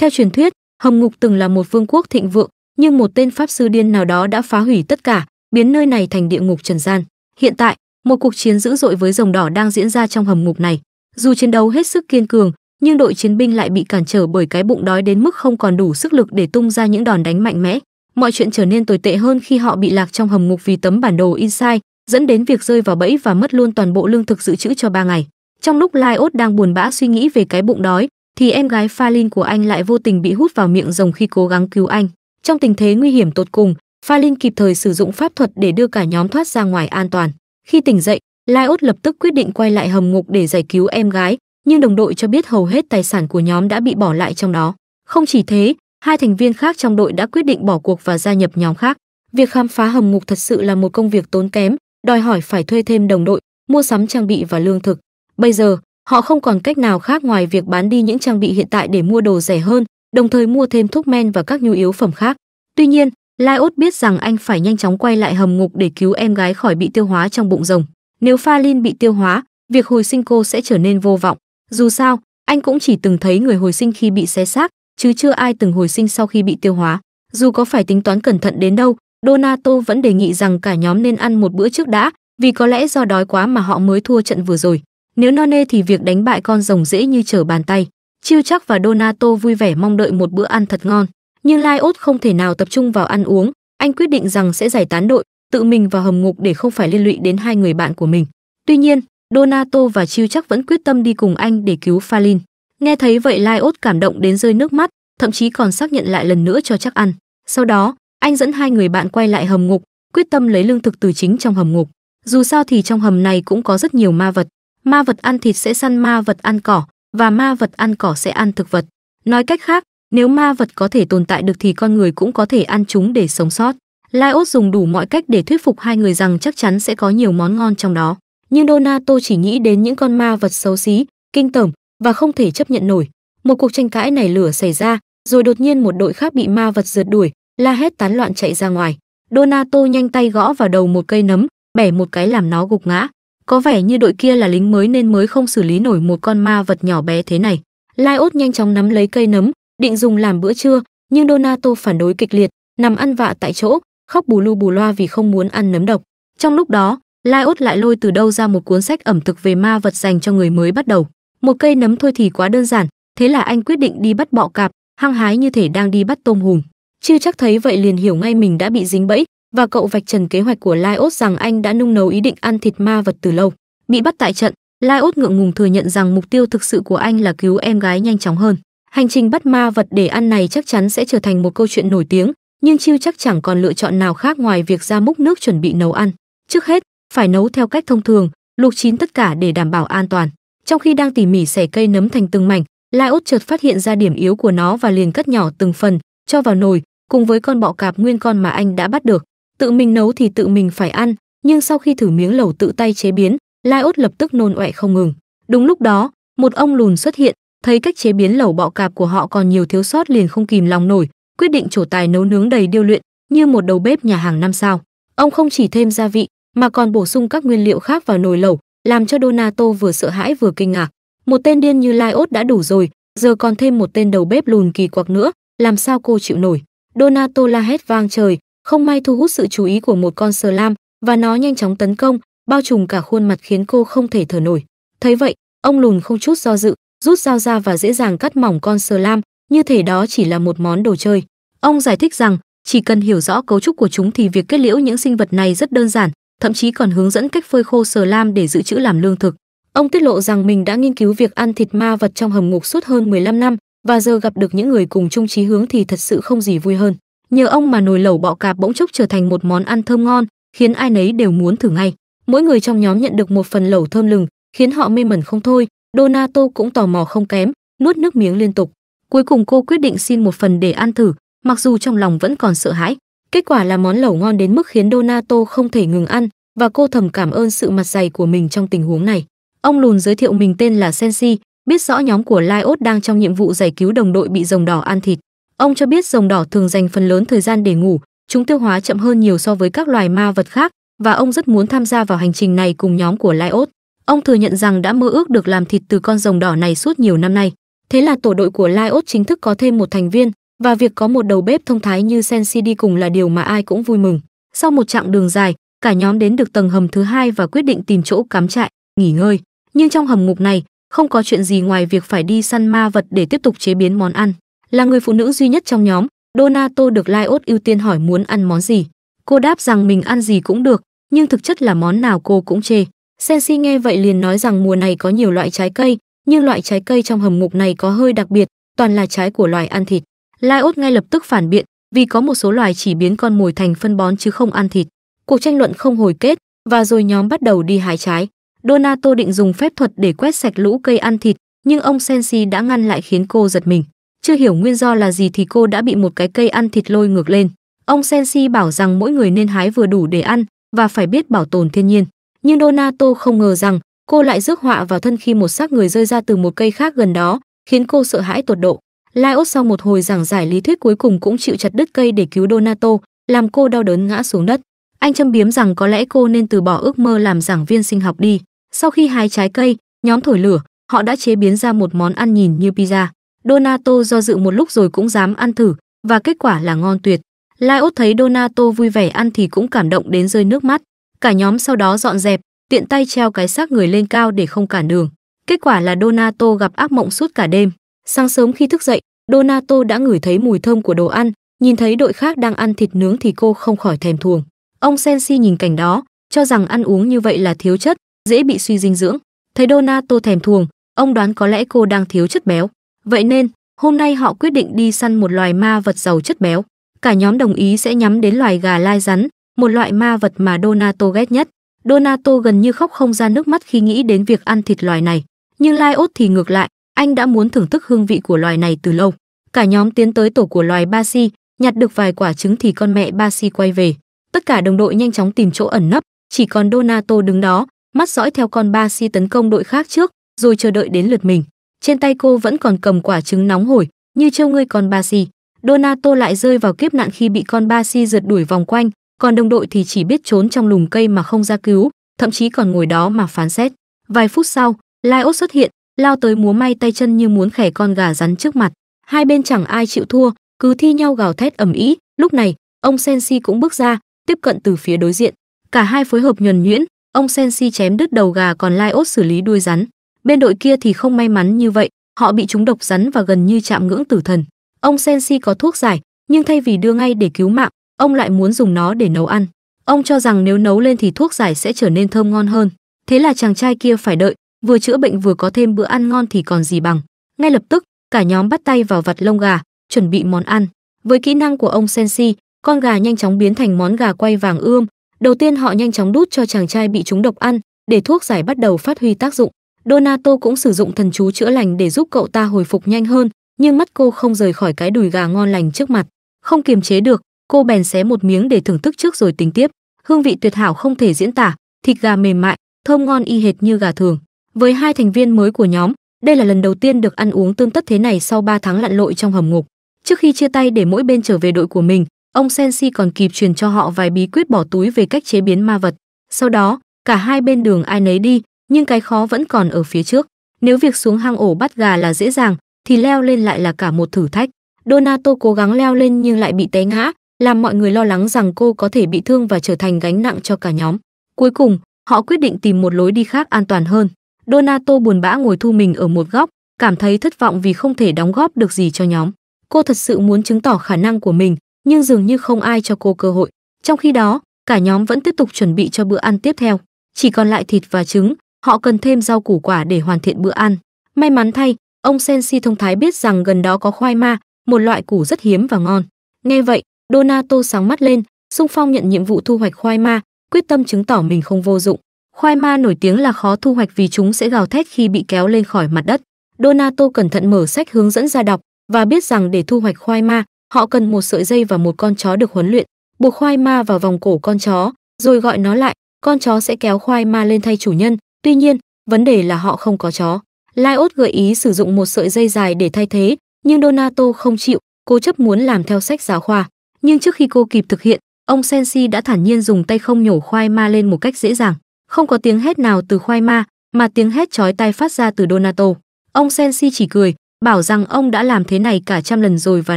Theo truyền thuyết, Hồng Ngục từng là một vương quốc thịnh vượng, nhưng một tên pháp sư điên nào đó đã phá hủy tất cả, biến nơi này thành địa ngục trần gian. Hiện tại, một cuộc chiến dữ dội với rồng đỏ đang diễn ra trong hầm ngục này. Dù chiến đấu hết sức kiên cường, nhưng đội chiến binh lại bị cản trở bởi cái bụng đói đến mức không còn đủ sức lực để tung ra những đòn đánh mạnh mẽ. Mọi chuyện trở nên tồi tệ hơn khi họ bị lạc trong hầm ngục vì tấm bản đồ in sai, dẫn đến việc rơi vào bẫy và mất luôn toàn bộ lương thực dự trữ cho ba ngày. Trong lúc Lai Ốt đang buồn bã suy nghĩ về cái bụng đói, thì em gái Phalin của anh lại vô tình bị hút vào miệng rồng khi cố gắng cứu anh. Trong tình thế nguy hiểm tột cùng, Phalin kịp thời sử dụng pháp thuật để đưa cả nhóm thoát ra ngoài an toàn. Khi tỉnh dậy, Laiot lập tức quyết định quay lại hầm ngục để giải cứu em gái, nhưng đồng đội cho biết hầu hết tài sản của nhóm đã bị bỏ lại trong đó. Không chỉ thế, hai thành viên khác trong đội đã quyết định bỏ cuộc và gia nhập nhóm khác. Việc khám phá hầm ngục thật sự là một công việc tốn kém, đòi hỏi phải thuê thêm đồng đội, mua sắm trang bị và lương thực. Bây giờ, Họ không còn cách nào khác ngoài việc bán đi những trang bị hiện tại để mua đồ rẻ hơn, đồng thời mua thêm thuốc men và các nhu yếu phẩm khác. Tuy nhiên, Laios biết rằng anh phải nhanh chóng quay lại hầm ngục để cứu em gái khỏi bị tiêu hóa trong bụng rồng. Nếu Pha Lin bị tiêu hóa, việc hồi sinh cô sẽ trở nên vô vọng. Dù sao, anh cũng chỉ từng thấy người hồi sinh khi bị xé xác, chứ chưa ai từng hồi sinh sau khi bị tiêu hóa. Dù có phải tính toán cẩn thận đến đâu, Donato vẫn đề nghị rằng cả nhóm nên ăn một bữa trước đã, vì có lẽ do đói quá mà họ mới thua trận vừa rồi. Nếu None thì việc đánh bại con rồng dễ như trở bàn tay. Chiêu chắc và Donato vui vẻ mong đợi một bữa ăn thật ngon, nhưng Laiot không thể nào tập trung vào ăn uống, anh quyết định rằng sẽ giải tán đội, tự mình vào hầm ngục để không phải liên lụy đến hai người bạn của mình. Tuy nhiên, Donato và Chiêu chắc vẫn quyết tâm đi cùng anh để cứu Falin. Nghe thấy vậy Laiot cảm động đến rơi nước mắt, thậm chí còn xác nhận lại lần nữa cho chắc ăn. Sau đó, anh dẫn hai người bạn quay lại hầm ngục, quyết tâm lấy lương thực từ chính trong hầm ngục. Dù sao thì trong hầm này cũng có rất nhiều ma vật, Ma vật ăn thịt sẽ săn ma vật ăn cỏ và ma vật ăn cỏ sẽ ăn thực vật. Nói cách khác, nếu ma vật có thể tồn tại được thì con người cũng có thể ăn chúng để sống sót. Laios dùng đủ mọi cách để thuyết phục hai người rằng chắc chắn sẽ có nhiều món ngon trong đó. Nhưng Donato chỉ nghĩ đến những con ma vật xấu xí, kinh tởm và không thể chấp nhận nổi. Một cuộc tranh cãi nảy lửa xảy ra, rồi đột nhiên một đội khác bị ma vật rượt đuổi, la hét tán loạn chạy ra ngoài. Donato nhanh tay gõ vào đầu một cây nấm, bẻ một cái làm nó gục ngã. Có vẻ như đội kia là lính mới nên mới không xử lý nổi một con ma vật nhỏ bé thế này. Lai ốt nhanh chóng nắm lấy cây nấm, định dùng làm bữa trưa, nhưng Donato phản đối kịch liệt, nằm ăn vạ tại chỗ, khóc bù lu bù loa vì không muốn ăn nấm độc. Trong lúc đó, Lai ốt lại lôi từ đâu ra một cuốn sách ẩm thực về ma vật dành cho người mới bắt đầu. Một cây nấm thôi thì quá đơn giản, thế là anh quyết định đi bắt bọ cạp, hăng hái như thể đang đi bắt tôm hùm. Chưa chắc thấy vậy liền hiểu ngay mình đã bị dính bẫy, và cậu vạch trần kế hoạch của Laios rằng anh đã nung nấu ý định ăn thịt ma vật từ lâu. Bị bắt tại trận, Laios ngượng ngùng thừa nhận rằng mục tiêu thực sự của anh là cứu em gái nhanh chóng hơn. Hành trình bắt ma vật để ăn này chắc chắn sẽ trở thành một câu chuyện nổi tiếng, nhưng Chiêu chắc chẳng còn lựa chọn nào khác ngoài việc ra múc nước chuẩn bị nấu ăn. Trước hết, phải nấu theo cách thông thường, luộc chín tất cả để đảm bảo an toàn. Trong khi đang tỉ mỉ xẻ cây nấm thành từng mảnh, Laios chợt phát hiện ra điểm yếu của nó và liền cắt nhỏ từng phần, cho vào nồi, cùng với con bọ cạp nguyên con mà anh đã bắt được tự mình nấu thì tự mình phải ăn nhưng sau khi thử miếng lẩu tự tay chế biến lai ốt lập tức nôn ọe không ngừng đúng lúc đó một ông lùn xuất hiện thấy cách chế biến lẩu bọ cạp của họ còn nhiều thiếu sót liền không kìm lòng nổi quyết định trổ tài nấu nướng đầy điêu luyện như một đầu bếp nhà hàng năm sao ông không chỉ thêm gia vị mà còn bổ sung các nguyên liệu khác vào nồi lẩu làm cho donato vừa sợ hãi vừa kinh ngạc một tên điên như lai ốt đã đủ rồi giờ còn thêm một tên đầu bếp lùn kỳ quặc nữa làm sao cô chịu nổi donato la hét vang trời không may thu hút sự chú ý của một con sờ lam và nó nhanh chóng tấn công, bao trùm cả khuôn mặt khiến cô không thể thở nổi. Thấy vậy, ông lùn không chút do dự, rút dao ra và dễ dàng cắt mỏng con sờ lam, như thể đó chỉ là một món đồ chơi. Ông giải thích rằng, chỉ cần hiểu rõ cấu trúc của chúng thì việc kết liễu những sinh vật này rất đơn giản, thậm chí còn hướng dẫn cách phơi khô sờ lam để giữ chữ làm lương thực. Ông tiết lộ rằng mình đã nghiên cứu việc ăn thịt ma vật trong hầm ngục suốt hơn 15 năm và giờ gặp được những người cùng chung chí hướng thì thật sự không gì vui hơn. Nhờ ông mà nồi lẩu bọ cạp bỗng chốc trở thành một món ăn thơm ngon, khiến ai nấy đều muốn thử ngay. Mỗi người trong nhóm nhận được một phần lẩu thơm lừng, khiến họ mê mẩn không thôi. Donato cũng tò mò không kém, nuốt nước miếng liên tục. Cuối cùng cô quyết định xin một phần để ăn thử, mặc dù trong lòng vẫn còn sợ hãi. Kết quả là món lẩu ngon đến mức khiến Donato không thể ngừng ăn và cô thầm cảm ơn sự mặt dày của mình trong tình huống này. Ông lùn giới thiệu mình tên là Sensi, biết rõ nhóm của Lyot đang trong nhiệm vụ giải cứu đồng đội bị rồng đỏ ăn thịt. Ông cho biết rồng đỏ thường dành phần lớn thời gian để ngủ, chúng tiêu hóa chậm hơn nhiều so với các loài ma vật khác và ông rất muốn tham gia vào hành trình này cùng nhóm của Lyot. Ông thừa nhận rằng đã mơ ước được làm thịt từ con rồng đỏ này suốt nhiều năm nay. Thế là tổ đội của Lyot chính thức có thêm một thành viên và việc có một đầu bếp thông thái như Sensi đi cùng là điều mà ai cũng vui mừng. Sau một chặng đường dài, cả nhóm đến được tầng hầm thứ hai và quyết định tìm chỗ cắm trại, nghỉ ngơi. Nhưng trong hầm ngục này, không có chuyện gì ngoài việc phải đi săn ma vật để tiếp tục chế biến món ăn. Là người phụ nữ duy nhất trong nhóm, Donato được Laios ưu tiên hỏi muốn ăn món gì. Cô đáp rằng mình ăn gì cũng được, nhưng thực chất là món nào cô cũng chê. Sensi nghe vậy liền nói rằng mùa này có nhiều loại trái cây, nhưng loại trái cây trong hầm ngục này có hơi đặc biệt, toàn là trái của loài ăn thịt. Laios ngay lập tức phản biện, vì có một số loài chỉ biến con mồi thành phân bón chứ không ăn thịt. Cuộc tranh luận không hồi kết, và rồi nhóm bắt đầu đi hái trái. Donato định dùng phép thuật để quét sạch lũ cây ăn thịt, nhưng ông Sensi đã ngăn lại khiến cô giật mình. Chưa hiểu nguyên do là gì thì cô đã bị một cái cây ăn thịt lôi ngược lên. Ông Sensi bảo rằng mỗi người nên hái vừa đủ để ăn và phải biết bảo tồn thiên nhiên. Nhưng Donato không ngờ rằng cô lại rước họa vào thân khi một xác người rơi ra từ một cây khác gần đó, khiến cô sợ hãi tột độ. Laios sau một hồi giảng giải lý thuyết cuối cùng cũng chịu chặt đứt cây để cứu Donato, làm cô đau đớn ngã xuống đất. Anh châm biếm rằng có lẽ cô nên từ bỏ ước mơ làm giảng viên sinh học đi. Sau khi hái trái cây, nhóm thổi lửa, họ đã chế biến ra một món ăn nhìn như pizza. Donato do dự một lúc rồi cũng dám ăn thử và kết quả là ngon tuyệt. Laios thấy Donato vui vẻ ăn thì cũng cảm động đến rơi nước mắt. Cả nhóm sau đó dọn dẹp, tiện tay treo cái xác người lên cao để không cản đường. Kết quả là Donato gặp ác mộng suốt cả đêm. Sáng sớm khi thức dậy, Donato đã ngửi thấy mùi thơm của đồ ăn, nhìn thấy đội khác đang ăn thịt nướng thì cô không khỏi thèm thuồng. Ông Sensi nhìn cảnh đó, cho rằng ăn uống như vậy là thiếu chất, dễ bị suy dinh dưỡng. Thấy Donato thèm thuồng, ông đoán có lẽ cô đang thiếu chất béo. Vậy nên, hôm nay họ quyết định đi săn một loài ma vật giàu chất béo. Cả nhóm đồng ý sẽ nhắm đến loài gà lai rắn, một loại ma vật mà Donato ghét nhất. Donato gần như khóc không ra nước mắt khi nghĩ đến việc ăn thịt loài này. Nhưng Lai Ốt thì ngược lại, anh đã muốn thưởng thức hương vị của loài này từ lâu. Cả nhóm tiến tới tổ của loài Basi, nhặt được vài quả trứng thì con mẹ Basi quay về. Tất cả đồng đội nhanh chóng tìm chỗ ẩn nấp, chỉ còn Donato đứng đó, mắt dõi theo con Basi tấn công đội khác trước, rồi chờ đợi đến lượt mình. Trên tay cô vẫn còn cầm quả trứng nóng hổi, như châu ngươi còn ba si Donato lại rơi vào kiếp nạn khi bị con ba si rượt đuổi vòng quanh, còn đồng đội thì chỉ biết trốn trong lùm cây mà không ra cứu, thậm chí còn ngồi đó mà phán xét. Vài phút sau, Laios xuất hiện, lao tới múa may tay chân như muốn khẻ con gà rắn trước mặt. Hai bên chẳng ai chịu thua, cứ thi nhau gào thét ầm ĩ. Lúc này, ông Sensi cũng bước ra, tiếp cận từ phía đối diện. Cả hai phối hợp nhuần nhuyễn, ông Sensi chém đứt đầu gà còn Laios xử lý đuôi rắn. Bên đội kia thì không may mắn như vậy, họ bị chúng độc rắn và gần như chạm ngưỡng tử thần. Ông Sensi có thuốc giải, nhưng thay vì đưa ngay để cứu mạng, ông lại muốn dùng nó để nấu ăn. Ông cho rằng nếu nấu lên thì thuốc giải sẽ trở nên thơm ngon hơn. Thế là chàng trai kia phải đợi, vừa chữa bệnh vừa có thêm bữa ăn ngon thì còn gì bằng. Ngay lập tức, cả nhóm bắt tay vào vặt lông gà, chuẩn bị món ăn. Với kỹ năng của ông Sensi, con gà nhanh chóng biến thành món gà quay vàng ươm. Đầu tiên họ nhanh chóng đút cho chàng trai bị trúng độc ăn, để thuốc giải bắt đầu phát huy tác dụng. Donato cũng sử dụng thần chú chữa lành để giúp cậu ta hồi phục nhanh hơn, nhưng mắt cô không rời khỏi cái đùi gà ngon lành trước mặt. Không kiềm chế được, cô bèn xé một miếng để thưởng thức trước rồi tính tiếp. Hương vị tuyệt hảo không thể diễn tả, thịt gà mềm mại, thơm ngon y hệt như gà thường. Với hai thành viên mới của nhóm, đây là lần đầu tiên được ăn uống tương tất thế này sau 3 tháng lặn lội trong hầm ngục. Trước khi chia tay để mỗi bên trở về đội của mình, ông Sensi còn kịp truyền cho họ vài bí quyết bỏ túi về cách chế biến ma vật. Sau đó, cả hai bên đường ai nấy đi, nhưng cái khó vẫn còn ở phía trước. Nếu việc xuống hang ổ bắt gà là dễ dàng, thì leo lên lại là cả một thử thách. Donato cố gắng leo lên nhưng lại bị té ngã, làm mọi người lo lắng rằng cô có thể bị thương và trở thành gánh nặng cho cả nhóm. Cuối cùng, họ quyết định tìm một lối đi khác an toàn hơn. Donato buồn bã ngồi thu mình ở một góc, cảm thấy thất vọng vì không thể đóng góp được gì cho nhóm. Cô thật sự muốn chứng tỏ khả năng của mình, nhưng dường như không ai cho cô cơ hội. Trong khi đó, cả nhóm vẫn tiếp tục chuẩn bị cho bữa ăn tiếp theo. Chỉ còn lại thịt và trứng, họ cần thêm rau củ quả để hoàn thiện bữa ăn. May mắn thay, ông Sensi thông thái biết rằng gần đó có khoai ma, một loại củ rất hiếm và ngon. Nghe vậy, Donato sáng mắt lên, xung phong nhận nhiệm vụ thu hoạch khoai ma, quyết tâm chứng tỏ mình không vô dụng. Khoai ma nổi tiếng là khó thu hoạch vì chúng sẽ gào thét khi bị kéo lên khỏi mặt đất. Donato cẩn thận mở sách hướng dẫn ra đọc và biết rằng để thu hoạch khoai ma, họ cần một sợi dây và một con chó được huấn luyện. Buộc khoai ma vào vòng cổ con chó, rồi gọi nó lại, con chó sẽ kéo khoai ma lên thay chủ nhân, Tuy nhiên, vấn đề là họ không có chó. Laios gợi ý sử dụng một sợi dây dài để thay thế, nhưng Donato không chịu, cô chấp muốn làm theo sách giáo khoa. Nhưng trước khi cô kịp thực hiện, ông Sensi đã thản nhiên dùng tay không nhổ khoai ma lên một cách dễ dàng. Không có tiếng hét nào từ khoai ma, mà tiếng hét chói tai phát ra từ Donato. Ông Sensi chỉ cười, bảo rằng ông đã làm thế này cả trăm lần rồi và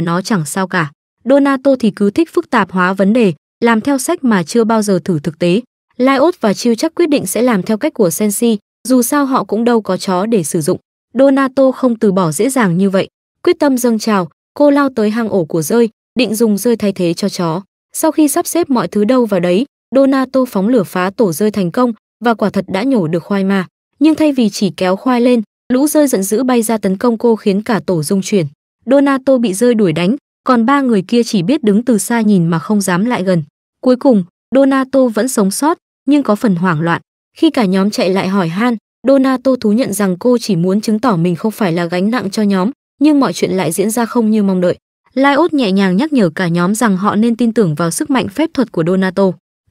nó chẳng sao cả. Donato thì cứ thích phức tạp hóa vấn đề, làm theo sách mà chưa bao giờ thử thực tế. Laiot và Chiu chắc quyết định sẽ làm theo cách của Sensi, dù sao họ cũng đâu có chó để sử dụng. Donato không từ bỏ dễ dàng như vậy. Quyết tâm dâng trào, cô lao tới hang ổ của rơi, định dùng rơi thay thế cho chó. Sau khi sắp xếp mọi thứ đâu vào đấy, Donato phóng lửa phá tổ rơi thành công và quả thật đã nhổ được khoai mà. Nhưng thay vì chỉ kéo khoai lên, lũ rơi giận dữ bay ra tấn công cô khiến cả tổ rung chuyển. Donato bị rơi đuổi đánh, còn ba người kia chỉ biết đứng từ xa nhìn mà không dám lại gần. Cuối cùng, Donato vẫn sống sót, nhưng có phần hoảng loạn. Khi cả nhóm chạy lại hỏi Han, Donato thú nhận rằng cô chỉ muốn chứng tỏ mình không phải là gánh nặng cho nhóm, nhưng mọi chuyện lại diễn ra không như mong đợi. Laios nhẹ nhàng nhắc nhở cả nhóm rằng họ nên tin tưởng vào sức mạnh phép thuật của Donato.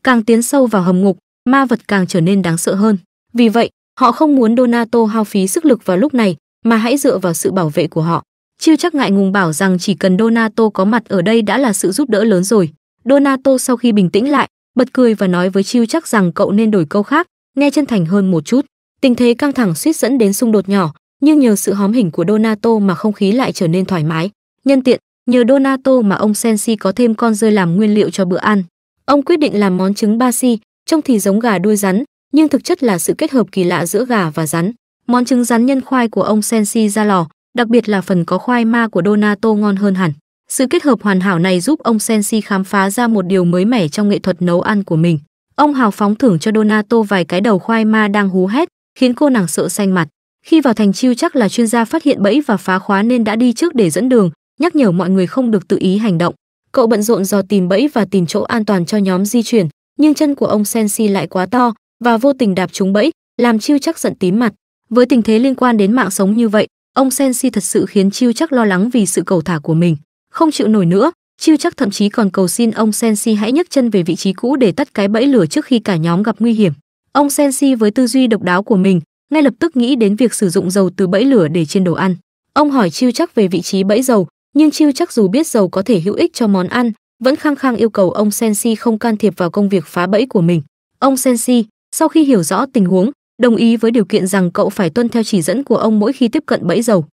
Càng tiến sâu vào hầm ngục, ma vật càng trở nên đáng sợ hơn. Vì vậy, họ không muốn Donato hao phí sức lực vào lúc này, mà hãy dựa vào sự bảo vệ của họ. Chiêu chắc ngại ngùng bảo rằng chỉ cần Donato có mặt ở đây đã là sự giúp đỡ lớn rồi. Donato sau khi bình tĩnh lại, bật cười và nói với Chiêu chắc rằng cậu nên đổi câu khác, nghe chân thành hơn một chút. Tình thế căng thẳng suýt dẫn đến xung đột nhỏ, nhưng nhờ sự hóm hình của Donato mà không khí lại trở nên thoải mái. Nhân tiện, nhờ Donato mà ông Sensi có thêm con rơi làm nguyên liệu cho bữa ăn. Ông quyết định làm món trứng basi, trông thì giống gà đuôi rắn, nhưng thực chất là sự kết hợp kỳ lạ giữa gà và rắn. Món trứng rắn nhân khoai của ông Sensi ra lò, đặc biệt là phần có khoai ma của Donato ngon hơn hẳn. Sự kết hợp hoàn hảo này giúp ông Sensi khám phá ra một điều mới mẻ trong nghệ thuật nấu ăn của mình. Ông hào phóng thưởng cho Donato vài cái đầu khoai ma đang hú hét, khiến cô nàng sợ xanh mặt. Khi vào thành chiêu chắc là chuyên gia phát hiện bẫy và phá khóa nên đã đi trước để dẫn đường, nhắc nhở mọi người không được tự ý hành động. Cậu bận rộn dò tìm bẫy và tìm chỗ an toàn cho nhóm di chuyển, nhưng chân của ông Sensi lại quá to và vô tình đạp trúng bẫy, làm chiêu chắc giận tím mặt. Với tình thế liên quan đến mạng sống như vậy, ông Sensi thật sự khiến chiêu chắc lo lắng vì sự cầu thả của mình không chịu nổi nữa chiêu chắc thậm chí còn cầu xin ông sensi hãy nhấc chân về vị trí cũ để tắt cái bẫy lửa trước khi cả nhóm gặp nguy hiểm ông sensi với tư duy độc đáo của mình ngay lập tức nghĩ đến việc sử dụng dầu từ bẫy lửa để trên đồ ăn ông hỏi chiêu chắc về vị trí bẫy dầu nhưng chiêu chắc dù biết dầu có thể hữu ích cho món ăn vẫn khăng khăng yêu cầu ông sensi không can thiệp vào công việc phá bẫy của mình ông sensi sau khi hiểu rõ tình huống đồng ý với điều kiện rằng cậu phải tuân theo chỉ dẫn của ông mỗi khi tiếp cận bẫy dầu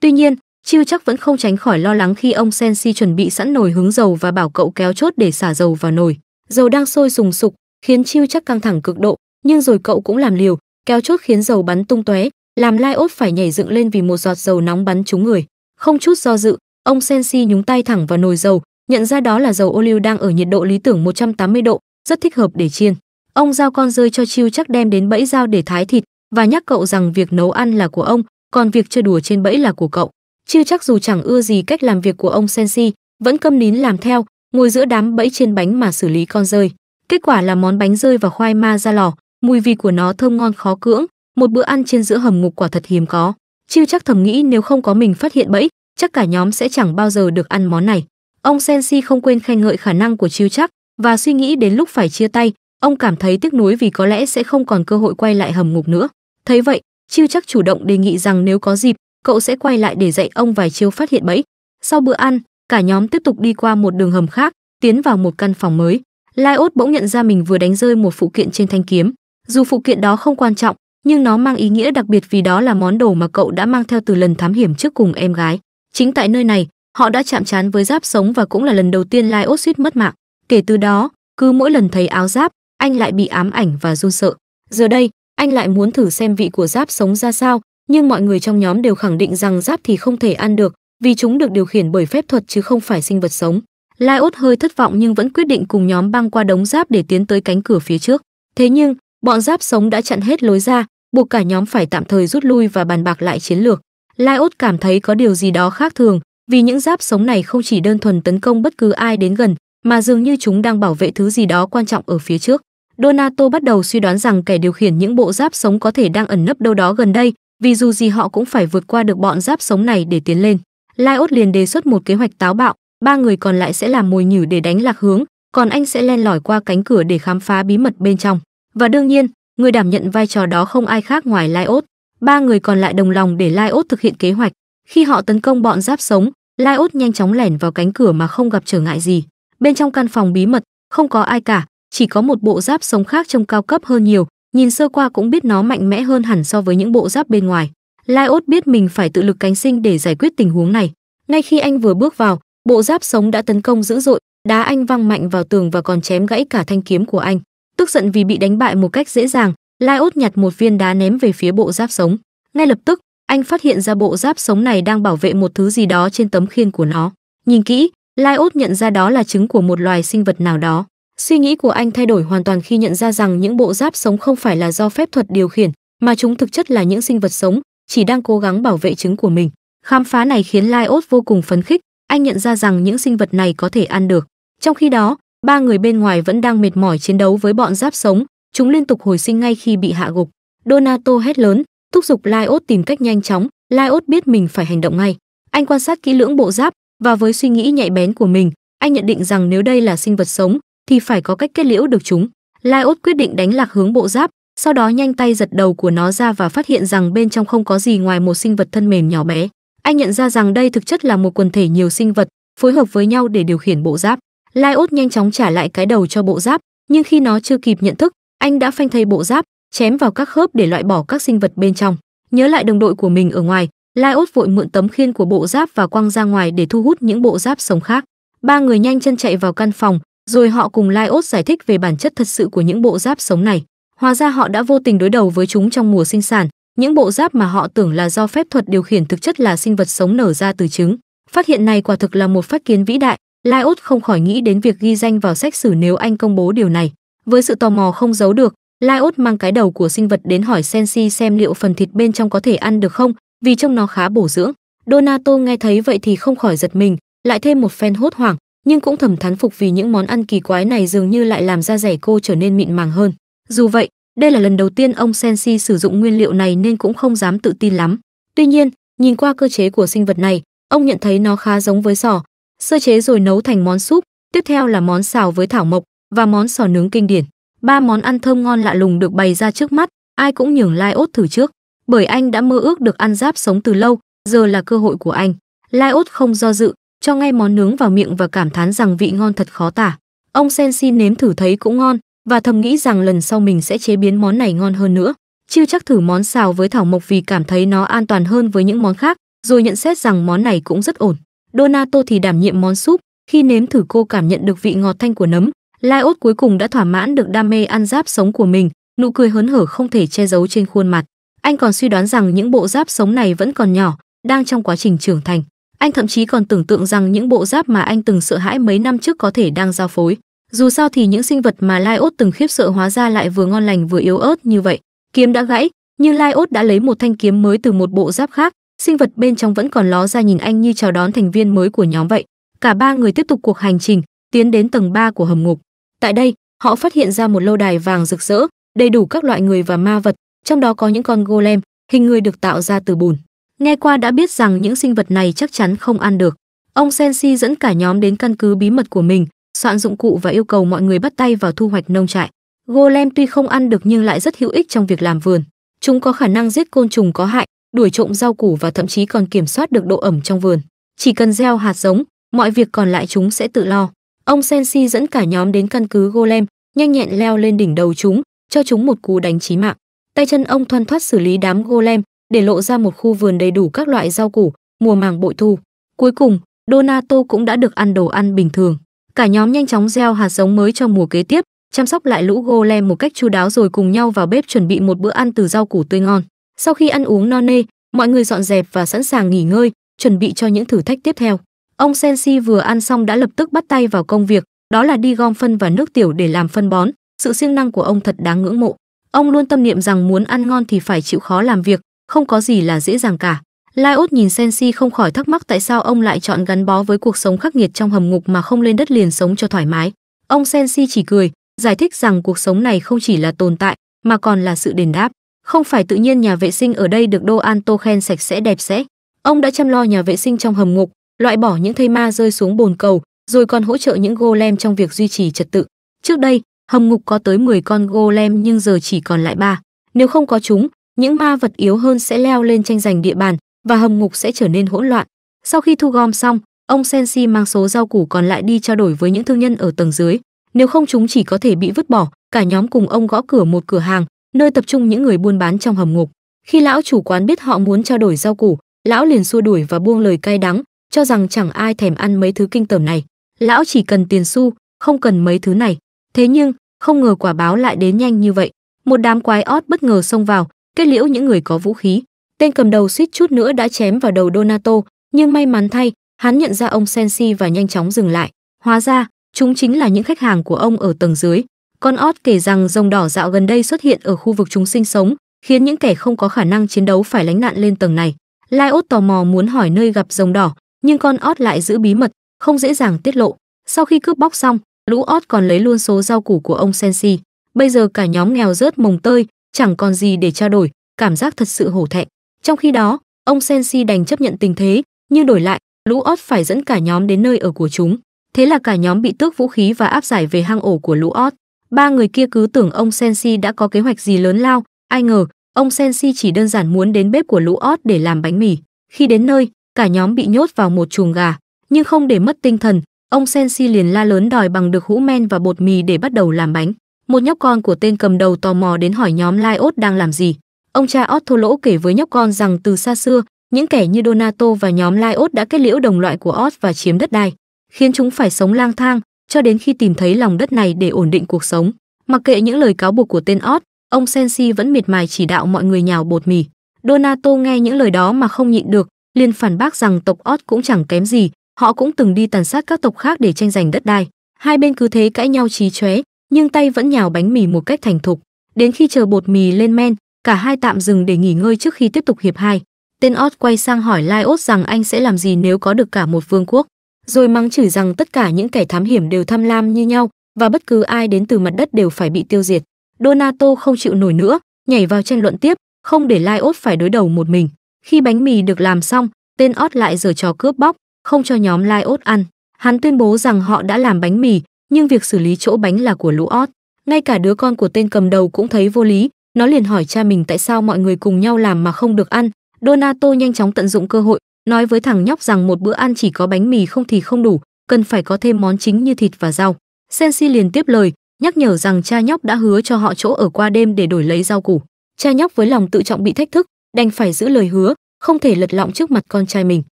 tuy nhiên Chiêu chắc vẫn không tránh khỏi lo lắng khi ông Sensi chuẩn bị sẵn nồi hứng dầu và bảo cậu kéo chốt để xả dầu vào nồi. Dầu đang sôi sùng sục, khiến Chiêu chắc căng thẳng cực độ, nhưng rồi cậu cũng làm liều, kéo chốt khiến dầu bắn tung tóe, làm Lai Ốt phải nhảy dựng lên vì một giọt dầu nóng bắn trúng người. Không chút do dự, ông Sensi nhúng tay thẳng vào nồi dầu, nhận ra đó là dầu ô liu đang ở nhiệt độ lý tưởng 180 độ, rất thích hợp để chiên. Ông giao con rơi cho Chiêu chắc đem đến bẫy dao để thái thịt và nhắc cậu rằng việc nấu ăn là của ông, còn việc chơi đùa trên bẫy là của cậu chưa chắc dù chẳng ưa gì cách làm việc của ông Sensi, vẫn câm nín làm theo, ngồi giữa đám bẫy trên bánh mà xử lý con rơi. Kết quả là món bánh rơi và khoai ma ra lò, mùi vị của nó thơm ngon khó cưỡng, một bữa ăn trên giữa hầm ngục quả thật hiếm có. Chiêu chắc thầm nghĩ nếu không có mình phát hiện bẫy, chắc cả nhóm sẽ chẳng bao giờ được ăn món này. Ông Sensi không quên khen ngợi khả năng của Chiêu chắc và suy nghĩ đến lúc phải chia tay, ông cảm thấy tiếc nuối vì có lẽ sẽ không còn cơ hội quay lại hầm ngục nữa. Thấy vậy, Chiêu chắc chủ động đề nghị rằng nếu có dịp, cậu sẽ quay lại để dạy ông vài chiêu phát hiện bẫy. Sau bữa ăn, cả nhóm tiếp tục đi qua một đường hầm khác, tiến vào một căn phòng mới. Lyot bỗng nhận ra mình vừa đánh rơi một phụ kiện trên thanh kiếm. Dù phụ kiện đó không quan trọng, nhưng nó mang ý nghĩa đặc biệt vì đó là món đồ mà cậu đã mang theo từ lần thám hiểm trước cùng em gái. Chính tại nơi này, họ đã chạm trán với giáp sống và cũng là lần đầu tiên Lyot suýt mất mạng. Kể từ đó, cứ mỗi lần thấy áo giáp, anh lại bị ám ảnh và run sợ. Giờ đây, anh lại muốn thử xem vị của giáp sống ra sao, nhưng mọi người trong nhóm đều khẳng định rằng giáp thì không thể ăn được vì chúng được điều khiển bởi phép thuật chứ không phải sinh vật sống. Lai Ốt hơi thất vọng nhưng vẫn quyết định cùng nhóm băng qua đống giáp để tiến tới cánh cửa phía trước. Thế nhưng, bọn giáp sống đã chặn hết lối ra, buộc cả nhóm phải tạm thời rút lui và bàn bạc lại chiến lược. Lai Ốt cảm thấy có điều gì đó khác thường, vì những giáp sống này không chỉ đơn thuần tấn công bất cứ ai đến gần, mà dường như chúng đang bảo vệ thứ gì đó quan trọng ở phía trước. Donato bắt đầu suy đoán rằng kẻ điều khiển những bộ giáp sống có thể đang ẩn nấp đâu đó gần đây, vì dù gì họ cũng phải vượt qua được bọn giáp sống này để tiến lên. Lai Ốt liền đề xuất một kế hoạch táo bạo, ba người còn lại sẽ làm mồi nhử để đánh lạc hướng, còn anh sẽ len lỏi qua cánh cửa để khám phá bí mật bên trong. Và đương nhiên, người đảm nhận vai trò đó không ai khác ngoài Lai Ốt. Ba người còn lại đồng lòng để Lai Ốt thực hiện kế hoạch. Khi họ tấn công bọn giáp sống, Lai Ốt nhanh chóng lẻn vào cánh cửa mà không gặp trở ngại gì. Bên trong căn phòng bí mật, không có ai cả, chỉ có một bộ giáp sống khác trông cao cấp hơn nhiều, nhìn sơ qua cũng biết nó mạnh mẽ hơn hẳn so với những bộ giáp bên ngoài. Laiốt biết mình phải tự lực cánh sinh để giải quyết tình huống này. Ngay khi anh vừa bước vào, bộ giáp sống đã tấn công dữ dội, đá anh văng mạnh vào tường và còn chém gãy cả thanh kiếm của anh. Tức giận vì bị đánh bại một cách dễ dàng, Laiốt nhặt một viên đá ném về phía bộ giáp sống. Ngay lập tức, anh phát hiện ra bộ giáp sống này đang bảo vệ một thứ gì đó trên tấm khiên của nó. Nhìn kỹ, Laiốt nhận ra đó là trứng của một loài sinh vật nào đó. Suy nghĩ của anh thay đổi hoàn toàn khi nhận ra rằng những bộ giáp sống không phải là do phép thuật điều khiển, mà chúng thực chất là những sinh vật sống, chỉ đang cố gắng bảo vệ trứng của mình. Khám phá này khiến Lyot vô cùng phấn khích, anh nhận ra rằng những sinh vật này có thể ăn được. Trong khi đó, ba người bên ngoài vẫn đang mệt mỏi chiến đấu với bọn giáp sống, chúng liên tục hồi sinh ngay khi bị hạ gục. Donato hét lớn, thúc giục Lyot tìm cách nhanh chóng, Lyot biết mình phải hành động ngay. Anh quan sát kỹ lưỡng bộ giáp và với suy nghĩ nhạy bén của mình, anh nhận định rằng nếu đây là sinh vật sống, thì phải có cách kết liễu được chúng. Lai Ốt quyết định đánh lạc hướng bộ giáp, sau đó nhanh tay giật đầu của nó ra và phát hiện rằng bên trong không có gì ngoài một sinh vật thân mềm nhỏ bé. Anh nhận ra rằng đây thực chất là một quần thể nhiều sinh vật phối hợp với nhau để điều khiển bộ giáp. Lai Ốt nhanh chóng trả lại cái đầu cho bộ giáp, nhưng khi nó chưa kịp nhận thức, anh đã phanh thây bộ giáp, chém vào các khớp để loại bỏ các sinh vật bên trong. Nhớ lại đồng đội của mình ở ngoài, Lai Ốt vội mượn tấm khiên của bộ giáp và quăng ra ngoài để thu hút những bộ giáp sống khác. Ba người nhanh chân chạy vào căn phòng, rồi họ cùng Lyos giải thích về bản chất thật sự của những bộ giáp sống này. Hóa ra họ đã vô tình đối đầu với chúng trong mùa sinh sản, những bộ giáp mà họ tưởng là do phép thuật điều khiển thực chất là sinh vật sống nở ra từ trứng. Phát hiện này quả thực là một phát kiến vĩ đại, Lyot không khỏi nghĩ đến việc ghi danh vào sách sử nếu anh công bố điều này. Với sự tò mò không giấu được, Lyot mang cái đầu của sinh vật đến hỏi Sensi xem liệu phần thịt bên trong có thể ăn được không, vì trông nó khá bổ dưỡng. Donato nghe thấy vậy thì không khỏi giật mình, lại thêm một phen hốt hoảng, nhưng cũng thầm thán phục vì những món ăn kỳ quái này dường như lại làm da rẻ cô trở nên mịn màng hơn. Dù vậy, đây là lần đầu tiên ông Sensi sử dụng nguyên liệu này nên cũng không dám tự tin lắm. Tuy nhiên, nhìn qua cơ chế của sinh vật này, ông nhận thấy nó khá giống với sò, sơ chế rồi nấu thành món súp, tiếp theo là món xào với thảo mộc và món sò nướng kinh điển. Ba món ăn thơm ngon lạ lùng được bày ra trước mắt, ai cũng nhường Lai Ốt thử trước, bởi anh đã mơ ước được ăn giáp sống từ lâu, giờ là cơ hội của anh. Lai Ốt không do dự, cho ngay món nướng vào miệng và cảm thán rằng vị ngon thật khó tả. Ông Sensi nếm thử thấy cũng ngon và thầm nghĩ rằng lần sau mình sẽ chế biến món này ngon hơn nữa. Chưa chắc thử món xào với thảo mộc vì cảm thấy nó an toàn hơn với những món khác, rồi nhận xét rằng món này cũng rất ổn. Donato thì đảm nhiệm món súp, khi nếm thử cô cảm nhận được vị ngọt thanh của nấm. Laiốt cuối cùng đã thỏa mãn được đam mê ăn giáp sống của mình, nụ cười hớn hở không thể che giấu trên khuôn mặt. Anh còn suy đoán rằng những bộ giáp sống này vẫn còn nhỏ, đang trong quá trình trưởng thành. Anh thậm chí còn tưởng tượng rằng những bộ giáp mà anh từng sợ hãi mấy năm trước có thể đang giao phối. Dù sao thì những sinh vật mà Lai Ốt từng khiếp sợ hóa ra lại vừa ngon lành vừa yếu ớt như vậy. Kiếm đã gãy, nhưng Lai Ốt đã lấy một thanh kiếm mới từ một bộ giáp khác, sinh vật bên trong vẫn còn ló ra nhìn anh như chào đón thành viên mới của nhóm vậy. Cả ba người tiếp tục cuộc hành trình, tiến đến tầng 3 của hầm ngục. Tại đây, họ phát hiện ra một lâu đài vàng rực rỡ, đầy đủ các loại người và ma vật, trong đó có những con golem, hình người được tạo ra từ bùn. Nghe qua đã biết rằng những sinh vật này chắc chắn không ăn được. Ông Sensi dẫn cả nhóm đến căn cứ bí mật của mình, soạn dụng cụ và yêu cầu mọi người bắt tay vào thu hoạch nông trại. Golem tuy không ăn được nhưng lại rất hữu ích trong việc làm vườn. Chúng có khả năng giết côn trùng có hại, đuổi trộm rau củ và thậm chí còn kiểm soát được độ ẩm trong vườn. Chỉ cần gieo hạt giống, mọi việc còn lại chúng sẽ tự lo. Ông Sensi dẫn cả nhóm đến căn cứ Golem, nhanh nhẹn leo lên đỉnh đầu chúng, cho chúng một cú đánh chí mạng. Tay chân ông thoăn thoắt xử lý đám Golem, để lộ ra một khu vườn đầy đủ các loại rau củ, mùa màng bội thu. Cuối cùng, Donato cũng đã được ăn đồ ăn bình thường. Cả nhóm nhanh chóng gieo hạt giống mới cho mùa kế tiếp, chăm sóc lại lũ golem một cách chu đáo rồi cùng nhau vào bếp chuẩn bị một bữa ăn từ rau củ tươi ngon. Sau khi ăn uống no nê, mọi người dọn dẹp và sẵn sàng nghỉ ngơi, chuẩn bị cho những thử thách tiếp theo. Ông Sensi vừa ăn xong đã lập tức bắt tay vào công việc, đó là đi gom phân và nước tiểu để làm phân bón. Sự siêng năng của ông thật đáng ngưỡng mộ. Ông luôn tâm niệm rằng muốn ăn ngon thì phải chịu khó làm việc, không có gì là dễ dàng cả. Lai Út nhìn Sensi không khỏi thắc mắc tại sao ông lại chọn gắn bó với cuộc sống khắc nghiệt trong hầm ngục mà không lên đất liền sống cho thoải mái. Ông Sensi chỉ cười, giải thích rằng cuộc sống này không chỉ là tồn tại mà còn là sự đền đáp. Không phải tự nhiên nhà vệ sinh ở đây được Đô An Tô khen sạch sẽ đẹp sẽ. Ông đã chăm lo nhà vệ sinh trong hầm ngục, loại bỏ những thây ma rơi xuống bồn cầu, rồi còn hỗ trợ những golem trong việc duy trì trật tự. Trước đây, hầm ngục có tới 10 con golem nhưng giờ chỉ còn lại 3. Nếu không có chúng, những ma vật yếu hơn sẽ leo lên tranh giành địa bàn và hầm ngục sẽ trở nên hỗn loạn. Sau khi thu gom xong, ông Sensi mang số rau củ còn lại đi trao đổi với những thương nhân ở tầng dưới, nếu không chúng chỉ có thể bị vứt bỏ. Cả nhóm cùng ông gõ cửa một cửa hàng, nơi tập trung những người buôn bán trong hầm ngục. Khi lão chủ quán biết họ muốn trao đổi rau củ, lão liền xua đuổi và buông lời cay đắng, cho rằng chẳng ai thèm ăn mấy thứ kinh tởm này. Lão chỉ cần tiền xu, không cần mấy thứ này. Thế nhưng, không ngờ quả báo lại đến nhanh như vậy. Một đám quái ót bất ngờ xông vào, kết liễu những người có vũ khí. Tên cầm đầu suýt chút nữa đã chém vào đầu Donato, nhưng may mắn thay, hắn nhận ra ông Sensi và nhanh chóng dừng lại. Hóa ra, chúng chính là những khách hàng của ông ở tầng dưới. Con Ott kể rằng rồng đỏ dạo gần đây xuất hiện ở khu vực chúng sinh sống, khiến những kẻ không có khả năng chiến đấu phải lánh nạn lên tầng này. Lai ốt tò mò muốn hỏi nơi gặp rồng đỏ, nhưng con Ott lại giữ bí mật, không dễ dàng tiết lộ. Sau khi cướp bóc xong, lũ Ott còn lấy luôn số rau củ của ông Sensi. Bây giờ cả nhóm nghèo rớt mồng tơi, chẳng còn gì để trao đổi, cảm giác thật sự hổ thẹn. Trong khi đó, ông Sensi đành chấp nhận tình thế, như đổi lại, lũ ót phải dẫn cả nhóm đến nơi ở của chúng. Thế là cả nhóm bị tước vũ khí và áp giải về hang ổ của lũ ót. Ba người kia cứ tưởng ông Sensi đã có kế hoạch gì lớn lao, ai ngờ, ông Sensi chỉ đơn giản muốn đến bếp của lũ ót để làm bánh mì. Khi đến nơi, cả nhóm bị nhốt vào một chuồng gà, nhưng không để mất tinh thần, ông Sensi liền la lớn đòi bằng được hũ men và bột mì để bắt đầu làm bánh. Một nhóc con của tên cầm đầu tò mò đến hỏi nhóm Laios đang làm gì. Ông cha lỗ kể với nhóc con rằng từ xa xưa, những kẻ như Donato và nhóm Laios đã kết liễu đồng loại của Ot và chiếm đất đai, khiến chúng phải sống lang thang cho đến khi tìm thấy lòng đất này để ổn định cuộc sống. Mặc kệ những lời cáo buộc của tên Ot, ông Sensi vẫn miệt mài chỉ đạo mọi người nhào bột mì. Donato nghe những lời đó mà không nhịn được, liền phản bác rằng tộc Ot cũng chẳng kém gì, họ cũng từng đi tàn sát các tộc khác để tranh giành đất đai. Hai bên cứ thế cãi nhau trí chóe, nhưng tay vẫn nhào bánh mì một cách thành thục. Đến khi chờ bột mì lên men, cả hai tạm dừng để nghỉ ngơi trước khi tiếp tục hiệp hai. Tên ot quay sang hỏi Lyot rằng anh sẽ làm gì nếu có được cả một vương quốc, rồi mắng chửi rằng tất cả những kẻ thám hiểm đều tham lam như nhau và bất cứ ai đến từ mặt đất đều phải bị tiêu diệt. Donato không chịu nổi nữa, nhảy vào tranh luận tiếp, không để Lyot phải đối đầu một mình. Khi bánh mì được làm xong, tên ot lại giở trò cướp bóc, không cho nhóm Lyot ăn. Hắn tuyên bố rằng họ đã làm bánh mì, nhưng việc xử lý chỗ bánh là của lũ ót. Ngay cả đứa con của tên cầm đầu cũng thấy vô lý, nó liền hỏi cha mình tại sao mọi người cùng nhau làm mà không được ăn. Donato nhanh chóng tận dụng cơ hội, nói với thằng nhóc rằng một bữa ăn chỉ có bánh mì không thì không đủ, cần phải có thêm món chính như thịt và rau. Sensi liền tiếp lời, nhắc nhở rằng cha nhóc đã hứa cho họ chỗ ở qua đêm để đổi lấy rau củ. Cha nhóc với lòng tự trọng bị thách thức, đành phải giữ lời hứa, không thể lật lọng trước mặt con trai mình.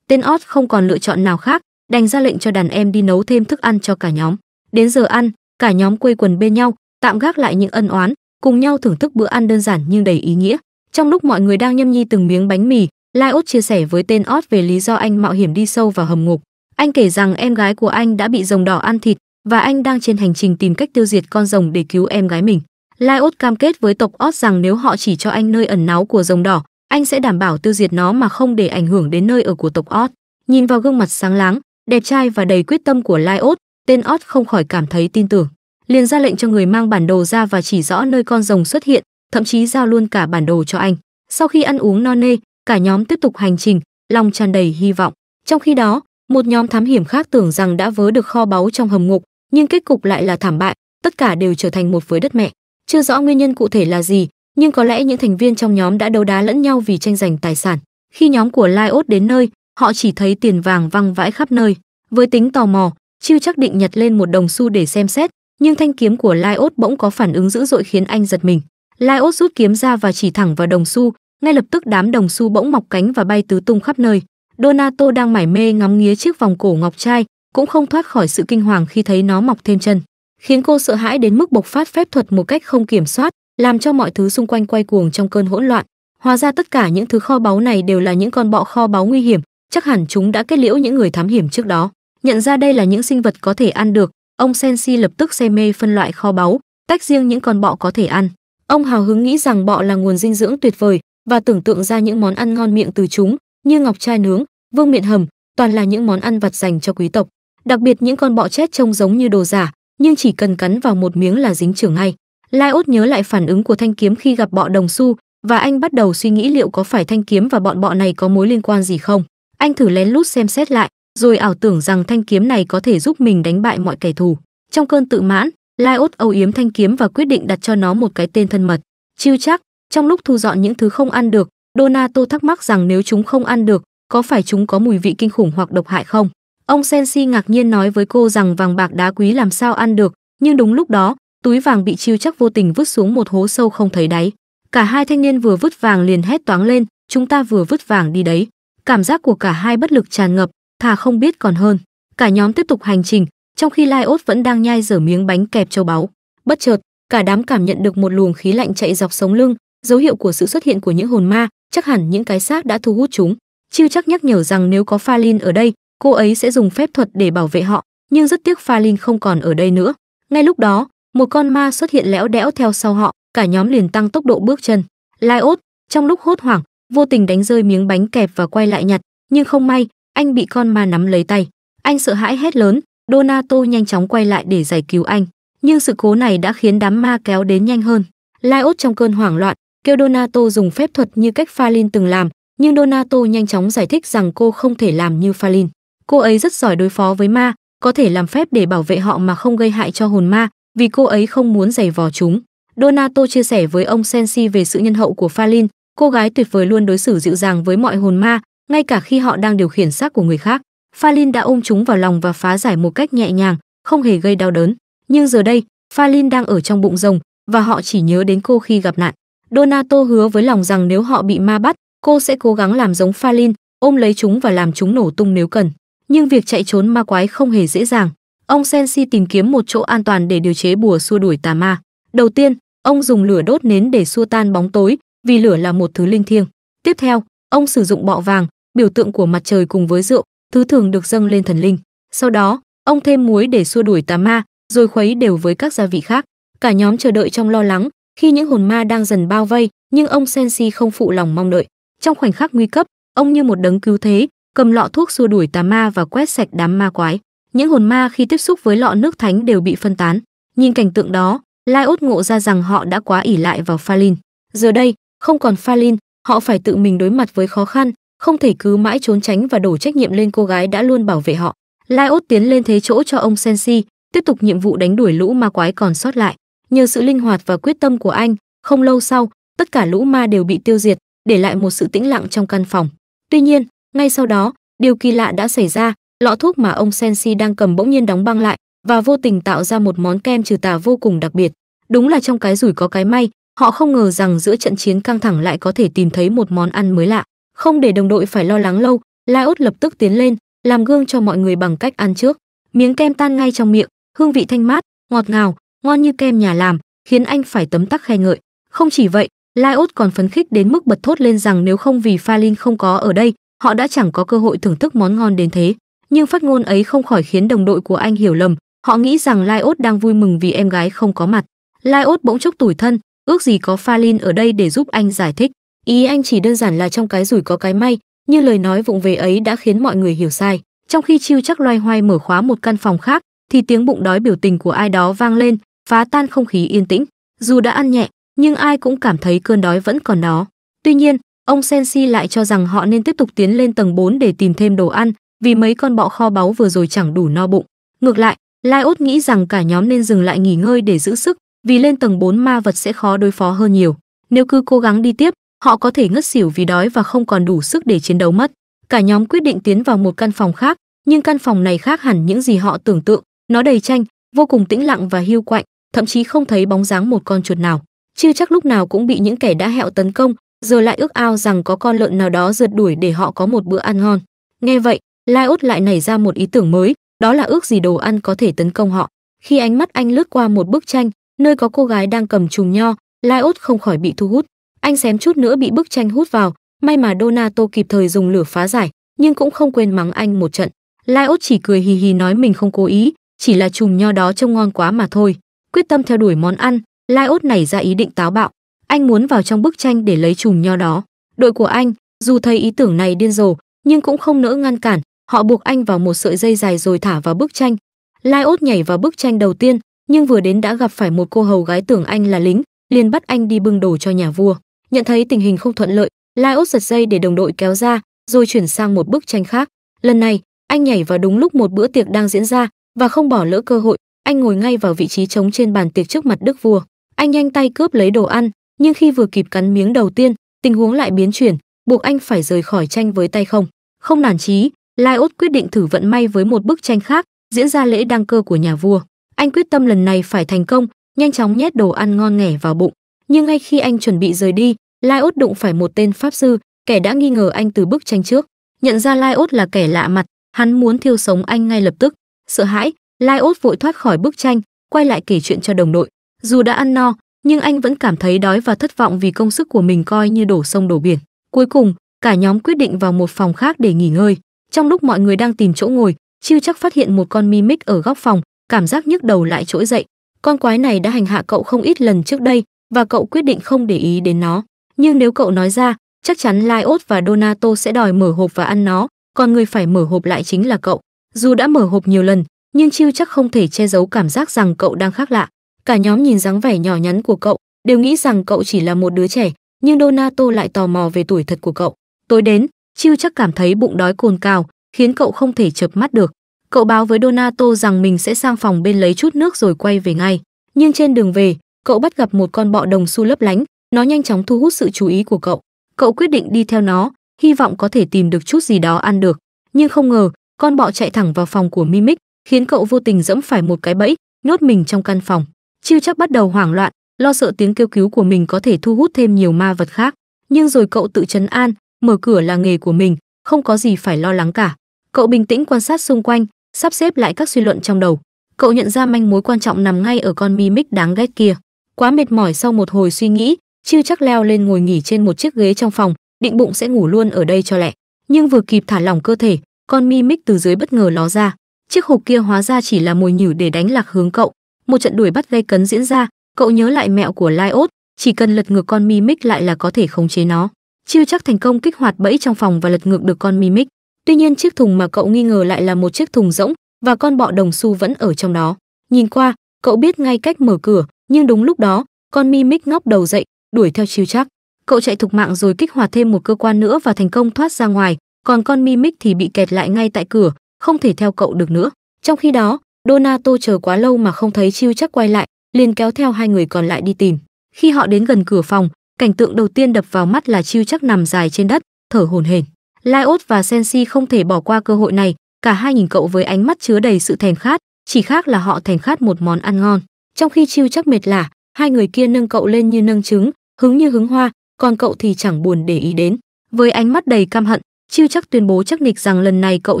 Tên Oz không còn lựa chọn nào khác, đành ra lệnh cho đàn em đi nấu thêm thức ăn cho cả nhóm. Đến giờ ăn, cả nhóm quây quần bên nhau, tạm gác lại những ân oán, cùng nhau thưởng thức bữa ăn đơn giản nhưng đầy ý nghĩa. Trong lúc mọi người đang nhâm nhi từng miếng bánh mì, Lai Út chia sẻ với tên Ót về lý do anh mạo hiểm đi sâu vào hầm ngục. Anh kể rằng em gái của anh đã bị rồng đỏ ăn thịt và anh đang trên hành trình tìm cách tiêu diệt con rồng để cứu em gái mình. Lai Út cam kết với tộc Ót rằng nếu họ chỉ cho anh nơi ẩn náu của rồng đỏ, anh sẽ đảm bảo tiêu diệt nó mà không để ảnh hưởng đến nơi ở của tộc Ót. Nhìn vào gương mặt sáng láng, đẹp trai và đầy quyết tâm của Lai Út, tên ót không khỏi cảm thấy tin tưởng liền ra lệnh cho người mang bản đồ ra và chỉ rõ nơi con rồng xuất hiện thậm chí giao luôn cả bản đồ cho anh sau khi ăn uống no nê cả nhóm tiếp tục hành trình lòng tràn đầy hy vọng trong khi đó một nhóm thám hiểm khác tưởng rằng đã vớ được kho báu trong hầm ngục nhưng kết cục lại là thảm bại tất cả đều trở thành một với đất mẹ chưa rõ nguyên nhân cụ thể là gì nhưng có lẽ những thành viên trong nhóm đã đấu đá lẫn nhau vì tranh giành tài sản khi nhóm của lai ốt đến nơi họ chỉ thấy tiền vàng văng vãi khắp nơi với tính tò mò chưa chắc định nhặt lên một đồng xu để xem xét, nhưng thanh kiếm của Lai bỗng có phản ứng dữ dội khiến anh giật mình. Lai rút kiếm ra và chỉ thẳng vào đồng xu, ngay lập tức đám đồng xu bỗng mọc cánh và bay tứ tung khắp nơi. Donato đang mải mê ngắm nghía chiếc vòng cổ ngọc trai, cũng không thoát khỏi sự kinh hoàng khi thấy nó mọc thêm chân, khiến cô sợ hãi đến mức bộc phát phép thuật một cách không kiểm soát, làm cho mọi thứ xung quanh quay cuồng trong cơn hỗn loạn. Hóa ra tất cả những thứ kho báu này đều là những con bọ kho báu nguy hiểm, chắc hẳn chúng đã kết liễu những người thám hiểm trước đó nhận ra đây là những sinh vật có thể ăn được ông sensi lập tức say mê phân loại kho báu tách riêng những con bọ có thể ăn ông hào hứng nghĩ rằng bọ là nguồn dinh dưỡng tuyệt vời và tưởng tượng ra những món ăn ngon miệng từ chúng như ngọc trai nướng vương miện hầm toàn là những món ăn vặt dành cho quý tộc đặc biệt những con bọ chết trông giống như đồ giả nhưng chỉ cần cắn vào một miếng là dính trưởng ngay lai ốt nhớ lại phản ứng của thanh kiếm khi gặp bọ đồng xu và anh bắt đầu suy nghĩ liệu có phải thanh kiếm và bọn bọ này có mối liên quan gì không anh thử lén lút xem xét lại rồi ảo tưởng rằng thanh kiếm này có thể giúp mình đánh bại mọi kẻ thù. Trong cơn tự mãn, Lai âu yếm thanh kiếm và quyết định đặt cho nó một cái tên thân mật. Chiêu chắc, trong lúc thu dọn những thứ không ăn được, Donato thắc mắc rằng nếu chúng không ăn được, có phải chúng có mùi vị kinh khủng hoặc độc hại không? Ông Sensi ngạc nhiên nói với cô rằng vàng bạc đá quý làm sao ăn được, nhưng đúng lúc đó, túi vàng bị chiêu chắc vô tình vứt xuống một hố sâu không thấy đáy. Cả hai thanh niên vừa vứt vàng liền hét toáng lên, chúng ta vừa vứt vàng đi đấy. Cảm giác của cả hai bất lực tràn ngập, thà không biết còn hơn. Cả nhóm tiếp tục hành trình, trong khi Lai Ốt vẫn đang nhai dở miếng bánh kẹp châu báu. Bất chợt, cả đám cảm nhận được một luồng khí lạnh chạy dọc sống lưng, dấu hiệu của sự xuất hiện của những hồn ma, chắc hẳn những cái xác đã thu hút chúng. Chiêu chắc nhắc nhở rằng nếu có Pha Linh ở đây, cô ấy sẽ dùng phép thuật để bảo vệ họ, nhưng rất tiếc Pha Linh không còn ở đây nữa. Ngay lúc đó, một con ma xuất hiện lẽo đẽo theo sau họ, cả nhóm liền tăng tốc độ bước chân. Lai Ốt, trong lúc hốt hoảng, vô tình đánh rơi miếng bánh kẹp và quay lại nhặt, nhưng không may, anh bị con ma nắm lấy tay. Anh sợ hãi hét lớn, Donato nhanh chóng quay lại để giải cứu anh. Nhưng sự cố này đã khiến đám ma kéo đến nhanh hơn. Laios trong cơn hoảng loạn, kêu Donato dùng phép thuật như cách Falin từng làm, nhưng Donato nhanh chóng giải thích rằng cô không thể làm như Falin. Cô ấy rất giỏi đối phó với ma, có thể làm phép để bảo vệ họ mà không gây hại cho hồn ma, vì cô ấy không muốn giày vò chúng. Donato chia sẻ với ông Sensi về sự nhân hậu của Falin, cô gái tuyệt vời luôn đối xử dịu dàng với mọi hồn ma, ngay cả khi họ đang điều khiển xác của người khác phalin đã ôm chúng vào lòng và phá giải một cách nhẹ nhàng không hề gây đau đớn nhưng giờ đây phalin đang ở trong bụng rồng và họ chỉ nhớ đến cô khi gặp nạn donato hứa với lòng rằng nếu họ bị ma bắt cô sẽ cố gắng làm giống phalin ôm lấy chúng và làm chúng nổ tung nếu cần nhưng việc chạy trốn ma quái không hề dễ dàng ông sensi tìm kiếm một chỗ an toàn để điều chế bùa xua đuổi tà ma đầu tiên ông dùng lửa đốt nến để xua tan bóng tối vì lửa là một thứ linh thiêng tiếp theo Ông sử dụng bọ vàng, biểu tượng của mặt trời cùng với rượu, thứ thường được dâng lên thần linh. Sau đó, ông thêm muối để xua đuổi tà ma, rồi khuấy đều với các gia vị khác. Cả nhóm chờ đợi trong lo lắng, khi những hồn ma đang dần bao vây, nhưng ông Sensi không phụ lòng mong đợi. Trong khoảnh khắc nguy cấp, ông như một đấng cứu thế, cầm lọ thuốc xua đuổi tà ma và quét sạch đám ma quái. Những hồn ma khi tiếp xúc với lọ nước thánh đều bị phân tán. Nhìn cảnh tượng đó, Lai út ngộ ra rằng họ đã quá ỷ lại vào Pha Linh. Giờ đây, không còn Pha Linh, họ phải tự mình đối mặt với khó khăn, không thể cứ mãi trốn tránh và đổ trách nhiệm lên cô gái đã luôn bảo vệ họ. Lai Ốt tiến lên thế chỗ cho ông Sensi, tiếp tục nhiệm vụ đánh đuổi lũ ma quái còn sót lại. Nhờ sự linh hoạt và quyết tâm của anh, không lâu sau, tất cả lũ ma đều bị tiêu diệt, để lại một sự tĩnh lặng trong căn phòng. Tuy nhiên, ngay sau đó, điều kỳ lạ đã xảy ra, lọ thuốc mà ông Sensi đang cầm bỗng nhiên đóng băng lại và vô tình tạo ra một món kem trừ tà vô cùng đặc biệt. Đúng là trong cái rủi có cái may, Họ không ngờ rằng giữa trận chiến căng thẳng lại có thể tìm thấy một món ăn mới lạ. Không để đồng đội phải lo lắng lâu, Laiốt lập tức tiến lên, làm gương cho mọi người bằng cách ăn trước. Miếng kem tan ngay trong miệng, hương vị thanh mát, ngọt ngào, ngon như kem nhà làm, khiến anh phải tấm tắc khen ngợi. Không chỉ vậy, Laiốt còn phấn khích đến mức bật thốt lên rằng nếu không vì Pha Linh không có ở đây, họ đã chẳng có cơ hội thưởng thức món ngon đến thế. Nhưng phát ngôn ấy không khỏi khiến đồng đội của anh hiểu lầm, họ nghĩ rằng Laiốt đang vui mừng vì em gái không có mặt. Laiốt bỗng chốc tủi thân, ước gì có Phalin ở đây để giúp anh giải thích. Ý anh chỉ đơn giản là trong cái rủi có cái may, như lời nói vụng về ấy đã khiến mọi người hiểu sai. Trong khi Chiêu chắc loay hoay mở khóa một căn phòng khác, thì tiếng bụng đói biểu tình của ai đó vang lên, phá tan không khí yên tĩnh. Dù đã ăn nhẹ, nhưng ai cũng cảm thấy cơn đói vẫn còn đó. Tuy nhiên, ông Sensi lại cho rằng họ nên tiếp tục tiến lên tầng 4 để tìm thêm đồ ăn, vì mấy con bọ kho báu vừa rồi chẳng đủ no bụng. Ngược lại, Lai Ốt nghĩ rằng cả nhóm nên dừng lại nghỉ ngơi để giữ sức, vì lên tầng 4 ma vật sẽ khó đối phó hơn nhiều. Nếu cứ cố gắng đi tiếp, họ có thể ngất xỉu vì đói và không còn đủ sức để chiến đấu mất. Cả nhóm quyết định tiến vào một căn phòng khác, nhưng căn phòng này khác hẳn những gì họ tưởng tượng, nó đầy tranh, vô cùng tĩnh lặng và hiu quạnh, thậm chí không thấy bóng dáng một con chuột nào. Chưa chắc lúc nào cũng bị những kẻ đã hẹo tấn công, giờ lại ước ao rằng có con lợn nào đó rượt đuổi để họ có một bữa ăn ngon. Nghe vậy, lai út lại nảy ra một ý tưởng mới, đó là ước gì đồ ăn có thể tấn công họ. Khi ánh mắt anh lướt qua một bức tranh, nơi có cô gái đang cầm chùm nho, Lai Út không khỏi bị thu hút. Anh xém chút nữa bị bức tranh hút vào, may mà Donato kịp thời dùng lửa phá giải, nhưng cũng không quên mắng anh một trận. Lai Út chỉ cười hì hì nói mình không cố ý, chỉ là chùm nho đó trông ngon quá mà thôi. Quyết tâm theo đuổi món ăn, Lai Út nảy ra ý định táo bạo. Anh muốn vào trong bức tranh để lấy chùm nho đó. Đội của anh, dù thấy ý tưởng này điên rồ, nhưng cũng không nỡ ngăn cản, họ buộc anh vào một sợi dây dài rồi thả vào bức tranh. Lai Út nhảy vào bức tranh đầu tiên, nhưng vừa đến đã gặp phải một cô hầu gái tưởng anh là lính, liền bắt anh đi bưng đồ cho nhà vua. Nhận thấy tình hình không thuận lợi, Laios giật dây để đồng đội kéo ra, rồi chuyển sang một bức tranh khác. Lần này, anh nhảy vào đúng lúc một bữa tiệc đang diễn ra và không bỏ lỡ cơ hội, anh ngồi ngay vào vị trí trống trên bàn tiệc trước mặt đức vua. Anh nhanh tay cướp lấy đồ ăn, nhưng khi vừa kịp cắn miếng đầu tiên, tình huống lại biến chuyển, buộc anh phải rời khỏi tranh với tay không. Không nản chí, Laios quyết định thử vận may với một bức tranh khác, diễn ra lễ đăng cơ của nhà vua. Anh quyết tâm lần này phải thành công, nhanh chóng nhét đồ ăn ngon nghẻ vào bụng. Nhưng ngay khi anh chuẩn bị rời đi, Lai Ốt đụng phải một tên pháp sư, kẻ đã nghi ngờ anh từ bức tranh trước. Nhận ra Lai Ốt là kẻ lạ mặt, hắn muốn thiêu sống anh ngay lập tức. Sợ hãi, Lai Ốt vội thoát khỏi bức tranh, quay lại kể chuyện cho đồng đội. Dù đã ăn no, nhưng anh vẫn cảm thấy đói và thất vọng vì công sức của mình coi như đổ sông đổ biển. Cuối cùng, cả nhóm quyết định vào một phòng khác để nghỉ ngơi. Trong lúc mọi người đang tìm chỗ ngồi, Chiêu chắc phát hiện một con mimic ở góc phòng, cảm giác nhức đầu lại trỗi dậy. Con quái này đã hành hạ cậu không ít lần trước đây và cậu quyết định không để ý đến nó. Nhưng nếu cậu nói ra, chắc chắn Laios và Donato sẽ đòi mở hộp và ăn nó, còn người phải mở hộp lại chính là cậu. Dù đã mở hộp nhiều lần, nhưng Chiêu chắc không thể che giấu cảm giác rằng cậu đang khác lạ. Cả nhóm nhìn dáng vẻ nhỏ nhắn của cậu, đều nghĩ rằng cậu chỉ là một đứa trẻ, nhưng Donato lại tò mò về tuổi thật của cậu. Tối đến, Chiêu chắc cảm thấy bụng đói cồn cào, khiến cậu không thể chợp mắt được. Cậu báo với Donato rằng mình sẽ sang phòng bên lấy chút nước rồi quay về ngay. Nhưng trên đường về, cậu bắt gặp một con bọ đồng xu lấp lánh, nó nhanh chóng thu hút sự chú ý của cậu. Cậu quyết định đi theo nó, hy vọng có thể tìm được chút gì đó ăn được. Nhưng không ngờ, con bọ chạy thẳng vào phòng của Mimic, khiến cậu vô tình dẫm phải một cái bẫy, nhốt mình trong căn phòng. Chiêu chắc bắt đầu hoảng loạn, lo sợ tiếng kêu cứu của mình có thể thu hút thêm nhiều ma vật khác. Nhưng rồi cậu tự chấn an, mở cửa là nghề của mình, không có gì phải lo lắng cả. Cậu bình tĩnh quan sát xung quanh, sắp xếp lại các suy luận trong đầu cậu nhận ra manh mối quan trọng nằm ngay ở con mimic đáng ghét kia quá mệt mỏi sau một hồi suy nghĩ chiêu chắc leo lên ngồi nghỉ trên một chiếc ghế trong phòng định bụng sẽ ngủ luôn ở đây cho lẹ nhưng vừa kịp thả lỏng cơ thể con mimic từ dưới bất ngờ ló ra chiếc hộp kia hóa ra chỉ là mồi nhử để đánh lạc hướng cậu một trận đuổi bắt gây cấn diễn ra cậu nhớ lại mẹo của Lyot, chỉ cần lật ngược con mimic lại là có thể khống chế nó. Chiêu chắc thành công kích hoạt bẫy trong phòng và lật ngược được con mimic. Tuy nhiên chiếc thùng mà cậu nghi ngờ lại là một chiếc thùng rỗng và con bọ đồng xu vẫn ở trong đó. Nhìn qua, cậu biết ngay cách mở cửa, nhưng đúng lúc đó, con Mimic ngóc đầu dậy, đuổi theo chiêu chắc. Cậu chạy thục mạng rồi kích hoạt thêm một cơ quan nữa và thành công thoát ra ngoài, còn con Mimic thì bị kẹt lại ngay tại cửa, không thể theo cậu được nữa. Trong khi đó, Donato chờ quá lâu mà không thấy chiêu chắc quay lại, liền kéo theo hai người còn lại đi tìm. Khi họ đến gần cửa phòng, cảnh tượng đầu tiên đập vào mắt là chiêu chắc nằm dài trên đất, thở hổn hển. Laiot và Sensi không thể bỏ qua cơ hội này, cả hai nhìn cậu với ánh mắt chứa đầy sự thèm khát, chỉ khác là họ thèm khát một món ăn ngon. Trong khi Chiêu chắc mệt lả, hai người kia nâng cậu lên như nâng trứng, hứng như hứng hoa, còn cậu thì chẳng buồn để ý đến. Với ánh mắt đầy căm hận, Chiêu chắc tuyên bố chắc nịch rằng lần này cậu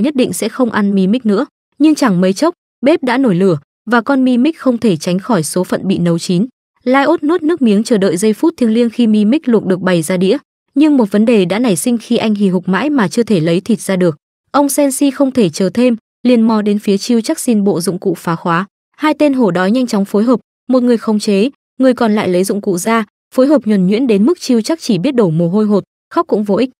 nhất định sẽ không ăn mì mít nữa, nhưng chẳng mấy chốc, bếp đã nổi lửa và con mì mít không thể tránh khỏi số phận bị nấu chín. Lai ốt nuốt nước miếng chờ đợi giây phút thiêng liêng khi mì mít luộc được bày ra đĩa nhưng một vấn đề đã nảy sinh khi anh hì hục mãi mà chưa thể lấy thịt ra được. Ông Sensi không thể chờ thêm, liền mò đến phía Chiêu chắc xin bộ dụng cụ phá khóa. Hai tên hổ đói nhanh chóng phối hợp, một người khống chế, người còn lại lấy dụng cụ ra, phối hợp nhuần nhuyễn đến mức Chiêu chắc chỉ biết đổ mồ hôi hột, khóc cũng vô ích.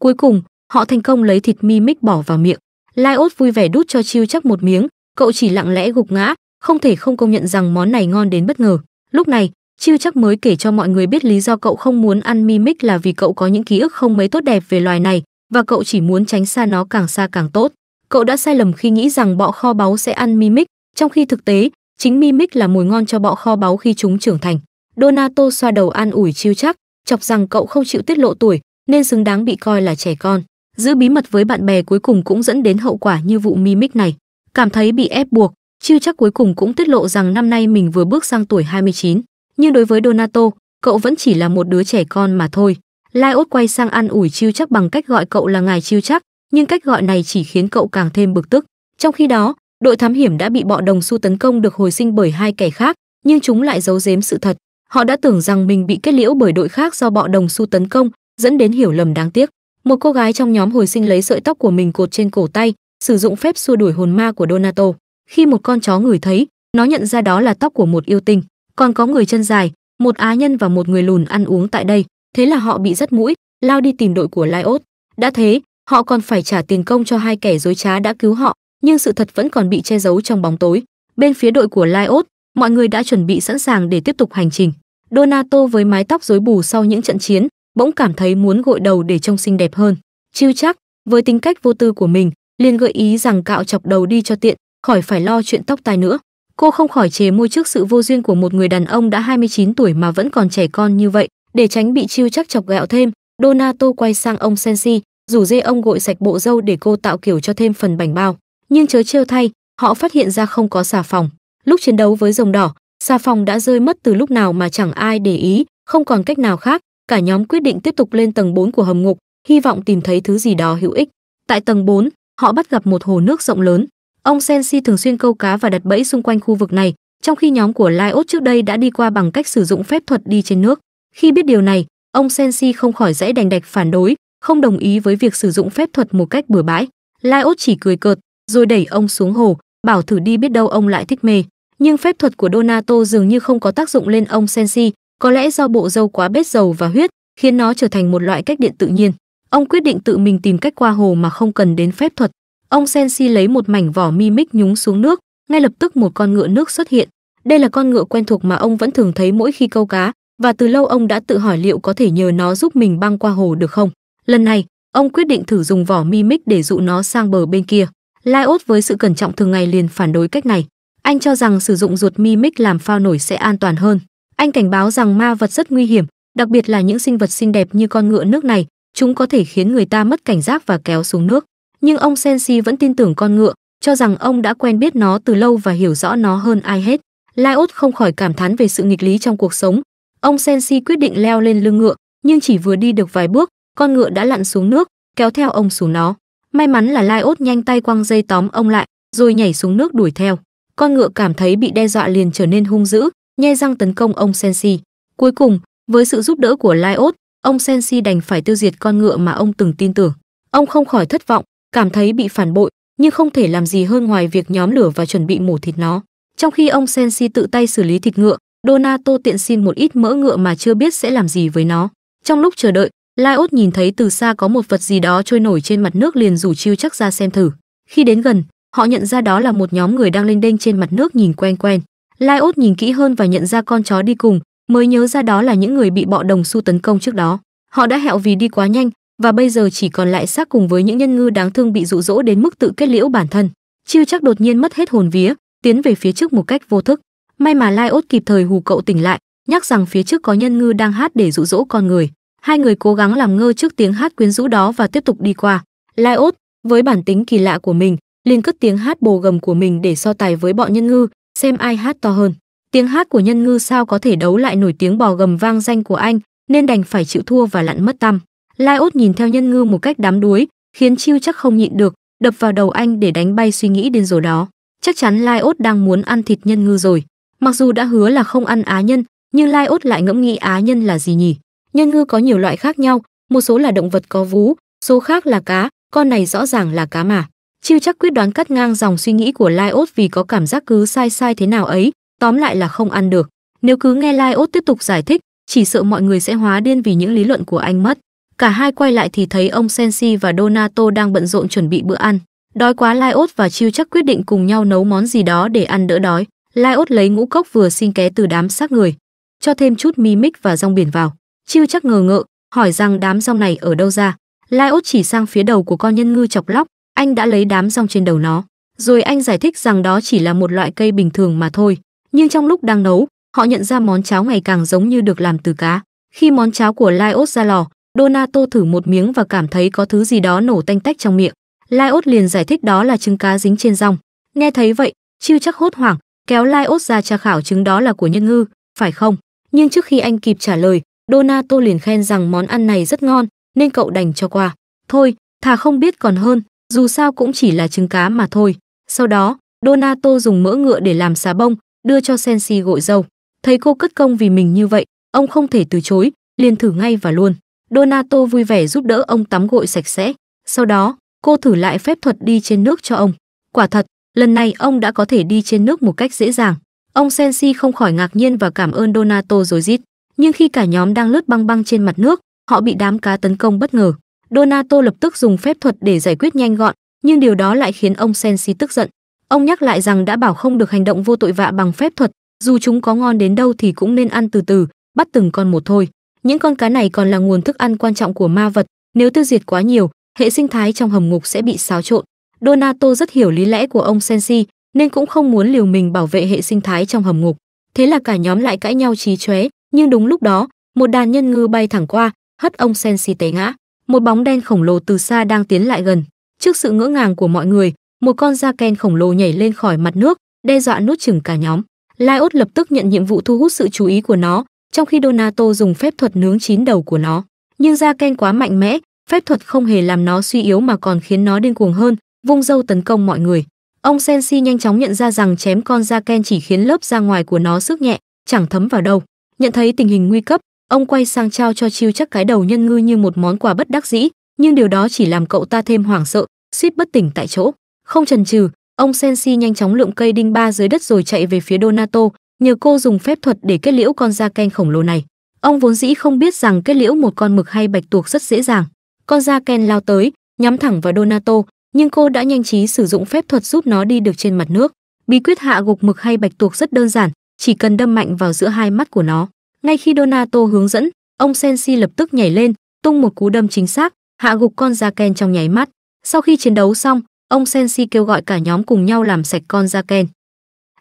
Cuối cùng, họ thành công lấy thịt mimic bỏ vào miệng. Lai Ốt vui vẻ đút cho Chiêu chắc một miếng, cậu chỉ lặng lẽ gục ngã, không thể không công nhận rằng món này ngon đến bất ngờ. Lúc này, chưa chắc mới kể cho mọi người biết lý do cậu không muốn ăn mimic là vì cậu có những ký ức không mấy tốt đẹp về loài này và cậu chỉ muốn tránh xa nó càng xa càng tốt. Cậu đã sai lầm khi nghĩ rằng bọ kho báu sẽ ăn mimic, trong khi thực tế, chính mimic là mùi ngon cho bọ kho báu khi chúng trưởng thành. Donato xoa đầu an ủi chiêu chắc, chọc rằng cậu không chịu tiết lộ tuổi nên xứng đáng bị coi là trẻ con. Giữ bí mật với bạn bè cuối cùng cũng dẫn đến hậu quả như vụ mimic này. Cảm thấy bị ép buộc, chiêu chắc cuối cùng cũng tiết lộ rằng năm nay mình vừa bước sang tuổi 29 nhưng đối với Donato, cậu vẫn chỉ là một đứa trẻ con mà thôi. Lai quay sang an ủi Chiêu Chắc bằng cách gọi cậu là ngài Chiêu Chắc, nhưng cách gọi này chỉ khiến cậu càng thêm bực tức. Trong khi đó, đội thám hiểm đã bị bọn đồng xu tấn công được hồi sinh bởi hai kẻ khác, nhưng chúng lại giấu giếm sự thật. Họ đã tưởng rằng mình bị kết liễu bởi đội khác do bọn đồng xu tấn công, dẫn đến hiểu lầm đáng tiếc. Một cô gái trong nhóm hồi sinh lấy sợi tóc của mình cột trên cổ tay, sử dụng phép xua đuổi hồn ma của Donato. Khi một con chó ngửi thấy, nó nhận ra đó là tóc của một yêu tinh còn có người chân dài, một á nhân và một người lùn ăn uống tại đây, thế là họ bị dắt mũi, lao đi tìm đội của Lyot. Đã thế, họ còn phải trả tiền công cho hai kẻ dối trá đã cứu họ, nhưng sự thật vẫn còn bị che giấu trong bóng tối. Bên phía đội của Lyot, mọi người đã chuẩn bị sẵn sàng để tiếp tục hành trình. Donato với mái tóc rối bù sau những trận chiến, bỗng cảm thấy muốn gội đầu để trông xinh đẹp hơn. Chiêu chắc, với tính cách vô tư của mình, liền gợi ý rằng cạo chọc đầu đi cho tiện, khỏi phải lo chuyện tóc tai nữa. Cô không khỏi chề môi trước sự vô duyên của một người đàn ông đã 29 tuổi mà vẫn còn trẻ con như vậy, để tránh bị chiêu chắc chọc gạo thêm, Donato quay sang ông Sensi, rủ dê ông gội sạch bộ râu để cô tạo kiểu cho thêm phần bảnh bao. Nhưng chớ trêu thay, họ phát hiện ra không có xà phòng. Lúc chiến đấu với rồng đỏ, xà phòng đã rơi mất từ lúc nào mà chẳng ai để ý, không còn cách nào khác, cả nhóm quyết định tiếp tục lên tầng 4 của hầm ngục, hy vọng tìm thấy thứ gì đó hữu ích. Tại tầng 4, họ bắt gặp một hồ nước rộng lớn, Ông Sensi thường xuyên câu cá và đặt bẫy xung quanh khu vực này, trong khi nhóm của Lyot trước đây đã đi qua bằng cách sử dụng phép thuật đi trên nước. Khi biết điều này, ông Sensi không khỏi dãy đành đạch phản đối, không đồng ý với việc sử dụng phép thuật một cách bừa bãi. Lyot chỉ cười cợt, rồi đẩy ông xuống hồ, bảo thử đi biết đâu ông lại thích mê. Nhưng phép thuật của Donato dường như không có tác dụng lên ông Sensi, có lẽ do bộ dâu quá bết dầu và huyết, khiến nó trở thành một loại cách điện tự nhiên. Ông quyết định tự mình tìm cách qua hồ mà không cần đến phép thuật. Ông Sensi lấy một mảnh vỏ mimic nhúng xuống nước, ngay lập tức một con ngựa nước xuất hiện. Đây là con ngựa quen thuộc mà ông vẫn thường thấy mỗi khi câu cá, và từ lâu ông đã tự hỏi liệu có thể nhờ nó giúp mình băng qua hồ được không. Lần này, ông quyết định thử dùng vỏ mimic để dụ nó sang bờ bên kia. Laios với sự cẩn trọng thường ngày liền phản đối cách này. Anh cho rằng sử dụng ruột mimic làm phao nổi sẽ an toàn hơn. Anh cảnh báo rằng ma vật rất nguy hiểm, đặc biệt là những sinh vật xinh đẹp như con ngựa nước này, chúng có thể khiến người ta mất cảnh giác và kéo xuống nước nhưng ông Sensi vẫn tin tưởng con ngựa, cho rằng ông đã quen biết nó từ lâu và hiểu rõ nó hơn ai hết. Laiot không khỏi cảm thán về sự nghịch lý trong cuộc sống. Ông Sensi quyết định leo lên lưng ngựa, nhưng chỉ vừa đi được vài bước, con ngựa đã lặn xuống nước, kéo theo ông xuống nó. May mắn là Laiot nhanh tay quăng dây tóm ông lại, rồi nhảy xuống nước đuổi theo. Con ngựa cảm thấy bị đe dọa liền trở nên hung dữ, nhe răng tấn công ông Sensi. Cuối cùng, với sự giúp đỡ của Laiot, ông Sensi đành phải tiêu diệt con ngựa mà ông từng tin tưởng. Ông không khỏi thất vọng, cảm thấy bị phản bội nhưng không thể làm gì hơn ngoài việc nhóm lửa và chuẩn bị mổ thịt nó trong khi ông sensi tự tay xử lý thịt ngựa donato tiện xin một ít mỡ ngựa mà chưa biết sẽ làm gì với nó trong lúc chờ đợi laios nhìn thấy từ xa có một vật gì đó trôi nổi trên mặt nước liền rủ chiêu chắc ra xem thử khi đến gần họ nhận ra đó là một nhóm người đang lênh đênh trên mặt nước nhìn quen quen laios nhìn kỹ hơn và nhận ra con chó đi cùng mới nhớ ra đó là những người bị bọ đồng xu tấn công trước đó họ đã hẹo vì đi quá nhanh và bây giờ chỉ còn lại xác cùng với những nhân ngư đáng thương bị dụ dỗ đến mức tự kết liễu bản thân. Chiêu chắc đột nhiên mất hết hồn vía, tiến về phía trước một cách vô thức. May mà Lai Ốt kịp thời hù cậu tỉnh lại, nhắc rằng phía trước có nhân ngư đang hát để dụ dỗ con người. Hai người cố gắng làm ngơ trước tiếng hát quyến rũ đó và tiếp tục đi qua. Lai Ốt, với bản tính kỳ lạ của mình, liền cất tiếng hát bồ gầm của mình để so tài với bọn nhân ngư, xem ai hát to hơn. Tiếng hát của nhân ngư sao có thể đấu lại nổi tiếng bò gầm vang danh của anh, nên đành phải chịu thua và lặn mất tâm. Lai Út nhìn theo Nhân Ngư một cách đắm đuối, khiến Chiêu chắc không nhịn được, đập vào đầu anh để đánh bay suy nghĩ điên rồ đó. Chắc chắn Lai Út đang muốn ăn thịt Nhân Ngư rồi. Mặc dù đã hứa là không ăn á nhân, nhưng Lai Út lại ngẫm nghĩ á nhân là gì nhỉ? Nhân ngư có nhiều loại khác nhau, một số là động vật có vú, số khác là cá, con này rõ ràng là cá mà. Chiêu chắc quyết đoán cắt ngang dòng suy nghĩ của Lai Út vì có cảm giác cứ sai sai thế nào ấy, tóm lại là không ăn được. Nếu cứ nghe Lai Út tiếp tục giải thích, chỉ sợ mọi người sẽ hóa điên vì những lý luận của anh mất. Cả hai quay lại thì thấy ông Sensi và Donato đang bận rộn chuẩn bị bữa ăn. Đói quá Laiốt và Chiêu chắc quyết định cùng nhau nấu món gì đó để ăn đỡ đói. Laiốt lấy ngũ cốc vừa xin ké từ đám xác người, cho thêm chút mi mimic và rong biển vào. Chiêu chắc ngờ ngợ, hỏi rằng đám rong này ở đâu ra. Laiốt chỉ sang phía đầu của con nhân ngư chọc lóc, anh đã lấy đám rong trên đầu nó. Rồi anh giải thích rằng đó chỉ là một loại cây bình thường mà thôi. Nhưng trong lúc đang nấu, họ nhận ra món cháo ngày càng giống như được làm từ cá. Khi món cháo của Laios ra lò, Donato thử một miếng và cảm thấy có thứ gì đó nổ tanh tách trong miệng. Laios liền giải thích đó là trứng cá dính trên rong. Nghe thấy vậy, Chiêu chắc hốt hoảng, kéo Laios ra tra khảo trứng đó là của nhân ngư, phải không? Nhưng trước khi anh kịp trả lời, Donato liền khen rằng món ăn này rất ngon, nên cậu đành cho qua. Thôi, thà không biết còn hơn, dù sao cũng chỉ là trứng cá mà thôi. Sau đó, Donato dùng mỡ ngựa để làm xà bông, đưa cho Sensi gội dầu. Thấy cô cất công vì mình như vậy, ông không thể từ chối, liền thử ngay và luôn. Donato vui vẻ giúp đỡ ông tắm gội sạch sẽ. Sau đó, cô thử lại phép thuật đi trên nước cho ông. Quả thật, lần này ông đã có thể đi trên nước một cách dễ dàng. Ông Sensi không khỏi ngạc nhiên và cảm ơn Donato rồi rít. Nhưng khi cả nhóm đang lướt băng băng trên mặt nước, họ bị đám cá tấn công bất ngờ. Donato lập tức dùng phép thuật để giải quyết nhanh gọn, nhưng điều đó lại khiến ông Sensi tức giận. Ông nhắc lại rằng đã bảo không được hành động vô tội vạ bằng phép thuật, dù chúng có ngon đến đâu thì cũng nên ăn từ từ, bắt từng con một thôi. Những con cá này còn là nguồn thức ăn quan trọng của ma vật, nếu tiêu diệt quá nhiều, hệ sinh thái trong hầm ngục sẽ bị xáo trộn. Donato rất hiểu lý lẽ của ông Sensi, nên cũng không muốn liều mình bảo vệ hệ sinh thái trong hầm ngục. Thế là cả nhóm lại cãi nhau trí chóe, nhưng đúng lúc đó, một đàn nhân ngư bay thẳng qua, hất ông Sensi té ngã. Một bóng đen khổng lồ từ xa đang tiến lại gần. Trước sự ngỡ ngàng của mọi người, một con da ken khổng lồ nhảy lên khỏi mặt nước, đe dọa nuốt chửng cả nhóm. Laiốt lập tức nhận nhiệm vụ thu hút sự chú ý của nó, trong khi Donato dùng phép thuật nướng chín đầu của nó. Nhưng da Ken quá mạnh mẽ, phép thuật không hề làm nó suy yếu mà còn khiến nó điên cuồng hơn, vung dâu tấn công mọi người. Ông Sensi nhanh chóng nhận ra rằng chém con da Ken chỉ khiến lớp da ngoài của nó sức nhẹ, chẳng thấm vào đâu. Nhận thấy tình hình nguy cấp, ông quay sang trao cho Chiêu chắc cái đầu nhân ngư như một món quà bất đắc dĩ, nhưng điều đó chỉ làm cậu ta thêm hoảng sợ, suýt bất tỉnh tại chỗ. Không chần chừ, ông Sensi nhanh chóng lượm cây đinh ba dưới đất rồi chạy về phía Donato, nhờ cô dùng phép thuật để kết liễu con da canh khổng lồ này. Ông vốn dĩ không biết rằng kết liễu một con mực hay bạch tuộc rất dễ dàng. Con da ken lao tới, nhắm thẳng vào Donato, nhưng cô đã nhanh trí sử dụng phép thuật giúp nó đi được trên mặt nước. Bí quyết hạ gục mực hay bạch tuộc rất đơn giản, chỉ cần đâm mạnh vào giữa hai mắt của nó. Ngay khi Donato hướng dẫn, ông Sensi lập tức nhảy lên, tung một cú đâm chính xác, hạ gục con da ken trong nháy mắt. Sau khi chiến đấu xong, ông Sensi kêu gọi cả nhóm cùng nhau làm sạch con da ken.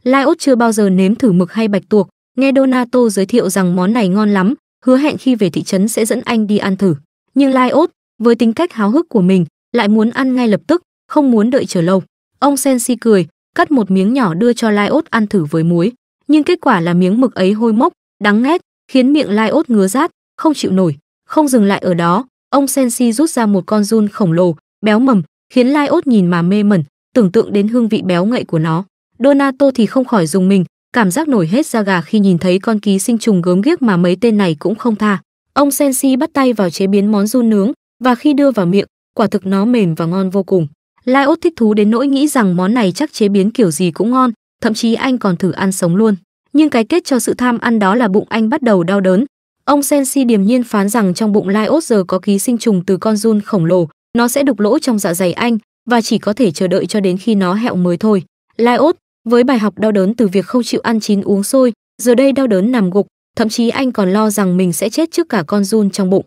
Laios chưa bao giờ nếm thử mực hay bạch tuộc, nghe Donato giới thiệu rằng món này ngon lắm, hứa hẹn khi về thị trấn sẽ dẫn anh đi ăn thử. Nhưng Laios, với tính cách háo hức của mình, lại muốn ăn ngay lập tức, không muốn đợi chờ lâu. Ông Sensi cười, cắt một miếng nhỏ đưa cho Laios ăn thử với muối, nhưng kết quả là miếng mực ấy hôi mốc, đắng nghét, khiến miệng Laios ngứa rát, không chịu nổi. Không dừng lại ở đó, ông Sensi rút ra một con giun khổng lồ, béo mầm, khiến Laios nhìn mà mê mẩn, tưởng tượng đến hương vị béo ngậy của nó. Donato thì không khỏi dùng mình, cảm giác nổi hết da gà khi nhìn thấy con ký sinh trùng gớm ghiếc mà mấy tên này cũng không tha. Ông Sensi bắt tay vào chế biến món run nướng và khi đưa vào miệng, quả thực nó mềm và ngon vô cùng. Laiot thích thú đến nỗi nghĩ rằng món này chắc chế biến kiểu gì cũng ngon, thậm chí anh còn thử ăn sống luôn. Nhưng cái kết cho sự tham ăn đó là bụng anh bắt đầu đau đớn. Ông Sensi điềm nhiên phán rằng trong bụng Laiot giờ có ký sinh trùng từ con run khổng lồ, nó sẽ đục lỗ trong dạ dày anh và chỉ có thể chờ đợi cho đến khi nó hẹo mới thôi. Laiot, với bài học đau đớn từ việc không chịu ăn chín uống sôi, giờ đây đau đớn nằm gục, thậm chí anh còn lo rằng mình sẽ chết trước cả con run trong bụng.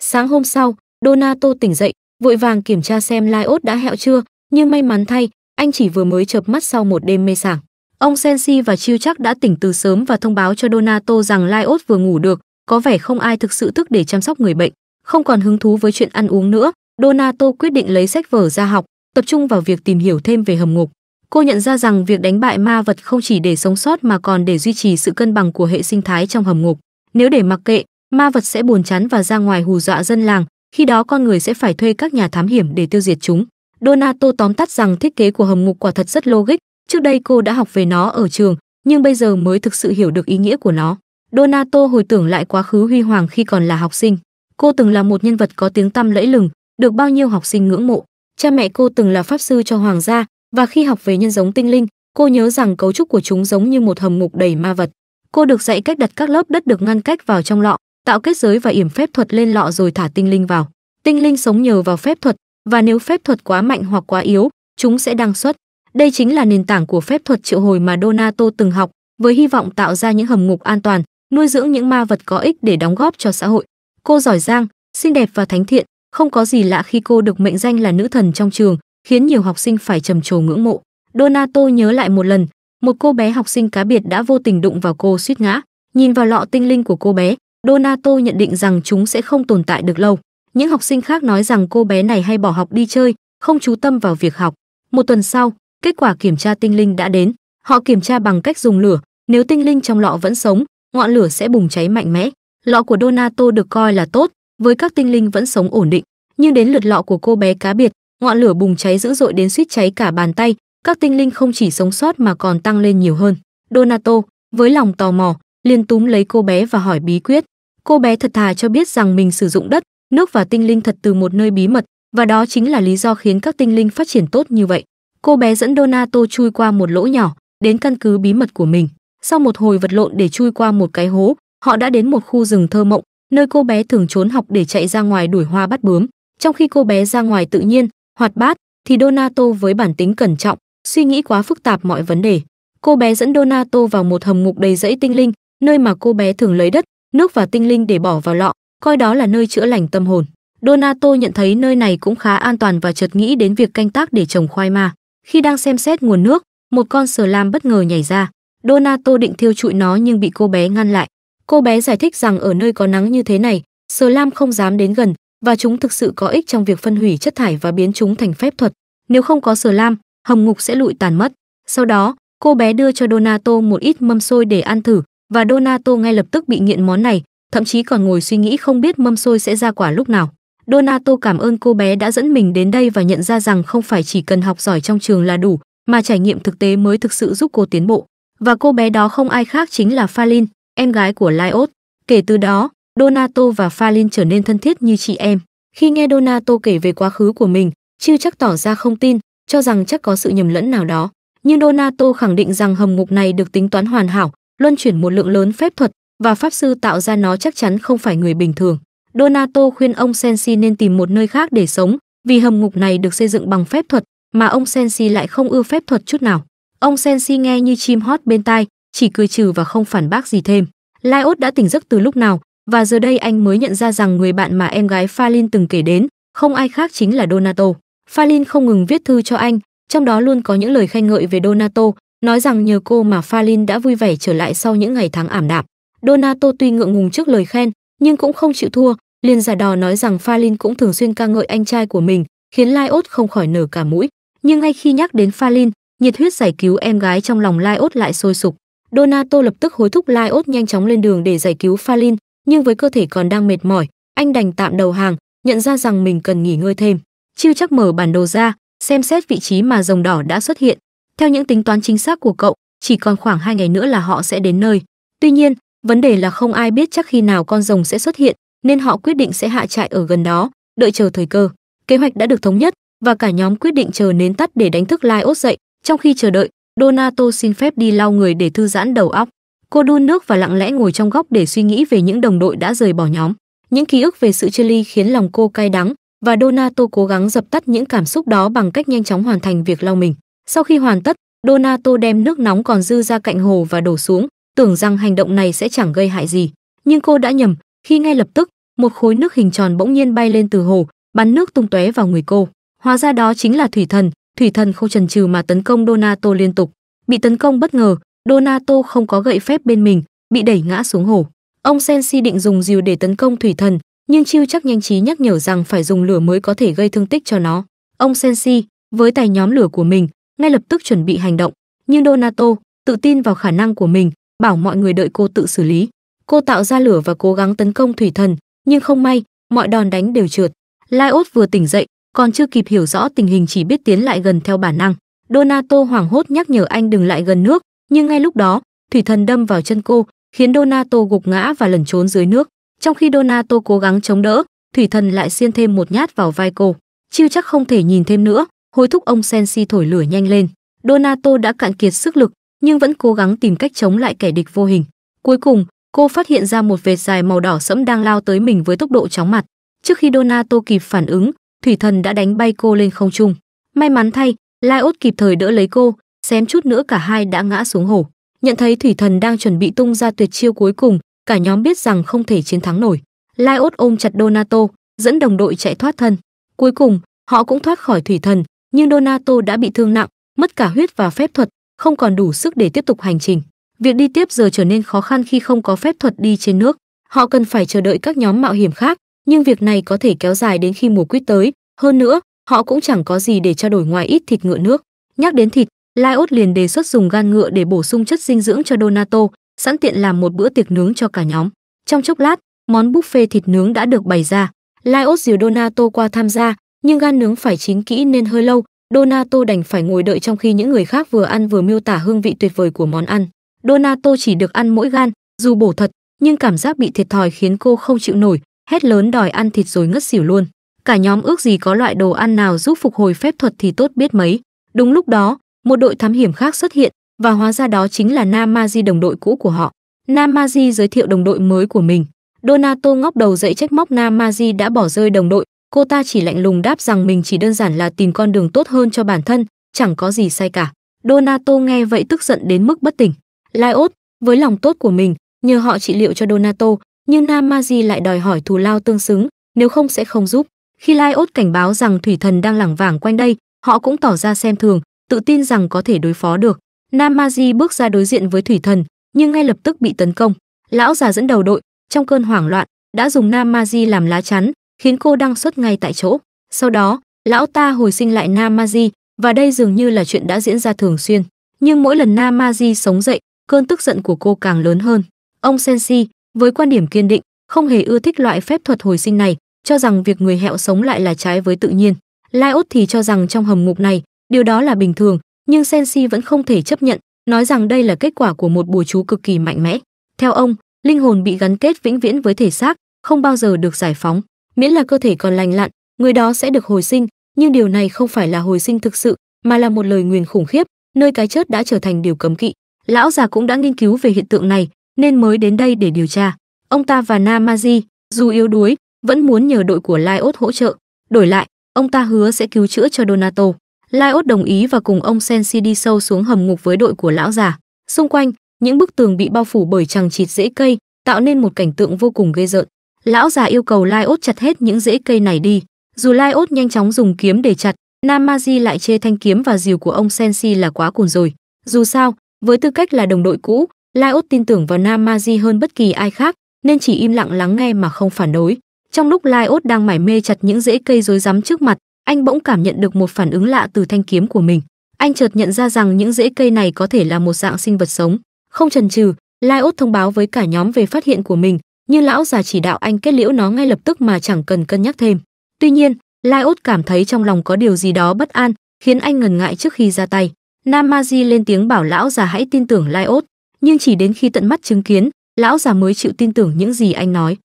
Sáng hôm sau, Donato tỉnh dậy, vội vàng kiểm tra xem Laios đã hẹo chưa, nhưng may mắn thay, anh chỉ vừa mới chợp mắt sau một đêm mê sảng. Ông Sensi và chiu chắc đã tỉnh từ sớm và thông báo cho Donato rằng Laios vừa ngủ được, có vẻ không ai thực sự thức để chăm sóc người bệnh. Không còn hứng thú với chuyện ăn uống nữa, Donato quyết định lấy sách vở ra học, tập trung vào việc tìm hiểu thêm về hầm ngục. Cô nhận ra rằng việc đánh bại ma vật không chỉ để sống sót mà còn để duy trì sự cân bằng của hệ sinh thái trong hầm ngục. Nếu để mặc kệ, ma vật sẽ buồn chán và ra ngoài hù dọa dân làng, khi đó con người sẽ phải thuê các nhà thám hiểm để tiêu diệt chúng. Donato tóm tắt rằng thiết kế của hầm ngục quả thật rất logic, trước đây cô đã học về nó ở trường, nhưng bây giờ mới thực sự hiểu được ý nghĩa của nó. Donato hồi tưởng lại quá khứ huy hoàng khi còn là học sinh. Cô từng là một nhân vật có tiếng tăm lẫy lừng, được bao nhiêu học sinh ngưỡng mộ. Cha mẹ cô từng là pháp sư cho hoàng gia, và khi học về nhân giống tinh linh cô nhớ rằng cấu trúc của chúng giống như một hầm ngục đầy ma vật cô được dạy cách đặt các lớp đất được ngăn cách vào trong lọ tạo kết giới và yểm phép thuật lên lọ rồi thả tinh linh vào tinh linh sống nhờ vào phép thuật và nếu phép thuật quá mạnh hoặc quá yếu chúng sẽ đăng xuất đây chính là nền tảng của phép thuật triệu hồi mà donato từng học với hy vọng tạo ra những hầm ngục an toàn nuôi dưỡng những ma vật có ích để đóng góp cho xã hội cô giỏi giang xinh đẹp và thánh thiện không có gì lạ khi cô được mệnh danh là nữ thần trong trường khiến nhiều học sinh phải trầm trồ ngưỡng mộ. Donato nhớ lại một lần, một cô bé học sinh cá biệt đã vô tình đụng vào cô suýt ngã. Nhìn vào lọ tinh linh của cô bé, Donato nhận định rằng chúng sẽ không tồn tại được lâu. Những học sinh khác nói rằng cô bé này hay bỏ học đi chơi, không chú tâm vào việc học. Một tuần sau, kết quả kiểm tra tinh linh đã đến. Họ kiểm tra bằng cách dùng lửa, nếu tinh linh trong lọ vẫn sống, ngọn lửa sẽ bùng cháy mạnh mẽ. Lọ của Donato được coi là tốt, với các tinh linh vẫn sống ổn định, nhưng đến lượt lọ của cô bé cá biệt, ngọn lửa bùng cháy dữ dội đến suýt cháy cả bàn tay các tinh linh không chỉ sống sót mà còn tăng lên nhiều hơn donato với lòng tò mò liền túm lấy cô bé và hỏi bí quyết cô bé thật thà cho biết rằng mình sử dụng đất nước và tinh linh thật từ một nơi bí mật và đó chính là lý do khiến các tinh linh phát triển tốt như vậy cô bé dẫn donato chui qua một lỗ nhỏ đến căn cứ bí mật của mình sau một hồi vật lộn để chui qua một cái hố họ đã đến một khu rừng thơ mộng nơi cô bé thường trốn học để chạy ra ngoài đuổi hoa bắt bướm trong khi cô bé ra ngoài tự nhiên hoạt bát, thì Donato với bản tính cẩn trọng, suy nghĩ quá phức tạp mọi vấn đề. Cô bé dẫn Donato vào một hầm ngục đầy rẫy tinh linh, nơi mà cô bé thường lấy đất, nước và tinh linh để bỏ vào lọ, coi đó là nơi chữa lành tâm hồn. Donato nhận thấy nơi này cũng khá an toàn và chợt nghĩ đến việc canh tác để trồng khoai ma. Khi đang xem xét nguồn nước, một con sờ lam bất ngờ nhảy ra. Donato định thiêu trụi nó nhưng bị cô bé ngăn lại. Cô bé giải thích rằng ở nơi có nắng như thế này, sờ lam không dám đến gần, và chúng thực sự có ích trong việc phân hủy chất thải và biến chúng thành phép thuật. Nếu không có sờ lam, hầm ngục sẽ lụi tàn mất. Sau đó, cô bé đưa cho Donato một ít mâm xôi để ăn thử và Donato ngay lập tức bị nghiện món này, thậm chí còn ngồi suy nghĩ không biết mâm xôi sẽ ra quả lúc nào. Donato cảm ơn cô bé đã dẫn mình đến đây và nhận ra rằng không phải chỉ cần học giỏi trong trường là đủ, mà trải nghiệm thực tế mới thực sự giúp cô tiến bộ. Và cô bé đó không ai khác chính là Phalin, em gái của Lyot. Kể từ đó, Donato và Phalin trở nên thân thiết như chị em. Khi nghe Donato kể về quá khứ của mình, Chiêu chắc tỏ ra không tin, cho rằng chắc có sự nhầm lẫn nào đó. Nhưng Donato khẳng định rằng hầm ngục này được tính toán hoàn hảo, luân chuyển một lượng lớn phép thuật và pháp sư tạo ra nó chắc chắn không phải người bình thường. Donato khuyên ông Sensi nên tìm một nơi khác để sống, vì hầm ngục này được xây dựng bằng phép thuật, mà ông Sensi lại không ưa phép thuật chút nào. Ông Sensi nghe như chim hót bên tai, chỉ cười trừ và không phản bác gì thêm. Laios đã tỉnh giấc từ lúc nào, và giờ đây anh mới nhận ra rằng người bạn mà em gái Phalin từng kể đến, không ai khác chính là Donato. Phalin không ngừng viết thư cho anh, trong đó luôn có những lời khen ngợi về Donato, nói rằng nhờ cô mà Phalin đã vui vẻ trở lại sau những ngày tháng ảm đạm. Donato tuy ngượng ngùng trước lời khen, nhưng cũng không chịu thua, liền giả đò nói rằng Phalin cũng thường xuyên ca ngợi anh trai của mình, khiến Laiốt không khỏi nở cả mũi. Nhưng ngay khi nhắc đến Phalin, nhiệt huyết giải cứu em gái trong lòng Laiốt lại sôi sục. Donato lập tức hối thúc Laiốt nhanh chóng lên đường để giải cứu Phalin, nhưng với cơ thể còn đang mệt mỏi, anh đành tạm đầu hàng, nhận ra rằng mình cần nghỉ ngơi thêm. Chiêu chắc mở bản đồ ra, xem xét vị trí mà rồng đỏ đã xuất hiện. Theo những tính toán chính xác của cậu, chỉ còn khoảng hai ngày nữa là họ sẽ đến nơi. Tuy nhiên, vấn đề là không ai biết chắc khi nào con rồng sẽ xuất hiện, nên họ quyết định sẽ hạ trại ở gần đó, đợi chờ thời cơ. Kế hoạch đã được thống nhất và cả nhóm quyết định chờ nến tắt để đánh thức Lai Ốt dậy. Trong khi chờ đợi, Donato xin phép đi lau người để thư giãn đầu óc cô đun nước và lặng lẽ ngồi trong góc để suy nghĩ về những đồng đội đã rời bỏ nhóm những ký ức về sự chia ly khiến lòng cô cay đắng và donato cố gắng dập tắt những cảm xúc đó bằng cách nhanh chóng hoàn thành việc lau mình sau khi hoàn tất donato đem nước nóng còn dư ra cạnh hồ và đổ xuống tưởng rằng hành động này sẽ chẳng gây hại gì nhưng cô đã nhầm khi ngay lập tức một khối nước hình tròn bỗng nhiên bay lên từ hồ bắn nước tung tóe vào người cô hóa ra đó chính là thủy thần thủy thần không chần chừ mà tấn công donato liên tục bị tấn công bất ngờ Donato không có gậy phép bên mình, bị đẩy ngã xuống hồ. Ông Sensi định dùng dìu để tấn công thủy thần, nhưng Chiêu chắc nhanh trí nhắc nhở rằng phải dùng lửa mới có thể gây thương tích cho nó. Ông Sensi, với tài nhóm lửa của mình, ngay lập tức chuẩn bị hành động, nhưng Donato tự tin vào khả năng của mình, bảo mọi người đợi cô tự xử lý. Cô tạo ra lửa và cố gắng tấn công thủy thần, nhưng không may, mọi đòn đánh đều trượt. Laios vừa tỉnh dậy, còn chưa kịp hiểu rõ tình hình chỉ biết tiến lại gần theo bản năng. Donato hoảng hốt nhắc nhở anh đừng lại gần nước, nhưng ngay lúc đó thủy thần đâm vào chân cô khiến donato gục ngã và lẩn trốn dưới nước trong khi donato cố gắng chống đỡ thủy thần lại xiên thêm một nhát vào vai cô chiêu chắc không thể nhìn thêm nữa hối thúc ông sensi thổi lửa nhanh lên donato đã cạn kiệt sức lực nhưng vẫn cố gắng tìm cách chống lại kẻ địch vô hình cuối cùng cô phát hiện ra một vệt dài màu đỏ sẫm đang lao tới mình với tốc độ chóng mặt trước khi donato kịp phản ứng thủy thần đã đánh bay cô lên không trung may mắn thay laiốt kịp thời đỡ lấy cô xém chút nữa cả hai đã ngã xuống hồ. Nhận thấy thủy thần đang chuẩn bị tung ra tuyệt chiêu cuối cùng, cả nhóm biết rằng không thể chiến thắng nổi. Laios ôm chặt Donato, dẫn đồng đội chạy thoát thân. Cuối cùng, họ cũng thoát khỏi thủy thần, nhưng Donato đã bị thương nặng, mất cả huyết và phép thuật, không còn đủ sức để tiếp tục hành trình. Việc đi tiếp giờ trở nên khó khăn khi không có phép thuật đi trên nước. Họ cần phải chờ đợi các nhóm mạo hiểm khác, nhưng việc này có thể kéo dài đến khi mùa quýt tới. Hơn nữa, họ cũng chẳng có gì để trao đổi ngoài ít thịt ngựa nước. Nhắc đến thịt, Laiot liền đề xuất dùng gan ngựa để bổ sung chất dinh dưỡng cho Donato, sẵn tiện làm một bữa tiệc nướng cho cả nhóm. Trong chốc lát, món buffet thịt nướng đã được bày ra. Laios dìu Donato qua tham gia, nhưng gan nướng phải chín kỹ nên hơi lâu, Donato đành phải ngồi đợi trong khi những người khác vừa ăn vừa miêu tả hương vị tuyệt vời của món ăn. Donato chỉ được ăn mỗi gan, dù bổ thật, nhưng cảm giác bị thiệt thòi khiến cô không chịu nổi, hét lớn đòi ăn thịt rồi ngất xỉu luôn. Cả nhóm ước gì có loại đồ ăn nào giúp phục hồi phép thuật thì tốt biết mấy. Đúng lúc đó, một đội thám hiểm khác xuất hiện và hóa ra đó chính là Nam Namaji đồng đội cũ của họ. Nam Namaji giới thiệu đồng đội mới của mình. Donato ngóc đầu dậy trách móc Nam Namaji đã bỏ rơi đồng đội, cô ta chỉ lạnh lùng đáp rằng mình chỉ đơn giản là tìm con đường tốt hơn cho bản thân, chẳng có gì sai cả. Donato nghe vậy tức giận đến mức bất tỉnh. Laios, với lòng tốt của mình, nhờ họ trị liệu cho Donato, nhưng Namaji lại đòi hỏi thù lao tương xứng, nếu không sẽ không giúp. Khi Laios cảnh báo rằng thủy thần đang lẳng vảng quanh đây, họ cũng tỏ ra xem thường, tự tin rằng có thể đối phó được. Namaji bước ra đối diện với thủy thần, nhưng ngay lập tức bị tấn công. Lão già dẫn đầu đội, trong cơn hoảng loạn, đã dùng Namaji làm lá chắn, khiến cô đang xuất ngay tại chỗ. Sau đó, lão ta hồi sinh lại Namaji, và đây dường như là chuyện đã diễn ra thường xuyên. Nhưng mỗi lần Namaji sống dậy, cơn tức giận của cô càng lớn hơn. Ông Sensi, với quan điểm kiên định, không hề ưa thích loại phép thuật hồi sinh này, cho rằng việc người hẹo sống lại là trái với tự nhiên. Lai Út thì cho rằng trong hầm ngục này, Điều đó là bình thường, nhưng Sensi vẫn không thể chấp nhận, nói rằng đây là kết quả của một bùa chú cực kỳ mạnh mẽ. Theo ông, linh hồn bị gắn kết vĩnh viễn với thể xác, không bao giờ được giải phóng, miễn là cơ thể còn lành lặn, người đó sẽ được hồi sinh, nhưng điều này không phải là hồi sinh thực sự, mà là một lời nguyền khủng khiếp, nơi cái chết đã trở thành điều cấm kỵ. Lão già cũng đã nghiên cứu về hiện tượng này, nên mới đến đây để điều tra. Ông ta và Namaji, dù yếu đuối, vẫn muốn nhờ đội của Lyot hỗ trợ. Đổi lại, ông ta hứa sẽ cứu chữa cho Donato. Lai Ốt đồng ý và cùng ông Sensi đi sâu xuống hầm ngục với đội của lão già. Xung quanh, những bức tường bị bao phủ bởi chằng chịt rễ cây, tạo nên một cảnh tượng vô cùng ghê rợn. Lão già yêu cầu Lai Ốt chặt hết những rễ cây này đi. Dù Lai Ốt nhanh chóng dùng kiếm để chặt, Namaji lại chê thanh kiếm và rìu của ông Sensi là quá cùn rồi. Dù sao, với tư cách là đồng đội cũ, Lai Ốt tin tưởng vào Namaji hơn bất kỳ ai khác, nên chỉ im lặng lắng nghe mà không phản đối. Trong lúc Lai Ốt đang mải mê chặt những rễ cây rối rắm trước mặt, anh bỗng cảm nhận được một phản ứng lạ từ thanh kiếm của mình. Anh chợt nhận ra rằng những rễ cây này có thể là một dạng sinh vật sống. Không chần chừ, Lai Ốt thông báo với cả nhóm về phát hiện của mình, như lão già chỉ đạo anh kết liễu nó ngay lập tức mà chẳng cần cân nhắc thêm. Tuy nhiên, Lai Ốt cảm thấy trong lòng có điều gì đó bất an, khiến anh ngần ngại trước khi ra tay. Nam Namaji lên tiếng bảo lão già hãy tin tưởng Lai Ốt, nhưng chỉ đến khi tận mắt chứng kiến, lão già mới chịu tin tưởng những gì anh nói.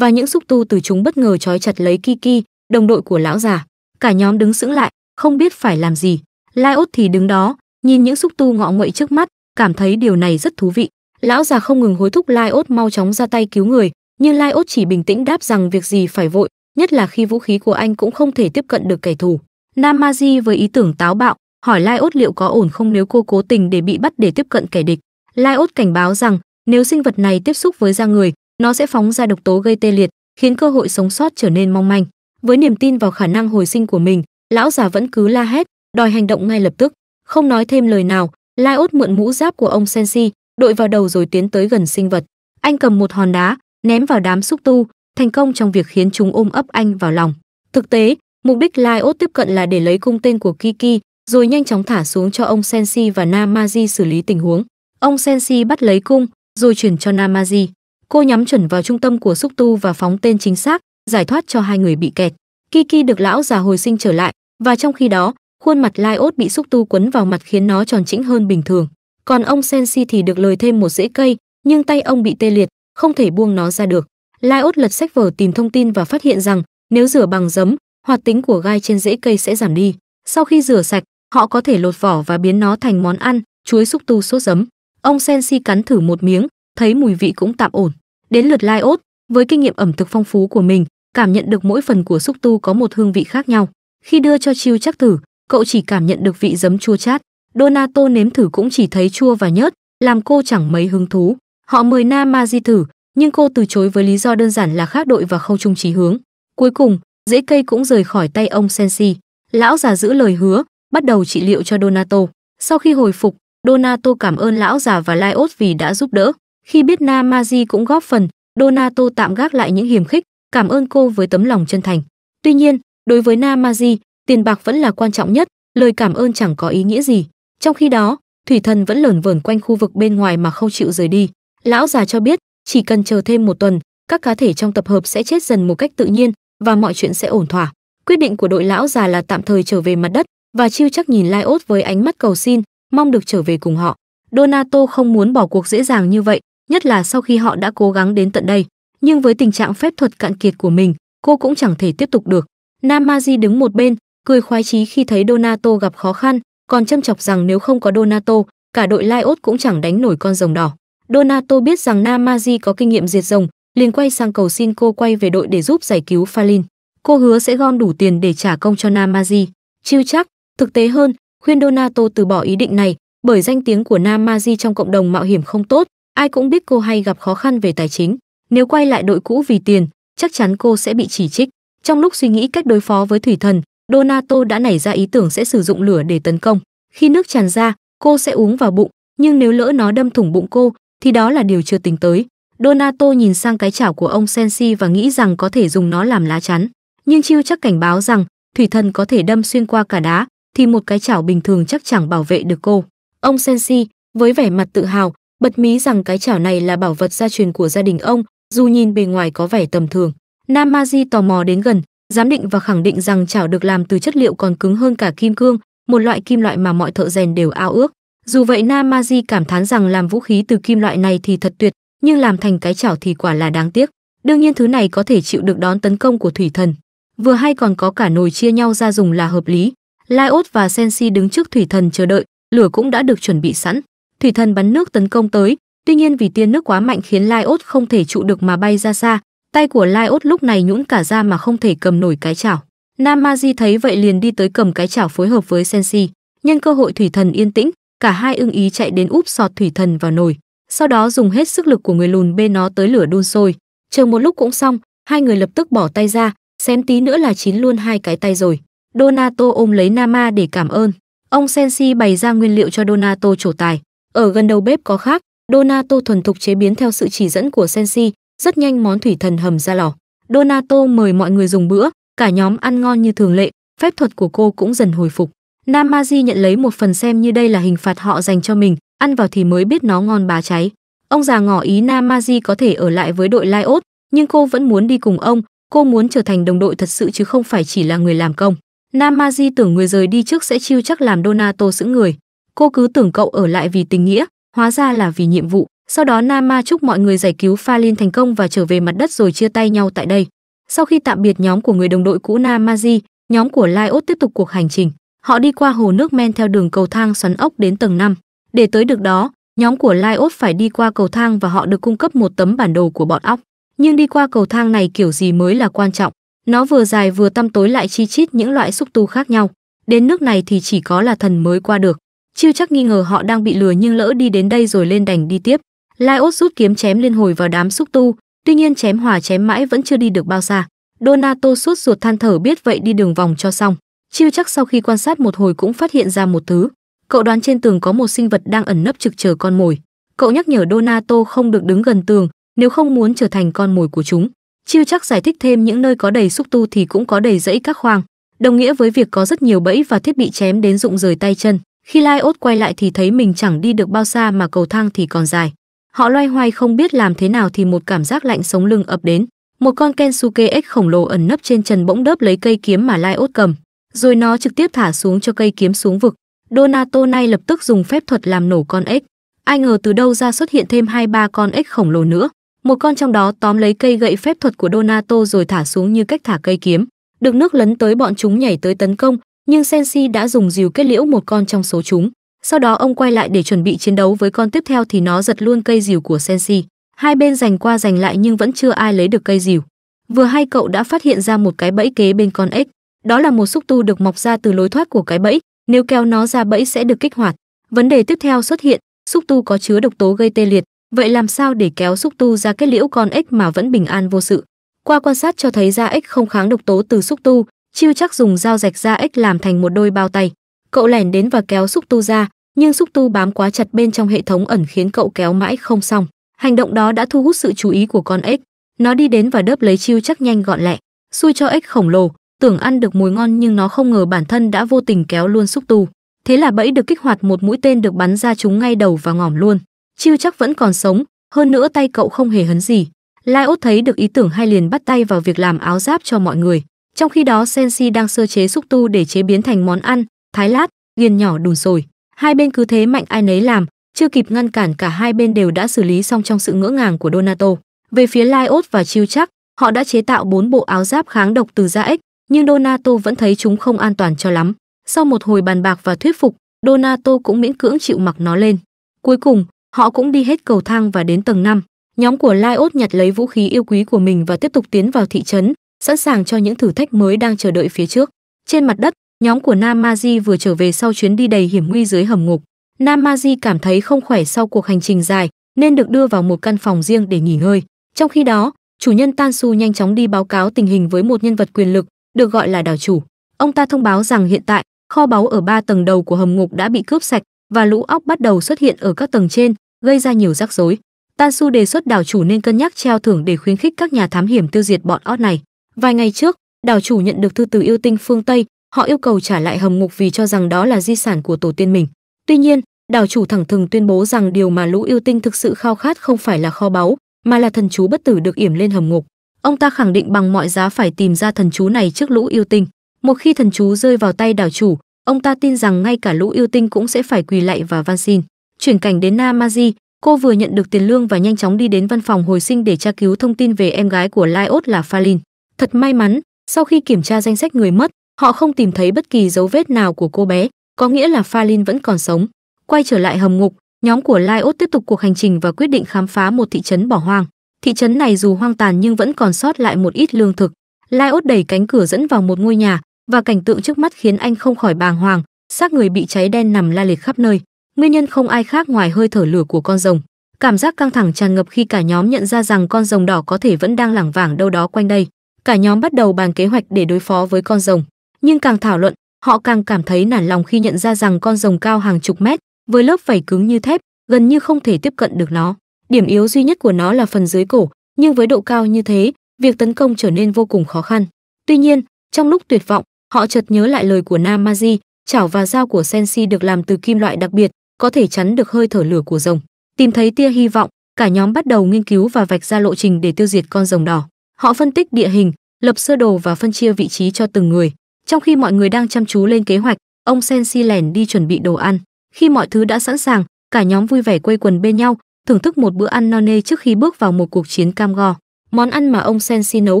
Và những xúc tu từ chúng bất ngờ trói chặt lấy Kiki, đồng đội của lão già cả nhóm đứng sững lại không biết phải làm gì lai ốt thì đứng đó nhìn những xúc tu ngọ nguậy trước mắt cảm thấy điều này rất thú vị lão già không ngừng hối thúc lai ốt mau chóng ra tay cứu người nhưng lai ốt chỉ bình tĩnh đáp rằng việc gì phải vội nhất là khi vũ khí của anh cũng không thể tiếp cận được kẻ thù namaji với ý tưởng táo bạo hỏi lai ốt liệu có ổn không nếu cô cố tình để bị bắt để tiếp cận kẻ địch lai ốt cảnh báo rằng nếu sinh vật này tiếp xúc với da người nó sẽ phóng ra độc tố gây tê liệt khiến cơ hội sống sót trở nên mong manh với niềm tin vào khả năng hồi sinh của mình lão già vẫn cứ la hét đòi hành động ngay lập tức không nói thêm lời nào lai ốt mượn mũ giáp của ông sensi đội vào đầu rồi tiến tới gần sinh vật anh cầm một hòn đá ném vào đám xúc tu thành công trong việc khiến chúng ôm ấp anh vào lòng thực tế mục đích lai ốt tiếp cận là để lấy cung tên của kiki rồi nhanh chóng thả xuống cho ông sensi và namaji xử lý tình huống ông sensi bắt lấy cung rồi chuyển cho namaji cô nhắm chuẩn vào trung tâm của xúc tu và phóng tên chính xác giải thoát cho hai người bị kẹt. Kiki được lão già hồi sinh trở lại, và trong khi đó, khuôn mặt Lai Ốt bị xúc tu quấn vào mặt khiến nó tròn trĩnh hơn bình thường. Còn ông Sensi thì được lời thêm một rễ cây, nhưng tay ông bị tê liệt, không thể buông nó ra được. Lai Ốt lật sách vở tìm thông tin và phát hiện rằng, nếu rửa bằng giấm, hoạt tính của gai trên rễ cây sẽ giảm đi. Sau khi rửa sạch, họ có thể lột vỏ và biến nó thành món ăn, chuối xúc tu sốt giấm. Ông Sensi cắn thử một miếng, thấy mùi vị cũng tạm ổn. Đến lượt Lai Ốt, với kinh nghiệm ẩm thực phong phú của mình cảm nhận được mỗi phần của xúc tu có một hương vị khác nhau khi đưa cho chiêu chắc thử cậu chỉ cảm nhận được vị giấm chua chát donato nếm thử cũng chỉ thấy chua và nhớt làm cô chẳng mấy hứng thú họ mời na thử nhưng cô từ chối với lý do đơn giản là khác đội và không chung chí hướng cuối cùng dễ cây cũng rời khỏi tay ông sensi lão già giữ lời hứa bắt đầu trị liệu cho donato sau khi hồi phục donato cảm ơn lão già và laios vì đã giúp đỡ khi biết na cũng góp phần Donato tạm gác lại những hiềm khích, cảm ơn cô với tấm lòng chân thành. Tuy nhiên, đối với Namaji, tiền bạc vẫn là quan trọng nhất, lời cảm ơn chẳng có ý nghĩa gì. Trong khi đó, thủy thần vẫn lởn vởn quanh khu vực bên ngoài mà không chịu rời đi. Lão già cho biết, chỉ cần chờ thêm một tuần, các cá thể trong tập hợp sẽ chết dần một cách tự nhiên và mọi chuyện sẽ ổn thỏa. Quyết định của đội lão già là tạm thời trở về mặt đất và chiêu chắc nhìn Lai Ốt với ánh mắt cầu xin, mong được trở về cùng họ. Donato không muốn bỏ cuộc dễ dàng như vậy, nhất là sau khi họ đã cố gắng đến tận đây nhưng với tình trạng phép thuật cạn kiệt của mình cô cũng chẳng thể tiếp tục được nam maji đứng một bên cười khoái chí khi thấy donato gặp khó khăn còn châm chọc rằng nếu không có donato cả đội Liot cũng chẳng đánh nổi con rồng đỏ donato biết rằng nam maji có kinh nghiệm diệt rồng liền quay sang cầu xin cô quay về đội để giúp giải cứu Falin. Cô hứa sẽ gom đủ tiền để trả công cho Namaji. Chiêu chắc, thực tế hơn, khuyên Donato từ bỏ ý định này, bởi danh tiếng của Namaji trong cộng đồng mạo hiểm không tốt, Ai cũng biết cô hay gặp khó khăn về tài chính, nếu quay lại đội cũ vì tiền, chắc chắn cô sẽ bị chỉ trích. Trong lúc suy nghĩ cách đối phó với thủy thần, Donato đã nảy ra ý tưởng sẽ sử dụng lửa để tấn công. Khi nước tràn ra, cô sẽ uống vào bụng, nhưng nếu lỡ nó đâm thủng bụng cô, thì đó là điều chưa tính tới. Donato nhìn sang cái chảo của ông Sensi và nghĩ rằng có thể dùng nó làm lá chắn, nhưng Chiêu chắc cảnh báo rằng thủy thần có thể đâm xuyên qua cả đá, thì một cái chảo bình thường chắc chẳng bảo vệ được cô. Ông Sensi, với vẻ mặt tự hào, bật mí rằng cái chảo này là bảo vật gia truyền của gia đình ông, dù nhìn bề ngoài có vẻ tầm thường. Nam Maji tò mò đến gần, giám định và khẳng định rằng chảo được làm từ chất liệu còn cứng hơn cả kim cương, một loại kim loại mà mọi thợ rèn đều ao ước. Dù vậy Nam Maji cảm thán rằng làm vũ khí từ kim loại này thì thật tuyệt, nhưng làm thành cái chảo thì quả là đáng tiếc. Đương nhiên thứ này có thể chịu được đón tấn công của thủy thần. Vừa hay còn có cả nồi chia nhau ra dùng là hợp lý. Laiot và Sensi đứng trước thủy thần chờ đợi, lửa cũng đã được chuẩn bị sẵn thủy thần bắn nước tấn công tới, tuy nhiên vì tiên nước quá mạnh khiến Lai Ốt không thể trụ được mà bay ra xa, tay của Lai Ốt lúc này nhũn cả ra mà không thể cầm nổi cái chảo. Nam Ma Di thấy vậy liền đi tới cầm cái chảo phối hợp với Sensi, nhân cơ hội thủy thần yên tĩnh, cả hai ưng ý chạy đến úp sọt thủy thần vào nồi, sau đó dùng hết sức lực của người lùn bê nó tới lửa đun sôi. Chờ một lúc cũng xong, hai người lập tức bỏ tay ra, xém tí nữa là chín luôn hai cái tay rồi. Donato ôm lấy Nama để cảm ơn. Ông Sensi bày ra nguyên liệu cho Donato trổ tài. Ở gần đầu bếp có khác, Donato thuần thục chế biến theo sự chỉ dẫn của Sensi, rất nhanh món thủy thần hầm ra lò. Donato mời mọi người dùng bữa, cả nhóm ăn ngon như thường lệ, phép thuật của cô cũng dần hồi phục. Namaji nhận lấy một phần xem như đây là hình phạt họ dành cho mình, ăn vào thì mới biết nó ngon bá cháy. Ông già ngỏ ý Namaji có thể ở lại với đội Liot, nhưng cô vẫn muốn đi cùng ông, cô muốn trở thành đồng đội thật sự chứ không phải chỉ là người làm công. Namaji tưởng người rời đi trước sẽ chiêu chắc làm Donato sững người cô cứ tưởng cậu ở lại vì tình nghĩa, hóa ra là vì nhiệm vụ. Sau đó Nama chúc mọi người giải cứu Phalin thành công và trở về mặt đất rồi chia tay nhau tại đây. Sau khi tạm biệt nhóm của người đồng đội cũ Namaji, nhóm của Lyot tiếp tục cuộc hành trình. Họ đi qua hồ nước men theo đường cầu thang xoắn ốc đến tầng 5. Để tới được đó, nhóm của Lyot phải đi qua cầu thang và họ được cung cấp một tấm bản đồ của bọn ốc Nhưng đi qua cầu thang này kiểu gì mới là quan trọng. Nó vừa dài vừa tăm tối lại chi chít những loại xúc tu khác nhau. Đến nước này thì chỉ có là thần mới qua được. Chiêu chắc nghi ngờ họ đang bị lừa nhưng lỡ đi đến đây rồi lên đành đi tiếp. Lai rút kiếm chém liên hồi vào đám xúc tu, tuy nhiên chém hòa chém mãi vẫn chưa đi được bao xa. Donato suốt ruột than thở biết vậy đi đường vòng cho xong. Chiêu chắc sau khi quan sát một hồi cũng phát hiện ra một thứ. Cậu đoán trên tường có một sinh vật đang ẩn nấp trực chờ con mồi. Cậu nhắc nhở Donato không được đứng gần tường, nếu không muốn trở thành con mồi của chúng. Chiêu chắc giải thích thêm những nơi có đầy xúc tu thì cũng có đầy dãy các khoang, đồng nghĩa với việc có rất nhiều bẫy và thiết bị chém đến rụng rời tay chân. Khi Lai Ốt quay lại thì thấy mình chẳng đi được bao xa mà cầu thang thì còn dài. Họ loay hoay không biết làm thế nào thì một cảm giác lạnh sống lưng ập đến. Một con Kensuke X khổng lồ ẩn nấp trên trần bỗng đớp lấy cây kiếm mà Lai Ốt cầm, rồi nó trực tiếp thả xuống cho cây kiếm xuống vực. Donato nay lập tức dùng phép thuật làm nổ con ếch. Ai ngờ từ đâu ra xuất hiện thêm hai ba con ếch khổng lồ nữa. Một con trong đó tóm lấy cây gậy phép thuật của Donato rồi thả xuống như cách thả cây kiếm. Được nước lấn tới bọn chúng nhảy tới tấn công, nhưng Sensi đã dùng rìu kết liễu một con trong số chúng. Sau đó ông quay lại để chuẩn bị chiến đấu với con tiếp theo thì nó giật luôn cây rìu của Sensi. Hai bên giành qua giành lại nhưng vẫn chưa ai lấy được cây rìu. Vừa hay cậu đã phát hiện ra một cái bẫy kế bên con ếch. Đó là một xúc tu được mọc ra từ lối thoát của cái bẫy, nếu kéo nó ra bẫy sẽ được kích hoạt. Vấn đề tiếp theo xuất hiện, xúc tu có chứa độc tố gây tê liệt, vậy làm sao để kéo xúc tu ra kết liễu con ếch mà vẫn bình an vô sự? Qua quan sát cho thấy ra ếch không kháng độc tố từ xúc tu, Chiêu chắc dùng dao rạch ra ếch làm thành một đôi bao tay. Cậu lẻn đến và kéo xúc tu ra, nhưng xúc tu bám quá chặt bên trong hệ thống ẩn khiến cậu kéo mãi không xong. Hành động đó đã thu hút sự chú ý của con ếch. Nó đi đến và đớp lấy chiêu chắc nhanh gọn lẹ, xui cho ếch khổng lồ, tưởng ăn được mùi ngon nhưng nó không ngờ bản thân đã vô tình kéo luôn xúc tu. Thế là bẫy được kích hoạt một mũi tên được bắn ra chúng ngay đầu và ngỏm luôn. Chiêu chắc vẫn còn sống, hơn nữa tay cậu không hề hấn gì. Lai ốt thấy được ý tưởng hay liền bắt tay vào việc làm áo giáp cho mọi người. Trong khi đó Sensi đang sơ chế xúc tu để chế biến thành món ăn, thái lát, nghiền nhỏ đùn sồi. Hai bên cứ thế mạnh ai nấy làm, chưa kịp ngăn cản cả hai bên đều đã xử lý xong trong sự ngỡ ngàng của Donato. Về phía Laios và chiu Chắc, họ đã chế tạo bốn bộ áo giáp kháng độc từ da ếch, nhưng Donato vẫn thấy chúng không an toàn cho lắm. Sau một hồi bàn bạc và thuyết phục, Donato cũng miễn cưỡng chịu mặc nó lên. Cuối cùng, họ cũng đi hết cầu thang và đến tầng 5. Nhóm của Laios nhặt lấy vũ khí yêu quý của mình và tiếp tục tiến vào thị trấn, sẵn sàng cho những thử thách mới đang chờ đợi phía trước. Trên mặt đất, nhóm của Namaji vừa trở về sau chuyến đi đầy hiểm nguy dưới hầm ngục. Namaji cảm thấy không khỏe sau cuộc hành trình dài, nên được đưa vào một căn phòng riêng để nghỉ ngơi. Trong khi đó, chủ nhân TanSu nhanh chóng đi báo cáo tình hình với một nhân vật quyền lực, được gọi là đảo chủ. Ông ta thông báo rằng hiện tại, kho báu ở ba tầng đầu của hầm ngục đã bị cướp sạch và lũ óc bắt đầu xuất hiện ở các tầng trên, gây ra nhiều rắc rối. TanSu đề xuất đảo chủ nên cân nhắc treo thưởng để khuyến khích các nhà thám hiểm tiêu diệt bọn óc này. Vài ngày trước, đảo chủ nhận được thư từ yêu tinh phương Tây, họ yêu cầu trả lại hầm ngục vì cho rằng đó là di sản của tổ tiên mình. Tuy nhiên, đảo chủ thẳng thừng tuyên bố rằng điều mà lũ yêu tinh thực sự khao khát không phải là kho báu, mà là thần chú bất tử được yểm lên hầm ngục. Ông ta khẳng định bằng mọi giá phải tìm ra thần chú này trước lũ yêu tinh. Một khi thần chú rơi vào tay đảo chủ, ông ta tin rằng ngay cả lũ yêu tinh cũng sẽ phải quỳ lạy và van xin. Chuyển cảnh đến Namaji, cô vừa nhận được tiền lương và nhanh chóng đi đến văn phòng hồi sinh để tra cứu thông tin về em gái của Lyot là Falin. Thật may mắn, sau khi kiểm tra danh sách người mất, họ không tìm thấy bất kỳ dấu vết nào của cô bé, có nghĩa là Phalin vẫn còn sống. Quay trở lại hầm ngục, nhóm của Lyot tiếp tục cuộc hành trình và quyết định khám phá một thị trấn bỏ hoang. Thị trấn này dù hoang tàn nhưng vẫn còn sót lại một ít lương thực. Lyot đẩy cánh cửa dẫn vào một ngôi nhà và cảnh tượng trước mắt khiến anh không khỏi bàng hoàng, xác người bị cháy đen nằm la liệt khắp nơi. Nguyên nhân không ai khác ngoài hơi thở lửa của con rồng. Cảm giác căng thẳng tràn ngập khi cả nhóm nhận ra rằng con rồng đỏ có thể vẫn đang lảng vảng đâu đó quanh đây cả nhóm bắt đầu bàn kế hoạch để đối phó với con rồng nhưng càng thảo luận họ càng cảm thấy nản lòng khi nhận ra rằng con rồng cao hàng chục mét với lớp vảy cứng như thép gần như không thể tiếp cận được nó điểm yếu duy nhất của nó là phần dưới cổ nhưng với độ cao như thế việc tấn công trở nên vô cùng khó khăn tuy nhiên trong lúc tuyệt vọng họ chợt nhớ lại lời của Namaji: chảo và dao của sensi được làm từ kim loại đặc biệt có thể chắn được hơi thở lửa của rồng tìm thấy tia hy vọng cả nhóm bắt đầu nghiên cứu và vạch ra lộ trình để tiêu diệt con rồng đỏ Họ phân tích địa hình, lập sơ đồ và phân chia vị trí cho từng người. Trong khi mọi người đang chăm chú lên kế hoạch, ông Sensi lẻn đi chuẩn bị đồ ăn. Khi mọi thứ đã sẵn sàng, cả nhóm vui vẻ quây quần bên nhau, thưởng thức một bữa ăn no nê trước khi bước vào một cuộc chiến cam go. Món ăn mà ông Sensi nấu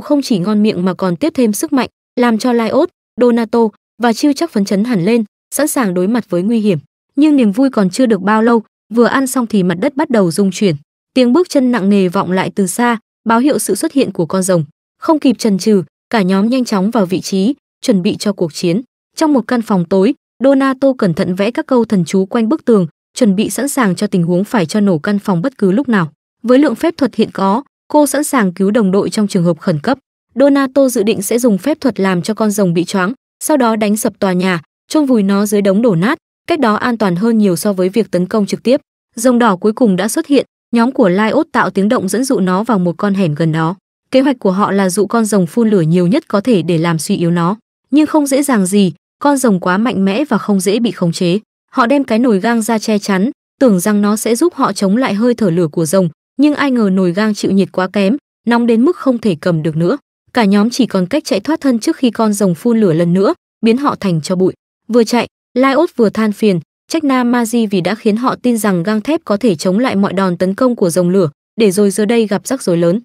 không chỉ ngon miệng mà còn tiếp thêm sức mạnh, làm cho Laios, Donato và Chiu chắc phấn chấn hẳn lên, sẵn sàng đối mặt với nguy hiểm. Nhưng niềm vui còn chưa được bao lâu, vừa ăn xong thì mặt đất bắt đầu rung chuyển. Tiếng bước chân nặng nề vọng lại từ xa, báo hiệu sự xuất hiện của con rồng. Không kịp trần trừ cả nhóm nhanh chóng vào vị trí, chuẩn bị cho cuộc chiến. Trong một căn phòng tối, Donato cẩn thận vẽ các câu thần chú quanh bức tường, chuẩn bị sẵn sàng cho tình huống phải cho nổ căn phòng bất cứ lúc nào. Với lượng phép thuật hiện có, cô sẵn sàng cứu đồng đội trong trường hợp khẩn cấp. Donato dự định sẽ dùng phép thuật làm cho con rồng bị choáng, sau đó đánh sập tòa nhà, chôn vùi nó dưới đống đổ nát, cách đó an toàn hơn nhiều so với việc tấn công trực tiếp. Rồng đỏ cuối cùng đã xuất hiện, Nhóm của Lai Ốt tạo tiếng động dẫn dụ nó vào một con hẻm gần đó. Kế hoạch của họ là dụ con rồng phun lửa nhiều nhất có thể để làm suy yếu nó, nhưng không dễ dàng gì, con rồng quá mạnh mẽ và không dễ bị khống chế. Họ đem cái nồi gang ra che chắn, tưởng rằng nó sẽ giúp họ chống lại hơi thở lửa của rồng, nhưng ai ngờ nồi gang chịu nhiệt quá kém, nóng đến mức không thể cầm được nữa. Cả nhóm chỉ còn cách chạy thoát thân trước khi con rồng phun lửa lần nữa, biến họ thành cho bụi. Vừa chạy, Lai Ốt vừa than phiền, trách Nam Maji vì đã khiến họ tin rằng gang thép có thể chống lại mọi đòn tấn công của rồng lửa, để rồi giờ đây gặp rắc rối lớn.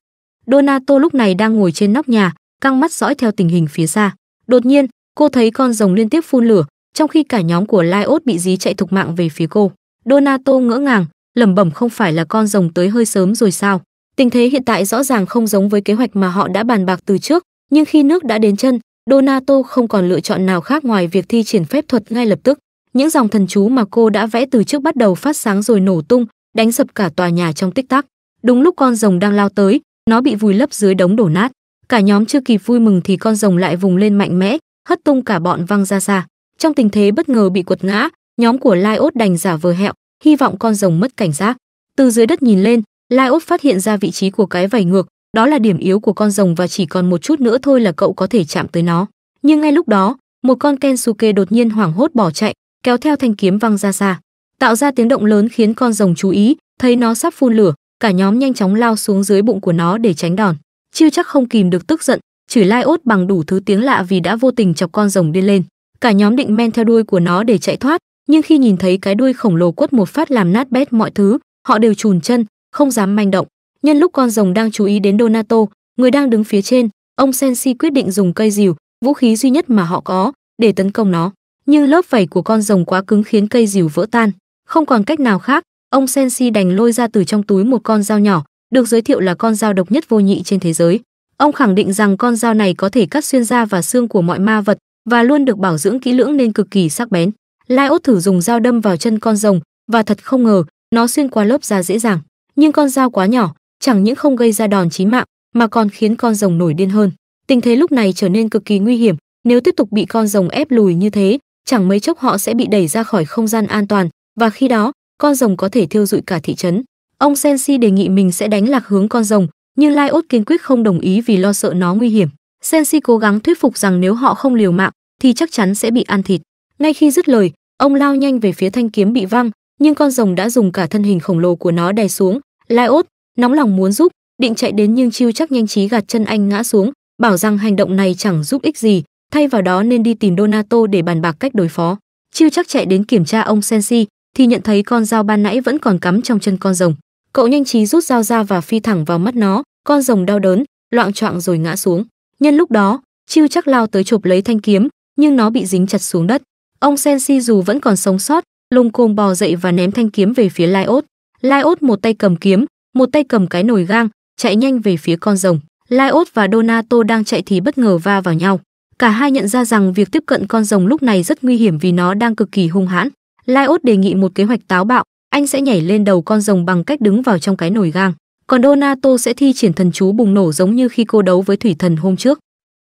Donato lúc này đang ngồi trên nóc nhà, căng mắt dõi theo tình hình phía xa. Đột nhiên, cô thấy con rồng liên tiếp phun lửa, trong khi cả nhóm của Lyot bị dí chạy thục mạng về phía cô. Donato ngỡ ngàng, lẩm bẩm không phải là con rồng tới hơi sớm rồi sao? Tình thế hiện tại rõ ràng không giống với kế hoạch mà họ đã bàn bạc từ trước, nhưng khi nước đã đến chân, Donato không còn lựa chọn nào khác ngoài việc thi triển phép thuật ngay lập tức những dòng thần chú mà cô đã vẽ từ trước bắt đầu phát sáng rồi nổ tung, đánh sập cả tòa nhà trong tích tắc. Đúng lúc con rồng đang lao tới, nó bị vùi lấp dưới đống đổ nát. Cả nhóm chưa kịp vui mừng thì con rồng lại vùng lên mạnh mẽ, hất tung cả bọn văng ra xa. Trong tình thế bất ngờ bị quật ngã, nhóm của Lai Ốt đành giả vờ hẹo, hy vọng con rồng mất cảnh giác. Từ dưới đất nhìn lên, Lai Ốt phát hiện ra vị trí của cái vảy ngược, đó là điểm yếu của con rồng và chỉ còn một chút nữa thôi là cậu có thể chạm tới nó. Nhưng ngay lúc đó, một con Kensuke đột nhiên hoảng hốt bỏ chạy, kéo theo thanh kiếm văng ra xa tạo ra tiếng động lớn khiến con rồng chú ý thấy nó sắp phun lửa cả nhóm nhanh chóng lao xuống dưới bụng của nó để tránh đòn chiêu chắc không kìm được tức giận chửi lai ốt bằng đủ thứ tiếng lạ vì đã vô tình chọc con rồng điên lên cả nhóm định men theo đuôi của nó để chạy thoát nhưng khi nhìn thấy cái đuôi khổng lồ quất một phát làm nát bét mọi thứ họ đều chùn chân không dám manh động nhân lúc con rồng đang chú ý đến donato người đang đứng phía trên ông sensi quyết định dùng cây dìu vũ khí duy nhất mà họ có để tấn công nó như lớp vảy của con rồng quá cứng khiến cây rìu vỡ tan. Không còn cách nào khác, ông Sensi đành lôi ra từ trong túi một con dao nhỏ, được giới thiệu là con dao độc nhất vô nhị trên thế giới. Ông khẳng định rằng con dao này có thể cắt xuyên da và xương của mọi ma vật và luôn được bảo dưỡng kỹ lưỡng nên cực kỳ sắc bén. Lai Út thử dùng dao đâm vào chân con rồng và thật không ngờ, nó xuyên qua lớp da dễ dàng, nhưng con dao quá nhỏ, chẳng những không gây ra đòn chí mạng mà còn khiến con rồng nổi điên hơn. Tình thế lúc này trở nên cực kỳ nguy hiểm, nếu tiếp tục bị con rồng ép lùi như thế, chẳng mấy chốc họ sẽ bị đẩy ra khỏi không gian an toàn và khi đó con rồng có thể thiêu dụi cả thị trấn ông sensi đề nghị mình sẽ đánh lạc hướng con rồng nhưng lai ốt kiên quyết không đồng ý vì lo sợ nó nguy hiểm sensi cố gắng thuyết phục rằng nếu họ không liều mạng thì chắc chắn sẽ bị ăn thịt ngay khi dứt lời ông lao nhanh về phía thanh kiếm bị văng nhưng con rồng đã dùng cả thân hình khổng lồ của nó đè xuống lai ốt nóng lòng muốn giúp định chạy đến nhưng chiêu chắc nhanh trí gạt chân anh ngã xuống bảo rằng hành động này chẳng giúp ích gì Thay vào đó nên đi tìm Donato để bàn bạc cách đối phó. Chiêu chắc chạy đến kiểm tra ông Sensi thì nhận thấy con dao ban nãy vẫn còn cắm trong chân con rồng. Cậu nhanh trí rút dao ra và phi thẳng vào mắt nó, con rồng đau đớn, loạn choạng rồi ngã xuống. Nhân lúc đó, Chiêu chắc lao tới chụp lấy thanh kiếm, nhưng nó bị dính chặt xuống đất. Ông Sensi dù vẫn còn sống sót, lung cồm bò dậy và ném thanh kiếm về phía Lai Ốt. Lai Ốt một tay cầm kiếm, một tay cầm cái nồi gang, chạy nhanh về phía con rồng. Lai Ốt và Donato đang chạy thì bất ngờ va vào nhau. Cả hai nhận ra rằng việc tiếp cận con rồng lúc này rất nguy hiểm vì nó đang cực kỳ hung hãn. Laios đề nghị một kế hoạch táo bạo, anh sẽ nhảy lên đầu con rồng bằng cách đứng vào trong cái nồi gang, còn Donato sẽ thi triển thần chú bùng nổ giống như khi cô đấu với thủy thần hôm trước.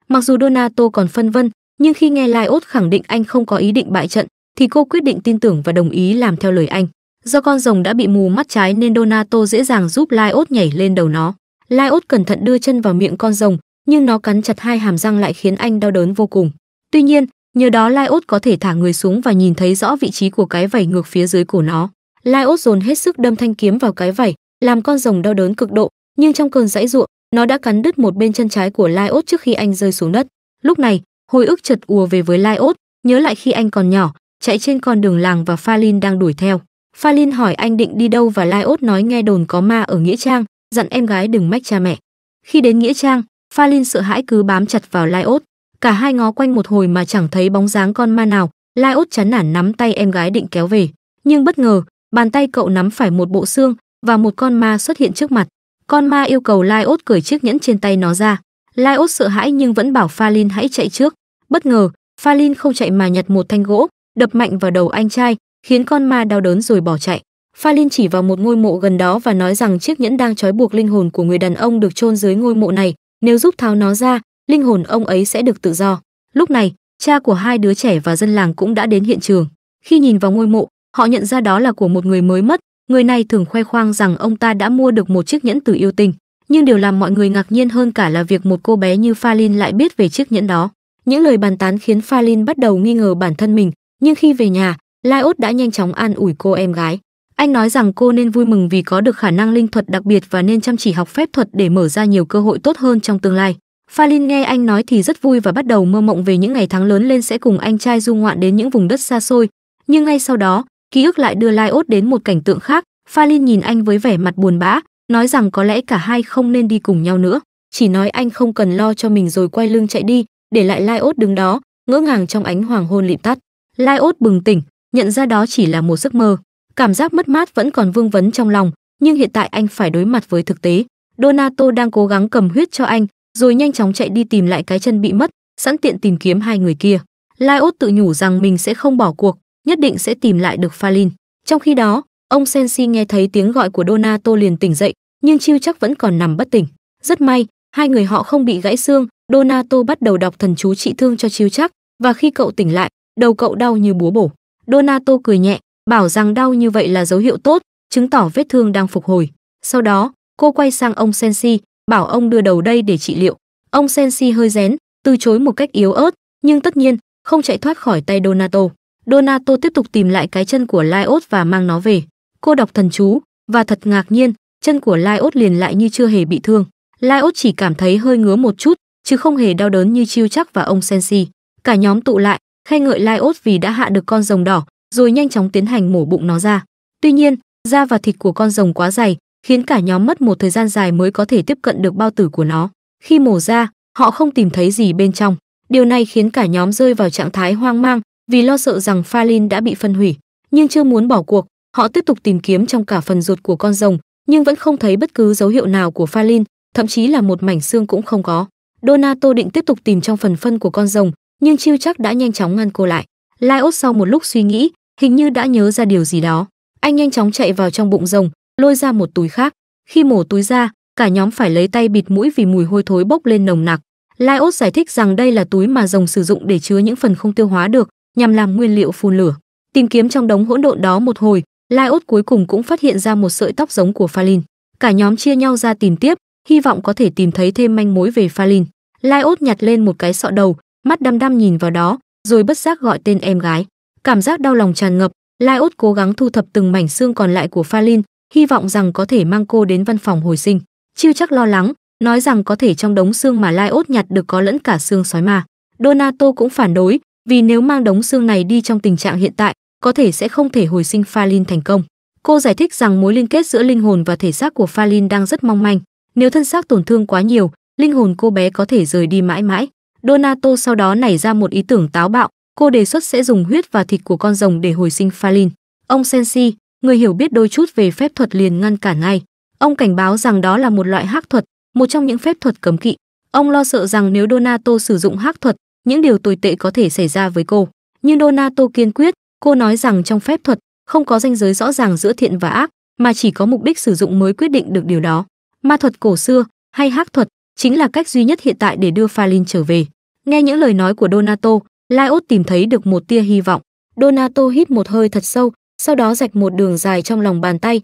Mặc dù Donato còn phân vân, nhưng khi nghe Laios khẳng định anh không có ý định bại trận, thì cô quyết định tin tưởng và đồng ý làm theo lời anh. Do con rồng đã bị mù mắt trái nên Donato dễ dàng giúp Laios nhảy lên đầu nó. Laios cẩn thận đưa chân vào miệng con rồng, nhưng nó cắn chặt hai hàm răng lại khiến anh đau đớn vô cùng. Tuy nhiên, nhờ đó Laiốt có thể thả người xuống và nhìn thấy rõ vị trí của cái vảy ngược phía dưới của nó. Laiốt dồn hết sức đâm thanh kiếm vào cái vảy, làm con rồng đau đớn cực độ, nhưng trong cơn giãy ruộng, nó đã cắn đứt một bên chân trái của Laiốt trước khi anh rơi xuống đất. Lúc này, hồi ức chợt ùa về với Laiốt, nhớ lại khi anh còn nhỏ, chạy trên con đường làng và Phalin đang đuổi theo. Phalin hỏi anh định đi đâu và Laiốt nói nghe đồn có ma ở nghĩa trang, dặn em gái đừng mách cha mẹ. Khi đến nghĩa trang, Pha Linh sợ hãi cứ bám chặt vào Lai Ốt, cả hai ngó quanh một hồi mà chẳng thấy bóng dáng con ma nào, Lai Ốt chán nản nắm tay em gái định kéo về, nhưng bất ngờ, bàn tay cậu nắm phải một bộ xương và một con ma xuất hiện trước mặt. Con ma yêu cầu Lai Ốt cởi chiếc nhẫn trên tay nó ra. Lai Ốt sợ hãi nhưng vẫn bảo Pha Linh hãy chạy trước. Bất ngờ, Pha Linh không chạy mà nhặt một thanh gỗ, đập mạnh vào đầu anh trai, khiến con ma đau đớn rồi bỏ chạy. Pha Linh chỉ vào một ngôi mộ gần đó và nói rằng chiếc nhẫn đang trói buộc linh hồn của người đàn ông được chôn dưới ngôi mộ này, nếu giúp tháo nó ra, linh hồn ông ấy sẽ được tự do. Lúc này, cha của hai đứa trẻ và dân làng cũng đã đến hiện trường. Khi nhìn vào ngôi mộ, họ nhận ra đó là của một người mới mất, người này thường khoe khoang rằng ông ta đã mua được một chiếc nhẫn từ yêu tình. Nhưng điều làm mọi người ngạc nhiên hơn cả là việc một cô bé như Pha Linh lại biết về chiếc nhẫn đó. Những lời bàn tán khiến Pha Linh bắt đầu nghi ngờ bản thân mình, nhưng khi về nhà, lai Laiốt đã nhanh chóng an ủi cô em gái. Anh nói rằng cô nên vui mừng vì có được khả năng linh thuật đặc biệt và nên chăm chỉ học phép thuật để mở ra nhiều cơ hội tốt hơn trong tương lai. Phalin nghe anh nói thì rất vui và bắt đầu mơ mộng về những ngày tháng lớn lên sẽ cùng anh trai du ngoạn đến những vùng đất xa xôi. Nhưng ngay sau đó, ký ức lại đưa Lai Laiốt đến một cảnh tượng khác. Phalin nhìn anh với vẻ mặt buồn bã, nói rằng có lẽ cả hai không nên đi cùng nhau nữa. Chỉ nói anh không cần lo cho mình rồi quay lưng chạy đi, để lại Lai Laiốt đứng đó, ngỡ ngàng trong ánh hoàng hôn lịm tắt. Lai Laiốt bừng tỉnh, nhận ra đó chỉ là một giấc mơ cảm giác mất mát vẫn còn vương vấn trong lòng nhưng hiện tại anh phải đối mặt với thực tế donato đang cố gắng cầm huyết cho anh rồi nhanh chóng chạy đi tìm lại cái chân bị mất sẵn tiện tìm kiếm hai người kia laios tự nhủ rằng mình sẽ không bỏ cuộc nhất định sẽ tìm lại được phalin trong khi đó ông sensi nghe thấy tiếng gọi của donato liền tỉnh dậy nhưng chiêu chắc vẫn còn nằm bất tỉnh rất may hai người họ không bị gãy xương donato bắt đầu đọc thần chú trị thương cho chiêu chắc và khi cậu tỉnh lại đầu cậu đau như búa bổ donato cười nhẹ bảo rằng đau như vậy là dấu hiệu tốt, chứng tỏ vết thương đang phục hồi. Sau đó, cô quay sang ông Sensi, bảo ông đưa đầu đây để trị liệu. Ông Sensi hơi rén, từ chối một cách yếu ớt, nhưng tất nhiên, không chạy thoát khỏi tay Donato. Donato tiếp tục tìm lại cái chân của Laios và mang nó về. Cô đọc thần chú, và thật ngạc nhiên, chân của Laios liền lại như chưa hề bị thương. Laios chỉ cảm thấy hơi ngứa một chút, chứ không hề đau đớn như Chiêu Chắc và ông Sensi. Cả nhóm tụ lại, khen ngợi Laios vì đã hạ được con rồng đỏ, rồi nhanh chóng tiến hành mổ bụng nó ra. Tuy nhiên, da và thịt của con rồng quá dày, khiến cả nhóm mất một thời gian dài mới có thể tiếp cận được bao tử của nó. Khi mổ ra, họ không tìm thấy gì bên trong. Điều này khiến cả nhóm rơi vào trạng thái hoang mang vì lo sợ rằng pha lin đã bị phân hủy, nhưng chưa muốn bỏ cuộc, họ tiếp tục tìm kiếm trong cả phần ruột của con rồng, nhưng vẫn không thấy bất cứ dấu hiệu nào của pha lin, thậm chí là một mảnh xương cũng không có. Donato định tiếp tục tìm trong phần phân của con rồng, nhưng Chiêu chắc đã nhanh chóng ngăn cô lại. Laios sau một lúc suy nghĩ, hình như đã nhớ ra điều gì đó anh nhanh chóng chạy vào trong bụng rồng lôi ra một túi khác khi mổ túi ra cả nhóm phải lấy tay bịt mũi vì mùi hôi thối bốc lên nồng nặc laios giải thích rằng đây là túi mà rồng sử dụng để chứa những phần không tiêu hóa được nhằm làm nguyên liệu phun lửa tìm kiếm trong đống hỗn độn đó một hồi laios cuối cùng cũng phát hiện ra một sợi tóc giống của phalin cả nhóm chia nhau ra tìm tiếp hy vọng có thể tìm thấy thêm manh mối về phalin laios nhặt lên một cái sọ đầu mắt đăm đăm nhìn vào đó rồi bất giác gọi tên em gái Cảm giác đau lòng tràn ngập, Lai Út cố gắng thu thập từng mảnh xương còn lại của Pha Lin, hy vọng rằng có thể mang cô đến văn phòng hồi sinh. Chiêu chắc lo lắng, nói rằng có thể trong đống xương mà Lai Út nhặt được có lẫn cả xương sói mà. Donato cũng phản đối, vì nếu mang đống xương này đi trong tình trạng hiện tại, có thể sẽ không thể hồi sinh Pha Lin thành công. Cô giải thích rằng mối liên kết giữa linh hồn và thể xác của Pha Lin đang rất mong manh, nếu thân xác tổn thương quá nhiều, linh hồn cô bé có thể rời đi mãi mãi. Donato sau đó nảy ra một ý tưởng táo bạo, Cô đề xuất sẽ dùng huyết và thịt của con rồng để hồi sinh Phalin. Ông Sensi, người hiểu biết đôi chút về phép thuật liền ngăn cản ngay. Ông cảnh báo rằng đó là một loại hắc thuật, một trong những phép thuật cấm kỵ. Ông lo sợ rằng nếu Donato sử dụng hắc thuật, những điều tồi tệ có thể xảy ra với cô. Nhưng Donato kiên quyết, cô nói rằng trong phép thuật không có ranh giới rõ ràng giữa thiện và ác, mà chỉ có mục đích sử dụng mới quyết định được điều đó. Ma thuật cổ xưa hay hắc thuật chính là cách duy nhất hiện tại để đưa Phalin trở về. Nghe những lời nói của Donato, Laios tìm thấy được một tia hy vọng. Donato hít một hơi thật sâu, sau đó rạch một đường dài trong lòng bàn tay.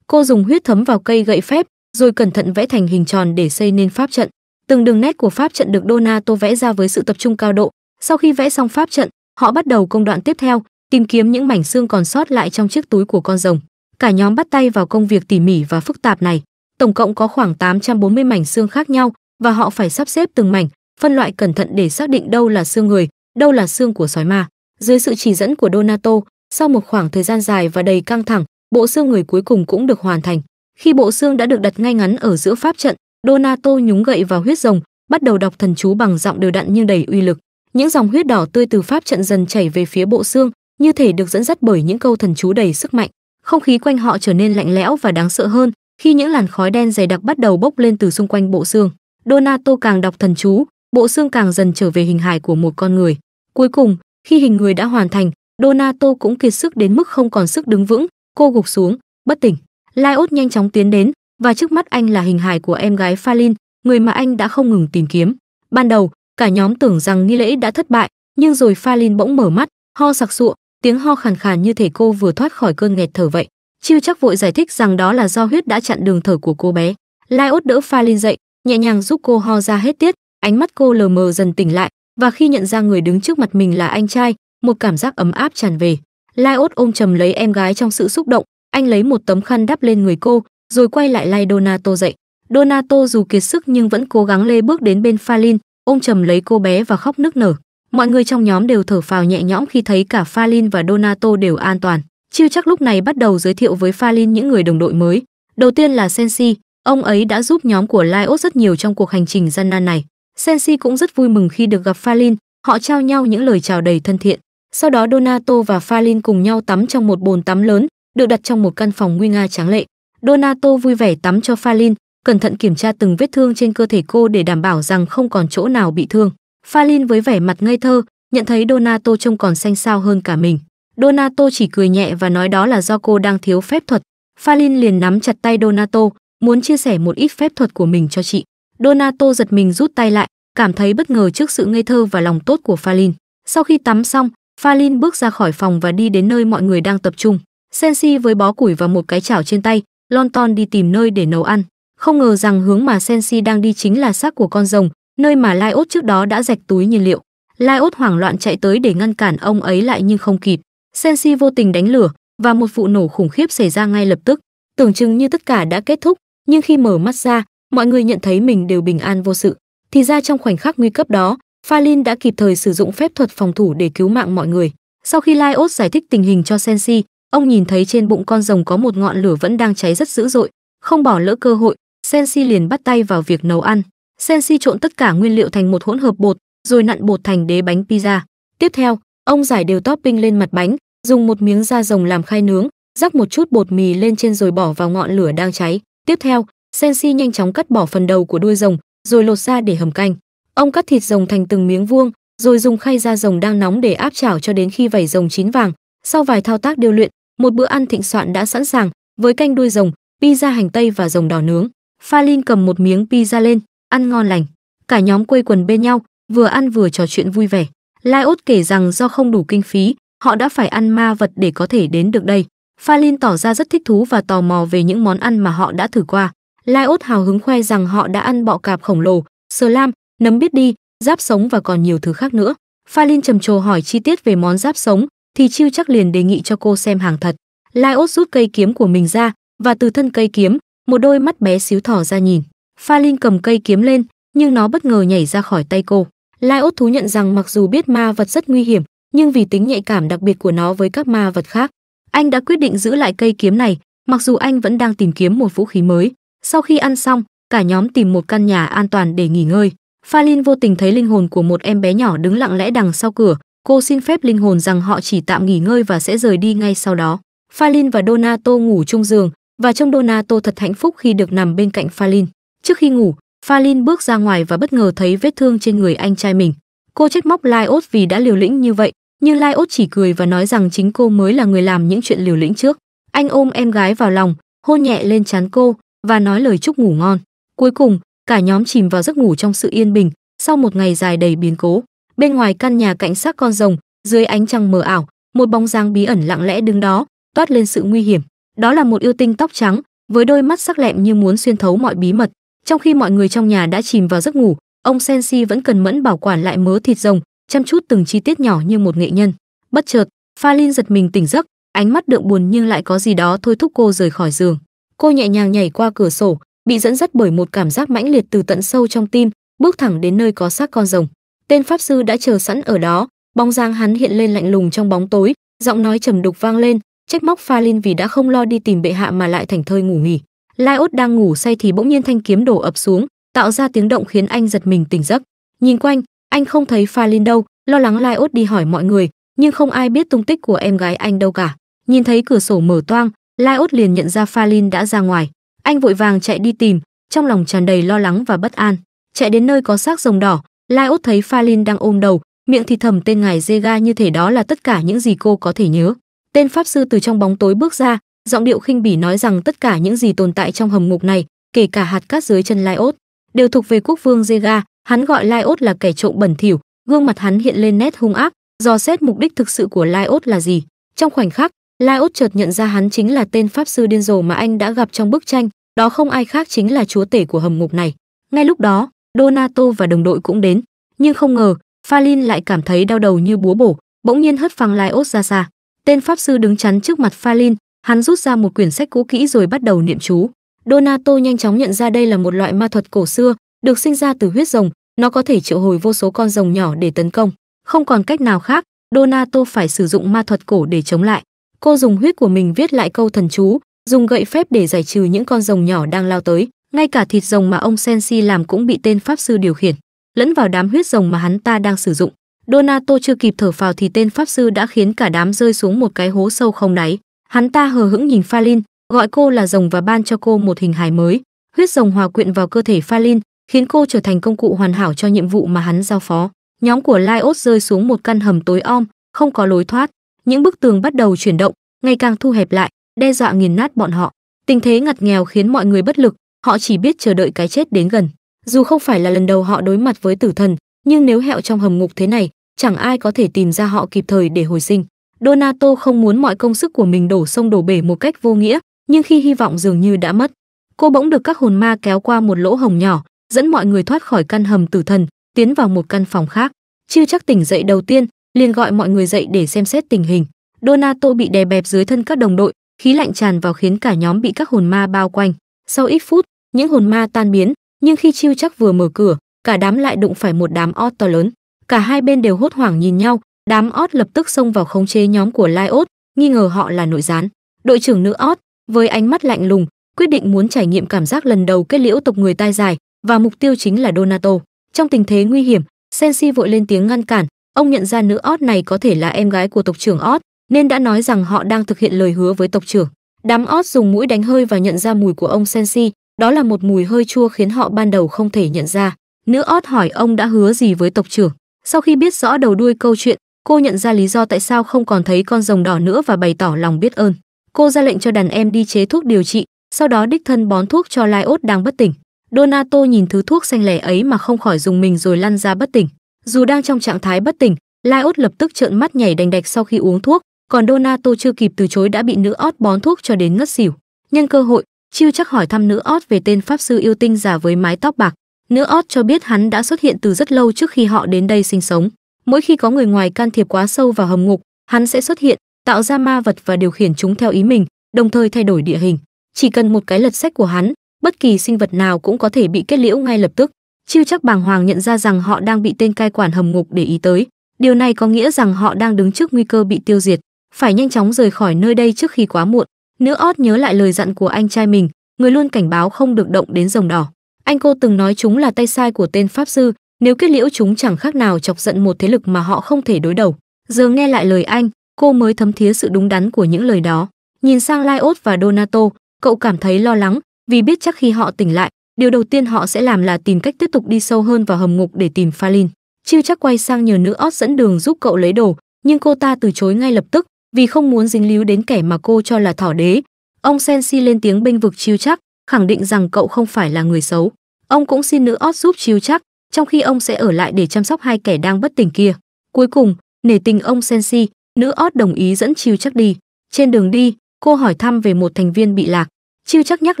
Cô dùng huyết thấm vào cây gậy phép, rồi cẩn thận vẽ thành hình tròn để xây nên pháp trận. Từng đường nét của pháp trận được Donato vẽ ra với sự tập trung cao độ. Sau khi vẽ xong pháp trận, họ bắt đầu công đoạn tiếp theo, tìm kiếm những mảnh xương còn sót lại trong chiếc túi của con rồng. Cả nhóm bắt tay vào công việc tỉ mỉ và phức tạp này. Tổng cộng có khoảng 840 mảnh xương khác nhau và họ phải sắp xếp từng mảnh, phân loại cẩn thận để xác định đâu là xương người, đâu là xương của sói ma. Dưới sự chỉ dẫn của Donato, sau một khoảng thời gian dài và đầy căng thẳng, bộ xương người cuối cùng cũng được hoàn thành. Khi bộ xương đã được đặt ngay ngắn ở giữa pháp trận, Donato nhúng gậy vào huyết rồng, bắt đầu đọc thần chú bằng giọng đều đặn nhưng đầy uy lực. Những dòng huyết đỏ tươi từ pháp trận dần chảy về phía bộ xương, như thể được dẫn dắt bởi những câu thần chú đầy sức mạnh. Không khí quanh họ trở nên lạnh lẽo và đáng sợ hơn khi những làn khói đen dày đặc bắt đầu bốc lên từ xung quanh bộ xương. Donato càng đọc thần chú, bộ xương càng dần trở về hình hài của một con người. Cuối cùng, khi hình người đã hoàn thành, Donato cũng kiệt sức đến mức không còn sức đứng vững, cô gục xuống, bất tỉnh. Lai nhanh chóng tiến đến, và trước mắt anh là hình hài của em gái Phalin, người mà anh đã không ngừng tìm kiếm. Ban đầu, cả nhóm tưởng rằng nghi lễ đã thất bại, nhưng rồi Phalin bỗng mở mắt, ho sặc sụa, tiếng ho khàn khàn như thể cô vừa thoát khỏi cơn nghẹt thở vậy. Chiêu chắc vội giải thích rằng đó là do huyết đã chặn đường thở của cô bé. Lai đỡ Phalin dậy, nhẹ nhàng giúp cô ho ra hết tiết, ánh mắt cô lờ mờ dần tỉnh lại, và khi nhận ra người đứng trước mặt mình là anh trai, một cảm giác ấm áp tràn về. Lai ốt ôm chầm lấy em gái trong sự xúc động, anh lấy một tấm khăn đắp lên người cô, rồi quay lại lai Donato dậy. Donato dù kiệt sức nhưng vẫn cố gắng lê bước đến bên Phalin, ôm chầm lấy cô bé và khóc nức nở. Mọi người trong nhóm đều thở phào nhẹ nhõm khi thấy cả Phalin và Donato đều an toàn. Chiêu chắc lúc này bắt đầu giới thiệu với Phalin những người đồng đội mới. Đầu tiên là Sensi, ông ấy đã giúp nhóm của Lai ốt rất nhiều trong cuộc hành trình gian nan này. Sensi cũng rất vui mừng khi được gặp Falin, họ trao nhau những lời chào đầy thân thiện. Sau đó Donato và Falin cùng nhau tắm trong một bồn tắm lớn, được đặt trong một căn phòng nguy nga tráng lệ. Donato vui vẻ tắm cho Falin, cẩn thận kiểm tra từng vết thương trên cơ thể cô để đảm bảo rằng không còn chỗ nào bị thương. Falin với vẻ mặt ngây thơ, nhận thấy Donato trông còn xanh xao hơn cả mình. Donato chỉ cười nhẹ và nói đó là do cô đang thiếu phép thuật. Falin liền nắm chặt tay Donato, muốn chia sẻ một ít phép thuật của mình cho chị. Donato giật mình rút tay lại, cảm thấy bất ngờ trước sự ngây thơ và lòng tốt của Falin. Sau khi tắm xong, Falin bước ra khỏi phòng và đi đến nơi mọi người đang tập trung. Sensi với bó củi và một cái chảo trên tay, Lonton đi tìm nơi để nấu ăn. Không ngờ rằng hướng mà Sensi đang đi chính là xác của con rồng, nơi mà Lai Ốt trước đó đã rạch túi nhiên liệu. Lai Ốt hoảng loạn chạy tới để ngăn cản ông ấy lại nhưng không kịp. Sensi vô tình đánh lửa và một vụ nổ khủng khiếp xảy ra ngay lập tức. Tưởng chừng như tất cả đã kết thúc, nhưng khi mở mắt ra, mọi người nhận thấy mình đều bình an vô sự. Thì ra trong khoảnh khắc nguy cấp đó, Phalin đã kịp thời sử dụng phép thuật phòng thủ để cứu mạng mọi người. Sau khi Laios giải thích tình hình cho Sensi, ông nhìn thấy trên bụng con rồng có một ngọn lửa vẫn đang cháy rất dữ dội, không bỏ lỡ cơ hội, Sensi liền bắt tay vào việc nấu ăn. Sensi trộn tất cả nguyên liệu thành một hỗn hợp bột, rồi nặn bột thành đế bánh pizza. Tiếp theo, ông giải đều topping lên mặt bánh, dùng một miếng da rồng làm khai nướng, rắc một chút bột mì lên trên rồi bỏ vào ngọn lửa đang cháy. Tiếp theo, Senxi nhanh chóng cắt bỏ phần đầu của đuôi rồng, rồi lột ra để hầm canh. Ông cắt thịt rồng thành từng miếng vuông, rồi dùng khay da rồng đang nóng để áp chảo cho đến khi vảy rồng chín vàng. Sau vài thao tác điều luyện, một bữa ăn thịnh soạn đã sẵn sàng với canh đuôi rồng, pizza hành tây và rồng đỏ nướng. Phalin cầm một miếng pizza lên, ăn ngon lành. Cả nhóm quây quần bên nhau, vừa ăn vừa trò chuyện vui vẻ. Laiot kể rằng do không đủ kinh phí, họ đã phải ăn ma vật để có thể đến được đây. Phalin tỏ ra rất thích thú và tò mò về những món ăn mà họ đã thử qua. Lai Laios hào hứng khoe rằng họ đã ăn bọ cạp khổng lồ, lam, nấm biết đi, giáp sống và còn nhiều thứ khác nữa. Pha Phalin trầm trồ hỏi chi tiết về món giáp sống, thì Chiêu chắc liền đề nghị cho cô xem hàng thật. Lai Laios rút cây kiếm của mình ra và từ thân cây kiếm, một đôi mắt bé xíu thỏ ra nhìn. Pha Phalin cầm cây kiếm lên, nhưng nó bất ngờ nhảy ra khỏi tay cô. Lai Laios thú nhận rằng mặc dù biết ma vật rất nguy hiểm, nhưng vì tính nhạy cảm đặc biệt của nó với các ma vật khác, anh đã quyết định giữ lại cây kiếm này, mặc dù anh vẫn đang tìm kiếm một vũ khí mới. Sau khi ăn xong, cả nhóm tìm một căn nhà an toàn để nghỉ ngơi. Phalin vô tình thấy linh hồn của một em bé nhỏ đứng lặng lẽ đằng sau cửa, cô xin phép linh hồn rằng họ chỉ tạm nghỉ ngơi và sẽ rời đi ngay sau đó. Phalin và Donato ngủ chung giường và trông Donato thật hạnh phúc khi được nằm bên cạnh Phalin. Trước khi ngủ, Phalin bước ra ngoài và bất ngờ thấy vết thương trên người anh trai mình. Cô trách móc Lyot vì đã liều lĩnh như vậy, nhưng Lyot chỉ cười và nói rằng chính cô mới là người làm những chuyện liều lĩnh trước. Anh ôm em gái vào lòng, hôn nhẹ lên trán cô, và nói lời chúc ngủ ngon. Cuối cùng, cả nhóm chìm vào giấc ngủ trong sự yên bình sau một ngày dài đầy biến cố. Bên ngoài căn nhà cảnh sát con rồng, dưới ánh trăng mờ ảo, một bóng dáng bí ẩn lặng lẽ đứng đó, toát lên sự nguy hiểm. Đó là một yêu tinh tóc trắng, với đôi mắt sắc lẹm như muốn xuyên thấu mọi bí mật. Trong khi mọi người trong nhà đã chìm vào giấc ngủ, ông Sensi vẫn cần mẫn bảo quản lại mớ thịt rồng, chăm chút từng chi tiết nhỏ như một nghệ nhân. Bất chợt, Pha Linh giật mình tỉnh giấc, ánh mắt đượm buồn nhưng lại có gì đó thôi thúc cô rời khỏi giường cô nhẹ nhàng nhảy qua cửa sổ bị dẫn dắt bởi một cảm giác mãnh liệt từ tận sâu trong tim bước thẳng đến nơi có xác con rồng tên pháp sư đã chờ sẵn ở đó bóng dáng hắn hiện lên lạnh lùng trong bóng tối giọng nói trầm đục vang lên trách móc pha linh vì đã không lo đi tìm bệ hạ mà lại thành thơi ngủ nghỉ lai ốt đang ngủ say thì bỗng nhiên thanh kiếm đổ ập xuống tạo ra tiếng động khiến anh giật mình tỉnh giấc nhìn quanh anh không thấy pha linh đâu lo lắng lai ốt đi hỏi mọi người nhưng không ai biết tung tích của em gái anh đâu cả nhìn thấy cửa sổ mở toang Lai út liền nhận ra Phalin đã ra ngoài, anh vội vàng chạy đi tìm, trong lòng tràn đầy lo lắng và bất an. Chạy đến nơi có xác rồng đỏ, Lai út thấy Phalin đang ôm đầu, miệng thì thầm tên ngài Zega như thể đó là tất cả những gì cô có thể nhớ. Tên pháp sư từ trong bóng tối bước ra, giọng điệu khinh bỉ nói rằng tất cả những gì tồn tại trong hầm ngục này, kể cả hạt cát dưới chân Lai út, đều thuộc về quốc vương Zega, hắn gọi Lai út là kẻ trộm bẩn thỉu, gương mặt hắn hiện lên nét hung ác, dò xét mục đích thực sự của Lai út là gì. Trong khoảnh khắc, Lai Út chợt nhận ra hắn chính là tên pháp sư điên rồ mà anh đã gặp trong bức tranh, đó không ai khác chính là chúa tể của hầm ngục này. Ngay lúc đó, Donato và đồng đội cũng đến, nhưng không ngờ, Falin lại cảm thấy đau đầu như búa bổ, bỗng nhiên hất phăng Lai Út ra xa. Tên pháp sư đứng chắn trước mặt Falin, hắn rút ra một quyển sách cũ kỹ rồi bắt đầu niệm chú. Donato nhanh chóng nhận ra đây là một loại ma thuật cổ xưa, được sinh ra từ huyết rồng, nó có thể triệu hồi vô số con rồng nhỏ để tấn công. Không còn cách nào khác, Donato phải sử dụng ma thuật cổ để chống lại. Cô dùng huyết của mình viết lại câu thần chú, dùng gậy phép để giải trừ những con rồng nhỏ đang lao tới, ngay cả thịt rồng mà ông Sensi làm cũng bị tên pháp sư điều khiển, lẫn vào đám huyết rồng mà hắn ta đang sử dụng. Donato chưa kịp thở phào thì tên pháp sư đã khiến cả đám rơi xuống một cái hố sâu không đáy. Hắn ta hờ hững nhìn Phalin, gọi cô là rồng và ban cho cô một hình hài mới. Huyết rồng hòa quyện vào cơ thể Phalin, khiến cô trở thành công cụ hoàn hảo cho nhiệm vụ mà hắn giao phó. Nhóm của Lyos rơi xuống một căn hầm tối om, không có lối thoát những bức tường bắt đầu chuyển động ngày càng thu hẹp lại đe dọa nghiền nát bọn họ tình thế ngặt nghèo khiến mọi người bất lực họ chỉ biết chờ đợi cái chết đến gần dù không phải là lần đầu họ đối mặt với tử thần nhưng nếu hẹo trong hầm ngục thế này chẳng ai có thể tìm ra họ kịp thời để hồi sinh donato không muốn mọi công sức của mình đổ sông đổ bể một cách vô nghĩa nhưng khi hy vọng dường như đã mất cô bỗng được các hồn ma kéo qua một lỗ hồng nhỏ dẫn mọi người thoát khỏi căn hầm tử thần tiến vào một căn phòng khác chưa chắc tỉnh dậy đầu tiên liền gọi mọi người dậy để xem xét tình hình. Donato bị đè bẹp dưới thân các đồng đội, khí lạnh tràn vào khiến cả nhóm bị các hồn ma bao quanh. Sau ít phút, những hồn ma tan biến, nhưng khi chiêu chắc vừa mở cửa, cả đám lại đụng phải một đám ót to lớn. Cả hai bên đều hốt hoảng nhìn nhau, đám ót lập tức xông vào khống chế nhóm của Lyot, nghi ngờ họ là nội gián. Đội trưởng nữ ót, với ánh mắt lạnh lùng, quyết định muốn trải nghiệm cảm giác lần đầu kết liễu tộc người tai dài và mục tiêu chính là Donato. Trong tình thế nguy hiểm, Sensi vội lên tiếng ngăn cản, Ông nhận ra nữ ót này có thể là em gái của tộc trưởng ót, nên đã nói rằng họ đang thực hiện lời hứa với tộc trưởng. Đám ót dùng mũi đánh hơi và nhận ra mùi của ông Sensi, đó là một mùi hơi chua khiến họ ban đầu không thể nhận ra. Nữ ót hỏi ông đã hứa gì với tộc trưởng. Sau khi biết rõ đầu đuôi câu chuyện, cô nhận ra lý do tại sao không còn thấy con rồng đỏ nữa và bày tỏ lòng biết ơn. Cô ra lệnh cho đàn em đi chế thuốc điều trị, sau đó đích thân bón thuốc cho Lai Ốt đang bất tỉnh. Donato nhìn thứ thuốc xanh lẻ ấy mà không khỏi dùng mình rồi lăn ra bất tỉnh. Dù đang trong trạng thái bất tỉnh, Laiốt lập tức trợn mắt nhảy đành đạch sau khi uống thuốc, còn Donato chưa kịp từ chối đã bị nữ ót bón thuốc cho đến ngất xỉu. Nhân cơ hội, Chiêu chắc hỏi thăm nữ ót về tên pháp sư yêu tinh giả với mái tóc bạc. Nữ ót cho biết hắn đã xuất hiện từ rất lâu trước khi họ đến đây sinh sống. Mỗi khi có người ngoài can thiệp quá sâu vào hầm ngục, hắn sẽ xuất hiện, tạo ra ma vật và điều khiển chúng theo ý mình, đồng thời thay đổi địa hình. Chỉ cần một cái lật sách của hắn, bất kỳ sinh vật nào cũng có thể bị kết liễu ngay lập tức. Chưa chắc bàng hoàng nhận ra rằng họ đang bị tên cai quản hầm ngục để ý tới. Điều này có nghĩa rằng họ đang đứng trước nguy cơ bị tiêu diệt, phải nhanh chóng rời khỏi nơi đây trước khi quá muộn. Nữ ót nhớ lại lời dặn của anh trai mình, người luôn cảnh báo không được động đến rồng đỏ. Anh cô từng nói chúng là tay sai của tên pháp sư, nếu kết liễu chúng chẳng khác nào chọc giận một thế lực mà họ không thể đối đầu. Giờ nghe lại lời anh, cô mới thấm thía sự đúng đắn của những lời đó. Nhìn sang Lai ốt và Donato, cậu cảm thấy lo lắng, vì biết chắc khi họ tỉnh lại, Điều đầu tiên họ sẽ làm là tìm cách tiếp tục đi sâu hơn vào hầm ngục để tìm Phalin. Chiêu chắc quay sang nhờ nữ ót dẫn đường giúp cậu lấy đồ, nhưng cô ta từ chối ngay lập tức vì không muốn dính líu đến kẻ mà cô cho là thỏ đế. Ông Sensi lên tiếng bênh vực Chiêu chắc, khẳng định rằng cậu không phải là người xấu. Ông cũng xin nữ ót giúp Chiêu chắc, trong khi ông sẽ ở lại để chăm sóc hai kẻ đang bất tỉnh kia. Cuối cùng, nể tình ông Sensi, nữ ót đồng ý dẫn Chiêu chắc đi. Trên đường đi, cô hỏi thăm về một thành viên bị lạc. Chiêu chắc nhắc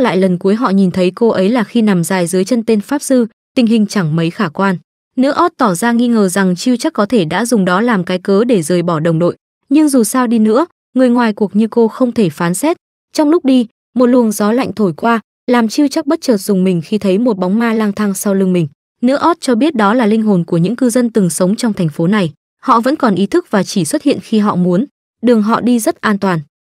lại lần cuối họ nhìn thấy cô ấy là khi nằm dài dưới chân tên pháp sư, tình hình chẳng mấy khả quan. Nữ ót tỏ ra nghi ngờ rằng Chiêu chắc có thể đã dùng đó làm cái cớ để rời bỏ đồng đội, nhưng dù sao đi nữa, người ngoài cuộc như cô không thể phán xét. Trong lúc đi, một luồng gió lạnh thổi qua, làm Chiêu chắc bất chợt dùng mình khi thấy một bóng ma lang thang sau lưng mình. Nữ ót cho biết đó là linh hồn của những cư dân từng sống trong thành phố này. Họ vẫn còn ý thức và chỉ xuất hiện khi họ muốn. Đường họ đi rất an toàn.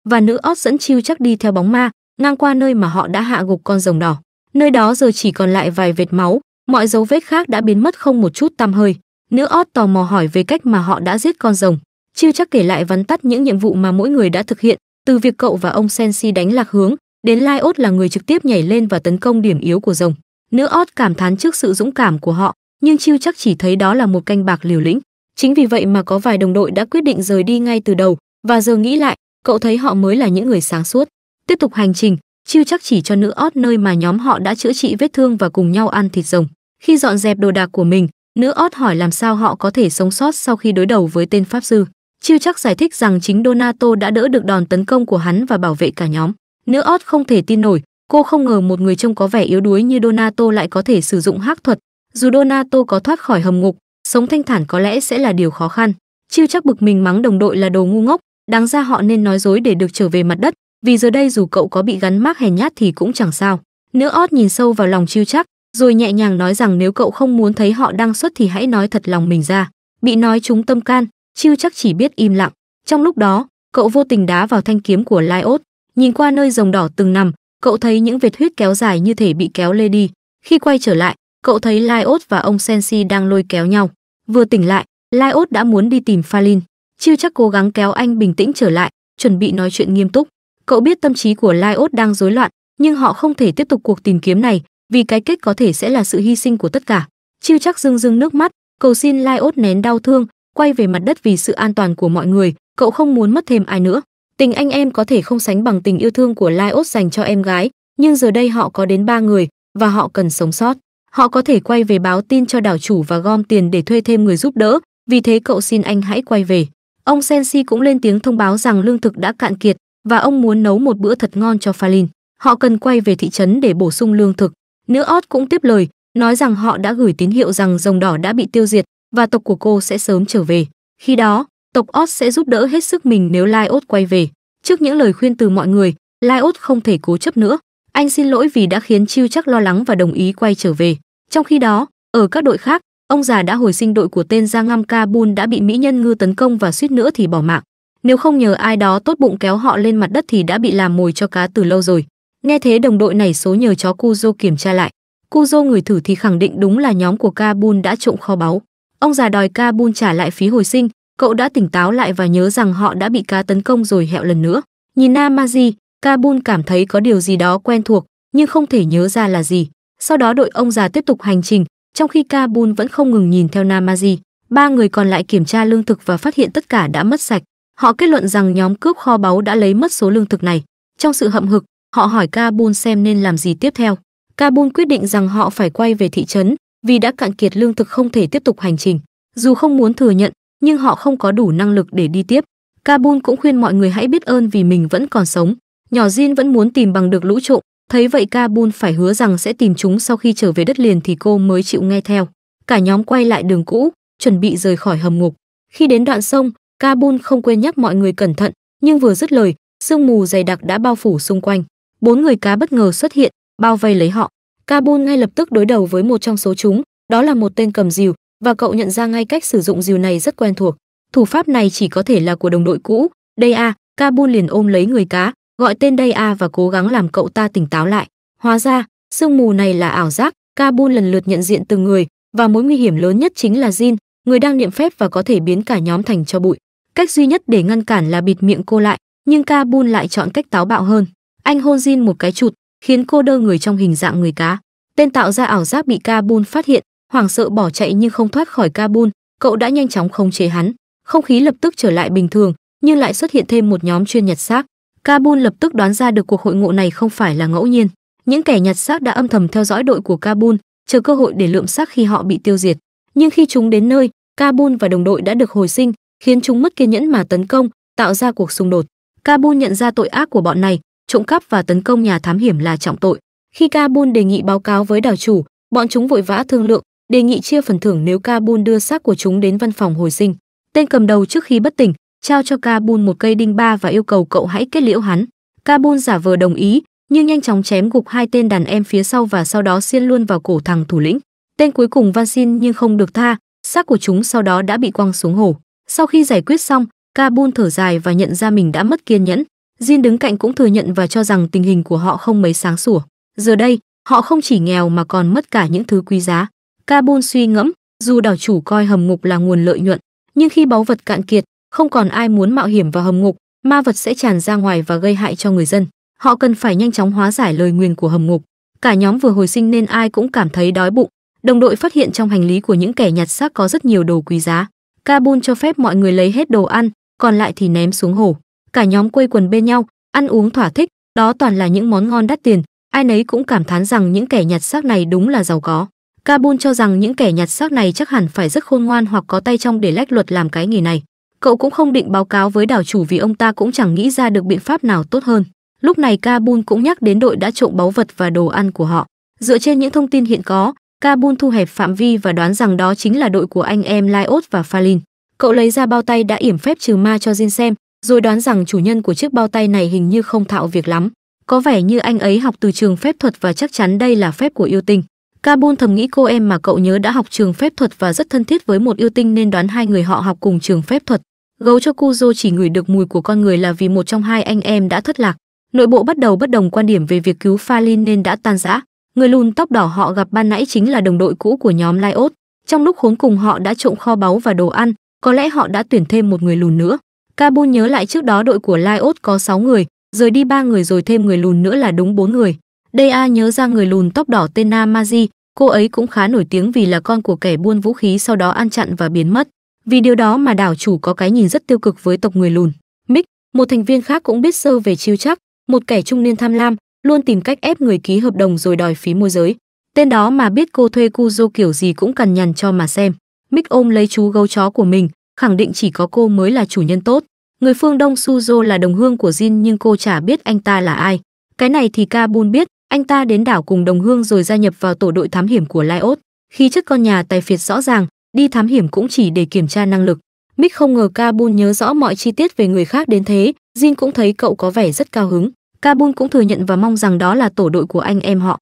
Và nữ ót dẫn Chiêu chắc đi theo bóng ma, ngang qua nơi mà họ đã hạ gục con rồng đỏ. Nơi đó giờ chỉ còn lại vài vệt máu, mọi dấu vết khác đã biến mất không một chút tăm hơi. Nữ ót tò mò hỏi về cách mà họ đã giết con rồng. Chiêu chắc kể lại vắn tắt những nhiệm vụ mà mỗi người đã thực hiện, từ việc cậu và ông Sensi đánh lạc hướng, đến Lai Ốt là người trực tiếp nhảy lên và tấn công điểm yếu của rồng. Nữ ót cảm thán trước sự dũng cảm của họ, nhưng Chiêu chắc chỉ thấy đó là một canh bạc liều lĩnh. Chính vì vậy mà có vài đồng đội đã quyết định rời đi ngay từ đầu, và giờ nghĩ lại, cậu thấy họ mới là những người sáng suốt. Tiếp tục hành trình, Chiêu chắc chỉ cho nữ ót nơi mà nhóm họ đã chữa trị vết thương và cùng nhau ăn thịt rồng. Khi dọn dẹp đồ đạc của mình, nữ ót hỏi làm sao họ có thể sống sót sau khi đối đầu với tên pháp sư. Chiêu chắc giải thích rằng chính Donato đã đỡ được đòn tấn công của hắn và bảo vệ cả nhóm. Nữ ót không thể tin nổi, cô không ngờ một người trông có vẻ yếu đuối như Donato lại có thể sử dụng hắc thuật. Dù Donato có thoát khỏi hầm ngục, sống thanh thản có lẽ sẽ là điều khó khăn. Chiêu chắc bực mình mắng đồng đội là đồ ngu ngốc, đáng ra họ nên nói dối để được trở về mặt đất, vì giờ đây dù cậu có bị gắn mác hèn nhát thì cũng chẳng sao. Nữ ót nhìn sâu vào lòng Chiêu Chắc, rồi nhẹ nhàng nói rằng nếu cậu không muốn thấy họ đang xuất thì hãy nói thật lòng mình ra. Bị nói trúng tâm can, Chiêu Chắc chỉ biết im lặng. Trong lúc đó, cậu vô tình đá vào thanh kiếm của Lai Ốt, nhìn qua nơi rồng đỏ từng nằm, cậu thấy những vệt huyết kéo dài như thể bị kéo lê đi. Khi quay trở lại, cậu thấy Lai Ốt và ông Sensi đang lôi kéo nhau. Vừa tỉnh lại, Lai Ốt đã muốn đi tìm Pha lin. Chiêu Chắc cố gắng kéo anh bình tĩnh trở lại, chuẩn bị nói chuyện nghiêm túc. Cậu biết tâm trí của Lyot đang rối loạn, nhưng họ không thể tiếp tục cuộc tìm kiếm này, vì cái kết có thể sẽ là sự hy sinh của tất cả. Chiêu chắc rưng rưng nước mắt, cầu xin Lyot nén đau thương, quay về mặt đất vì sự an toàn của mọi người, cậu không muốn mất thêm ai nữa. Tình anh em có thể không sánh bằng tình yêu thương của Lyot dành cho em gái, nhưng giờ đây họ có đến ba người và họ cần sống sót. Họ có thể quay về báo tin cho đảo chủ và gom tiền để thuê thêm người giúp đỡ, vì thế cậu xin anh hãy quay về. Ông Sensi cũng lên tiếng thông báo rằng lương thực đã cạn kiệt, và ông muốn nấu một bữa thật ngon cho Phalin. Họ cần quay về thị trấn để bổ sung lương thực. Nữ Ót cũng tiếp lời, nói rằng họ đã gửi tín hiệu rằng rồng đỏ đã bị tiêu diệt và tộc của cô sẽ sớm trở về. Khi đó, tộc Ót sẽ giúp đỡ hết sức mình nếu Lai Ốt quay về. Trước những lời khuyên từ mọi người, Lai Ốt không thể cố chấp nữa. Anh xin lỗi vì đã khiến Chiêu chắc lo lắng và đồng ý quay trở về. Trong khi đó, ở các đội khác, ông già đã hồi sinh đội của tên Giang Ngam Kabul đã bị mỹ nhân ngư tấn công và suýt nữa thì bỏ mạng. Nếu không nhờ ai đó tốt bụng kéo họ lên mặt đất thì đã bị làm mồi cho cá từ lâu rồi. Nghe thế đồng đội nảy số nhờ chó Kuzo kiểm tra lại. Kuzo người thử thì khẳng định đúng là nhóm của Kabun đã trộm kho báu. Ông già đòi Kabun trả lại phí hồi sinh, cậu đã tỉnh táo lại và nhớ rằng họ đã bị cá tấn công rồi hẹo lần nữa. Nhìn Namaji, Kabun cảm thấy có điều gì đó quen thuộc, nhưng không thể nhớ ra là gì. Sau đó đội ông già tiếp tục hành trình, trong khi Kabun vẫn không ngừng nhìn theo Namaji. Ba người còn lại kiểm tra lương thực và phát hiện tất cả đã mất sạch. Họ kết luận rằng nhóm cướp kho báu đã lấy mất số lương thực này. Trong sự hậm hực, họ hỏi Kabul xem nên làm gì tiếp theo. Kabul quyết định rằng họ phải quay về thị trấn vì đã cạn kiệt lương thực không thể tiếp tục hành trình. Dù không muốn thừa nhận, nhưng họ không có đủ năng lực để đi tiếp. Kabul cũng khuyên mọi người hãy biết ơn vì mình vẫn còn sống. Nhỏ Jin vẫn muốn tìm bằng được lũ trộm, thấy vậy Kabul phải hứa rằng sẽ tìm chúng sau khi trở về đất liền thì cô mới chịu nghe theo. Cả nhóm quay lại đường cũ, chuẩn bị rời khỏi hầm ngục. Khi đến đoạn sông, Kabul không quên nhắc mọi người cẩn thận, nhưng vừa dứt lời, sương mù dày đặc đã bao phủ xung quanh. Bốn người cá bất ngờ xuất hiện, bao vây lấy họ. Kabul ngay lập tức đối đầu với một trong số chúng, đó là một tên cầm rìu, và cậu nhận ra ngay cách sử dụng rìu này rất quen thuộc. Thủ pháp này chỉ có thể là của đồng đội cũ. Đây a, à, Kabul liền ôm lấy người cá, gọi tên đây a và cố gắng làm cậu ta tỉnh táo lại. Hóa ra, sương mù này là ảo giác, Kabul lần lượt nhận diện từng người, và mối nguy hiểm lớn nhất chính là Jin, người đang niệm phép và có thể biến cả nhóm thành cho bụi. Cách duy nhất để ngăn cản là bịt miệng cô lại, nhưng Kabul lại chọn cách táo bạo hơn. Anh hôn Jin một cái chụt, khiến cô đơ người trong hình dạng người cá. Tên tạo ra ảo giác bị Kabul phát hiện, hoảng sợ bỏ chạy nhưng không thoát khỏi Kabul, cậu đã nhanh chóng khống chế hắn. Không khí lập tức trở lại bình thường, nhưng lại xuất hiện thêm một nhóm chuyên nhặt xác. Kabul lập tức đoán ra được cuộc hội ngộ này không phải là ngẫu nhiên. Những kẻ nhặt xác đã âm thầm theo dõi đội của Kabul, chờ cơ hội để lượm xác khi họ bị tiêu diệt. Nhưng khi chúng đến nơi, Kabul và đồng đội đã được hồi sinh, khiến chúng mất kiên nhẫn mà tấn công, tạo ra cuộc xung đột. Kabul nhận ra tội ác của bọn này, trộm cắp và tấn công nhà thám hiểm là trọng tội. Khi Kabul đề nghị báo cáo với đảo chủ, bọn chúng vội vã thương lượng, đề nghị chia phần thưởng nếu Kabul đưa xác của chúng đến văn phòng hồi sinh. Tên cầm đầu trước khi bất tỉnh, trao cho Kabul một cây đinh ba và yêu cầu cậu hãy kết liễu hắn. Kabul giả vờ đồng ý, nhưng nhanh chóng chém gục hai tên đàn em phía sau và sau đó xiên luôn vào cổ thằng thủ lĩnh. Tên cuối cùng van xin nhưng không được tha, xác của chúng sau đó đã bị quăng xuống hồ. Sau khi giải quyết xong, Kabul thở dài và nhận ra mình đã mất kiên nhẫn. Jin đứng cạnh cũng thừa nhận và cho rằng tình hình của họ không mấy sáng sủa. Giờ đây, họ không chỉ nghèo mà còn mất cả những thứ quý giá. Kabul suy ngẫm, dù đảo chủ coi hầm ngục là nguồn lợi nhuận, nhưng khi báu vật cạn kiệt, không còn ai muốn mạo hiểm vào hầm ngục, ma vật sẽ tràn ra ngoài và gây hại cho người dân. Họ cần phải nhanh chóng hóa giải lời nguyền của hầm ngục. Cả nhóm vừa hồi sinh nên ai cũng cảm thấy đói bụng. Đồng đội phát hiện trong hành lý của những kẻ nhặt xác có rất nhiều đồ quý giá. Kabul cho phép mọi người lấy hết đồ ăn, còn lại thì ném xuống hồ. Cả nhóm quây quần bên nhau, ăn uống thỏa thích, đó toàn là những món ngon đắt tiền, ai nấy cũng cảm thán rằng những kẻ nhặt xác này đúng là giàu có. Kabul cho rằng những kẻ nhặt xác này chắc hẳn phải rất khôn ngoan hoặc có tay trong để lách luật làm cái nghề này. Cậu cũng không định báo cáo với đảo chủ vì ông ta cũng chẳng nghĩ ra được biện pháp nào tốt hơn. Lúc này Kabul cũng nhắc đến đội đã trộm báu vật và đồ ăn của họ. Dựa trên những thông tin hiện có, Kabul thu hẹp phạm vi và đoán rằng đó chính là đội của anh em Lyot và Falin. Cậu lấy ra bao tay đã yểm phép trừ ma cho Jin xem, rồi đoán rằng chủ nhân của chiếc bao tay này hình như không thạo việc lắm. Có vẻ như anh ấy học từ trường phép thuật và chắc chắn đây là phép của yêu tinh. Kabul thầm nghĩ cô em mà cậu nhớ đã học trường phép thuật và rất thân thiết với một yêu tinh nên đoán hai người họ học cùng trường phép thuật. Gấu cho Kuzo chỉ ngửi được mùi của con người là vì một trong hai anh em đã thất lạc. Nội bộ bắt đầu bất đồng quan điểm về việc cứu Falin nên đã tan rã người lùn tóc đỏ họ gặp ban nãy chính là đồng đội cũ của nhóm Lai Liot. Trong lúc khốn cùng họ đã trộm kho báu và đồ ăn, có lẽ họ đã tuyển thêm một người lùn nữa. Kabul nhớ lại trước đó đội của Lai Liot có 6 người, rời đi ba người rồi thêm người lùn nữa là đúng bốn người. Da nhớ ra người lùn tóc đỏ tên Namaji, cô ấy cũng khá nổi tiếng vì là con của kẻ buôn vũ khí sau đó ăn chặn và biến mất. Vì điều đó mà đảo chủ có cái nhìn rất tiêu cực với tộc người lùn. Mick, một thành viên khác cũng biết sơ về chiêu chắc, một kẻ trung niên tham lam, luôn tìm cách ép người ký hợp đồng rồi đòi phí môi giới. Tên đó mà biết cô thuê cu kiểu gì cũng cần nhằn cho mà xem. Mick ôm lấy chú gấu chó của mình, khẳng định chỉ có cô mới là chủ nhân tốt. Người phương Đông Suzo là đồng hương của Jin nhưng cô chả biết anh ta là ai. Cái này thì Kabul biết, anh ta đến đảo cùng đồng hương rồi gia nhập vào tổ đội thám hiểm của Lyot. Khi chất con nhà tài phiệt rõ ràng, đi thám hiểm cũng chỉ để kiểm tra năng lực. Mick không ngờ Kabul nhớ rõ mọi chi tiết về người khác đến thế, Jin cũng thấy cậu có vẻ rất cao hứng. Kabul cũng thừa nhận và mong rằng đó là tổ đội của anh em họ.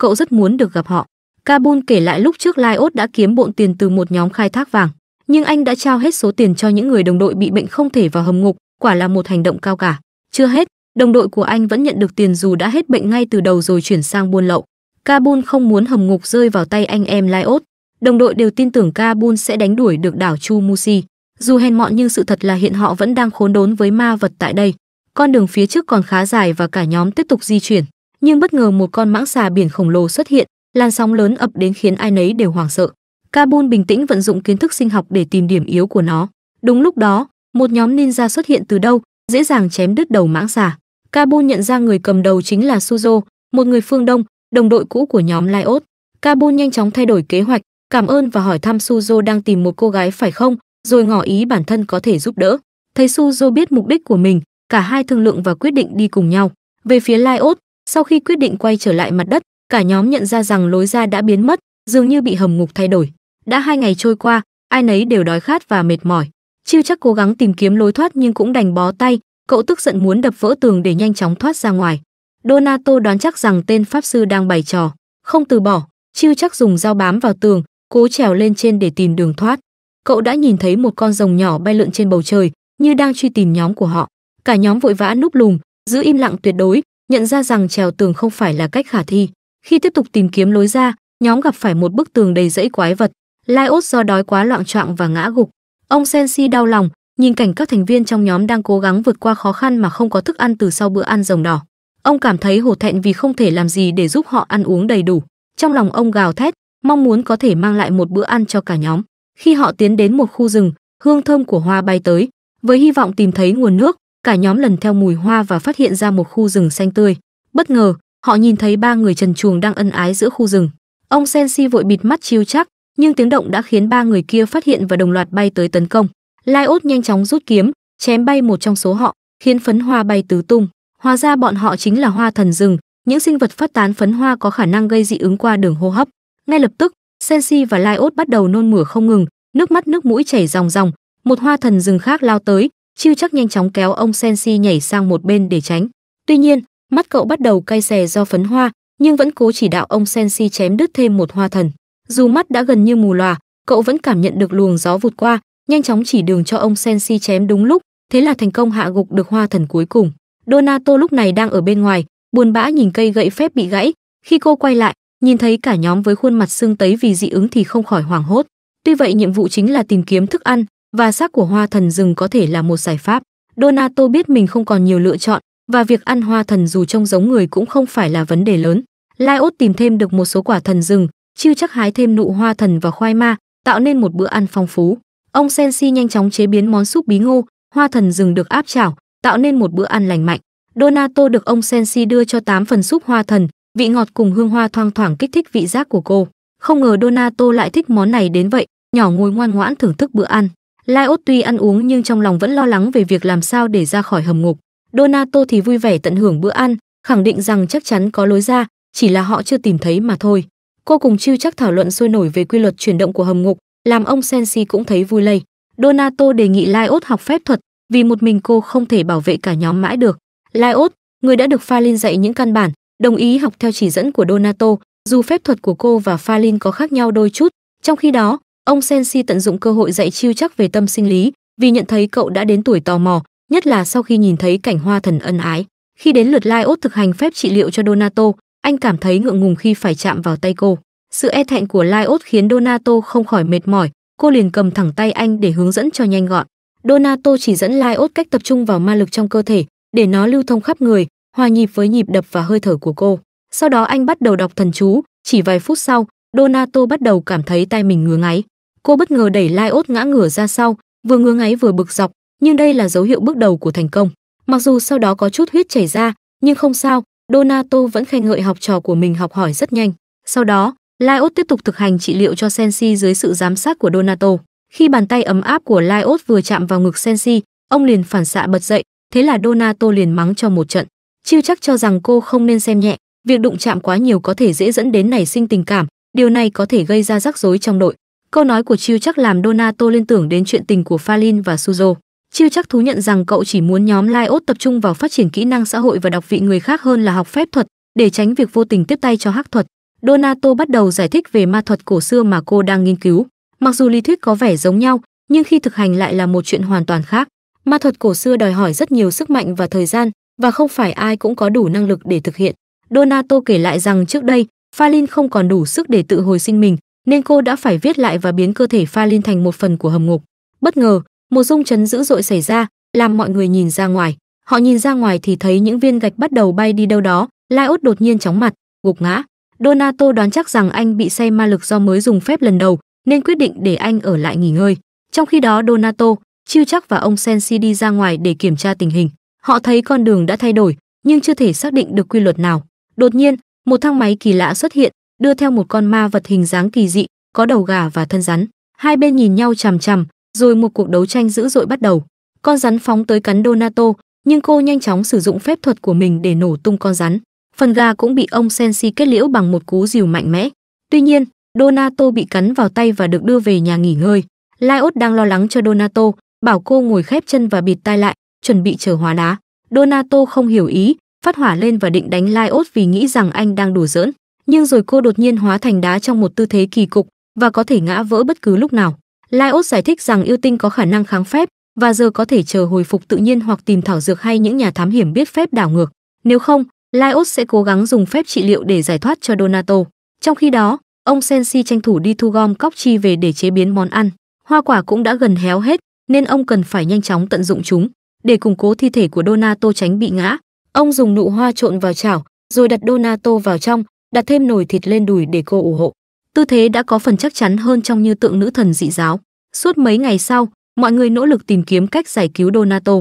Cậu rất muốn được gặp họ. Kabul kể lại lúc trước Laios đã kiếm bộn tiền từ một nhóm khai thác vàng, nhưng anh đã trao hết số tiền cho những người đồng đội bị bệnh không thể vào hầm ngục, quả là một hành động cao cả. Chưa hết, đồng đội của anh vẫn nhận được tiền dù đã hết bệnh ngay từ đầu rồi chuyển sang buôn lậu. Kabul không muốn hầm ngục rơi vào tay anh em Laios. Đồng đội đều tin tưởng Kabul sẽ đánh đuổi được đảo Chu Musi. Dù hèn mọn nhưng sự thật là hiện họ vẫn đang khốn đốn với ma vật tại đây. Con đường phía trước còn khá dài và cả nhóm tiếp tục di chuyển, nhưng bất ngờ một con mãng xà biển khổng lồ xuất hiện, làn sóng lớn ập đến khiến ai nấy đều hoảng sợ. kabun bình tĩnh vận dụng kiến thức sinh học để tìm điểm yếu của nó. Đúng lúc đó, một nhóm ninja xuất hiện từ đâu, dễ dàng chém đứt đầu mãng xà. kabun nhận ra người cầm đầu chính là Suzo, một người phương Đông, đồng đội cũ của nhóm Lyot. kabun nhanh chóng thay đổi kế hoạch, cảm ơn và hỏi thăm Suzo đang tìm một cô gái phải không, rồi ngỏ ý bản thân có thể giúp đỡ. Thấy Suzo biết mục đích của mình, cả hai thương lượng và quyết định đi cùng nhau. Về phía Lai Ốt, sau khi quyết định quay trở lại mặt đất, cả nhóm nhận ra rằng lối ra đã biến mất, dường như bị hầm ngục thay đổi. Đã hai ngày trôi qua, ai nấy đều đói khát và mệt mỏi. Chiêu chắc cố gắng tìm kiếm lối thoát nhưng cũng đành bó tay, cậu tức giận muốn đập vỡ tường để nhanh chóng thoát ra ngoài. Donato đoán chắc rằng tên pháp sư đang bày trò, không từ bỏ, Chiêu chắc dùng dao bám vào tường, cố trèo lên trên để tìm đường thoát. Cậu đã nhìn thấy một con rồng nhỏ bay lượn trên bầu trời, như đang truy tìm nhóm của họ cả nhóm vội vã núp lùm giữ im lặng tuyệt đối nhận ra rằng trèo tường không phải là cách khả thi khi tiếp tục tìm kiếm lối ra nhóm gặp phải một bức tường đầy rẫy quái vật laios do đói quá loạn trọng và ngã gục ông sensi đau lòng nhìn cảnh các thành viên trong nhóm đang cố gắng vượt qua khó khăn mà không có thức ăn từ sau bữa ăn rồng đỏ ông cảm thấy hổ thẹn vì không thể làm gì để giúp họ ăn uống đầy đủ trong lòng ông gào thét mong muốn có thể mang lại một bữa ăn cho cả nhóm khi họ tiến đến một khu rừng hương thơm của hoa bay tới với hy vọng tìm thấy nguồn nước cả nhóm lần theo mùi hoa và phát hiện ra một khu rừng xanh tươi. Bất ngờ, họ nhìn thấy ba người trần chuồng đang ân ái giữa khu rừng. Ông Sensi vội bịt mắt chiêu chắc, nhưng tiếng động đã khiến ba người kia phát hiện và đồng loạt bay tới tấn công. Lai Ốt nhanh chóng rút kiếm, chém bay một trong số họ, khiến phấn hoa bay tứ tung. Hóa ra bọn họ chính là hoa thần rừng, những sinh vật phát tán phấn hoa có khả năng gây dị ứng qua đường hô hấp. Ngay lập tức, Sensi và Lai Ốt bắt đầu nôn mửa không ngừng, nước mắt nước mũi chảy ròng ròng, một hoa thần rừng khác lao tới, chưa chắc nhanh chóng kéo ông Sensi nhảy sang một bên để tránh. Tuy nhiên, mắt cậu bắt đầu cay xè do phấn hoa, nhưng vẫn cố chỉ đạo ông Sensi chém đứt thêm một hoa thần. Dù mắt đã gần như mù lòa, cậu vẫn cảm nhận được luồng gió vụt qua, nhanh chóng chỉ đường cho ông Sensi chém đúng lúc, thế là thành công hạ gục được hoa thần cuối cùng. Donato lúc này đang ở bên ngoài, buồn bã nhìn cây gậy phép bị gãy. Khi cô quay lại, nhìn thấy cả nhóm với khuôn mặt sưng tấy vì dị ứng thì không khỏi hoảng hốt. Tuy vậy nhiệm vụ chính là tìm kiếm thức ăn, và xác của hoa thần rừng có thể là một giải pháp. Donato biết mình không còn nhiều lựa chọn và việc ăn hoa thần dù trông giống người cũng không phải là vấn đề lớn. Laios tìm thêm được một số quả thần rừng, chiêu chắc hái thêm nụ hoa thần và khoai ma, tạo nên một bữa ăn phong phú. Ông Sensi nhanh chóng chế biến món súp bí ngô, hoa thần rừng được áp chảo, tạo nên một bữa ăn lành mạnh. Donato được ông Sensi đưa cho 8 phần súp hoa thần, vị ngọt cùng hương hoa thoang thoảng kích thích vị giác của cô. Không ngờ Donato lại thích món này đến vậy, nhỏ ngồi ngoan ngoãn thưởng thức bữa ăn. Lai Laios tuy ăn uống nhưng trong lòng vẫn lo lắng về việc làm sao để ra khỏi hầm ngục. Donato thì vui vẻ tận hưởng bữa ăn, khẳng định rằng chắc chắn có lối ra, chỉ là họ chưa tìm thấy mà thôi. Cô cùng Chiêu chắc thảo luận sôi nổi về quy luật chuyển động của hầm ngục, làm ông Sensi cũng thấy vui lây. Donato đề nghị Lai Laios học phép thuật, vì một mình cô không thể bảo vệ cả nhóm mãi được. Lai Laios, người đã được Pha Linh dạy những căn bản, đồng ý học theo chỉ dẫn của Donato, dù phép thuật của cô và Pha Linh có khác nhau đôi chút, trong khi đó, Ông Sensi tận dụng cơ hội dạy chiêu chắc về tâm sinh lý, vì nhận thấy cậu đã đến tuổi tò mò, nhất là sau khi nhìn thấy cảnh hoa thần ân ái. Khi đến lượt Lai ốt thực hành phép trị liệu cho Donato, anh cảm thấy ngượng ngùng khi phải chạm vào tay cô. Sự e thẹn của Lai ốt khiến Donato không khỏi mệt mỏi, cô liền cầm thẳng tay anh để hướng dẫn cho nhanh gọn. Donato chỉ dẫn Lai ốt cách tập trung vào ma lực trong cơ thể, để nó lưu thông khắp người, hòa nhịp với nhịp đập và hơi thở của cô. Sau đó anh bắt đầu đọc thần chú, chỉ vài phút sau, Donato bắt đầu cảm thấy tay mình ngứa ngáy cô bất ngờ đẩy lai ốt ngã ngửa ra sau vừa ngứa ngáy vừa bực dọc nhưng đây là dấu hiệu bước đầu của thành công mặc dù sau đó có chút huyết chảy ra nhưng không sao donato vẫn khen ngợi học trò của mình học hỏi rất nhanh sau đó Laiốt tiếp tục thực hành trị liệu cho Sensi dưới sự giám sát của Donato. Khi bàn tay ấm áp của Laiốt vừa chạm vào ngực Sensi, ông liền phản xạ bật dậy, thế là Donato liền mắng cho một trận. Chiêu chắc cho rằng cô không nên xem nhẹ, việc đụng chạm quá nhiều có thể dễ dẫn đến nảy sinh tình cảm, điều này có thể gây ra rắc rối trong đội. Câu nói của Chiêu chắc làm Donato liên tưởng đến chuyện tình của Falin và Suzo. Chiêu chắc thú nhận rằng cậu chỉ muốn nhóm Lyot tập trung vào phát triển kỹ năng xã hội và đọc vị người khác hơn là học phép thuật, để tránh việc vô tình tiếp tay cho hắc thuật. Donato bắt đầu giải thích về ma thuật cổ xưa mà cô đang nghiên cứu. Mặc dù lý thuyết có vẻ giống nhau, nhưng khi thực hành lại là một chuyện hoàn toàn khác. Ma thuật cổ xưa đòi hỏi rất nhiều sức mạnh và thời gian, và không phải ai cũng có đủ năng lực để thực hiện. Donato kể lại rằng trước đây, Falin không còn đủ sức để tự hồi sinh mình, nên cô đã phải viết lại và biến cơ thể pha linh thành một phần của hầm ngục. Bất ngờ, một rung chấn dữ dội xảy ra, làm mọi người nhìn ra ngoài. Họ nhìn ra ngoài thì thấy những viên gạch bắt đầu bay đi đâu đó, Lai Út đột nhiên chóng mặt, gục ngã. Donato đoán chắc rằng anh bị say ma lực do mới dùng phép lần đầu, nên quyết định để anh ở lại nghỉ ngơi. Trong khi đó Donato, Chiêu Chắc và ông Sensi đi ra ngoài để kiểm tra tình hình. Họ thấy con đường đã thay đổi, nhưng chưa thể xác định được quy luật nào. Đột nhiên, một thang máy kỳ lạ xuất hiện, đưa theo một con ma vật hình dáng kỳ dị, có đầu gà và thân rắn. Hai bên nhìn nhau chằm chằm, rồi một cuộc đấu tranh dữ dội bắt đầu. Con rắn phóng tới cắn Donato, nhưng cô nhanh chóng sử dụng phép thuật của mình để nổ tung con rắn. Phần gà cũng bị ông Sensi kết liễu bằng một cú dìu mạnh mẽ. Tuy nhiên, Donato bị cắn vào tay và được đưa về nhà nghỉ ngơi. Laios đang lo lắng cho Donato, bảo cô ngồi khép chân và bịt tai lại, chuẩn bị chờ hóa đá. Donato không hiểu ý, phát hỏa lên và định đánh Laios vì nghĩ rằng anh đang đùa giỡn nhưng rồi cô đột nhiên hóa thành đá trong một tư thế kỳ cục và có thể ngã vỡ bất cứ lúc nào. Laios giải thích rằng yêu tinh có khả năng kháng phép và giờ có thể chờ hồi phục tự nhiên hoặc tìm thảo dược hay những nhà thám hiểm biết phép đảo ngược. Nếu không, Laios sẽ cố gắng dùng phép trị liệu để giải thoát cho Donato. Trong khi đó, ông Sensi tranh thủ đi thu gom cóc chi về để chế biến món ăn. Hoa quả cũng đã gần héo hết, nên ông cần phải nhanh chóng tận dụng chúng để củng cố thi thể của Donato tránh bị ngã. Ông dùng nụ hoa trộn vào chảo, rồi đặt Donato vào trong, đặt thêm nồi thịt lên đùi để cô ủng hộ. Tư thế đã có phần chắc chắn hơn trong như tượng nữ thần dị giáo. Suốt mấy ngày sau, mọi người nỗ lực tìm kiếm cách giải cứu Donato.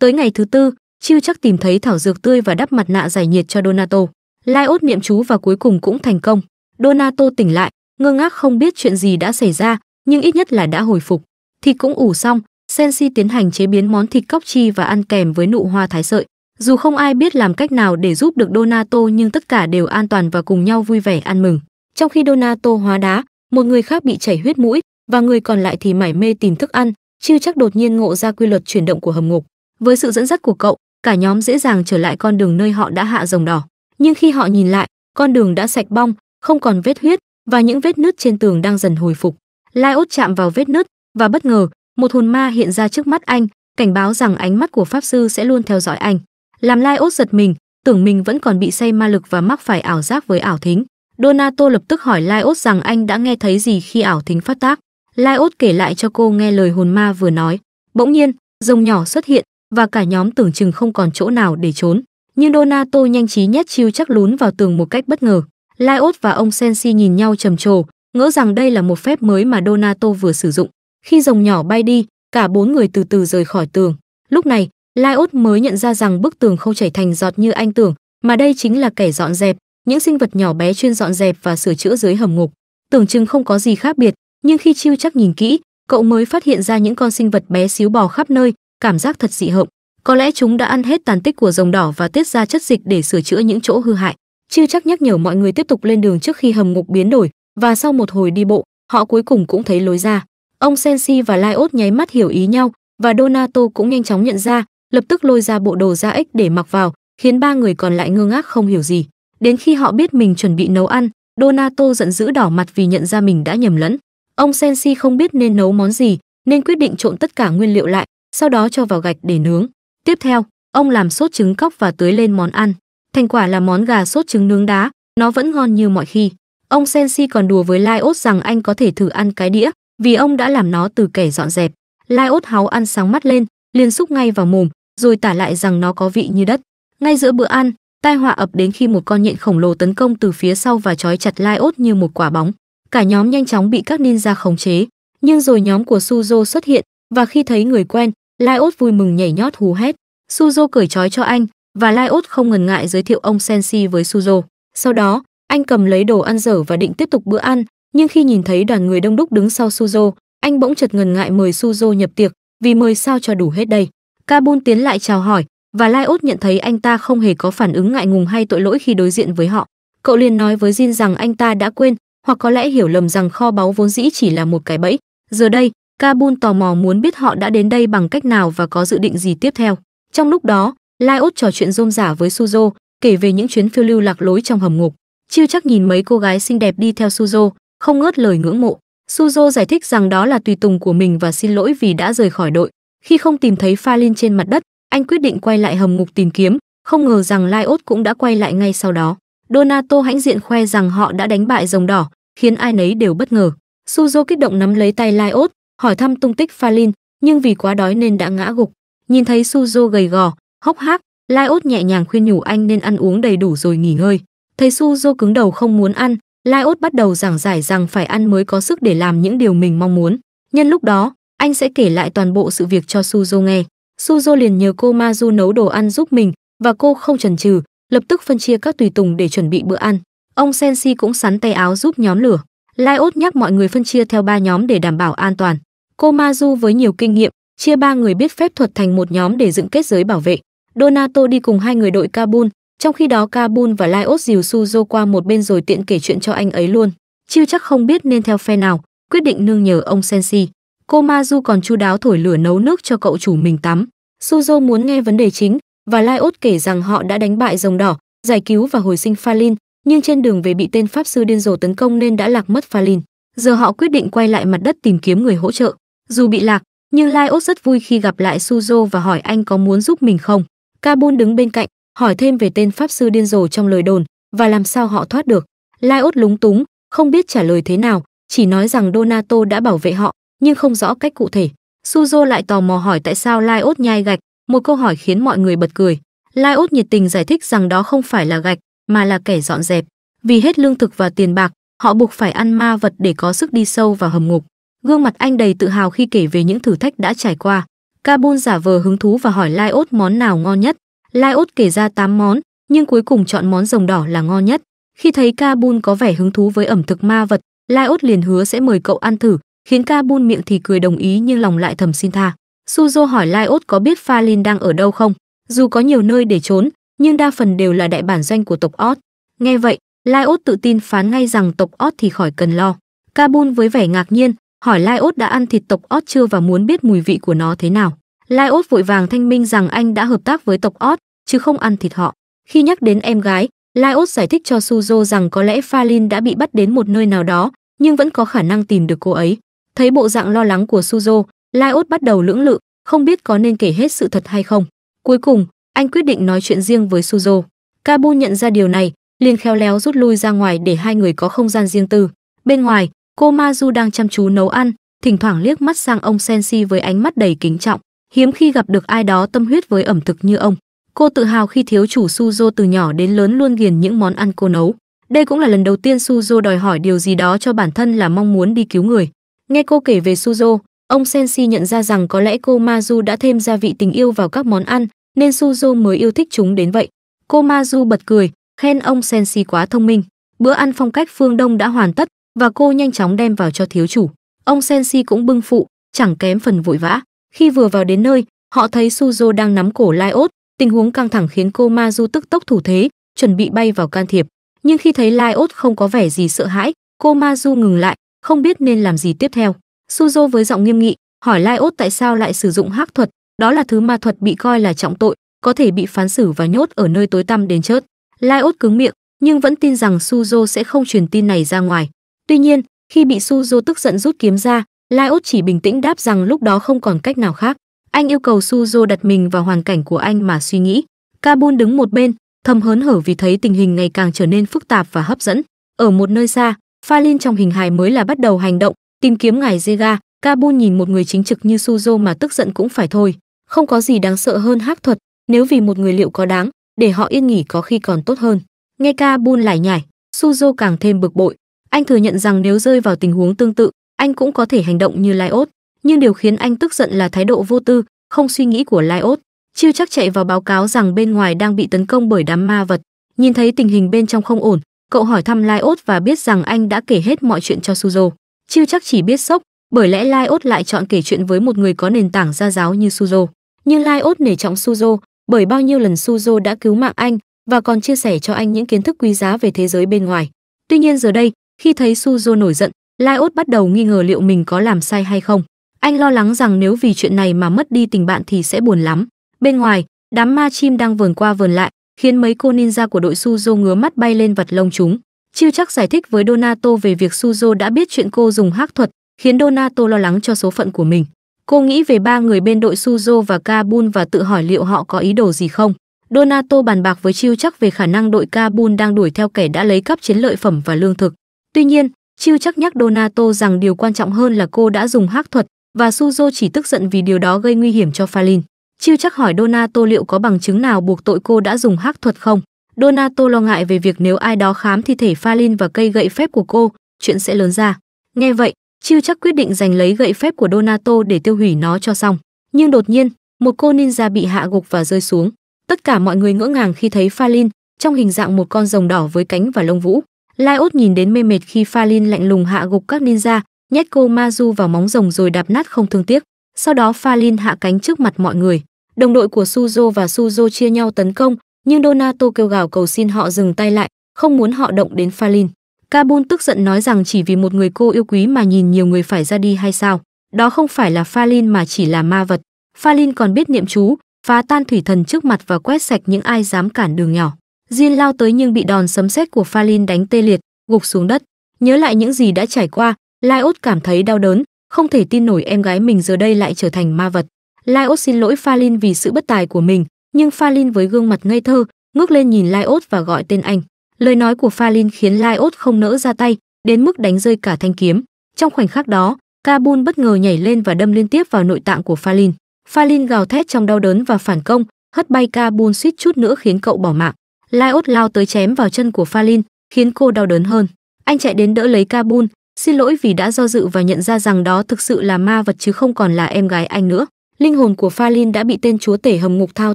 Tới ngày thứ tư, Chiêu chắc tìm thấy thảo dược tươi và đắp mặt nạ giải nhiệt cho Donato. Lai ốt niệm chú và cuối cùng cũng thành công. Donato tỉnh lại, ngơ ngác không biết chuyện gì đã xảy ra, nhưng ít nhất là đã hồi phục. Thịt cũng ủ xong, Sensi tiến hành chế biến món thịt cóc chi và ăn kèm với nụ hoa thái sợi. Dù không ai biết làm cách nào để giúp được Donato nhưng tất cả đều an toàn và cùng nhau vui vẻ ăn mừng. Trong khi Donato hóa đá, một người khác bị chảy huyết mũi và người còn lại thì mải mê tìm thức ăn, chưa chắc đột nhiên ngộ ra quy luật chuyển động của hầm ngục. Với sự dẫn dắt của cậu, cả nhóm dễ dàng trở lại con đường nơi họ đã hạ rồng đỏ. Nhưng khi họ nhìn lại, con đường đã sạch bong, không còn vết huyết và những vết nứt trên tường đang dần hồi phục. Lai ốt chạm vào vết nứt và bất ngờ, một hồn ma hiện ra trước mắt anh, cảnh báo rằng ánh mắt của pháp sư sẽ luôn theo dõi anh. Làm Lai Ốt giật mình, tưởng mình vẫn còn bị say ma lực và mắc phải ảo giác với ảo thính. Donato lập tức hỏi Lai Ốt rằng anh đã nghe thấy gì khi ảo thính phát tác. Lai Ốt kể lại cho cô nghe lời hồn ma vừa nói. Bỗng nhiên, rồng nhỏ xuất hiện và cả nhóm tưởng chừng không còn chỗ nào để trốn. Nhưng Donato nhanh trí nhét chiêu chắc lún vào tường một cách bất ngờ. Lai Ốt và ông Sensi nhìn nhau trầm trồ, ngỡ rằng đây là một phép mới mà Donato vừa sử dụng. Khi rồng nhỏ bay đi, cả bốn người từ từ rời khỏi tường. Lúc này, Lai Út mới nhận ra rằng bức tường không chảy thành giọt như anh tưởng, mà đây chính là kẻ dọn dẹp, những sinh vật nhỏ bé chuyên dọn dẹp và sửa chữa dưới hầm ngục. Tưởng chừng không có gì khác biệt, nhưng khi Chiêu chắc nhìn kỹ, cậu mới phát hiện ra những con sinh vật bé xíu bò khắp nơi, cảm giác thật dị hợm. Có lẽ chúng đã ăn hết tàn tích của rồng đỏ và tiết ra chất dịch để sửa chữa những chỗ hư hại. Chiêu chắc nhắc nhở mọi người tiếp tục lên đường trước khi hầm ngục biến đổi, và sau một hồi đi bộ, họ cuối cùng cũng thấy lối ra. Ông Sensi và Lai Ốt nháy mắt hiểu ý nhau, và Donato cũng nhanh chóng nhận ra lập tức lôi ra bộ đồ da ếch để mặc vào, khiến ba người còn lại ngơ ngác không hiểu gì. Đến khi họ biết mình chuẩn bị nấu ăn, Donato giận dữ đỏ mặt vì nhận ra mình đã nhầm lẫn. Ông Sensi không biết nên nấu món gì, nên quyết định trộn tất cả nguyên liệu lại, sau đó cho vào gạch để nướng. Tiếp theo, ông làm sốt trứng cóc và tưới lên món ăn. Thành quả là món gà sốt trứng nướng đá, nó vẫn ngon như mọi khi. Ông Sensi còn đùa với Laios rằng anh có thể thử ăn cái đĩa, vì ông đã làm nó từ kẻ dọn dẹp. Laios háo ăn sáng mắt lên, liền xúc ngay vào mồm, rồi tả lại rằng nó có vị như đất. Ngay giữa bữa ăn, tai họa ập đến khi một con nhện khổng lồ tấn công từ phía sau và trói chặt Lai Ốt như một quả bóng. Cả nhóm nhanh chóng bị các ninja khống chế, nhưng rồi nhóm của Suzo xuất hiện và khi thấy người quen, Lai Ốt vui mừng nhảy nhót hú hét. Suzo cởi trói cho anh và Lai Ốt không ngần ngại giới thiệu ông Sensi với Suzo. Sau đó, anh cầm lấy đồ ăn dở và định tiếp tục bữa ăn, nhưng khi nhìn thấy đoàn người đông đúc đứng sau Suzo, anh bỗng chợt ngần ngại mời Suzo nhập tiệc, vì mời sao cho đủ hết đây. Kabul tiến lại chào hỏi và Laiot nhận thấy anh ta không hề có phản ứng ngại ngùng hay tội lỗi khi đối diện với họ. Cậu liền nói với Jin rằng anh ta đã quên hoặc có lẽ hiểu lầm rằng kho báu vốn dĩ chỉ là một cái bẫy. Giờ đây, Kabul tò mò muốn biết họ đã đến đây bằng cách nào và có dự định gì tiếp theo. Trong lúc đó, Laiot trò chuyện rôm rả với Suzo, kể về những chuyến phiêu lưu lạc lối trong hầm ngục. Chiêu chắc nhìn mấy cô gái xinh đẹp đi theo Suzo, không ngớt lời ngưỡng mộ. Suzo giải thích rằng đó là tùy tùng của mình và xin lỗi vì đã rời khỏi đội. Khi không tìm thấy pha Lin trên mặt đất, anh quyết định quay lại hầm ngục tìm kiếm, không ngờ rằng Laiot cũng đã quay lại ngay sau đó. Donato hãnh diện khoe rằng họ đã đánh bại rồng đỏ, khiến ai nấy đều bất ngờ. Suzo kích động nắm lấy tay Laiot, hỏi thăm tung tích pha Lin, nhưng vì quá đói nên đã ngã gục. Nhìn thấy Suzo gầy gò, hốc hác, Laiot nhẹ nhàng khuyên nhủ anh nên ăn uống đầy đủ rồi nghỉ ngơi. Thấy Suzo cứng đầu không muốn ăn, Laiot bắt đầu giảng giải rằng phải ăn mới có sức để làm những điều mình mong muốn. Nhân lúc đó, anh sẽ kể lại toàn bộ sự việc cho Suzo nghe. Suzo liền nhờ cô Mazu nấu đồ ăn giúp mình và cô không chần chừ, lập tức phân chia các tùy tùng để chuẩn bị bữa ăn. Ông Sensi cũng sắn tay áo giúp nhóm lửa. Lai ốt nhắc mọi người phân chia theo ba nhóm để đảm bảo an toàn. Cô Mazu với nhiều kinh nghiệm, chia ba người biết phép thuật thành một nhóm để dựng kết giới bảo vệ. Donato đi cùng hai người đội Kabul, trong khi đó Kabul và Laios dìu Suzo qua một bên rồi tiện kể chuyện cho anh ấy luôn. Chiêu chắc không biết nên theo phe nào, quyết định nương nhờ ông Sensi. Cô Mazu còn chu đáo thổi lửa nấu nước cho cậu chủ mình tắm. Suzo muốn nghe vấn đề chính và Lai Laiot kể rằng họ đã đánh bại rồng đỏ, giải cứu và hồi sinh Phalin, nhưng trên đường về bị tên pháp sư điên rồ tấn công nên đã lạc mất Phalin. Giờ họ quyết định quay lại mặt đất tìm kiếm người hỗ trợ. Dù bị lạc, nhưng Lai Laiot rất vui khi gặp lại Suzo và hỏi anh có muốn giúp mình không. Kabul đứng bên cạnh, hỏi thêm về tên pháp sư điên rồ trong lời đồn và làm sao họ thoát được. Lai Laiot lúng túng, không biết trả lời thế nào, chỉ nói rằng Donato đã bảo vệ họ nhưng không rõ cách cụ thể. Suzo lại tò mò hỏi tại sao Lai Ốt nhai gạch, một câu hỏi khiến mọi người bật cười. Lai Ốt nhiệt tình giải thích rằng đó không phải là gạch, mà là kẻ dọn dẹp. Vì hết lương thực và tiền bạc, họ buộc phải ăn ma vật để có sức đi sâu vào hầm ngục. Gương mặt anh đầy tự hào khi kể về những thử thách đã trải qua. Kabun giả vờ hứng thú và hỏi Lai Ốt món nào ngon nhất. Lai Ốt kể ra 8 món, nhưng cuối cùng chọn món rồng đỏ là ngon nhất. Khi thấy Kabun có vẻ hứng thú với ẩm thực ma vật, Lai Ốt liền hứa sẽ mời cậu ăn thử, khiến ca buôn miệng thì cười đồng ý nhưng lòng lại thầm xin tha suzo hỏi laiốt có biết pha lin đang ở đâu không dù có nhiều nơi để trốn nhưng đa phần đều là đại bản doanh của tộc ót nghe vậy laiốt tự tin phán ngay rằng tộc ót thì khỏi cần lo ca bun với vẻ ngạc nhiên hỏi laiốt đã ăn thịt tộc ót chưa và muốn biết mùi vị của nó thế nào laiốt vội vàng thanh minh rằng anh đã hợp tác với tộc ót chứ không ăn thịt họ khi nhắc đến em gái laiốt giải thích cho suzo rằng có lẽ pha lin đã bị bắt đến một nơi nào đó nhưng vẫn có khả năng tìm được cô ấy Thấy bộ dạng lo lắng của Suzo, Lai bắt đầu lưỡng lự, không biết có nên kể hết sự thật hay không. Cuối cùng, anh quyết định nói chuyện riêng với Suzo. Kabu nhận ra điều này, liền khéo léo rút lui ra ngoài để hai người có không gian riêng tư. Bên ngoài, cô Mazu đang chăm chú nấu ăn, thỉnh thoảng liếc mắt sang ông Sensi với ánh mắt đầy kính trọng, hiếm khi gặp được ai đó tâm huyết với ẩm thực như ông. Cô tự hào khi thiếu chủ Suzo từ nhỏ đến lớn luôn ghiền những món ăn cô nấu. Đây cũng là lần đầu tiên Suzo đòi hỏi điều gì đó cho bản thân là mong muốn đi cứu người. Nghe cô kể về Suzo, ông Sensi nhận ra rằng có lẽ cô Maju đã thêm gia vị tình yêu vào các món ăn, nên Suzo mới yêu thích chúng đến vậy. Cô Maju bật cười, khen ông Sensi quá thông minh. Bữa ăn phong cách phương Đông đã hoàn tất và cô nhanh chóng đem vào cho thiếu chủ. Ông Sensi cũng bưng phụ, chẳng kém phần vội vã. Khi vừa vào đến nơi, họ thấy Suzo đang nắm cổ Lai Ốt, tình huống căng thẳng khiến cô Maju tức tốc thủ thế, chuẩn bị bay vào can thiệp. Nhưng khi thấy Lai Ốt không có vẻ gì sợ hãi, cô Maju ngừng lại, không biết nên làm gì tiếp theo. Suzo với giọng nghiêm nghị, hỏi Lai Ốt tại sao lại sử dụng hắc thuật, đó là thứ ma thuật bị coi là trọng tội, có thể bị phán xử và nhốt ở nơi tối tăm đến chết. Lai Ốt cứng miệng, nhưng vẫn tin rằng Suzo sẽ không truyền tin này ra ngoài. Tuy nhiên, khi bị Suzo tức giận rút kiếm ra, Lai Ốt chỉ bình tĩnh đáp rằng lúc đó không còn cách nào khác. Anh yêu cầu Suzo đặt mình vào hoàn cảnh của anh mà suy nghĩ. Kabun đứng một bên, thầm hớn hở vì thấy tình hình ngày càng trở nên phức tạp và hấp dẫn. Ở một nơi xa, pha lin trong hình hài mới là bắt đầu hành động tìm kiếm ngài Zega, Kabul nhìn một người chính trực như Suzo mà tức giận cũng phải thôi. Không có gì đáng sợ hơn hắc thuật, nếu vì một người liệu có đáng, để họ yên nghỉ có khi còn tốt hơn. Nghe Kabul lải nhải, Suzo càng thêm bực bội. Anh thừa nhận rằng nếu rơi vào tình huống tương tự, anh cũng có thể hành động như Lyot, nhưng điều khiến anh tức giận là thái độ vô tư, không suy nghĩ của Lyot. Chiêu chắc chạy vào báo cáo rằng bên ngoài đang bị tấn công bởi đám ma vật. Nhìn thấy tình hình bên trong không ổn, Cậu hỏi thăm Lai và biết rằng anh đã kể hết mọi chuyện cho Suzo. Chiêu chắc chỉ biết sốc, bởi lẽ Lai lại chọn kể chuyện với một người có nền tảng gia giáo như Suzo. Nhưng Lai nể trọng Suzo, bởi bao nhiêu lần Suzo đã cứu mạng anh và còn chia sẻ cho anh những kiến thức quý giá về thế giới bên ngoài. Tuy nhiên giờ đây, khi thấy Suzo nổi giận, Lai bắt đầu nghi ngờ liệu mình có làm sai hay không. Anh lo lắng rằng nếu vì chuyện này mà mất đi tình bạn thì sẽ buồn lắm. Bên ngoài, đám ma chim đang vờn qua vờn lại, khiến mấy cô ninja của đội Suzo ngứa mắt bay lên vật lông chúng. Chiêu chắc giải thích với Donato về việc Suzo đã biết chuyện cô dùng hắc thuật, khiến Donato lo lắng cho số phận của mình. Cô nghĩ về ba người bên đội Suzo và Kabun và tự hỏi liệu họ có ý đồ gì không. Donato bàn bạc với Chiêu chắc về khả năng đội Kabun đang đuổi theo kẻ đã lấy cắp chiến lợi phẩm và lương thực. Tuy nhiên, Chiêu chắc nhắc Donato rằng điều quan trọng hơn là cô đã dùng hắc thuật và Suzo chỉ tức giận vì điều đó gây nguy hiểm cho Falin. Chưa chắc hỏi Donato liệu có bằng chứng nào buộc tội cô đã dùng hắc thuật không. Donato lo ngại về việc nếu ai đó khám thi thể Phalin và cây gậy phép của cô, chuyện sẽ lớn ra. Nghe vậy, Chiêu chắc quyết định giành lấy gậy phép của Donato để tiêu hủy nó cho xong. Nhưng đột nhiên, một cô ninja bị hạ gục và rơi xuống. Tất cả mọi người ngỡ ngàng khi thấy Phalin trong hình dạng một con rồng đỏ với cánh và lông vũ. Laiốt nhìn đến mê mệt khi Phalin lạnh lùng hạ gục các ninja, nhét cô Mazu vào móng rồng rồi đạp nát không thương tiếc. Sau đó Phalin hạ cánh trước mặt mọi người. Đồng đội của Suzo và Suzo chia nhau tấn công, nhưng Donato kêu gào cầu xin họ dừng tay lại, không muốn họ động đến Falin. Kabun tức giận nói rằng chỉ vì một người cô yêu quý mà nhìn nhiều người phải ra đi hay sao? Đó không phải là Falin mà chỉ là ma vật. Falin còn biết niệm chú, phá tan thủy thần trước mặt và quét sạch những ai dám cản đường nhỏ. Jin lao tới nhưng bị đòn sấm sét của Falin đánh tê liệt, gục xuống đất. Nhớ lại những gì đã trải qua, Laiot cảm thấy đau đớn, không thể tin nổi em gái mình giờ đây lại trở thành ma vật. Laios xin lỗi Phalin vì sự bất tài của mình, nhưng Phalin với gương mặt ngây thơ, ngước lên nhìn Laios và gọi tên anh. Lời nói của Phalin khiến Laios không nỡ ra tay, đến mức đánh rơi cả thanh kiếm. Trong khoảnh khắc đó, Kabul bất ngờ nhảy lên và đâm liên tiếp vào nội tạng của Phalin. Phalin gào thét trong đau đớn và phản công, hất bay Kabul suýt chút nữa khiến cậu bỏ mạng. Laios lao tới chém vào chân của Phalin, khiến cô đau đớn hơn. Anh chạy đến đỡ lấy Kabul, xin lỗi vì đã do dự và nhận ra rằng đó thực sự là ma vật chứ không còn là em gái anh nữa linh hồn của pha linh đã bị tên chúa tể hầm ngục thao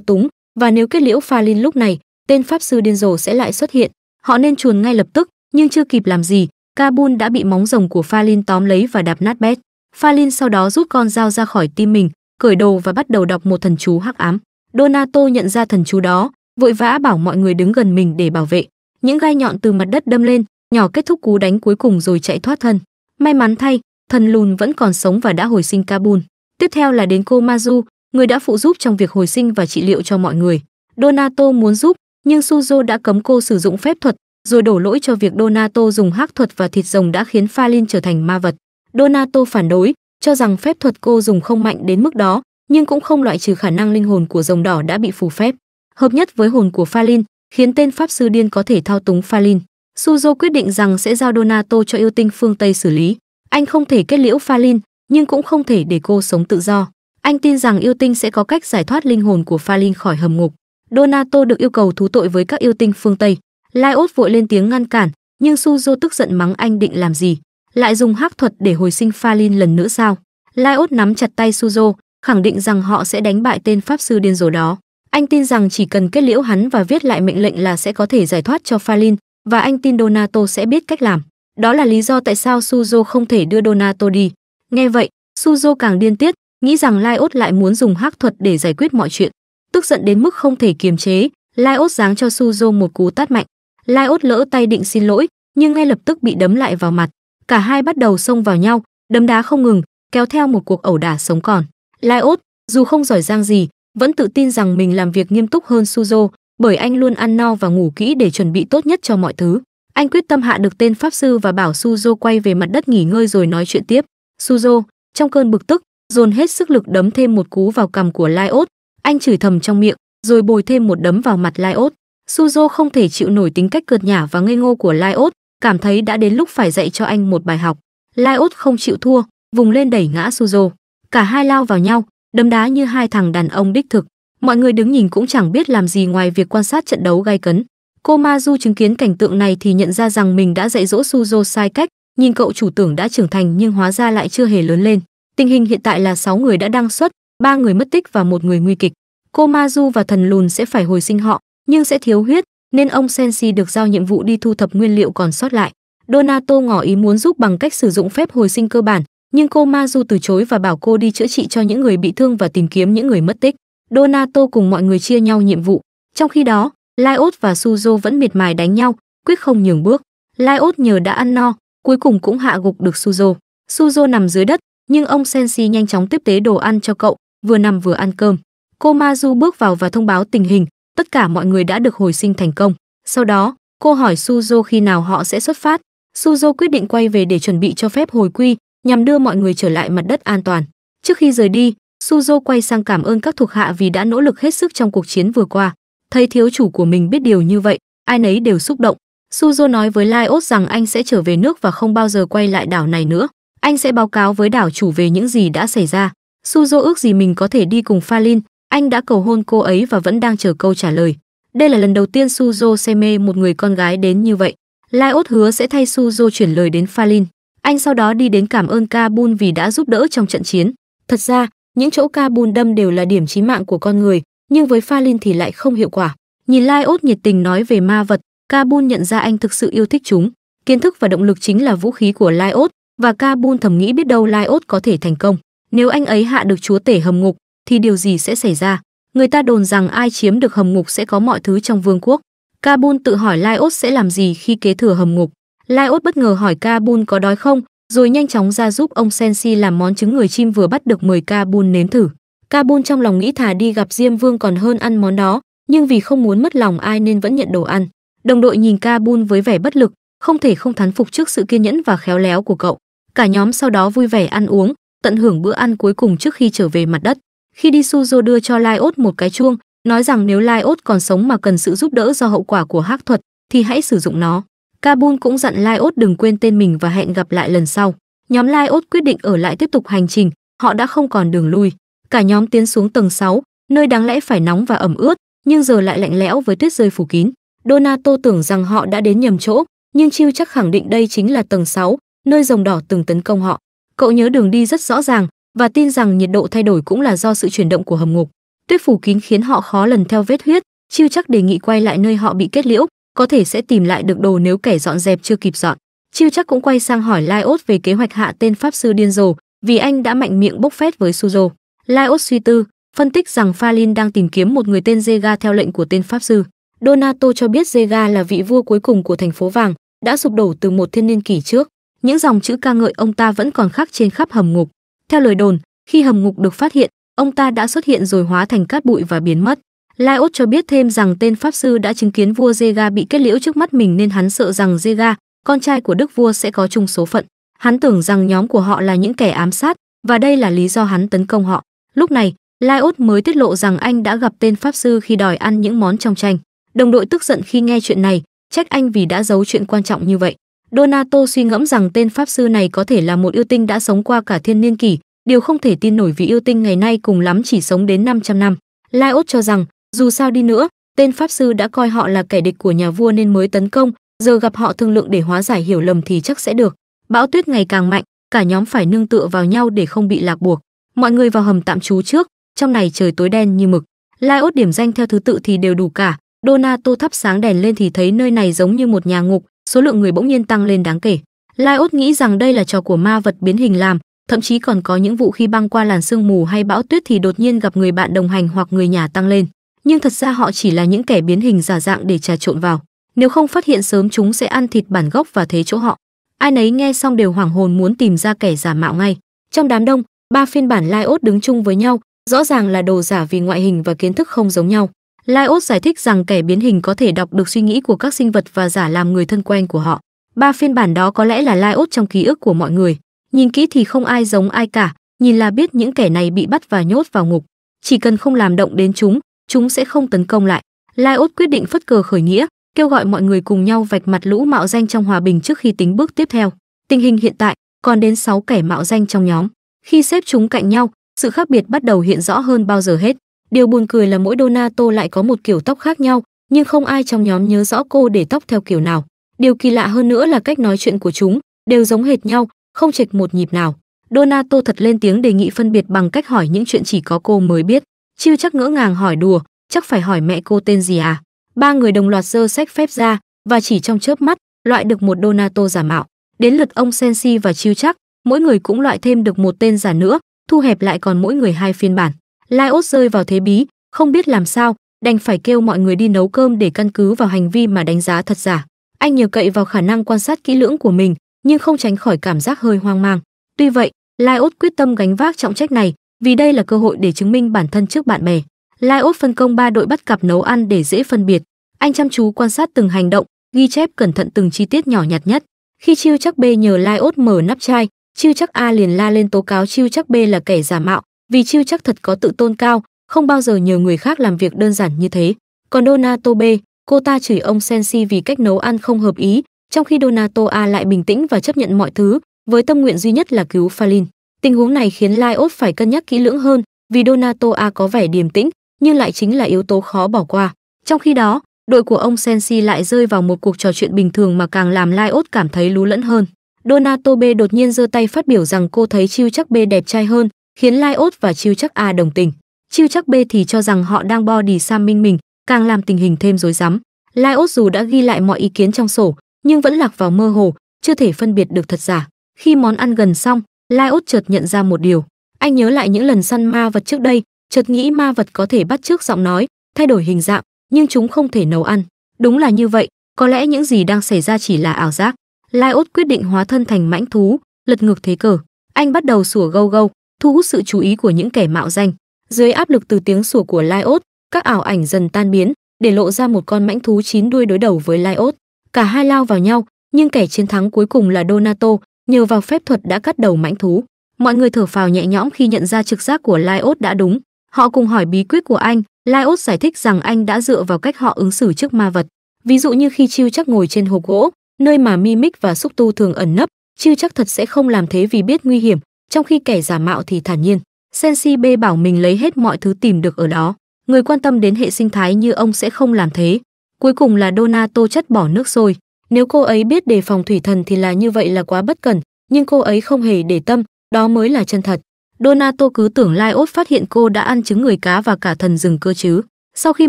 túng và nếu kết liễu pha linh lúc này tên pháp sư điên rồ sẽ lại xuất hiện họ nên chuồn ngay lập tức nhưng chưa kịp làm gì kabul đã bị móng rồng của pha linh tóm lấy và đạp nát bét pha linh sau đó rút con dao ra khỏi tim mình cởi đồ và bắt đầu đọc một thần chú hắc ám donato nhận ra thần chú đó vội vã bảo mọi người đứng gần mình để bảo vệ những gai nhọn từ mặt đất đâm lên nhỏ kết thúc cú đánh cuối cùng rồi chạy thoát thân may mắn thay thần lùn vẫn còn sống và đã hồi sinh kabul Tiếp theo là đến cô Mazu, người đã phụ giúp trong việc hồi sinh và trị liệu cho mọi người. Donato muốn giúp, nhưng Suzo đã cấm cô sử dụng phép thuật, rồi đổ lỗi cho việc Donato dùng hắc thuật và thịt rồng đã khiến Phalin trở thành ma vật. Donato phản đối, cho rằng phép thuật cô dùng không mạnh đến mức đó, nhưng cũng không loại trừ khả năng linh hồn của rồng đỏ đã bị phù phép, hợp nhất với hồn của Phalin, khiến tên pháp sư điên có thể thao túng Phalin. Suzo quyết định rằng sẽ giao Donato cho yêu tinh phương Tây xử lý. Anh không thể kết liễu Phalin, nhưng cũng không thể để cô sống tự do. Anh tin rằng yêu tinh sẽ có cách giải thoát linh hồn của Pha Phalin khỏi hầm ngục. Donato được yêu cầu thú tội với các yêu tinh phương Tây. Lai Laios vội lên tiếng ngăn cản, nhưng Suzo tức giận mắng anh định làm gì? Lại dùng hắc thuật để hồi sinh Pha Phalin lần nữa sao? Lai Laios nắm chặt tay Suzo, khẳng định rằng họ sẽ đánh bại tên pháp sư điên rồ đó. Anh tin rằng chỉ cần kết liễu hắn và viết lại mệnh lệnh là sẽ có thể giải thoát cho Pha Phalin, và anh tin Donato sẽ biết cách làm. Đó là lý do tại sao Suzo không thể đưa Donato đi. Nghe vậy, Suzo càng điên tiết, nghĩ rằng Lai Ốt lại muốn dùng hắc thuật để giải quyết mọi chuyện. Tức giận đến mức không thể kiềm chế, Lai Ốt giáng cho Suzo một cú tát mạnh. Lai Ốt lỡ tay định xin lỗi, nhưng ngay lập tức bị đấm lại vào mặt. Cả hai bắt đầu xông vào nhau, đấm đá không ngừng, kéo theo một cuộc ẩu đả sống còn. Lai Ốt, dù không giỏi giang gì, vẫn tự tin rằng mình làm việc nghiêm túc hơn Suzo, bởi anh luôn ăn no và ngủ kỹ để chuẩn bị tốt nhất cho mọi thứ. Anh quyết tâm hạ được tên pháp sư và bảo Suzo quay về mặt đất nghỉ ngơi rồi nói chuyện tiếp. Suzo, trong cơn bực tức, dồn hết sức lực đấm thêm một cú vào cằm của Lai Ốt, anh chửi thầm trong miệng, rồi bồi thêm một đấm vào mặt Lai Ốt. Suzo không thể chịu nổi tính cách cợt nhả và ngây ngô của Lai Ốt, cảm thấy đã đến lúc phải dạy cho anh một bài học. Lai Ốt không chịu thua, vùng lên đẩy ngã Suzo. Cả hai lao vào nhau, đấm đá như hai thằng đàn ông đích thực. Mọi người đứng nhìn cũng chẳng biết làm gì ngoài việc quan sát trận đấu gay cấn. Cô Ma Mazu chứng kiến cảnh tượng này thì nhận ra rằng mình đã dạy dỗ Suzo sai cách, nhìn cậu chủ tưởng đã trưởng thành nhưng hóa ra lại chưa hề lớn lên. Tình hình hiện tại là 6 người đã đăng xuất, ba người mất tích và một người nguy kịch. Cô Mazu và thần lùn sẽ phải hồi sinh họ, nhưng sẽ thiếu huyết, nên ông Sensi được giao nhiệm vụ đi thu thập nguyên liệu còn sót lại. Donato ngỏ ý muốn giúp bằng cách sử dụng phép hồi sinh cơ bản, nhưng cô Mazu từ chối và bảo cô đi chữa trị cho những người bị thương và tìm kiếm những người mất tích. Donato cùng mọi người chia nhau nhiệm vụ. Trong khi đó, Laiot và Suzo vẫn miệt mài đánh nhau, quyết không nhường bước. Laiot nhờ đã ăn no, cuối cùng cũng hạ gục được Suzo. Suzo nằm dưới đất, nhưng ông Sensi nhanh chóng tiếp tế đồ ăn cho cậu, vừa nằm vừa ăn cơm. Cô Mazu bước vào và thông báo tình hình, tất cả mọi người đã được hồi sinh thành công. Sau đó, cô hỏi Suzo khi nào họ sẽ xuất phát. Suzo quyết định quay về để chuẩn bị cho phép hồi quy, nhằm đưa mọi người trở lại mặt đất an toàn. Trước khi rời đi, Suzo quay sang cảm ơn các thuộc hạ vì đã nỗ lực hết sức trong cuộc chiến vừa qua. Thấy thiếu chủ của mình biết điều như vậy, ai nấy đều xúc động. Suzo nói với Laios rằng anh sẽ trở về nước và không bao giờ quay lại đảo này nữa. Anh sẽ báo cáo với đảo chủ về những gì đã xảy ra. Suzo ước gì mình có thể đi cùng Falin, anh đã cầu hôn cô ấy và vẫn đang chờ câu trả lời. Đây là lần đầu tiên Suzo say mê một người con gái đến như vậy. Laios hứa sẽ thay Suzo chuyển lời đến Falin. Anh sau đó đi đến cảm ơn Kabul vì đã giúp đỡ trong trận chiến. Thật ra, những chỗ Kabul đâm đều là điểm chí mạng của con người, nhưng với Falin thì lại không hiệu quả. Nhìn Laios nhiệt tình nói về ma vật, Kabul nhận ra anh thực sự yêu thích chúng. Kiến thức và động lực chính là vũ khí của Lyot và Kabul thầm nghĩ biết đâu Lyot có thể thành công. Nếu anh ấy hạ được chúa tể hầm ngục thì điều gì sẽ xảy ra? Người ta đồn rằng ai chiếm được hầm ngục sẽ có mọi thứ trong vương quốc. Kabul tự hỏi Lyot sẽ làm gì khi kế thừa hầm ngục. Lyot bất ngờ hỏi Kabul có đói không, rồi nhanh chóng ra giúp ông Sensi làm món trứng người chim vừa bắt được mời Kabul nếm thử. Kabul trong lòng nghĩ thà đi gặp Diêm Vương còn hơn ăn món đó, nhưng vì không muốn mất lòng ai nên vẫn nhận đồ ăn. Đồng đội nhìn Kabul với vẻ bất lực, không thể không thán phục trước sự kiên nhẫn và khéo léo của cậu. Cả nhóm sau đó vui vẻ ăn uống, tận hưởng bữa ăn cuối cùng trước khi trở về mặt đất. Khi đi Suzo đưa cho Laiot một cái chuông, nói rằng nếu Laiot còn sống mà cần sự giúp đỡ do hậu quả của hắc thuật thì hãy sử dụng nó. Kabul cũng dặn Laiot đừng quên tên mình và hẹn gặp lại lần sau. Nhóm Laiot quyết định ở lại tiếp tục hành trình, họ đã không còn đường lui. Cả nhóm tiến xuống tầng 6, nơi đáng lẽ phải nóng và ẩm ướt, nhưng giờ lại lạnh lẽo với tuyết rơi phủ kín. Donato tưởng rằng họ đã đến nhầm chỗ, nhưng Chiêu chắc khẳng định đây chính là tầng 6, nơi rồng đỏ từng tấn công họ. Cậu nhớ đường đi rất rõ ràng và tin rằng nhiệt độ thay đổi cũng là do sự chuyển động của hầm ngục. Tuyết phủ kín khiến họ khó lần theo vết huyết, Chiêu chắc đề nghị quay lại nơi họ bị kết liễu, có thể sẽ tìm lại được đồ nếu kẻ dọn dẹp chưa kịp dọn. Chiêu chắc cũng quay sang hỏi Laios về kế hoạch hạ tên pháp sư điên rồ, vì anh đã mạnh miệng bốc phét với Suzo. Laios suy tư, phân tích rằng Phalin đang tìm kiếm một người tên Zega theo lệnh của tên pháp sư. Donato cho biết Zega là vị vua cuối cùng của thành phố vàng, đã sụp đổ từ một thiên niên kỷ trước. Những dòng chữ ca ngợi ông ta vẫn còn khắc trên khắp hầm ngục. Theo lời đồn, khi hầm ngục được phát hiện, ông ta đã xuất hiện rồi hóa thành cát bụi và biến mất. Laios cho biết thêm rằng tên pháp sư đã chứng kiến vua Zega bị kết liễu trước mắt mình nên hắn sợ rằng Zega, con trai của đức vua sẽ có chung số phận. Hắn tưởng rằng nhóm của họ là những kẻ ám sát và đây là lý do hắn tấn công họ. Lúc này, Laios mới tiết lộ rằng anh đã gặp tên pháp sư khi đòi ăn những món trong tranh. Đồng đội tức giận khi nghe chuyện này, trách anh vì đã giấu chuyện quan trọng như vậy. Donato suy ngẫm rằng tên pháp sư này có thể là một yêu tinh đã sống qua cả thiên niên kỷ, điều không thể tin nổi vì yêu tinh ngày nay cùng lắm chỉ sống đến 500 năm. Laios cho rằng, dù sao đi nữa, tên pháp sư đã coi họ là kẻ địch của nhà vua nên mới tấn công, giờ gặp họ thương lượng để hóa giải hiểu lầm thì chắc sẽ được. Bão tuyết ngày càng mạnh, cả nhóm phải nương tựa vào nhau để không bị lạc buộc. Mọi người vào hầm tạm trú trước, trong này trời tối đen như mực. Laios điểm danh theo thứ tự thì đều đủ cả, Donato thắp sáng đèn lên thì thấy nơi này giống như một nhà ngục, số lượng người bỗng nhiên tăng lên đáng kể. Laios nghĩ rằng đây là trò của ma vật biến hình làm, thậm chí còn có những vụ khi băng qua làn sương mù hay bão tuyết thì đột nhiên gặp người bạn đồng hành hoặc người nhà tăng lên. Nhưng thật ra họ chỉ là những kẻ biến hình giả dạng để trà trộn vào. Nếu không phát hiện sớm chúng sẽ ăn thịt bản gốc và thế chỗ họ. Ai nấy nghe xong đều hoảng hồn muốn tìm ra kẻ giả mạo ngay. Trong đám đông, ba phiên bản Laios đứng chung với nhau, rõ ràng là đồ giả vì ngoại hình và kiến thức không giống nhau. Lyot giải thích rằng kẻ biến hình có thể đọc được suy nghĩ của các sinh vật và giả làm người thân quen của họ. Ba phiên bản đó có lẽ là Lyot trong ký ức của mọi người. Nhìn kỹ thì không ai giống ai cả, nhìn là biết những kẻ này bị bắt và nhốt vào ngục. Chỉ cần không làm động đến chúng, chúng sẽ không tấn công lại. Lyot quyết định phất cờ khởi nghĩa, kêu gọi mọi người cùng nhau vạch mặt lũ mạo danh trong hòa bình trước khi tính bước tiếp theo. Tình hình hiện tại, còn đến 6 kẻ mạo danh trong nhóm. Khi xếp chúng cạnh nhau, sự khác biệt bắt đầu hiện rõ hơn bao giờ hết. Điều buồn cười là mỗi Donato lại có một kiểu tóc khác nhau, nhưng không ai trong nhóm nhớ rõ cô để tóc theo kiểu nào. Điều kỳ lạ hơn nữa là cách nói chuyện của chúng, đều giống hệt nhau, không chệch một nhịp nào. Donato thật lên tiếng đề nghị phân biệt bằng cách hỏi những chuyện chỉ có cô mới biết. Chiêu chắc ngỡ ngàng hỏi đùa, chắc phải hỏi mẹ cô tên gì à? Ba người đồng loạt giơ sách phép ra và chỉ trong chớp mắt, loại được một Donato giả mạo. Đến lượt ông Sensi và Chiêu chắc, mỗi người cũng loại thêm được một tên giả nữa, thu hẹp lại còn mỗi người hai phiên bản. Laios rơi vào thế bí, không biết làm sao, đành phải kêu mọi người đi nấu cơm để căn cứ vào hành vi mà đánh giá thật giả. Anh nhờ cậy vào khả năng quan sát kỹ lưỡng của mình, nhưng không tránh khỏi cảm giác hơi hoang mang. Tuy vậy, Laios quyết tâm gánh vác trọng trách này, vì đây là cơ hội để chứng minh bản thân trước bạn bè. Laios phân công ba đội bắt cặp nấu ăn để dễ phân biệt. Anh chăm chú quan sát từng hành động, ghi chép cẩn thận từng chi tiết nhỏ nhặt nhất. Khi Chiêu Chắc B nhờ Laios mở nắp chai, Chiêu Chắc A liền la lên tố cáo Chiêu Chắc B là kẻ giả mạo, vì Chiêu chắc thật có tự tôn cao, không bao giờ nhờ người khác làm việc đơn giản như thế. Còn Donato B, cô ta chửi ông Sensi vì cách nấu ăn không hợp ý, trong khi Donato A lại bình tĩnh và chấp nhận mọi thứ, với tâm nguyện duy nhất là cứu Falin. Tình huống này khiến Laios phải cân nhắc kỹ lưỡng hơn, vì Donato A có vẻ điềm tĩnh, nhưng lại chính là yếu tố khó bỏ qua. Trong khi đó, đội của ông Sensi lại rơi vào một cuộc trò chuyện bình thường mà càng làm Laios cảm thấy lú lẫn hơn. Donato B đột nhiên giơ tay phát biểu rằng cô thấy Chiêu chắc B đẹp trai hơn, khiến Lai Ốt và Chiêu Chắc A đồng tình. Chiêu Chắc B thì cho rằng họ đang bo đì body minh mình, càng làm tình hình thêm rối rắm. Lai Ốt dù đã ghi lại mọi ý kiến trong sổ, nhưng vẫn lạc vào mơ hồ, chưa thể phân biệt được thật giả. Khi món ăn gần xong, Lai Ốt chợt nhận ra một điều. Anh nhớ lại những lần săn ma vật trước đây, chợt nghĩ ma vật có thể bắt chước giọng nói, thay đổi hình dạng, nhưng chúng không thể nấu ăn. Đúng là như vậy, có lẽ những gì đang xảy ra chỉ là ảo giác. Lai Ốt quyết định hóa thân thành mãnh thú, lật ngược thế cờ. Anh bắt đầu sủa gâu gâu, thu hút sự chú ý của những kẻ mạo danh. Dưới áp lực từ tiếng sủa của Lyot các ảo ảnh dần tan biến, để lộ ra một con mãnh thú chín đuôi đối đầu với Lyot Cả hai lao vào nhau, nhưng kẻ chiến thắng cuối cùng là Donato, nhờ vào phép thuật đã cắt đầu mãnh thú. Mọi người thở phào nhẹ nhõm khi nhận ra trực giác của Lyot đã đúng. Họ cùng hỏi bí quyết của anh, Lyot giải thích rằng anh đã dựa vào cách họ ứng xử trước ma vật. Ví dụ như khi Chiêu chắc ngồi trên hộp gỗ, nơi mà Mimic và Xúc Tu thường ẩn nấp, Chiêu chắc thật sẽ không làm thế vì biết nguy hiểm, trong khi kẻ giả mạo thì thản nhiên. Sensi B bảo mình lấy hết mọi thứ tìm được ở đó. Người quan tâm đến hệ sinh thái như ông sẽ không làm thế. Cuối cùng là Donato chất bỏ nước rồi. Nếu cô ấy biết đề phòng thủy thần thì là như vậy là quá bất cẩn, nhưng cô ấy không hề để tâm, đó mới là chân thật. Donato cứ tưởng Laios phát hiện cô đã ăn trứng người cá và cả thần rừng cơ chứ. Sau khi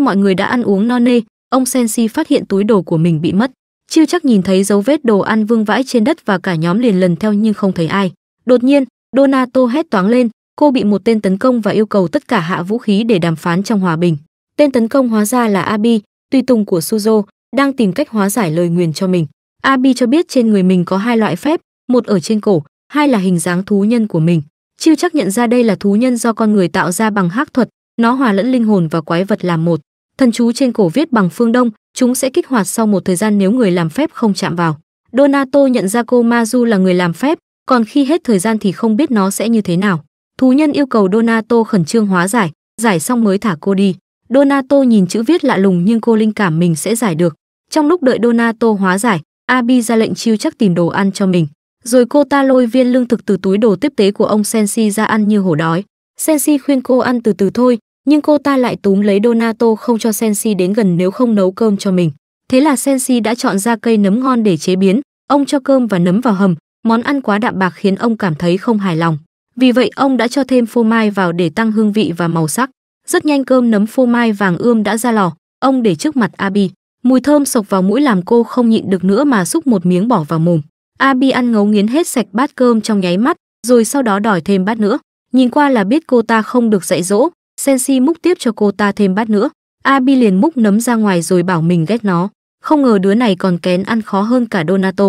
mọi người đã ăn uống no nê, ông Sensi phát hiện túi đồ của mình bị mất. Chưa chắc nhìn thấy dấu vết đồ ăn vương vãi trên đất và cả nhóm liền lần theo nhưng không thấy ai. Đột nhiên, Donato hét toáng lên, cô bị một tên tấn công và yêu cầu tất cả hạ vũ khí để đàm phán trong hòa bình. Tên tấn công hóa ra là Abi, tùy tùng của Suzo, đang tìm cách hóa giải lời nguyền cho mình. Abi cho biết trên người mình có hai loại phép, một ở trên cổ, hai là hình dáng thú nhân của mình. Chiêu chắc nhận ra đây là thú nhân do con người tạo ra bằng hắc thuật, nó hòa lẫn linh hồn và quái vật làm một. Thần chú trên cổ viết bằng phương đông, chúng sẽ kích hoạt sau một thời gian nếu người làm phép không chạm vào. Donato nhận ra cô Mazu là người làm phép, còn khi hết thời gian thì không biết nó sẽ như thế nào. Thú nhân yêu cầu Donato khẩn trương hóa giải, giải xong mới thả cô đi. Donato nhìn chữ viết lạ lùng nhưng cô linh cảm mình sẽ giải được. Trong lúc đợi Donato hóa giải, Abi ra lệnh chiêu chắc tìm đồ ăn cho mình. Rồi cô ta lôi viên lương thực từ túi đồ tiếp tế của ông Sensi ra ăn như hổ đói. Sensi khuyên cô ăn từ từ thôi, nhưng cô ta lại túm lấy Donato không cho Sensi đến gần nếu không nấu cơm cho mình. Thế là Sensi đã chọn ra cây nấm ngon để chế biến, ông cho cơm và nấm vào hầm, món ăn quá đạm bạc khiến ông cảm thấy không hài lòng. Vì vậy ông đã cho thêm phô mai vào để tăng hương vị và màu sắc. Rất nhanh cơm nấm phô mai vàng ươm đã ra lò, ông để trước mặt Abi. Mùi thơm sộc vào mũi làm cô không nhịn được nữa mà xúc một miếng bỏ vào mồm. Abi ăn ngấu nghiến hết sạch bát cơm trong nháy mắt, rồi sau đó đòi thêm bát nữa. Nhìn qua là biết cô ta không được dạy dỗ, Sensi múc tiếp cho cô ta thêm bát nữa. Abi liền múc nấm ra ngoài rồi bảo mình ghét nó. Không ngờ đứa này còn kén ăn khó hơn cả Donato.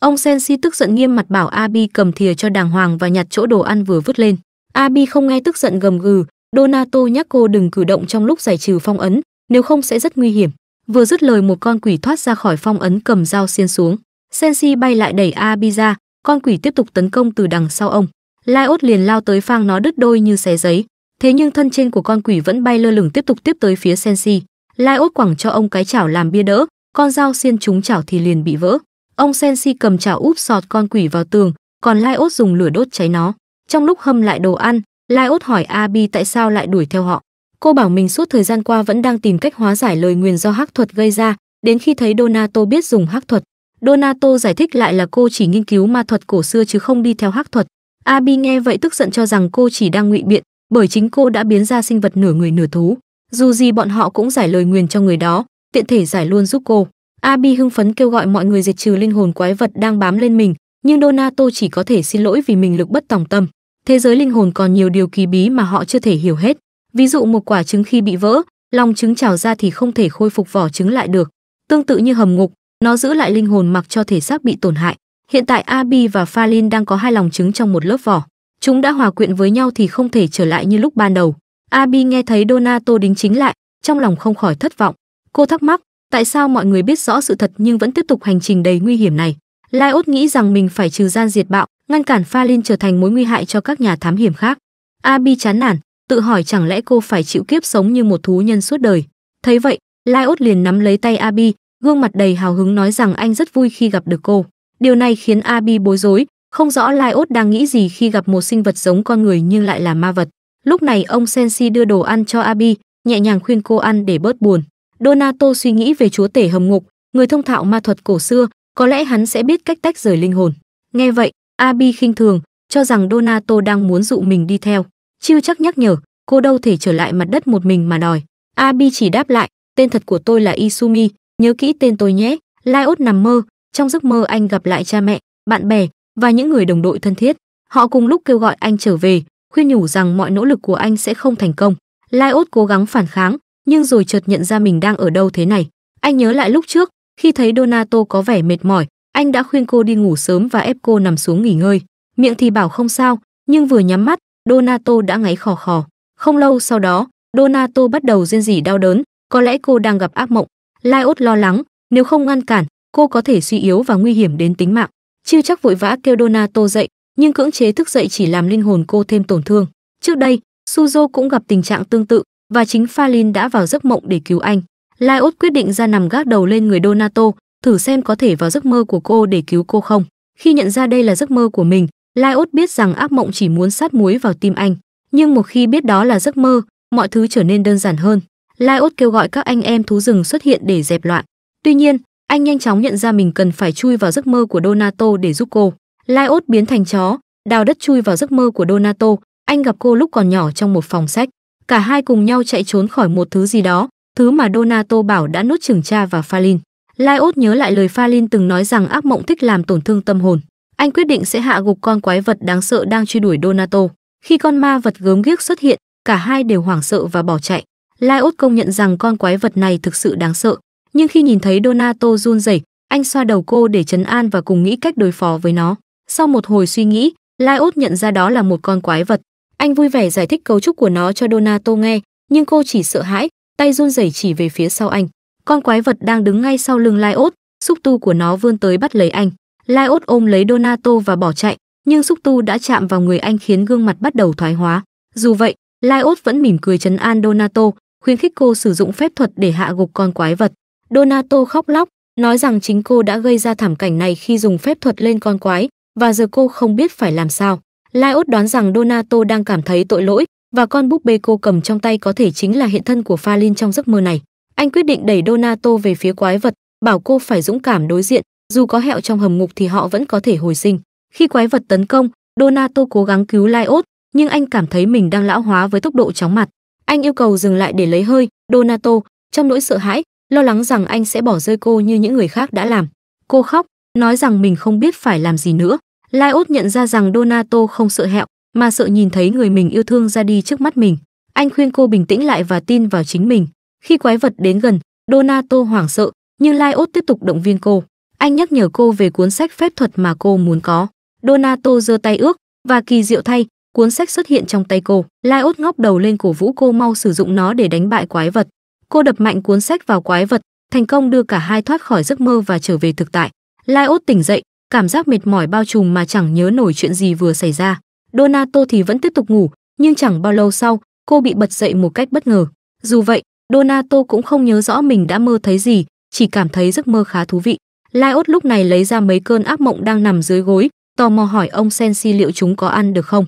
Ông Sensi tức giận nghiêm mặt bảo Abi cầm thìa cho đàng hoàng và nhặt chỗ đồ ăn vừa vứt lên. Abi không nghe tức giận gầm gừ, Donato nhắc cô đừng cử động trong lúc giải trừ phong ấn, nếu không sẽ rất nguy hiểm. Vừa dứt lời một con quỷ thoát ra khỏi phong ấn cầm dao xiên xuống. Sensi bay lại đẩy Abi ra, con quỷ tiếp tục tấn công từ đằng sau ông. Laiot liền lao tới phang nó đứt đôi như xé giấy. Thế nhưng thân trên của con quỷ vẫn bay lơ lửng tiếp tục tiếp tới phía Sensi. Laiot quẳng cho ông cái chảo làm bia đỡ, con dao xiên trúng chảo thì liền bị vỡ. Ông Sensi cầm chảo úp sọt con quỷ vào tường, còn Lai Ốt dùng lửa đốt cháy nó. Trong lúc hâm lại đồ ăn, Lai Ốt hỏi Abi tại sao lại đuổi theo họ. Cô bảo mình suốt thời gian qua vẫn đang tìm cách hóa giải lời nguyền do hắc thuật gây ra, đến khi thấy Donato biết dùng hắc thuật. Donato giải thích lại là cô chỉ nghiên cứu ma thuật cổ xưa chứ không đi theo hắc thuật. Abi nghe vậy tức giận cho rằng cô chỉ đang ngụy biện, bởi chính cô đã biến ra sinh vật nửa người nửa thú. Dù gì bọn họ cũng giải lời nguyền cho người đó, tiện thể giải luôn giúp cô. Abi hưng phấn kêu gọi mọi người diệt trừ linh hồn quái vật đang bám lên mình, nhưng Donato chỉ có thể xin lỗi vì mình lực bất tòng tâm. Thế giới linh hồn còn nhiều điều kỳ bí mà họ chưa thể hiểu hết. Ví dụ một quả trứng khi bị vỡ, lòng trứng trào ra thì không thể khôi phục vỏ trứng lại được. Tương tự như hầm ngục, nó giữ lại linh hồn mặc cho thể xác bị tổn hại. Hiện tại Abi và Falin đang có hai lòng trứng trong một lớp vỏ. Chúng đã hòa quyện với nhau thì không thể trở lại như lúc ban đầu. Abi nghe thấy Donato đính chính lại, trong lòng không khỏi thất vọng. Cô thắc mắc, tại sao mọi người biết rõ sự thật nhưng vẫn tiếp tục hành trình đầy nguy hiểm này lai ốt nghĩ rằng mình phải trừ gian diệt bạo ngăn cản pha Lin trở thành mối nguy hại cho các nhà thám hiểm khác abi chán nản tự hỏi chẳng lẽ cô phải chịu kiếp sống như một thú nhân suốt đời thấy vậy lai ốt liền nắm lấy tay abi gương mặt đầy hào hứng nói rằng anh rất vui khi gặp được cô điều này khiến abi bối rối không rõ lai ốt đang nghĩ gì khi gặp một sinh vật giống con người nhưng lại là ma vật lúc này ông sensi đưa đồ ăn cho abi nhẹ nhàng khuyên cô ăn để bớt buồn Donato suy nghĩ về chúa tể hầm ngục, người thông thạo ma thuật cổ xưa, có lẽ hắn sẽ biết cách tách rời linh hồn. Nghe vậy, Abi khinh thường, cho rằng Donato đang muốn dụ mình đi theo. Chiêu chắc nhắc nhở, cô đâu thể trở lại mặt đất một mình mà đòi. Abi chỉ đáp lại, tên thật của tôi là Isumi, nhớ kỹ tên tôi nhé. Laiot nằm mơ, trong giấc mơ anh gặp lại cha mẹ, bạn bè và những người đồng đội thân thiết. Họ cùng lúc kêu gọi anh trở về, khuyên nhủ rằng mọi nỗ lực của anh sẽ không thành công. Laiot cố gắng phản kháng, nhưng rồi chợt nhận ra mình đang ở đâu thế này. Anh nhớ lại lúc trước, khi thấy Donato có vẻ mệt mỏi, anh đã khuyên cô đi ngủ sớm và ép cô nằm xuống nghỉ ngơi. Miệng thì bảo không sao, nhưng vừa nhắm mắt, Donato đã ngáy khò khò. Không lâu sau đó, Donato bắt đầu rên rỉ đau đớn, có lẽ cô đang gặp ác mộng. Laiot lo lắng, nếu không ngăn cản, cô có thể suy yếu và nguy hiểm đến tính mạng. chưa chắc vội vã kêu Donato dậy, nhưng cưỡng chế thức dậy chỉ làm linh hồn cô thêm tổn thương. Trước đây, Suzo cũng gặp tình trạng tương tự, và chính Phalin đã vào giấc mộng để cứu anh. Laiot quyết định ra nằm gác đầu lên người Donato, thử xem có thể vào giấc mơ của cô để cứu cô không. Khi nhận ra đây là giấc mơ của mình, Laiot biết rằng ác mộng chỉ muốn sát muối vào tim anh, nhưng một khi biết đó là giấc mơ, mọi thứ trở nên đơn giản hơn. Laiot kêu gọi các anh em thú rừng xuất hiện để dẹp loạn. Tuy nhiên, anh nhanh chóng nhận ra mình cần phải chui vào giấc mơ của Donato để giúp cô. Laiot biến thành chó, đào đất chui vào giấc mơ của Donato, anh gặp cô lúc còn nhỏ trong một phòng sách cả hai cùng nhau chạy trốn khỏi một thứ gì đó, thứ mà Donato bảo đã nuốt chửng cha và Phalin. Laiot nhớ lại lời Phalin từng nói rằng ác mộng thích làm tổn thương tâm hồn. Anh quyết định sẽ hạ gục con quái vật đáng sợ đang truy đuổi Donato. Khi con ma vật gớm ghiếc xuất hiện, cả hai đều hoảng sợ và bỏ chạy. Laiot công nhận rằng con quái vật này thực sự đáng sợ, nhưng khi nhìn thấy Donato run rẩy, anh xoa đầu cô để trấn an và cùng nghĩ cách đối phó với nó. Sau một hồi suy nghĩ, Laiot nhận ra đó là một con quái vật. Anh vui vẻ giải thích cấu trúc của nó cho Donato nghe, nhưng cô chỉ sợ hãi, tay run rẩy chỉ về phía sau anh. Con quái vật đang đứng ngay sau lưng Laiốt, xúc tu của nó vươn tới bắt lấy anh. Laiốt ôm lấy Donato và bỏ chạy, nhưng xúc tu đã chạm vào người anh khiến gương mặt bắt đầu thoái hóa. Dù vậy, Laiốt vẫn mỉm cười trấn an Donato, khuyến khích cô sử dụng phép thuật để hạ gục con quái vật. Donato khóc lóc, nói rằng chính cô đã gây ra thảm cảnh này khi dùng phép thuật lên con quái và giờ cô không biết phải làm sao. Laios đoán rằng Donato đang cảm thấy tội lỗi và con búp bê cô cầm trong tay có thể chính là hiện thân của Phalin trong giấc mơ này. Anh quyết định đẩy Donato về phía quái vật, bảo cô phải dũng cảm đối diện, dù có hẹo trong hầm ngục thì họ vẫn có thể hồi sinh. Khi quái vật tấn công, Donato cố gắng cứu Laios, nhưng anh cảm thấy mình đang lão hóa với tốc độ chóng mặt. Anh yêu cầu dừng lại để lấy hơi, Donato, trong nỗi sợ hãi, lo lắng rằng anh sẽ bỏ rơi cô như những người khác đã làm. Cô khóc, nói rằng mình không biết phải làm gì nữa. Lai Út nhận ra rằng Donato không sợ hẹo, mà sợ nhìn thấy người mình yêu thương ra đi trước mắt mình. Anh khuyên cô bình tĩnh lại và tin vào chính mình. Khi quái vật đến gần, Donato hoảng sợ, nhưng Lai Út tiếp tục động viên cô. Anh nhắc nhở cô về cuốn sách phép thuật mà cô muốn có. Donato giơ tay ước, và kỳ diệu thay, cuốn sách xuất hiện trong tay cô. Lai Út ngóc đầu lên cổ vũ cô mau sử dụng nó để đánh bại quái vật. Cô đập mạnh cuốn sách vào quái vật, thành công đưa cả hai thoát khỏi giấc mơ và trở về thực tại. Lai Út tỉnh dậy, cảm giác mệt mỏi bao trùm mà chẳng nhớ nổi chuyện gì vừa xảy ra. Donato thì vẫn tiếp tục ngủ, nhưng chẳng bao lâu sau, cô bị bật dậy một cách bất ngờ. Dù vậy, Donato cũng không nhớ rõ mình đã mơ thấy gì, chỉ cảm thấy giấc mơ khá thú vị. Laiot lúc này lấy ra mấy cơn ác mộng đang nằm dưới gối, tò mò hỏi ông Sensi liệu chúng có ăn được không.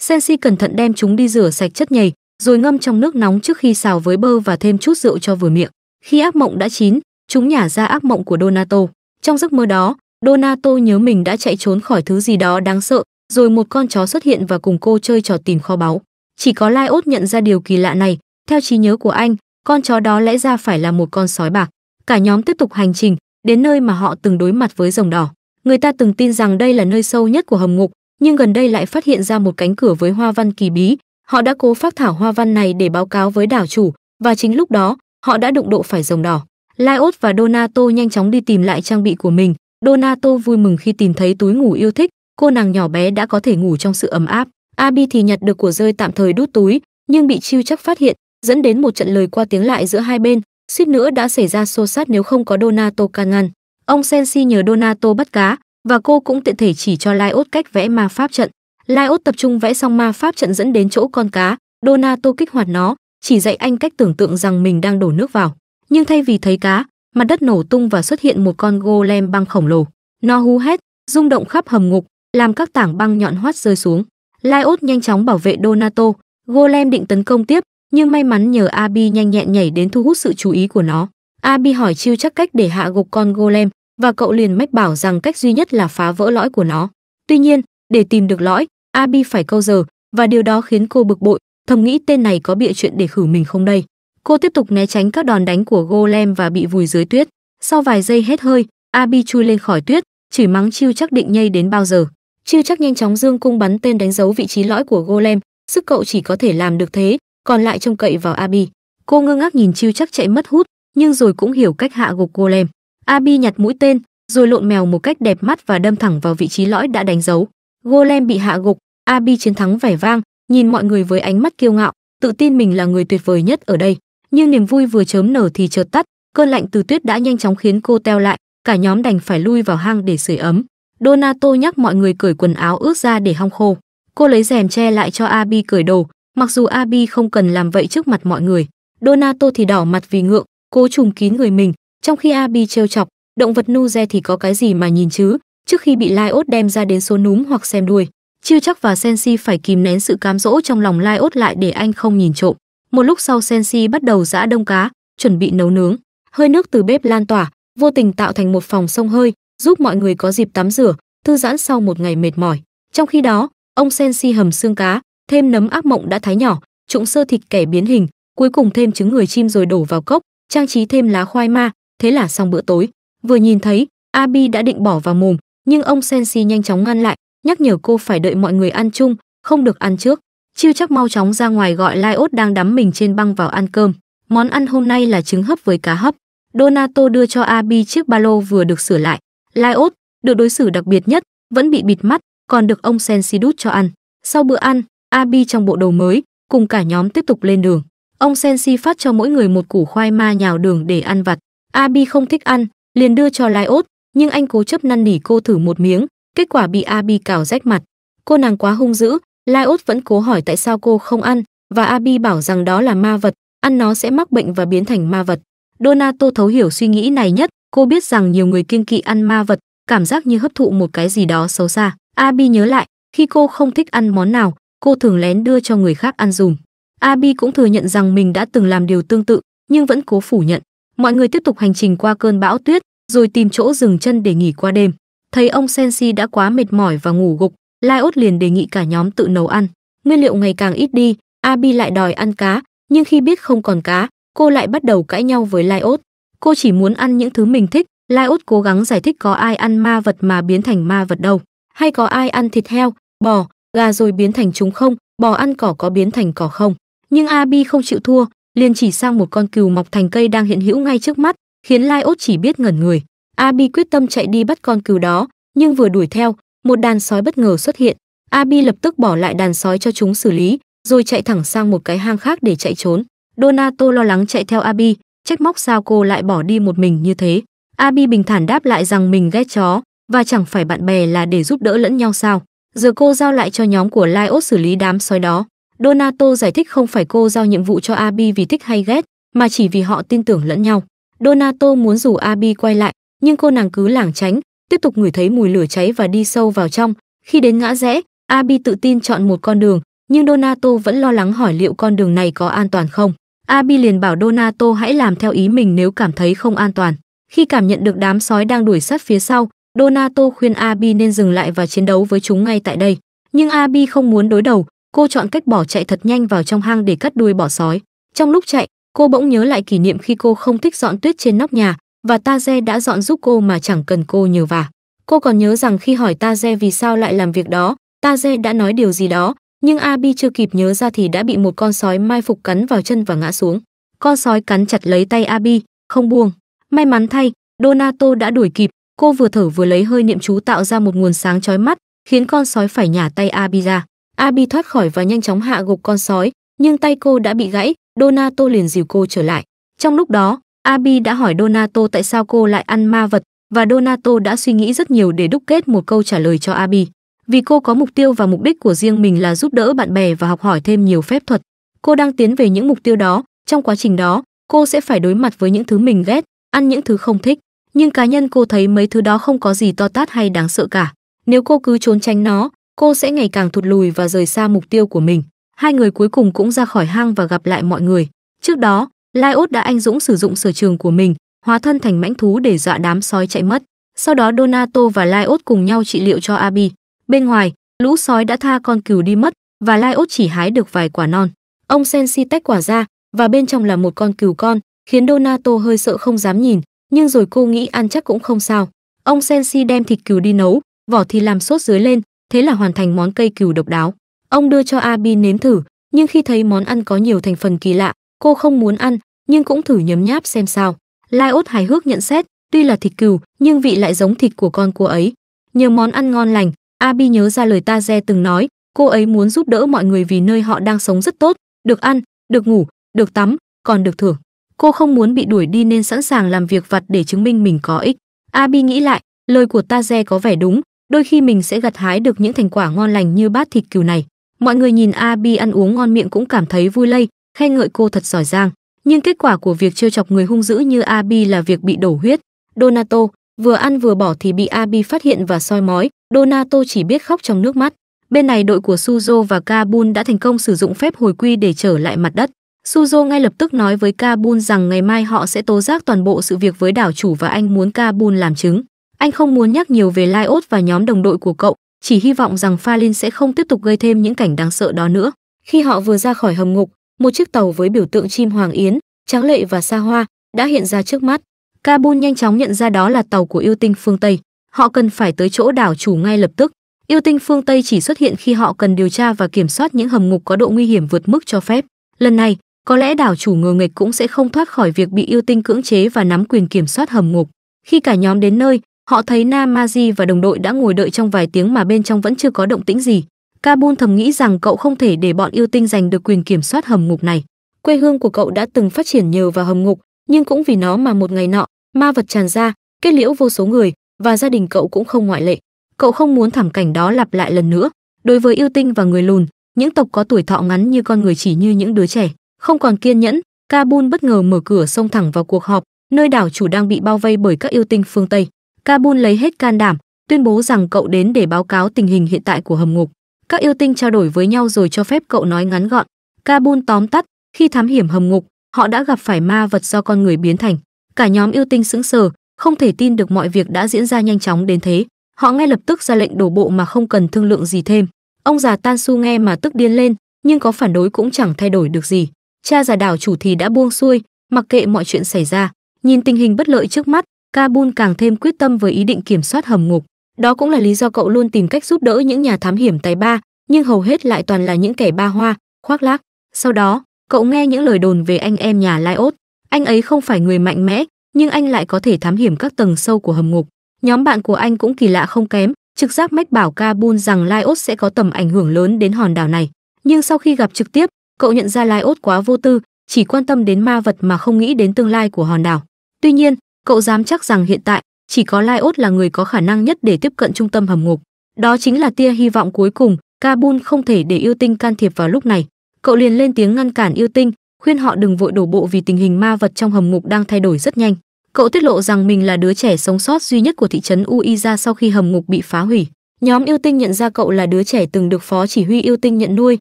Sensi cẩn thận đem chúng đi rửa sạch chất nhầy, rồi ngâm trong nước nóng trước khi xào với bơ và thêm chút rượu cho vừa miệng. Khi ác mộng đã chín, chúng nhả ra ác mộng của Donato. Trong giấc mơ đó, Donato nhớ mình đã chạy trốn khỏi thứ gì đó đáng sợ, rồi một con chó xuất hiện và cùng cô chơi trò tìm kho báu. Chỉ có Laiốt nhận ra điều kỳ lạ này, theo trí nhớ của anh, con chó đó lẽ ra phải là một con sói bạc. Cả nhóm tiếp tục hành trình, đến nơi mà họ từng đối mặt với rồng đỏ. Người ta từng tin rằng đây là nơi sâu nhất của hầm ngục, nhưng gần đây lại phát hiện ra một cánh cửa với hoa văn kỳ bí. Họ đã cố phát thảo hoa văn này để báo cáo với đảo chủ, và chính lúc đó, họ đã đụng độ phải rồng đỏ. Laiốt và Donato nhanh chóng đi tìm lại trang bị của mình, Donato vui mừng khi tìm thấy túi ngủ yêu thích, cô nàng nhỏ bé đã có thể ngủ trong sự ấm áp. Abi thì nhặt được của rơi tạm thời đút túi, nhưng bị Chiêu chắc phát hiện, dẫn đến một trận lời qua tiếng lại giữa hai bên, suýt nữa đã xảy ra xô sát nếu không có Donato can ngăn. Ông Sensi nhờ Donato bắt cá và cô cũng tiện thể chỉ cho Laiốt cách vẽ ma pháp trận. Laiốt tập trung vẽ xong ma pháp trận dẫn đến chỗ con cá, Donato kích hoạt nó, chỉ dạy anh cách tưởng tượng rằng mình đang đổ nước vào. Nhưng thay vì thấy cá, mặt đất nổ tung và xuất hiện một con golem băng khổng lồ. Nó hú hét, rung động khắp hầm ngục, làm các tảng băng nhọn hoắt rơi xuống. Laiot nhanh chóng bảo vệ Donato, golem định tấn công tiếp, nhưng may mắn nhờ Abi nhanh nhẹn nhảy đến thu hút sự chú ý của nó. Abi hỏi chiêu chắc cách để hạ gục con golem và cậu liền mách bảo rằng cách duy nhất là phá vỡ lõi của nó. Tuy nhiên, để tìm được lõi, Abi phải câu giờ và điều đó khiến cô bực bội, thầm nghĩ tên này có bịa chuyện để khử mình không đây. Cô tiếp tục né tránh các đòn đánh của Golem và bị vùi dưới tuyết. Sau vài giây hết hơi, Abi chui lên khỏi tuyết, chỉ mắng Chiêu chắc định nhây đến bao giờ. Chiêu chắc nhanh chóng dương cung bắn tên đánh dấu vị trí lõi của Golem, sức cậu chỉ có thể làm được thế, còn lại trông cậy vào Abi. Cô ngơ ngác nhìn Chiêu chắc chạy mất hút, nhưng rồi cũng hiểu cách hạ gục Golem. Abi nhặt mũi tên, rồi lộn mèo một cách đẹp mắt và đâm thẳng vào vị trí lõi đã đánh dấu. Golem bị hạ gục, Abi chiến thắng vẻ vang, nhìn mọi người với ánh mắt kiêu ngạo, tự tin mình là người tuyệt vời nhất ở đây nhưng niềm vui vừa chớm nở thì chợt tắt, cơn lạnh từ tuyết đã nhanh chóng khiến cô teo lại, cả nhóm đành phải lui vào hang để sưởi ấm. Donato nhắc mọi người cởi quần áo ướt ra để hong khô. Cô lấy rèm che lại cho Abi cởi đồ, mặc dù Abi không cần làm vậy trước mặt mọi người. Donato thì đỏ mặt vì ngượng, cố trùm kín người mình, trong khi Abi trêu chọc, động vật nu re thì có cái gì mà nhìn chứ, trước khi bị Lai Laiốt đem ra đến số núm hoặc xem đuôi. Chưa chắc và Sensi phải kìm nén sự cám dỗ trong lòng Lai Laiốt lại để anh không nhìn trộm một lúc sau sensi bắt đầu giã đông cá chuẩn bị nấu nướng hơi nước từ bếp lan tỏa vô tình tạo thành một phòng sông hơi giúp mọi người có dịp tắm rửa thư giãn sau một ngày mệt mỏi trong khi đó ông sensi hầm xương cá thêm nấm ác mộng đã thái nhỏ trụng sơ thịt kẻ biến hình cuối cùng thêm trứng người chim rồi đổ vào cốc trang trí thêm lá khoai ma thế là xong bữa tối vừa nhìn thấy abi đã định bỏ vào mồm nhưng ông sensi nhanh chóng ngăn lại nhắc nhở cô phải đợi mọi người ăn chung không được ăn trước Chiêu chắc mau chóng ra ngoài gọi Lai Ốt đang đắm mình trên băng vào ăn cơm. Món ăn hôm nay là trứng hấp với cá hấp. Donato đưa cho Abi chiếc ba lô vừa được sửa lại. Lai Ốt, được đối xử đặc biệt nhất, vẫn bị bịt mắt, còn được ông Sensi đút cho ăn. Sau bữa ăn, Abi trong bộ đồ mới, cùng cả nhóm tiếp tục lên đường. Ông Sensi phát cho mỗi người một củ khoai ma nhào đường để ăn vặt. Abi không thích ăn, liền đưa cho Lai Ốt, nhưng anh cố chấp năn nỉ cô thử một miếng, kết quả bị Abi cào rách mặt. Cô nàng quá hung dữ, Lai Út vẫn cố hỏi tại sao cô không ăn và Abi bảo rằng đó là ma vật, ăn nó sẽ mắc bệnh và biến thành ma vật. Donato thấu hiểu suy nghĩ này nhất, cô biết rằng nhiều người kiêng kỵ ăn ma vật, cảm giác như hấp thụ một cái gì đó xấu xa. Abi nhớ lại, khi cô không thích ăn món nào, cô thường lén đưa cho người khác ăn dùm. Abi cũng thừa nhận rằng mình đã từng làm điều tương tự, nhưng vẫn cố phủ nhận. Mọi người tiếp tục hành trình qua cơn bão tuyết, rồi tìm chỗ dừng chân để nghỉ qua đêm. Thấy ông Sensi đã quá mệt mỏi và ngủ gục, Lai Út liền đề nghị cả nhóm tự nấu ăn. Nguyên liệu ngày càng ít đi, Abi lại đòi ăn cá, nhưng khi biết không còn cá, cô lại bắt đầu cãi nhau với Lai Út. Cô chỉ muốn ăn những thứ mình thích, Lai Út cố gắng giải thích có ai ăn ma vật mà biến thành ma vật đâu, hay có ai ăn thịt heo, bò, gà rồi biến thành chúng không, bò ăn cỏ có biến thành cỏ không. Nhưng Abi không chịu thua, liền chỉ sang một con cừu mọc thành cây đang hiện hữu ngay trước mắt, khiến Lai Út chỉ biết ngẩn người. Abi quyết tâm chạy đi bắt con cừu đó, nhưng vừa đuổi theo, một đàn sói bất ngờ xuất hiện. Abi lập tức bỏ lại đàn sói cho chúng xử lý, rồi chạy thẳng sang một cái hang khác để chạy trốn. Donato lo lắng chạy theo Abi, trách móc sao cô lại bỏ đi một mình như thế. Abi bình thản đáp lại rằng mình ghét chó và chẳng phải bạn bè là để giúp đỡ lẫn nhau sao. Giờ cô giao lại cho nhóm của Lyos xử lý đám sói đó. Donato giải thích không phải cô giao nhiệm vụ cho Abi vì thích hay ghét, mà chỉ vì họ tin tưởng lẫn nhau. Donato muốn rủ Abi quay lại, nhưng cô nàng cứ lảng tránh, tiếp tục ngửi thấy mùi lửa cháy và đi sâu vào trong. Khi đến ngã rẽ, Abi tự tin chọn một con đường, nhưng Donato vẫn lo lắng hỏi liệu con đường này có an toàn không. Abi liền bảo Donato hãy làm theo ý mình nếu cảm thấy không an toàn. Khi cảm nhận được đám sói đang đuổi sát phía sau, Donato khuyên Abi nên dừng lại và chiến đấu với chúng ngay tại đây. Nhưng Abi không muốn đối đầu, cô chọn cách bỏ chạy thật nhanh vào trong hang để cắt đuôi bỏ sói. Trong lúc chạy, cô bỗng nhớ lại kỷ niệm khi cô không thích dọn tuyết trên nóc nhà, và Taze đã dọn giúp cô mà chẳng cần cô nhờ vả. Cô còn nhớ rằng khi hỏi Taze vì sao lại làm việc đó, Taze đã nói điều gì đó, nhưng Abi chưa kịp nhớ ra thì đã bị một con sói mai phục cắn vào chân và ngã xuống. Con sói cắn chặt lấy tay Abi, không buông. May mắn thay, Donato đã đuổi kịp, cô vừa thở vừa lấy hơi niệm chú tạo ra một nguồn sáng chói mắt, khiến con sói phải nhả tay Abi ra. Abi thoát khỏi và nhanh chóng hạ gục con sói, nhưng tay cô đã bị gãy, Donato liền dìu cô trở lại. Trong lúc đó, Abi đã hỏi Donato tại sao cô lại ăn ma vật và Donato đã suy nghĩ rất nhiều để đúc kết một câu trả lời cho Abi. Vì cô có mục tiêu và mục đích của riêng mình là giúp đỡ bạn bè và học hỏi thêm nhiều phép thuật. Cô đang tiến về những mục tiêu đó, trong quá trình đó, cô sẽ phải đối mặt với những thứ mình ghét, ăn những thứ không thích, nhưng cá nhân cô thấy mấy thứ đó không có gì to tát hay đáng sợ cả. Nếu cô cứ trốn tránh nó, cô sẽ ngày càng thụt lùi và rời xa mục tiêu của mình. Hai người cuối cùng cũng ra khỏi hang và gặp lại mọi người. Trước đó, lai ốt đã anh dũng sử dụng sở trường của mình hóa thân thành mãnh thú để dọa đám sói chạy mất sau đó donato và lai ốt cùng nhau trị liệu cho abi bên ngoài lũ sói đã tha con cừu đi mất và lai ốt chỉ hái được vài quả non ông sensi tách quả ra và bên trong là một con cừu con khiến donato hơi sợ không dám nhìn nhưng rồi cô nghĩ ăn chắc cũng không sao ông sensi đem thịt cừu đi nấu vỏ thì làm sốt dưới lên thế là hoàn thành món cây cừu độc đáo ông đưa cho abi nếm thử nhưng khi thấy món ăn có nhiều thành phần kỳ lạ cô không muốn ăn nhưng cũng thử nhấm nháp xem sao lai ốt hài hước nhận xét tuy là thịt cừu nhưng vị lại giống thịt của con cô ấy nhờ món ăn ngon lành abi nhớ ra lời ta re từng nói cô ấy muốn giúp đỡ mọi người vì nơi họ đang sống rất tốt được ăn được ngủ được tắm còn được thưởng cô không muốn bị đuổi đi nên sẵn sàng làm việc vặt để chứng minh mình có ích abi nghĩ lại lời của ta re có vẻ đúng đôi khi mình sẽ gặt hái được những thành quả ngon lành như bát thịt cừu này mọi người nhìn abi ăn uống ngon miệng cũng cảm thấy vui lây khen ngợi cô thật giỏi giang nhưng kết quả của việc trêu chọc người hung dữ như Abi là việc bị đổ huyết. Donato vừa ăn vừa bỏ thì bị Abi phát hiện và soi mói, Donato chỉ biết khóc trong nước mắt. Bên này đội của Suzo và Kabun đã thành công sử dụng phép hồi quy để trở lại mặt đất. Suzo ngay lập tức nói với Kabun rằng ngày mai họ sẽ tố giác toàn bộ sự việc với đảo chủ và anh muốn Kabun làm chứng. Anh không muốn nhắc nhiều về Lyot và nhóm đồng đội của cậu, chỉ hy vọng rằng Phalin sẽ không tiếp tục gây thêm những cảnh đáng sợ đó nữa. Khi họ vừa ra khỏi hầm ngục, một chiếc tàu với biểu tượng chim hoàng yến, tráng lệ và xa hoa đã hiện ra trước mắt. Kabun nhanh chóng nhận ra đó là tàu của yêu tinh phương Tây. Họ cần phải tới chỗ đảo chủ ngay lập tức. Yêu tinh phương Tây chỉ xuất hiện khi họ cần điều tra và kiểm soát những hầm ngục có độ nguy hiểm vượt mức cho phép. Lần này, có lẽ đảo chủ ngờ nghịch cũng sẽ không thoát khỏi việc bị yêu tinh cưỡng chế và nắm quyền kiểm soát hầm ngục. Khi cả nhóm đến nơi, họ thấy Namaji và đồng đội đã ngồi đợi trong vài tiếng mà bên trong vẫn chưa có động tĩnh gì. Kabul thầm nghĩ rằng cậu không thể để bọn yêu tinh giành được quyền kiểm soát hầm ngục này. Quê hương của cậu đã từng phát triển nhờ vào hầm ngục, nhưng cũng vì nó mà một ngày nọ, ma vật tràn ra, kết liễu vô số người và gia đình cậu cũng không ngoại lệ. Cậu không muốn thảm cảnh đó lặp lại lần nữa. Đối với yêu tinh và người lùn, những tộc có tuổi thọ ngắn như con người chỉ như những đứa trẻ, không còn kiên nhẫn, Kabul bất ngờ mở cửa xông thẳng vào cuộc họp, nơi đảo chủ đang bị bao vây bởi các yêu tinh phương Tây. Kabul lấy hết can đảm, tuyên bố rằng cậu đến để báo cáo tình hình hiện tại của hầm ngục. Các yêu tinh trao đổi với nhau rồi cho phép cậu nói ngắn gọn. Kabun tóm tắt, khi thám hiểm hầm ngục, họ đã gặp phải ma vật do con người biến thành. Cả nhóm yêu tinh sững sờ, không thể tin được mọi việc đã diễn ra nhanh chóng đến thế. Họ ngay lập tức ra lệnh đổ bộ mà không cần thương lượng gì thêm. Ông già Tan Su nghe mà tức điên lên, nhưng có phản đối cũng chẳng thay đổi được gì. Cha già đảo chủ thì đã buông xuôi, mặc kệ mọi chuyện xảy ra. Nhìn tình hình bất lợi trước mắt, Kabun càng thêm quyết tâm với ý định kiểm soát hầm ngục. Đó cũng là lý do cậu luôn tìm cách giúp đỡ những nhà thám hiểm tài ba, nhưng hầu hết lại toàn là những kẻ ba hoa, khoác lác. Sau đó, cậu nghe những lời đồn về anh em nhà Lai Ốt. Anh ấy không phải người mạnh mẽ, nhưng anh lại có thể thám hiểm các tầng sâu của hầm ngục. Nhóm bạn của anh cũng kỳ lạ không kém, trực giác mách bảo Kabul rằng Lai Ốt sẽ có tầm ảnh hưởng lớn đến hòn đảo này. Nhưng sau khi gặp trực tiếp, cậu nhận ra Lai Ốt quá vô tư, chỉ quan tâm đến ma vật mà không nghĩ đến tương lai của hòn đảo. Tuy nhiên, cậu dám chắc rằng hiện tại chỉ có lai ốt là người có khả năng nhất để tiếp cận trung tâm hầm ngục. Đó chính là tia hy vọng cuối cùng, kabun không thể để yêu tinh can thiệp vào lúc này. Cậu liền lên tiếng ngăn cản yêu tinh, khuyên họ đừng vội đổ bộ vì tình hình ma vật trong hầm ngục đang thay đổi rất nhanh. Cậu tiết lộ rằng mình là đứa trẻ sống sót duy nhất của thị trấn Uiza sau khi hầm ngục bị phá hủy. Nhóm yêu tinh nhận ra cậu là đứa trẻ từng được phó chỉ huy yêu tinh nhận nuôi,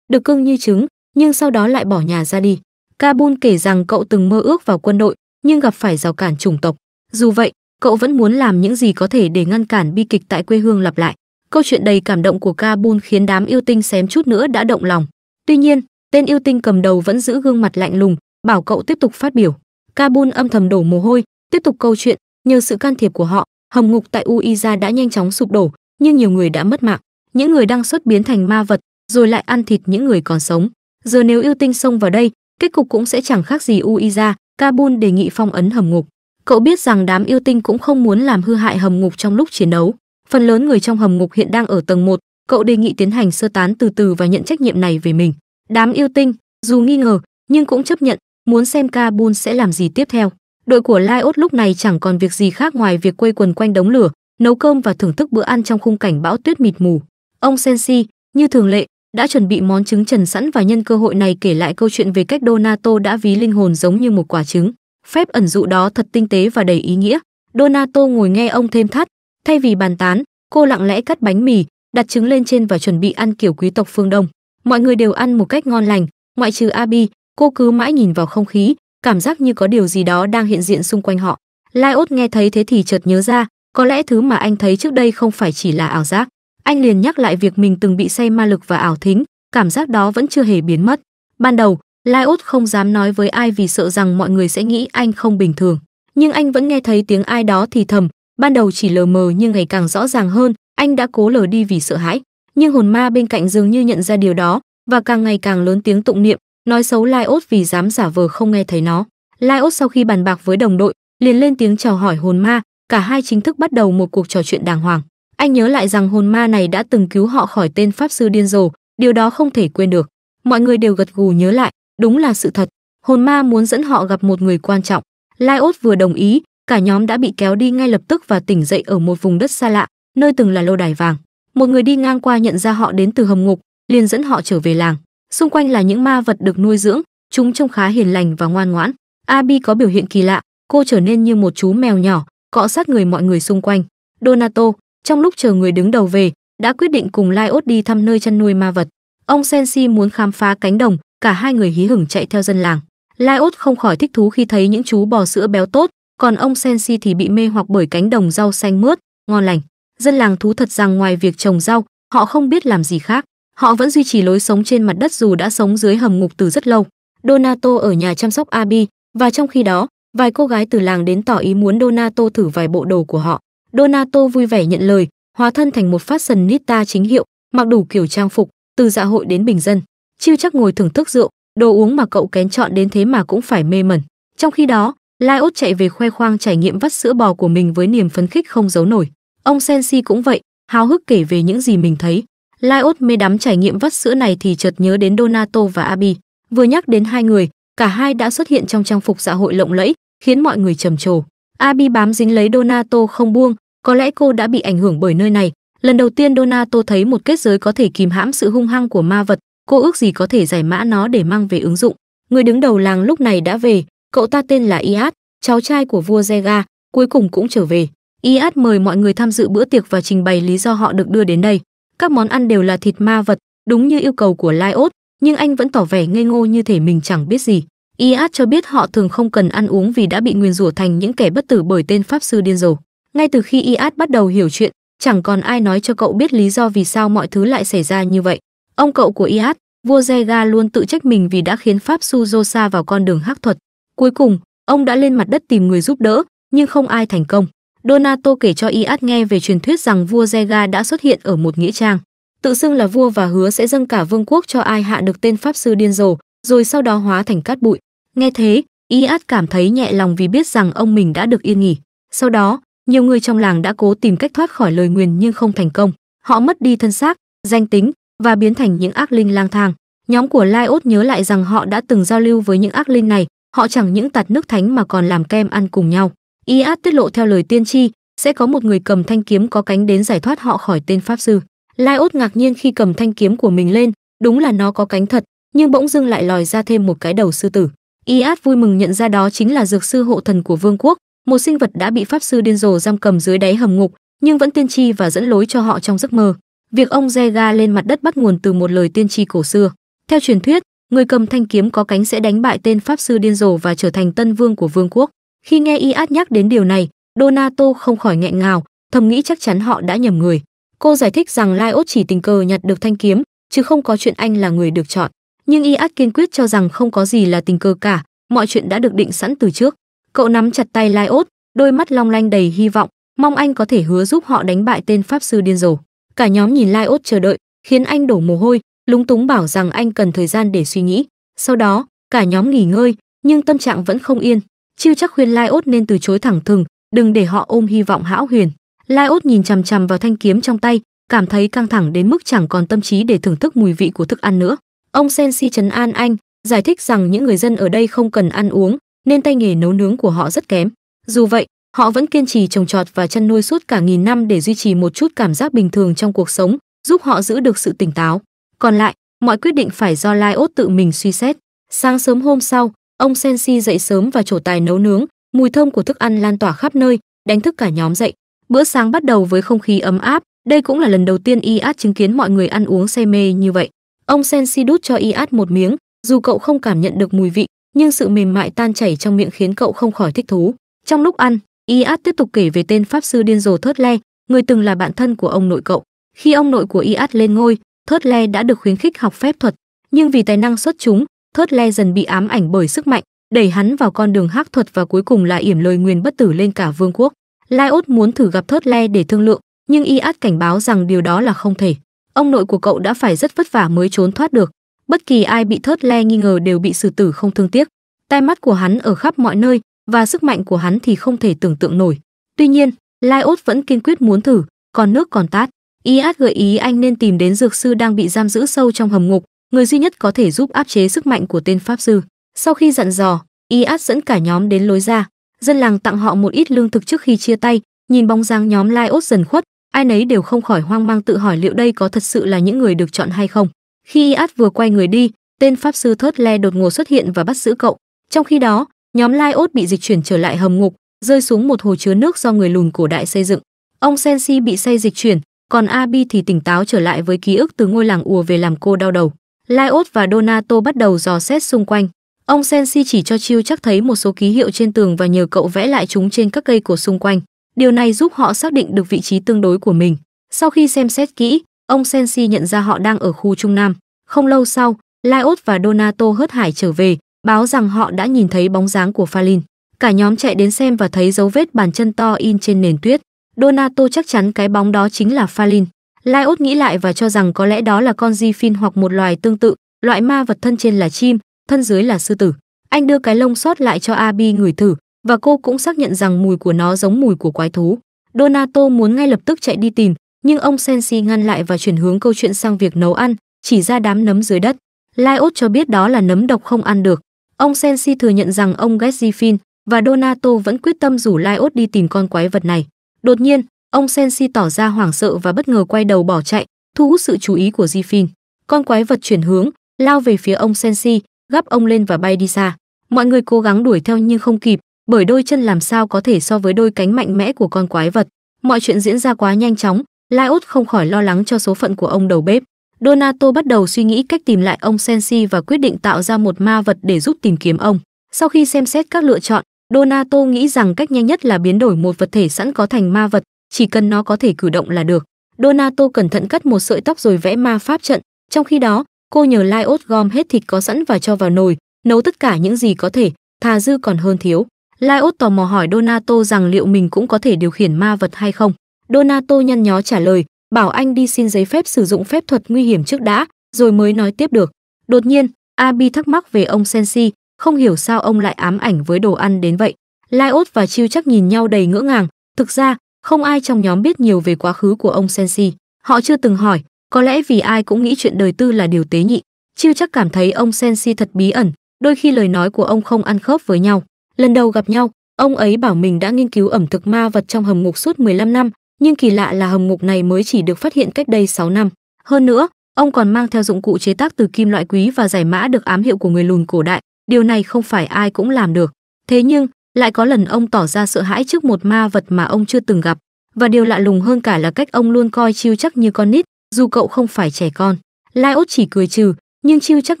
được cưng như trứng, nhưng sau đó lại bỏ nhà ra đi. kabun kể rằng cậu từng mơ ước vào quân đội, nhưng gặp phải rào cản chủng tộc. Dù vậy, cậu vẫn muốn làm những gì có thể để ngăn cản bi kịch tại quê hương lặp lại. Câu chuyện đầy cảm động của Kabul khiến đám yêu tinh xém chút nữa đã động lòng. Tuy nhiên, tên yêu tinh cầm đầu vẫn giữ gương mặt lạnh lùng, bảo cậu tiếp tục phát biểu. Kabul âm thầm đổ mồ hôi, tiếp tục câu chuyện, nhờ sự can thiệp của họ, hầm ngục tại Uiza đã nhanh chóng sụp đổ, nhưng nhiều người đã mất mạng. Những người đang xuất biến thành ma vật, rồi lại ăn thịt những người còn sống. Giờ nếu yêu tinh xông vào đây, kết cục cũng sẽ chẳng khác gì Uiza, Kabul đề nghị phong ấn hầm ngục. Cậu biết rằng đám yêu tinh cũng không muốn làm hư hại hầm ngục trong lúc chiến đấu. Phần lớn người trong hầm ngục hiện đang ở tầng 1, cậu đề nghị tiến hành sơ tán từ từ và nhận trách nhiệm này về mình. Đám yêu tinh, dù nghi ngờ, nhưng cũng chấp nhận, muốn xem bun sẽ làm gì tiếp theo. Đội của lai ốt lúc này chẳng còn việc gì khác ngoài việc quây quần quanh đống lửa, nấu cơm và thưởng thức bữa ăn trong khung cảnh bão tuyết mịt mù. Ông Sensi, như thường lệ, đã chuẩn bị món trứng trần sẵn và nhân cơ hội này kể lại câu chuyện về cách Donato đã ví linh hồn giống như một quả trứng. Phép ẩn dụ đó thật tinh tế và đầy ý nghĩa. Donato ngồi nghe ông thêm thắt, thay vì bàn tán, cô lặng lẽ cắt bánh mì, đặt trứng lên trên và chuẩn bị ăn kiểu quý tộc phương Đông. Mọi người đều ăn một cách ngon lành, ngoại trừ Abi, cô cứ mãi nhìn vào không khí, cảm giác như có điều gì đó đang hiện diện xung quanh họ. Laiot nghe thấy thế thì chợt nhớ ra, có lẽ thứ mà anh thấy trước đây không phải chỉ là ảo giác. Anh liền nhắc lại việc mình từng bị say ma lực và ảo thính, cảm giác đó vẫn chưa hề biến mất. Ban đầu, Lai Út không dám nói với ai vì sợ rằng mọi người sẽ nghĩ anh không bình thường. Nhưng anh vẫn nghe thấy tiếng ai đó thì thầm, ban đầu chỉ lờ mờ nhưng ngày càng rõ ràng hơn, anh đã cố lờ đi vì sợ hãi. Nhưng hồn ma bên cạnh dường như nhận ra điều đó, và càng ngày càng lớn tiếng tụng niệm, nói xấu Lai Út vì dám giả vờ không nghe thấy nó. Lai Út sau khi bàn bạc với đồng đội, liền lên tiếng chào hỏi hồn ma, cả hai chính thức bắt đầu một cuộc trò chuyện đàng hoàng. Anh nhớ lại rằng hồn ma này đã từng cứu họ khỏi tên pháp sư điên rồ, điều đó không thể quên được. Mọi người đều gật gù nhớ lại, Đúng là sự thật, hồn ma muốn dẫn họ gặp một người quan trọng. Lai Ốt vừa đồng ý, cả nhóm đã bị kéo đi ngay lập tức và tỉnh dậy ở một vùng đất xa lạ, nơi từng là lâu đài vàng. Một người đi ngang qua nhận ra họ đến từ hầm ngục, liền dẫn họ trở về làng. Xung quanh là những ma vật được nuôi dưỡng, chúng trông khá hiền lành và ngoan ngoãn. Abi có biểu hiện kỳ lạ, cô trở nên như một chú mèo nhỏ, cọ sát người mọi người xung quanh. Donato, trong lúc chờ người đứng đầu về, đã quyết định cùng Lai Ốt đi thăm nơi chăn nuôi ma vật. Ông Sensi muốn khám phá cánh đồng, cả hai người hí hửng chạy theo dân làng lai ốt không khỏi thích thú khi thấy những chú bò sữa béo tốt còn ông sensi thì bị mê hoặc bởi cánh đồng rau xanh mướt ngon lành dân làng thú thật rằng ngoài việc trồng rau họ không biết làm gì khác họ vẫn duy trì lối sống trên mặt đất dù đã sống dưới hầm ngục từ rất lâu donato ở nhà chăm sóc abi và trong khi đó vài cô gái từ làng đến tỏ ý muốn donato thử vài bộ đồ của họ donato vui vẻ nhận lời hóa thân thành một fashionista chính hiệu mặc đủ kiểu trang phục từ dạ hội đến bình dân chưa chắc ngồi thưởng thức rượu, đồ uống mà cậu kén chọn đến thế mà cũng phải mê mẩn. Trong khi đó, Lai Út chạy về khoe khoang trải nghiệm vắt sữa bò của mình với niềm phấn khích không giấu nổi. Ông Sensi cũng vậy, háo hức kể về những gì mình thấy. Lai Út mê đắm trải nghiệm vắt sữa này thì chợt nhớ đến Donato và Abi. Vừa nhắc đến hai người, cả hai đã xuất hiện trong trang phục dạ hội lộng lẫy, khiến mọi người trầm trồ. Abi bám dính lấy Donato không buông, có lẽ cô đã bị ảnh hưởng bởi nơi này. Lần đầu tiên Donato thấy một kết giới có thể kìm hãm sự hung hăng của ma vật, cô ước gì có thể giải mã nó để mang về ứng dụng. Người đứng đầu làng lúc này đã về, cậu ta tên là Iat, cháu trai của vua Zega, cuối cùng cũng trở về. Iat mời mọi người tham dự bữa tiệc và trình bày lý do họ được đưa đến đây. Các món ăn đều là thịt ma vật, đúng như yêu cầu của Lyot, nhưng anh vẫn tỏ vẻ ngây ngô như thể mình chẳng biết gì. Iat cho biết họ thường không cần ăn uống vì đã bị nguyền rủa thành những kẻ bất tử bởi tên pháp sư điên rồ. Ngay từ khi Iat bắt đầu hiểu chuyện, chẳng còn ai nói cho cậu biết lý do vì sao mọi thứ lại xảy ra như vậy. Ông cậu của Iat, vua Zega luôn tự trách mình vì đã khiến Pháp Suzo Josa vào con đường hắc thuật. Cuối cùng, ông đã lên mặt đất tìm người giúp đỡ, nhưng không ai thành công. Donato kể cho Iat nghe về truyền thuyết rằng vua Zega đã xuất hiện ở một nghĩa trang, tự xưng là vua và hứa sẽ dâng cả vương quốc cho ai hạ được tên pháp sư điên rồ, rồi sau đó hóa thành cát bụi. Nghe thế, Iat cảm thấy nhẹ lòng vì biết rằng ông mình đã được yên nghỉ. Sau đó, nhiều người trong làng đã cố tìm cách thoát khỏi lời nguyền nhưng không thành công. Họ mất đi thân xác, danh tính, và biến thành những ác linh lang thang. Nhóm của Lai Ốt nhớ lại rằng họ đã từng giao lưu với những ác linh này, họ chẳng những tạt nước thánh mà còn làm kem ăn cùng nhau. Iat tiết lộ theo lời tiên tri, sẽ có một người cầm thanh kiếm có cánh đến giải thoát họ khỏi tên pháp sư. Lai Ốt ngạc nhiên khi cầm thanh kiếm của mình lên, đúng là nó có cánh thật, nhưng bỗng dưng lại lòi ra thêm một cái đầu sư tử. Iat vui mừng nhận ra đó chính là dược sư hộ thần của vương quốc, một sinh vật đã bị pháp sư điên rồ giam cầm dưới đáy hầm ngục, nhưng vẫn tiên tri và dẫn lối cho họ trong giấc mơ. Việc ông Zega lên mặt đất bắt nguồn từ một lời tiên tri cổ xưa. Theo truyền thuyết, người cầm thanh kiếm có cánh sẽ đánh bại tên pháp sư điên rồ và trở thành tân vương của vương quốc. Khi nghe Iat nhắc đến điều này, Donato không khỏi nghẹn ngào, thầm nghĩ chắc chắn họ đã nhầm người. Cô giải thích rằng Laios chỉ tình cờ nhặt được thanh kiếm, chứ không có chuyện anh là người được chọn. Nhưng Iat kiên quyết cho rằng không có gì là tình cờ cả, mọi chuyện đã được định sẵn từ trước. Cậu nắm chặt tay Laios, đôi mắt long lanh đầy hy vọng, mong anh có thể hứa giúp họ đánh bại tên pháp sư điên rồ. Cả nhóm nhìn Lai Ốt chờ đợi, khiến anh đổ mồ hôi, lúng túng bảo rằng anh cần thời gian để suy nghĩ. Sau đó, cả nhóm nghỉ ngơi, nhưng tâm trạng vẫn không yên. Chiêu chắc khuyên Lai Ốt nên từ chối thẳng thừng, đừng để họ ôm hy vọng hão huyền. Lai Ốt nhìn chằm chằm vào thanh kiếm trong tay, cảm thấy căng thẳng đến mức chẳng còn tâm trí để thưởng thức mùi vị của thức ăn nữa. Ông sen si trấn an anh, giải thích rằng những người dân ở đây không cần ăn uống, nên tay nghề nấu nướng của họ rất kém. Dù vậy, Họ vẫn kiên trì trồng trọt và chăn nuôi suốt cả nghìn năm để duy trì một chút cảm giác bình thường trong cuộc sống, giúp họ giữ được sự tỉnh táo. Còn lại, mọi quyết định phải do Lai Ốt tự mình suy xét. Sáng sớm hôm sau, ông Sensi dậy sớm và trổ tài nấu nướng, mùi thơm của thức ăn lan tỏa khắp nơi, đánh thức cả nhóm dậy. Bữa sáng bắt đầu với không khí ấm áp, đây cũng là lần đầu tiên Iat chứng kiến mọi người ăn uống say mê như vậy. Ông Sensi đút cho Iat một miếng, dù cậu không cảm nhận được mùi vị, nhưng sự mềm mại tan chảy trong miệng khiến cậu không khỏi thích thú. Trong lúc ăn, Iat tiếp tục kể về tên pháp sư điên rồ Thớt Le, người từng là bạn thân của ông nội cậu. Khi ông nội của Iat lên ngôi, Thớt Le đã được khuyến khích học phép thuật, nhưng vì tài năng xuất chúng, Thớt Le dần bị ám ảnh bởi sức mạnh, đẩy hắn vào con đường hắc thuật và cuối cùng là yểm lời nguyền bất tử lên cả vương quốc. Laiot muốn thử gặp Thớt Le để thương lượng, nhưng Iat cảnh báo rằng điều đó là không thể. Ông nội của cậu đã phải rất vất vả mới trốn thoát được. Bất kỳ ai bị Thớt Le nghi ngờ đều bị xử tử không thương tiếc. Tai mắt của hắn ở khắp mọi nơi, và sức mạnh của hắn thì không thể tưởng tượng nổi. Tuy nhiên, Lai Ốt vẫn kiên quyết muốn thử, còn nước còn tát. Iat gợi ý anh nên tìm đến dược sư đang bị giam giữ sâu trong hầm ngục, người duy nhất có thể giúp áp chế sức mạnh của tên pháp sư. Sau khi dặn dò, Iat dẫn cả nhóm đến lối ra, dân làng tặng họ một ít lương thực trước khi chia tay, nhìn bóng dáng nhóm Lai Ốt dần khuất, ai nấy đều không khỏi hoang mang tự hỏi liệu đây có thật sự là những người được chọn hay không. Khi Iat vừa quay người đi, tên pháp sư Thớt Le đột ngột xuất hiện và bắt giữ cậu. Trong khi đó, nhóm Lai Ốt bị dịch chuyển trở lại hầm ngục, rơi xuống một hồ chứa nước do người lùn cổ đại xây dựng. Ông Sensi bị say dịch chuyển, còn Abi thì tỉnh táo trở lại với ký ức từ ngôi làng ùa về làm cô đau đầu. Laiot và Donato bắt đầu dò xét xung quanh. Ông Sensi chỉ cho Chiêu chắc thấy một số ký hiệu trên tường và nhờ cậu vẽ lại chúng trên các cây của xung quanh. Điều này giúp họ xác định được vị trí tương đối của mình. Sau khi xem xét kỹ, ông Sensi nhận ra họ đang ở khu Trung Nam. Không lâu sau, Laiot và Donato hớt hải trở về, báo rằng họ đã nhìn thấy bóng dáng của Phalin. Cả nhóm chạy đến xem và thấy dấu vết bàn chân to in trên nền tuyết. Donato chắc chắn cái bóng đó chính là Phalin. Laiot nghĩ lại và cho rằng có lẽ đó là con di phin hoặc một loài tương tự, loại ma vật thân trên là chim, thân dưới là sư tử. Anh đưa cái lông sót lại cho Abi ngửi thử và cô cũng xác nhận rằng mùi của nó giống mùi của quái thú. Donato muốn ngay lập tức chạy đi tìm, nhưng ông Sensi ngăn lại và chuyển hướng câu chuyện sang việc nấu ăn, chỉ ra đám nấm dưới đất. Laiot cho biết đó là nấm độc không ăn được. Ông Sensi thừa nhận rằng ông Getsifin và Donato vẫn quyết tâm rủ Laios đi tìm con quái vật này. Đột nhiên, ông Sensi tỏ ra hoảng sợ và bất ngờ quay đầu bỏ chạy, thu hút sự chú ý của Gifin. Con quái vật chuyển hướng, lao về phía ông Sensi, gắp ông lên và bay đi xa. Mọi người cố gắng đuổi theo nhưng không kịp, bởi đôi chân làm sao có thể so với đôi cánh mạnh mẽ của con quái vật. Mọi chuyện diễn ra quá nhanh chóng, Laios không khỏi lo lắng cho số phận của ông đầu bếp. Donato bắt đầu suy nghĩ cách tìm lại ông Sensi và quyết định tạo ra một ma vật để giúp tìm kiếm ông. Sau khi xem xét các lựa chọn, Donato nghĩ rằng cách nhanh nhất là biến đổi một vật thể sẵn có thành ma vật, chỉ cần nó có thể cử động là được. Donato cẩn thận cắt một sợi tóc rồi vẽ ma pháp trận, trong khi đó, cô nhờ Laios gom hết thịt có sẵn và cho vào nồi, nấu tất cả những gì có thể, thà dư còn hơn thiếu. Laios tò mò hỏi Donato rằng liệu mình cũng có thể điều khiển ma vật hay không. Donato nhăn nhó trả lời, bảo anh đi xin giấy phép sử dụng phép thuật nguy hiểm trước đã, rồi mới nói tiếp được. Đột nhiên, Abi thắc mắc về ông Sensi, không hiểu sao ông lại ám ảnh với đồ ăn đến vậy. Laiot và Chiu chắc nhìn nhau đầy ngỡ ngàng, thực ra, không ai trong nhóm biết nhiều về quá khứ của ông Sensi. Họ chưa từng hỏi, có lẽ vì ai cũng nghĩ chuyện đời tư là điều tế nhị. Chiu chắc cảm thấy ông Sensi thật bí ẩn, đôi khi lời nói của ông không ăn khớp với nhau. Lần đầu gặp nhau, ông ấy bảo mình đã nghiên cứu ẩm thực ma vật trong hầm ngục suốt 15 năm, nhưng kỳ lạ là hầm ngục này mới chỉ được phát hiện cách đây 6 năm. Hơn nữa, ông còn mang theo dụng cụ chế tác từ kim loại quý và giải mã được ám hiệu của người lùn cổ đại, điều này không phải ai cũng làm được. Thế nhưng, lại có lần ông tỏ ra sợ hãi trước một ma vật mà ông chưa từng gặp, và điều lạ lùng hơn cả là cách ông luôn coi Chiêu chắc như con nít, dù cậu không phải trẻ con. Lai Út chỉ cười trừ, nhưng Chiêu chắc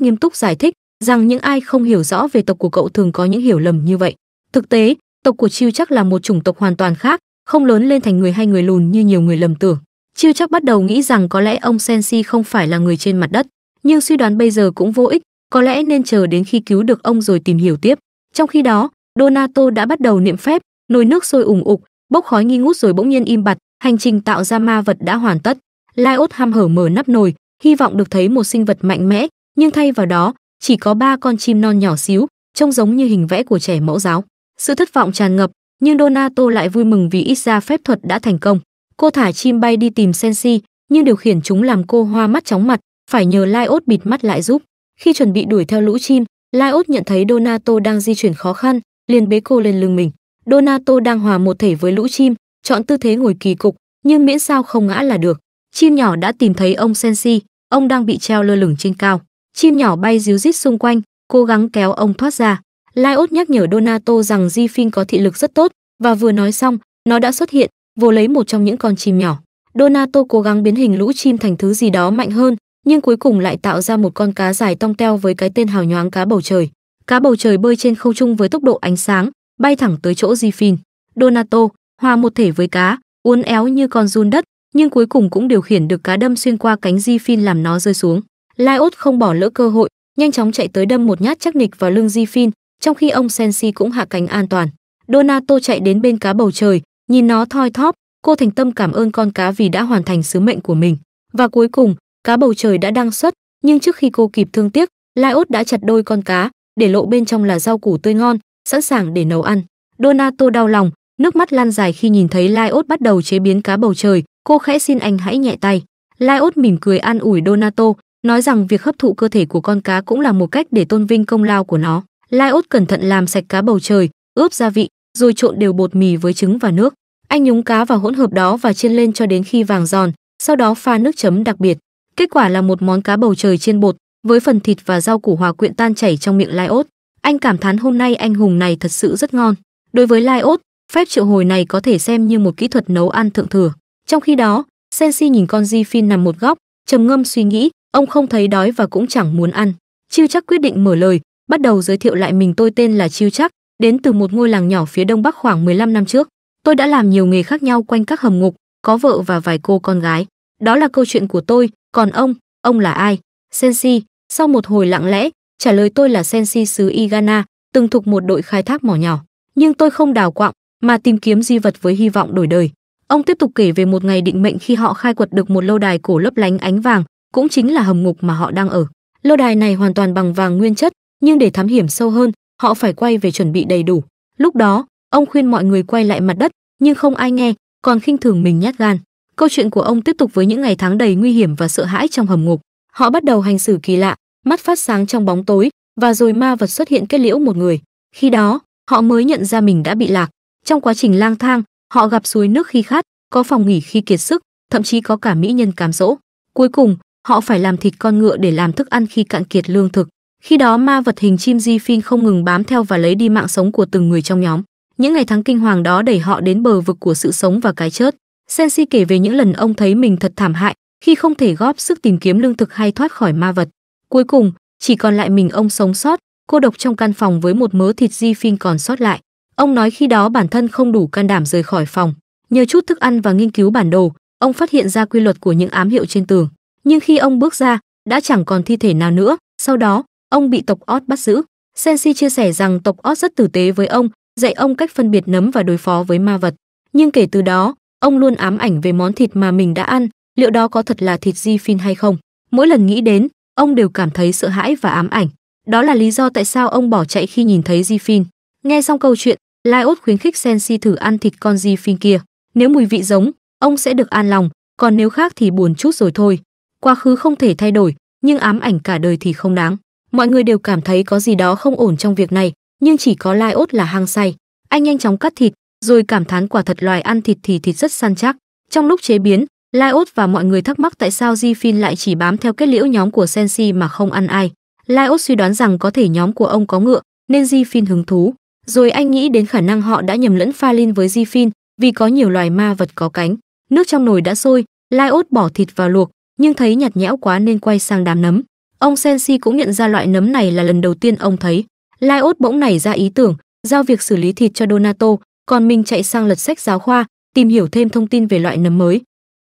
nghiêm túc giải thích rằng những ai không hiểu rõ về tộc của cậu thường có những hiểu lầm như vậy. Thực tế, tộc của Chiêu chắc là một chủng tộc hoàn toàn khác, không lớn lên thành người hay người lùn như nhiều người lầm tưởng. Chiêu chắc bắt đầu nghĩ rằng có lẽ ông Sensi không phải là người trên mặt đất, nhưng suy đoán bây giờ cũng vô ích, có lẽ nên chờ đến khi cứu được ông rồi tìm hiểu tiếp. Trong khi đó, Donato đã bắt đầu niệm phép, nồi nước sôi ủng ục, bốc khói nghi ngút rồi bỗng nhiên im bặt, hành trình tạo ra ma vật đã hoàn tất. Laiot ham hở mở nắp nồi, hy vọng được thấy một sinh vật mạnh mẽ, nhưng thay vào đó, chỉ có ba con chim non nhỏ xíu, trông giống như hình vẽ của trẻ mẫu giáo. Sự thất vọng tràn ngập, nhưng Donato lại vui mừng vì ít ra phép thuật đã thành công. Cô thả chim bay đi tìm Sensi, nhưng điều khiển chúng làm cô hoa mắt chóng mặt, phải nhờ Laiốt bịt mắt lại giúp. Khi chuẩn bị đuổi theo lũ chim, Laiốt nhận thấy Donato đang di chuyển khó khăn, liền bế cô lên lưng mình. Donato đang hòa một thể với lũ chim, chọn tư thế ngồi kỳ cục, nhưng miễn sao không ngã là được. Chim nhỏ đã tìm thấy ông Sensi, ông đang bị treo lơ lửng trên cao. Chim nhỏ bay díu rít xung quanh, cố gắng kéo ông thoát ra. Laios nhắc nhở Donato rằng Zifin có thị lực rất tốt và vừa nói xong, nó đã xuất hiện, vồ lấy một trong những con chim nhỏ. Donato cố gắng biến hình lũ chim thành thứ gì đó mạnh hơn, nhưng cuối cùng lại tạo ra một con cá dài tong teo với cái tên hào nhoáng cá bầu trời. Cá bầu trời bơi trên không trung với tốc độ ánh sáng, bay thẳng tới chỗ Zifin. Donato hòa một thể với cá, uốn éo như con run đất, nhưng cuối cùng cũng điều khiển được cá đâm xuyên qua cánh Zifin làm nó rơi xuống. Laios không bỏ lỡ cơ hội, nhanh chóng chạy tới đâm một nhát chắc nịch vào lưng Zifin, trong khi ông Sensi cũng hạ cánh an toàn. Donato chạy đến bên cá bầu trời, nhìn nó thoi thóp, cô thành tâm cảm ơn con cá vì đã hoàn thành sứ mệnh của mình. Và cuối cùng, cá bầu trời đã đăng xuất, nhưng trước khi cô kịp thương tiếc, Laios đã chặt đôi con cá, để lộ bên trong là rau củ tươi ngon, sẵn sàng để nấu ăn. Donato đau lòng, nước mắt lan dài khi nhìn thấy Laios bắt đầu chế biến cá bầu trời, cô khẽ xin anh hãy nhẹ tay. Laios mỉm cười an ủi Donato, nói rằng việc hấp thụ cơ thể của con cá cũng là một cách để tôn vinh công lao của nó. Lai út cẩn thận làm sạch cá bầu trời, ướp gia vị, rồi trộn đều bột mì với trứng và nước. Anh nhúng cá vào hỗn hợp đó và chiên lên cho đến khi vàng giòn, sau đó pha nước chấm đặc biệt. Kết quả là một món cá bầu trời chiên bột với phần thịt và rau củ hòa quyện tan chảy trong miệng Lai ốt. Anh cảm thán hôm nay anh hùng này thật sự rất ngon. Đối với Lai ốt, phép triệu hồi này có thể xem như một kỹ thuật nấu ăn thượng thừa. Trong khi đó, Sensi nhìn con Di Phin nằm một góc, trầm ngâm suy nghĩ, ông không thấy đói và cũng chẳng muốn ăn. Chiêu chắc quyết định mở lời, bắt đầu giới thiệu lại mình tôi tên là Chiêu Chắc, đến từ một ngôi làng nhỏ phía đông bắc khoảng 15 năm trước. Tôi đã làm nhiều nghề khác nhau quanh các hầm ngục, có vợ và vài cô con gái. Đó là câu chuyện của tôi, còn ông, ông là ai? Sensi, sau một hồi lặng lẽ, trả lời tôi là Sensi xứ Igana, từng thuộc một đội khai thác mỏ nhỏ. Nhưng tôi không đào quạng mà tìm kiếm di vật với hy vọng đổi đời. Ông tiếp tục kể về một ngày định mệnh khi họ khai quật được một lâu đài cổ lấp lánh ánh vàng, cũng chính là hầm ngục mà họ đang ở. Lâu đài này hoàn toàn bằng vàng nguyên chất, nhưng để thám hiểm sâu hơn, họ phải quay về chuẩn bị đầy đủ. Lúc đó, ông khuyên mọi người quay lại mặt đất, nhưng không ai nghe, còn khinh thường mình nhát gan. Câu chuyện của ông tiếp tục với những ngày tháng đầy nguy hiểm và sợ hãi trong hầm ngục. Họ bắt đầu hành xử kỳ lạ, mắt phát sáng trong bóng tối, và rồi ma vật xuất hiện kết liễu một người. Khi đó, họ mới nhận ra mình đã bị lạc. Trong quá trình lang thang, họ gặp suối nước khi khát, có phòng nghỉ khi kiệt sức, thậm chí có cả mỹ nhân cám dỗ. Cuối cùng, họ phải làm thịt con ngựa để làm thức ăn khi cạn kiệt lương thực. Khi đó ma vật hình chim Di Phin không ngừng bám theo và lấy đi mạng sống của từng người trong nhóm. Những ngày tháng kinh hoàng đó đẩy họ đến bờ vực của sự sống và cái chết. Sensi kể về những lần ông thấy mình thật thảm hại khi không thể góp sức tìm kiếm lương thực hay thoát khỏi ma vật. Cuối cùng, chỉ còn lại mình ông sống sót, cô độc trong căn phòng với một mớ thịt Di Phin còn sót lại. Ông nói khi đó bản thân không đủ can đảm rời khỏi phòng. Nhờ chút thức ăn và nghiên cứu bản đồ, ông phát hiện ra quy luật của những ám hiệu trên tường. Nhưng khi ông bước ra, đã chẳng còn thi thể nào nữa. Sau đó, ông bị tộc Ot bắt giữ. Sensi chia sẻ rằng tộc Ot rất tử tế với ông, dạy ông cách phân biệt nấm và đối phó với ma vật. Nhưng kể từ đó, ông luôn ám ảnh về món thịt mà mình đã ăn, liệu đó có thật là thịt di phin hay không. Mỗi lần nghĩ đến, ông đều cảm thấy sợ hãi và ám ảnh. Đó là lý do tại sao ông bỏ chạy khi nhìn thấy di phin. Nghe xong câu chuyện, Laiot khuyến khích Sensi thử ăn thịt con di phin kia. Nếu mùi vị giống, ông sẽ được an lòng, còn nếu khác thì buồn chút rồi thôi. Quá khứ không thể thay đổi, nhưng ám ảnh cả đời thì không đáng mọi người đều cảm thấy có gì đó không ổn trong việc này, nhưng chỉ có Lai Ốt là hang say. Anh nhanh chóng cắt thịt, rồi cảm thán quả thật loài ăn thịt thì thịt rất săn chắc. Trong lúc chế biến, Lai Ốt và mọi người thắc mắc tại sao Di Phin lại chỉ bám theo kết liễu nhóm của Sensi mà không ăn ai. Lai Ốt suy đoán rằng có thể nhóm của ông có ngựa, nên Di Phin hứng thú. Rồi anh nghĩ đến khả năng họ đã nhầm lẫn pha Phalin với Di Phin, vì có nhiều loài ma vật có cánh. Nước trong nồi đã sôi, Lai Ốt bỏ thịt vào luộc, nhưng thấy nhạt nhẽo quá nên quay sang đám nấm. Ông Sensi cũng nhận ra loại nấm này là lần đầu tiên ông thấy. Laios bỗng nảy ra ý tưởng, giao việc xử lý thịt cho Donato, còn mình chạy sang lật sách giáo khoa, tìm hiểu thêm thông tin về loại nấm mới.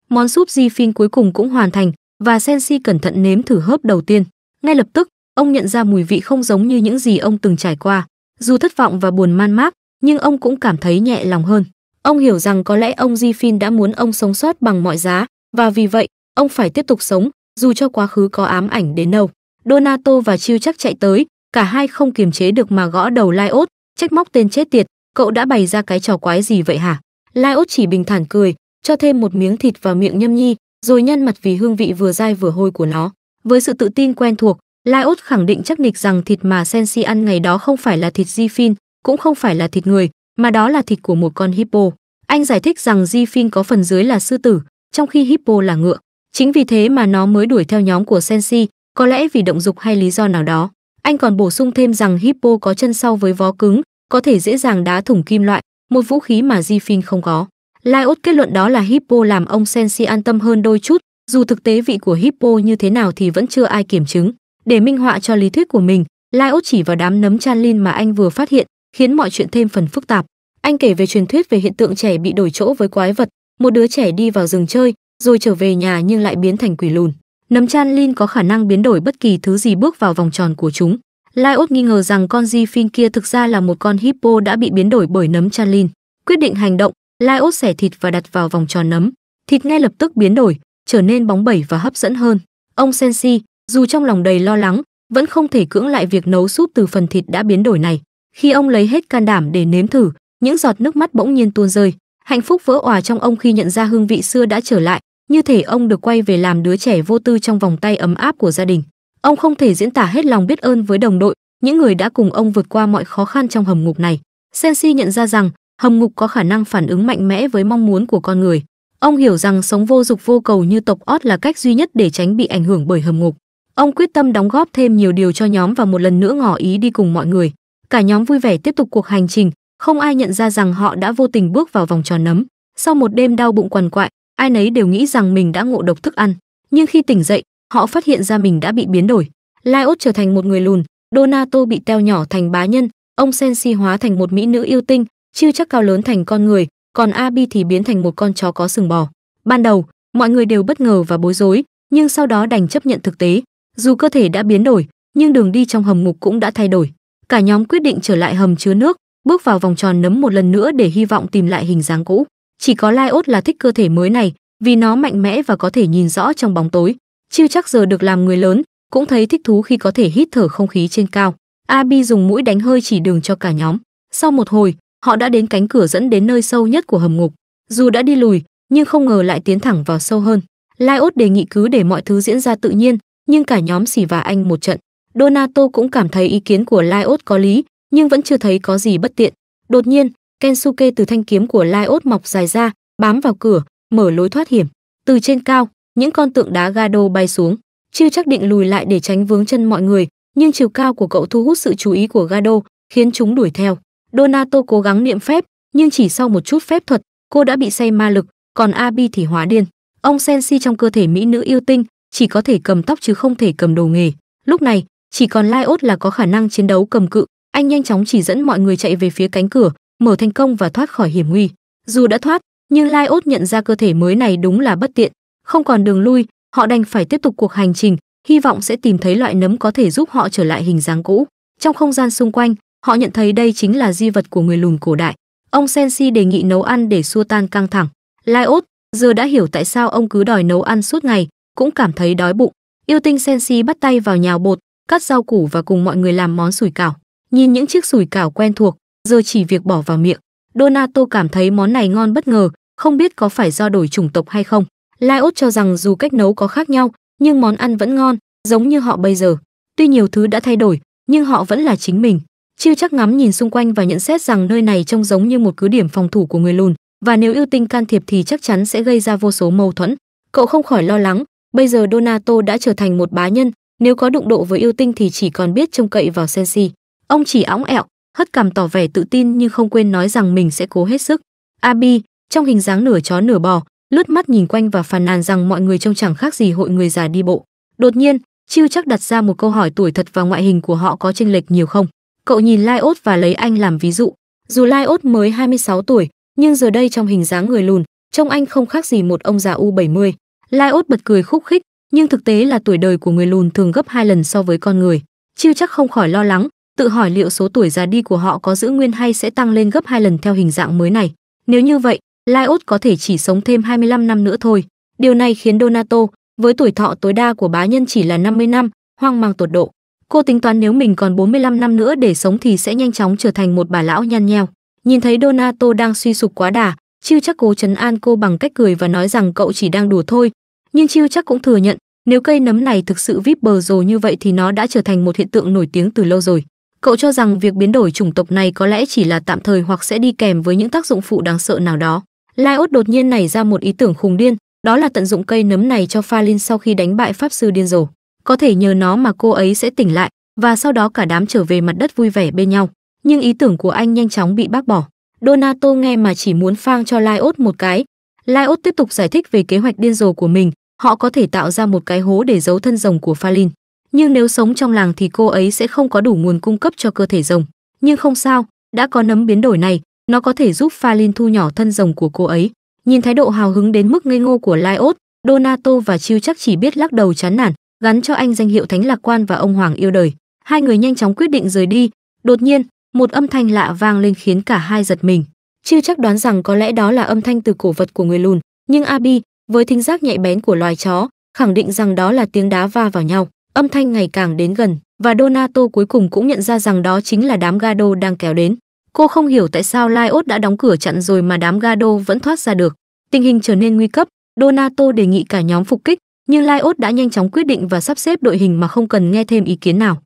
Món súp di phin cuối cùng cũng hoàn thành và Sensi cẩn thận nếm thử hớp đầu tiên. Ngay lập tức, ông nhận ra mùi vị không giống như những gì ông từng trải qua. Dù thất vọng và buồn man mác, nhưng ông cũng cảm thấy nhẹ lòng hơn. Ông hiểu rằng có lẽ ông Di Phin đã muốn ông sống sót bằng mọi giá và vì vậy, ông phải tiếp tục sống, dù cho quá khứ có ám ảnh đến đâu. Donato và Chiêu chắc chạy tới, cả hai không kiềm chế được mà gõ đầu Laiốt, trách móc tên chết tiệt, cậu đã bày ra cái trò quái gì vậy hả? Laiốt chỉ bình thản cười, cho thêm một miếng thịt vào miệng Nhâm Nhi, rồi nhăn mặt vì hương vị vừa dai vừa hôi của nó. Với sự tự tin quen thuộc, Laiốt khẳng định chắc nịch rằng thịt mà Sensi ăn ngày đó không phải là thịt di phin, cũng không phải là thịt người, mà đó là thịt của một con hippo. Anh giải thích rằng di phin có phần dưới là sư tử, trong khi hippo là ngựa. Chính vì thế mà nó mới đuổi theo nhóm của Sensi, có lẽ vì động dục hay lý do nào đó. Anh còn bổ sung thêm rằng Hippo có chân sau với vó cứng, có thể dễ dàng đá thủng kim loại, một vũ khí mà Zifin không có. Lyot kết luận đó là Hippo làm ông Sensi an tâm hơn đôi chút, dù thực tế vị của Hippo như thế nào thì vẫn chưa ai kiểm chứng. Để minh họa cho lý thuyết của mình, Lyot chỉ vào đám nấm Chanlin mà anh vừa phát hiện, khiến mọi chuyện thêm phần phức tạp. Anh kể về truyền thuyết về hiện tượng trẻ bị đổi chỗ với quái vật, một đứa trẻ đi vào rừng chơi, rồi trở về nhà nhưng lại biến thành quỷ lùn. Nấm chan Lin có khả năng biến đổi bất kỳ thứ gì bước vào vòng tròn của chúng. lai Lyot nghi ngờ rằng con di phin kia thực ra là một con hippo đã bị biến đổi bởi nấm chan Lin. Quyết định hành động, lai Lyot xẻ thịt và đặt vào vòng tròn nấm. Thịt ngay lập tức biến đổi, trở nên bóng bẩy và hấp dẫn hơn. Ông Sensi, dù trong lòng đầy lo lắng, vẫn không thể cưỡng lại việc nấu súp từ phần thịt đã biến đổi này. Khi ông lấy hết can đảm để nếm thử, những giọt nước mắt bỗng nhiên tuôn rơi. Hạnh phúc vỡ òa trong ông khi nhận ra hương vị xưa đã trở lại, như thể ông được quay về làm đứa trẻ vô tư trong vòng tay ấm áp của gia đình. Ông không thể diễn tả hết lòng biết ơn với đồng đội, những người đã cùng ông vượt qua mọi khó khăn trong hầm ngục này. Sensi nhận ra rằng hầm ngục có khả năng phản ứng mạnh mẽ với mong muốn của con người. Ông hiểu rằng sống vô dục vô cầu như tộc ót là cách duy nhất để tránh bị ảnh hưởng bởi hầm ngục. Ông quyết tâm đóng góp thêm nhiều điều cho nhóm và một lần nữa ngỏ ý đi cùng mọi người. Cả nhóm vui vẻ tiếp tục cuộc hành trình, không ai nhận ra rằng họ đã vô tình bước vào vòng tròn nấm. Sau một đêm đau bụng quằn quại, ai nấy đều nghĩ rằng mình đã ngộ độc thức ăn nhưng khi tỉnh dậy họ phát hiện ra mình đã bị biến đổi Lai laios trở thành một người lùn donato bị teo nhỏ thành bá nhân ông Sen si hóa thành một mỹ nữ yêu tinh chiêu chắc cao lớn thành con người còn abi thì biến thành một con chó có sừng bò ban đầu mọi người đều bất ngờ và bối rối nhưng sau đó đành chấp nhận thực tế dù cơ thể đã biến đổi nhưng đường đi trong hầm ngục cũng đã thay đổi cả nhóm quyết định trở lại hầm chứa nước bước vào vòng tròn nấm một lần nữa để hy vọng tìm lại hình dáng cũ chỉ có Laiốt là thích cơ thể mới này, vì nó mạnh mẽ và có thể nhìn rõ trong bóng tối. Chưa chắc giờ được làm người lớn, cũng thấy thích thú khi có thể hít thở không khí trên cao. Abi dùng mũi đánh hơi chỉ đường cho cả nhóm. Sau một hồi, họ đã đến cánh cửa dẫn đến nơi sâu nhất của hầm ngục. Dù đã đi lùi, nhưng không ngờ lại tiến thẳng vào sâu hơn. Laiốt đề nghị cứ để mọi thứ diễn ra tự nhiên, nhưng cả nhóm xỉ và anh một trận. Donato cũng cảm thấy ý kiến của Laiốt có lý, nhưng vẫn chưa thấy có gì bất tiện. Đột nhiên, Kensuke từ thanh kiếm của Lai Ốt mọc dài ra, bám vào cửa, mở lối thoát hiểm. Từ trên cao, những con tượng đá Gado bay xuống. Chiêu chắc định lùi lại để tránh vướng chân mọi người, nhưng chiều cao của cậu thu hút sự chú ý của Gado, khiến chúng đuổi theo. Donato cố gắng niệm phép, nhưng chỉ sau một chút phép thuật, cô đã bị say ma lực, còn Abi thì hóa điên. Ông Sensi trong cơ thể mỹ nữ yêu tinh, chỉ có thể cầm tóc chứ không thể cầm đồ nghề. Lúc này, chỉ còn Lai Ốt là có khả năng chiến đấu cầm cự, anh nhanh chóng chỉ dẫn mọi người chạy về phía cánh cửa, mở thành công và thoát khỏi hiểm nguy. Dù đã thoát, nhưng Lai Ốt nhận ra cơ thể mới này đúng là bất tiện, không còn đường lui, họ đành phải tiếp tục cuộc hành trình, hy vọng sẽ tìm thấy loại nấm có thể giúp họ trở lại hình dáng cũ. Trong không gian xung quanh, họ nhận thấy đây chính là di vật của người lùn cổ đại. Ông Sensi đề nghị nấu ăn để xua tan căng thẳng. Lai Ốt giờ đã hiểu tại sao ông cứ đòi nấu ăn suốt ngày, cũng cảm thấy đói bụng. Yêu tinh Sensi bắt tay vào nhào bột, cắt rau củ và cùng mọi người làm món sủi cảo. Nhìn những chiếc sủi cảo quen thuộc, giờ chỉ việc bỏ vào miệng. Donato cảm thấy món này ngon bất ngờ, không biết có phải do đổi chủng tộc hay không. Laios cho rằng dù cách nấu có khác nhau, nhưng món ăn vẫn ngon, giống như họ bây giờ. Tuy nhiều thứ đã thay đổi, nhưng họ vẫn là chính mình. Chiêu chắc ngắm nhìn xung quanh và nhận xét rằng nơi này trông giống như một cứ điểm phòng thủ của người lùn, và nếu yêu tinh can thiệp thì chắc chắn sẽ gây ra vô số mâu thuẫn. Cậu không khỏi lo lắng, bây giờ Donato đã trở thành một bá nhân, nếu có đụng độ với yêu tinh thì chỉ còn biết trông cậy vào Sensi. Ông chỉ óng ẹo, hất cằm tỏ vẻ tự tin nhưng không quên nói rằng mình sẽ cố hết sức. Abi, trong hình dáng nửa chó nửa bò, lướt mắt nhìn quanh và phàn nàn rằng mọi người trông chẳng khác gì hội người già đi bộ. Đột nhiên, Chiêu chắc đặt ra một câu hỏi tuổi thật và ngoại hình của họ có chênh lệch nhiều không. Cậu nhìn Lai Ốt và lấy anh làm ví dụ. Dù Lai Ốt mới 26 tuổi, nhưng giờ đây trong hình dáng người lùn, trông anh không khác gì một ông già U70. Lai Ốt bật cười khúc khích, nhưng thực tế là tuổi đời của người lùn thường gấp hai lần so với con người. Chiêu chắc không khỏi lo lắng, tự hỏi liệu số tuổi già đi của họ có giữ nguyên hay sẽ tăng lên gấp hai lần theo hình dạng mới này. Nếu như vậy, Laios có thể chỉ sống thêm 25 năm nữa thôi. Điều này khiến Donato, với tuổi thọ tối đa của bá nhân chỉ là 50 năm, hoang mang tột độ. Cô tính toán nếu mình còn 45 năm nữa để sống thì sẽ nhanh chóng trở thành một bà lão nhăn nheo. Nhìn thấy Donato đang suy sụp quá đà, Chiêu chắc cố chấn an cô bằng cách cười và nói rằng cậu chỉ đang đùa thôi. Nhưng Chiêu chắc cũng thừa nhận, nếu cây nấm này thực sự vip bờ rồi như vậy thì nó đã trở thành một hiện tượng nổi tiếng từ lâu rồi. Cậu cho rằng việc biến đổi chủng tộc này có lẽ chỉ là tạm thời hoặc sẽ đi kèm với những tác dụng phụ đáng sợ nào đó. Laios đột nhiên nảy ra một ý tưởng khùng điên, đó là tận dụng cây nấm này cho Pha Linh sau khi đánh bại pháp sư điên rồ. Có thể nhờ nó mà cô ấy sẽ tỉnh lại và sau đó cả đám trở về mặt đất vui vẻ bên nhau. Nhưng ý tưởng của anh nhanh chóng bị bác bỏ. Donato nghe mà chỉ muốn phang cho Laios một cái. Laios tiếp tục giải thích về kế hoạch điên rồ của mình, họ có thể tạo ra một cái hố để giấu thân rồng của Pha Linh nhưng nếu sống trong làng thì cô ấy sẽ không có đủ nguồn cung cấp cho cơ thể rồng nhưng không sao đã có nấm biến đổi này nó có thể giúp pha linh thu nhỏ thân rồng của cô ấy nhìn thái độ hào hứng đến mức ngây ngô của Lyot, Donato và Chiu chắc chỉ biết lắc đầu chán nản, gắn cho anh danh hiệu thánh lạc quan và ông hoàng yêu đời. Hai người nhanh chóng quyết định rời đi. Đột nhiên, một âm thanh lạ vang lên khiến cả hai giật mình. Chiu chắc đoán rằng có lẽ đó là âm thanh từ cổ vật của người lùn, nhưng Abi, với thính giác nhạy bén của loài chó, khẳng định rằng đó là tiếng đá va vào nhau. Âm thanh ngày càng đến gần và Donato cuối cùng cũng nhận ra rằng đó chính là đám Gado đang kéo đến. Cô không hiểu tại sao Laios đã đóng cửa chặn rồi mà đám Gado vẫn thoát ra được. Tình hình trở nên nguy cấp, Donato đề nghị cả nhóm phục kích, nhưng Laios đã nhanh chóng quyết định và sắp xếp đội hình mà không cần nghe thêm ý kiến nào.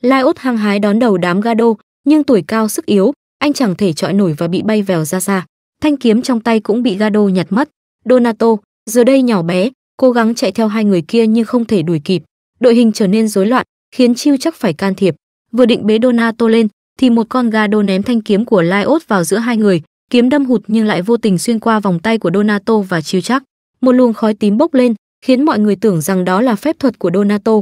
Laios hăng hái đón đầu đám Gado, nhưng tuổi cao sức yếu, anh chẳng thể trọi nổi và bị bay vèo ra xa. Thanh kiếm trong tay cũng bị Gado nhặt mất. Donato, giờ đây nhỏ bé, cố gắng chạy theo hai người kia nhưng không thể đuổi kịp đội hình trở nên rối loạn, khiến Chiêu chắc phải can thiệp. Vừa định bế Donato lên, thì một con gado ném thanh kiếm của Lyot vào giữa hai người, kiếm đâm hụt nhưng lại vô tình xuyên qua vòng tay của Donato và Chiêu chắc. Một luồng khói tím bốc lên, khiến mọi người tưởng rằng đó là phép thuật của Donato.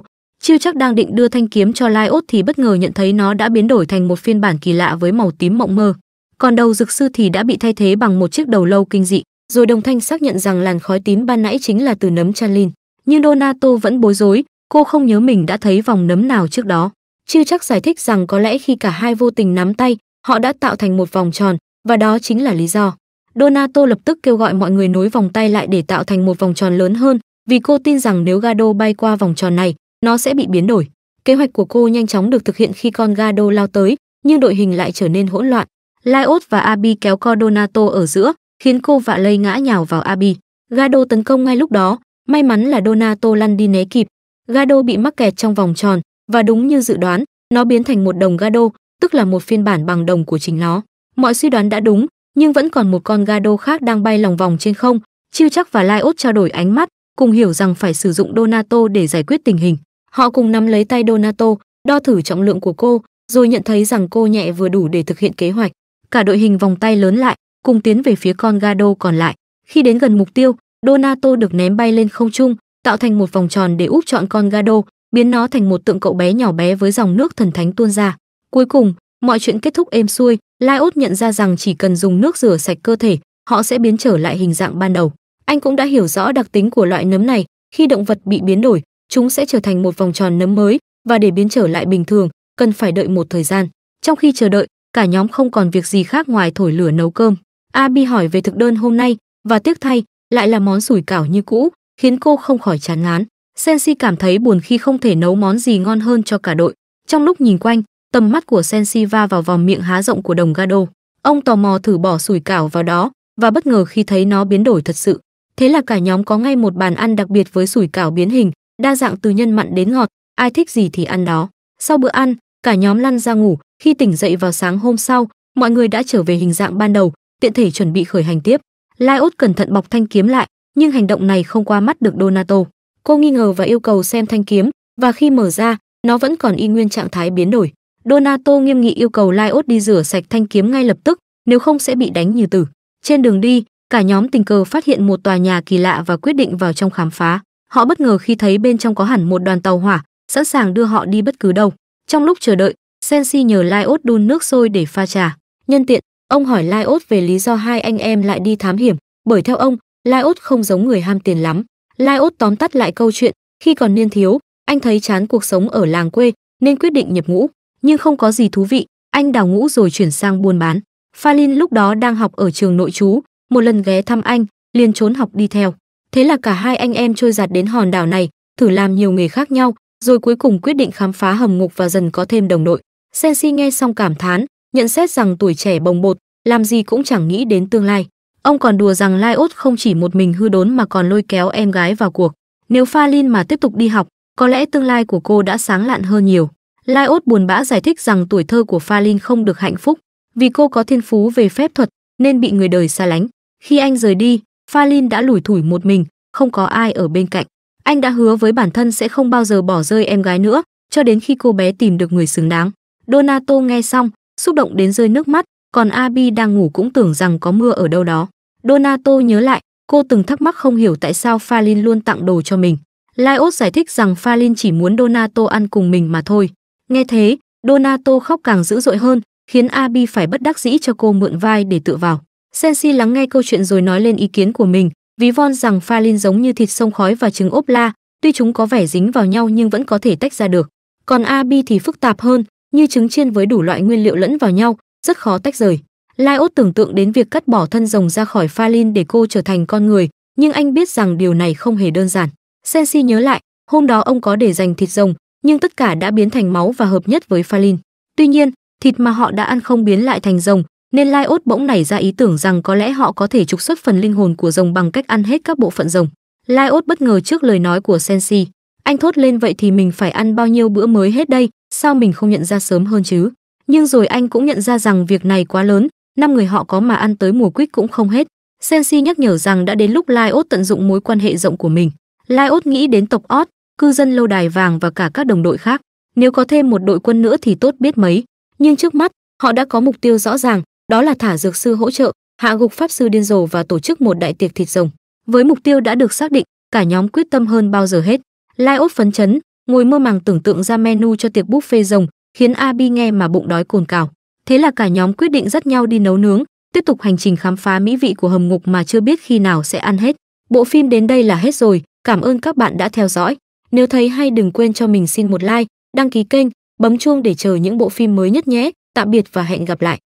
Chiêu chắc đang định đưa thanh kiếm cho Lyot thì bất ngờ nhận thấy nó đã biến đổi thành một phiên bản kỳ lạ với màu tím mộng mơ. Còn đầu dược sư thì đã bị thay thế bằng một chiếc đầu lâu kinh dị. Rồi đồng thanh xác nhận rằng làn khói tím ban nãy chính là từ nấm Chanlin. Nhưng Donato vẫn bối rối, cô không nhớ mình đã thấy vòng nấm nào trước đó chưa chắc giải thích rằng có lẽ khi cả hai vô tình nắm tay họ đã tạo thành một vòng tròn và đó chính là lý do donato lập tức kêu gọi mọi người nối vòng tay lại để tạo thành một vòng tròn lớn hơn vì cô tin rằng nếu gado bay qua vòng tròn này nó sẽ bị biến đổi kế hoạch của cô nhanh chóng được thực hiện khi con gado lao tới nhưng đội hình lại trở nên hỗn loạn Lyot và Abi kéo co Donato ở giữa, khiến cô vạ lây ngã nhào vào Abi. Gado tấn công ngay lúc đó, may mắn là Donato lăn đi né kịp, Gado bị mắc kẹt trong vòng tròn và đúng như dự đoán, nó biến thành một đồng Gado, tức là một phiên bản bằng đồng của chính nó. Mọi suy đoán đã đúng, nhưng vẫn còn một con Gado khác đang bay lòng vòng trên không. Chiêu chắc và Lai Ốt trao đổi ánh mắt, cùng hiểu rằng phải sử dụng Donato để giải quyết tình hình. Họ cùng nắm lấy tay Donato, đo thử trọng lượng của cô, rồi nhận thấy rằng cô nhẹ vừa đủ để thực hiện kế hoạch. Cả đội hình vòng tay lớn lại, cùng tiến về phía con Gado còn lại. Khi đến gần mục tiêu, Donato được ném bay lên không trung, tạo thành một vòng tròn để úp trọn con Gado, biến nó thành một tượng cậu bé nhỏ bé với dòng nước thần thánh tuôn ra. Cuối cùng, mọi chuyện kết thúc êm xuôi, lai út nhận ra rằng chỉ cần dùng nước rửa sạch cơ thể, họ sẽ biến trở lại hình dạng ban đầu. Anh cũng đã hiểu rõ đặc tính của loại nấm này, khi động vật bị biến đổi, chúng sẽ trở thành một vòng tròn nấm mới và để biến trở lại bình thường, cần phải đợi một thời gian. Trong khi chờ đợi, cả nhóm không còn việc gì khác ngoài thổi lửa nấu cơm. Abi hỏi về thực đơn hôm nay và tiếc thay, lại là món sủi cảo như cũ, khiến cô không khỏi chán ngán. Sensi cảm thấy buồn khi không thể nấu món gì ngon hơn cho cả đội. Trong lúc nhìn quanh, tầm mắt của Sensi va vào vòng miệng há rộng của đồng gado. Ông tò mò thử bỏ sủi cảo vào đó và bất ngờ khi thấy nó biến đổi thật sự. Thế là cả nhóm có ngay một bàn ăn đặc biệt với sủi cảo biến hình, đa dạng từ nhân mặn đến ngọt, ai thích gì thì ăn đó. Sau bữa ăn, cả nhóm lăn ra ngủ, khi tỉnh dậy vào sáng hôm sau, mọi người đã trở về hình dạng ban đầu, tiện thể chuẩn bị khởi hành tiếp. Lai cẩn thận bọc thanh kiếm lại, nhưng hành động này không qua mắt được Donato. Cô nghi ngờ và yêu cầu xem thanh kiếm, và khi mở ra, nó vẫn còn y nguyên trạng thái biến đổi. Donato nghiêm nghị yêu cầu Laios đi rửa sạch thanh kiếm ngay lập tức, nếu không sẽ bị đánh như tử. Trên đường đi, cả nhóm tình cờ phát hiện một tòa nhà kỳ lạ và quyết định vào trong khám phá. Họ bất ngờ khi thấy bên trong có hẳn một đoàn tàu hỏa, sẵn sàng đưa họ đi bất cứ đâu. Trong lúc chờ đợi, Sensi nhờ Laios đun nước sôi để pha trà. Nhân tiện, ông hỏi Laios về lý do hai anh em lại đi thám hiểm, bởi theo ông, Lai ốt không giống người ham tiền lắm. Lai ốt tóm tắt lại câu chuyện, khi còn niên thiếu, anh thấy chán cuộc sống ở làng quê nên quyết định nhập ngũ, nhưng không có gì thú vị, anh đào ngũ rồi chuyển sang buôn bán. Pha Phalin lúc đó đang học ở trường nội trú, một lần ghé thăm anh, liền trốn học đi theo. Thế là cả hai anh em trôi giạt đến hòn đảo này, thử làm nhiều nghề khác nhau, rồi cuối cùng quyết định khám phá hầm ngục và dần có thêm đồng đội. Sensi nghe xong cảm thán, nhận xét rằng tuổi trẻ bồng bột, làm gì cũng chẳng nghĩ đến tương lai. Ông còn đùa rằng Lai Laiốt không chỉ một mình hư đốn mà còn lôi kéo em gái vào cuộc. Nếu Pha Lin mà tiếp tục đi học, có lẽ tương lai của cô đã sáng lạn hơn nhiều. Lai Laiốt buồn bã giải thích rằng tuổi thơ của Pha Lin không được hạnh phúc, vì cô có thiên phú về phép thuật nên bị người đời xa lánh. Khi anh rời đi, Pha Lin đã lủi thủi một mình, không có ai ở bên cạnh. Anh đã hứa với bản thân sẽ không bao giờ bỏ rơi em gái nữa, cho đến khi cô bé tìm được người xứng đáng. Donato nghe xong, xúc động đến rơi nước mắt, còn Abi đang ngủ cũng tưởng rằng có mưa ở đâu đó. Donato nhớ lại, cô từng thắc mắc không hiểu tại sao Falin luôn tặng đồ cho mình. Laios giải thích rằng Falin chỉ muốn Donato ăn cùng mình mà thôi. Nghe thế, Donato khóc càng dữ dội hơn, khiến Abi phải bất đắc dĩ cho cô mượn vai để tựa vào. Sensi lắng nghe câu chuyện rồi nói lên ý kiến của mình, ví von rằng Falin giống như thịt sông khói và trứng ốp la, tuy chúng có vẻ dính vào nhau nhưng vẫn có thể tách ra được. Còn Abi thì phức tạp hơn, như trứng chiên với đủ loại nguyên liệu lẫn vào nhau, rất khó tách rời. Lai Ốt tưởng tượng đến việc cắt bỏ thân rồng ra khỏi pha lin để cô trở thành con người, nhưng anh biết rằng điều này không hề đơn giản. Sensi nhớ lại, hôm đó ông có để dành thịt rồng, nhưng tất cả đã biến thành máu và hợp nhất với pha lin. Tuy nhiên, thịt mà họ đã ăn không biến lại thành rồng, nên Lai Ốt bỗng nảy ra ý tưởng rằng có lẽ họ có thể trục xuất phần linh hồn của rồng bằng cách ăn hết các bộ phận rồng. Lai Ốt bất ngờ trước lời nói của Sensi. Anh thốt lên vậy thì mình phải ăn bao nhiêu bữa mới hết đây, sao mình không nhận ra sớm hơn chứ? Nhưng rồi anh cũng nhận ra rằng việc này quá lớn, năm người họ có mà ăn tới mùa quýt cũng không hết. Sensi nhắc nhở rằng đã đến lúc Lai Ốt tận dụng mối quan hệ rộng của mình. Lai Ốt nghĩ đến tộc Ot, cư dân lâu đài vàng và cả các đồng đội khác. Nếu có thêm một đội quân nữa thì tốt biết mấy. Nhưng trước mắt, họ đã có mục tiêu rõ ràng, đó là thả dược sư hỗ trợ, hạ gục pháp sư điên rồ và tổ chức một đại tiệc thịt rồng. Với mục tiêu đã được xác định, cả nhóm quyết tâm hơn bao giờ hết. Lai Ốt phấn chấn, ngồi mơ màng tưởng tượng ra menu cho tiệc buffet rồng, khiến Abi nghe mà bụng đói cồn cào. Thế là cả nhóm quyết định dắt nhau đi nấu nướng, tiếp tục hành trình khám phá mỹ vị của hầm ngục mà chưa biết khi nào sẽ ăn hết. Bộ phim đến đây là hết rồi, cảm ơn các bạn đã theo dõi. Nếu thấy hay đừng quên cho mình xin một like, đăng ký kênh, bấm chuông để chờ những bộ phim mới nhất nhé. Tạm biệt và hẹn gặp lại.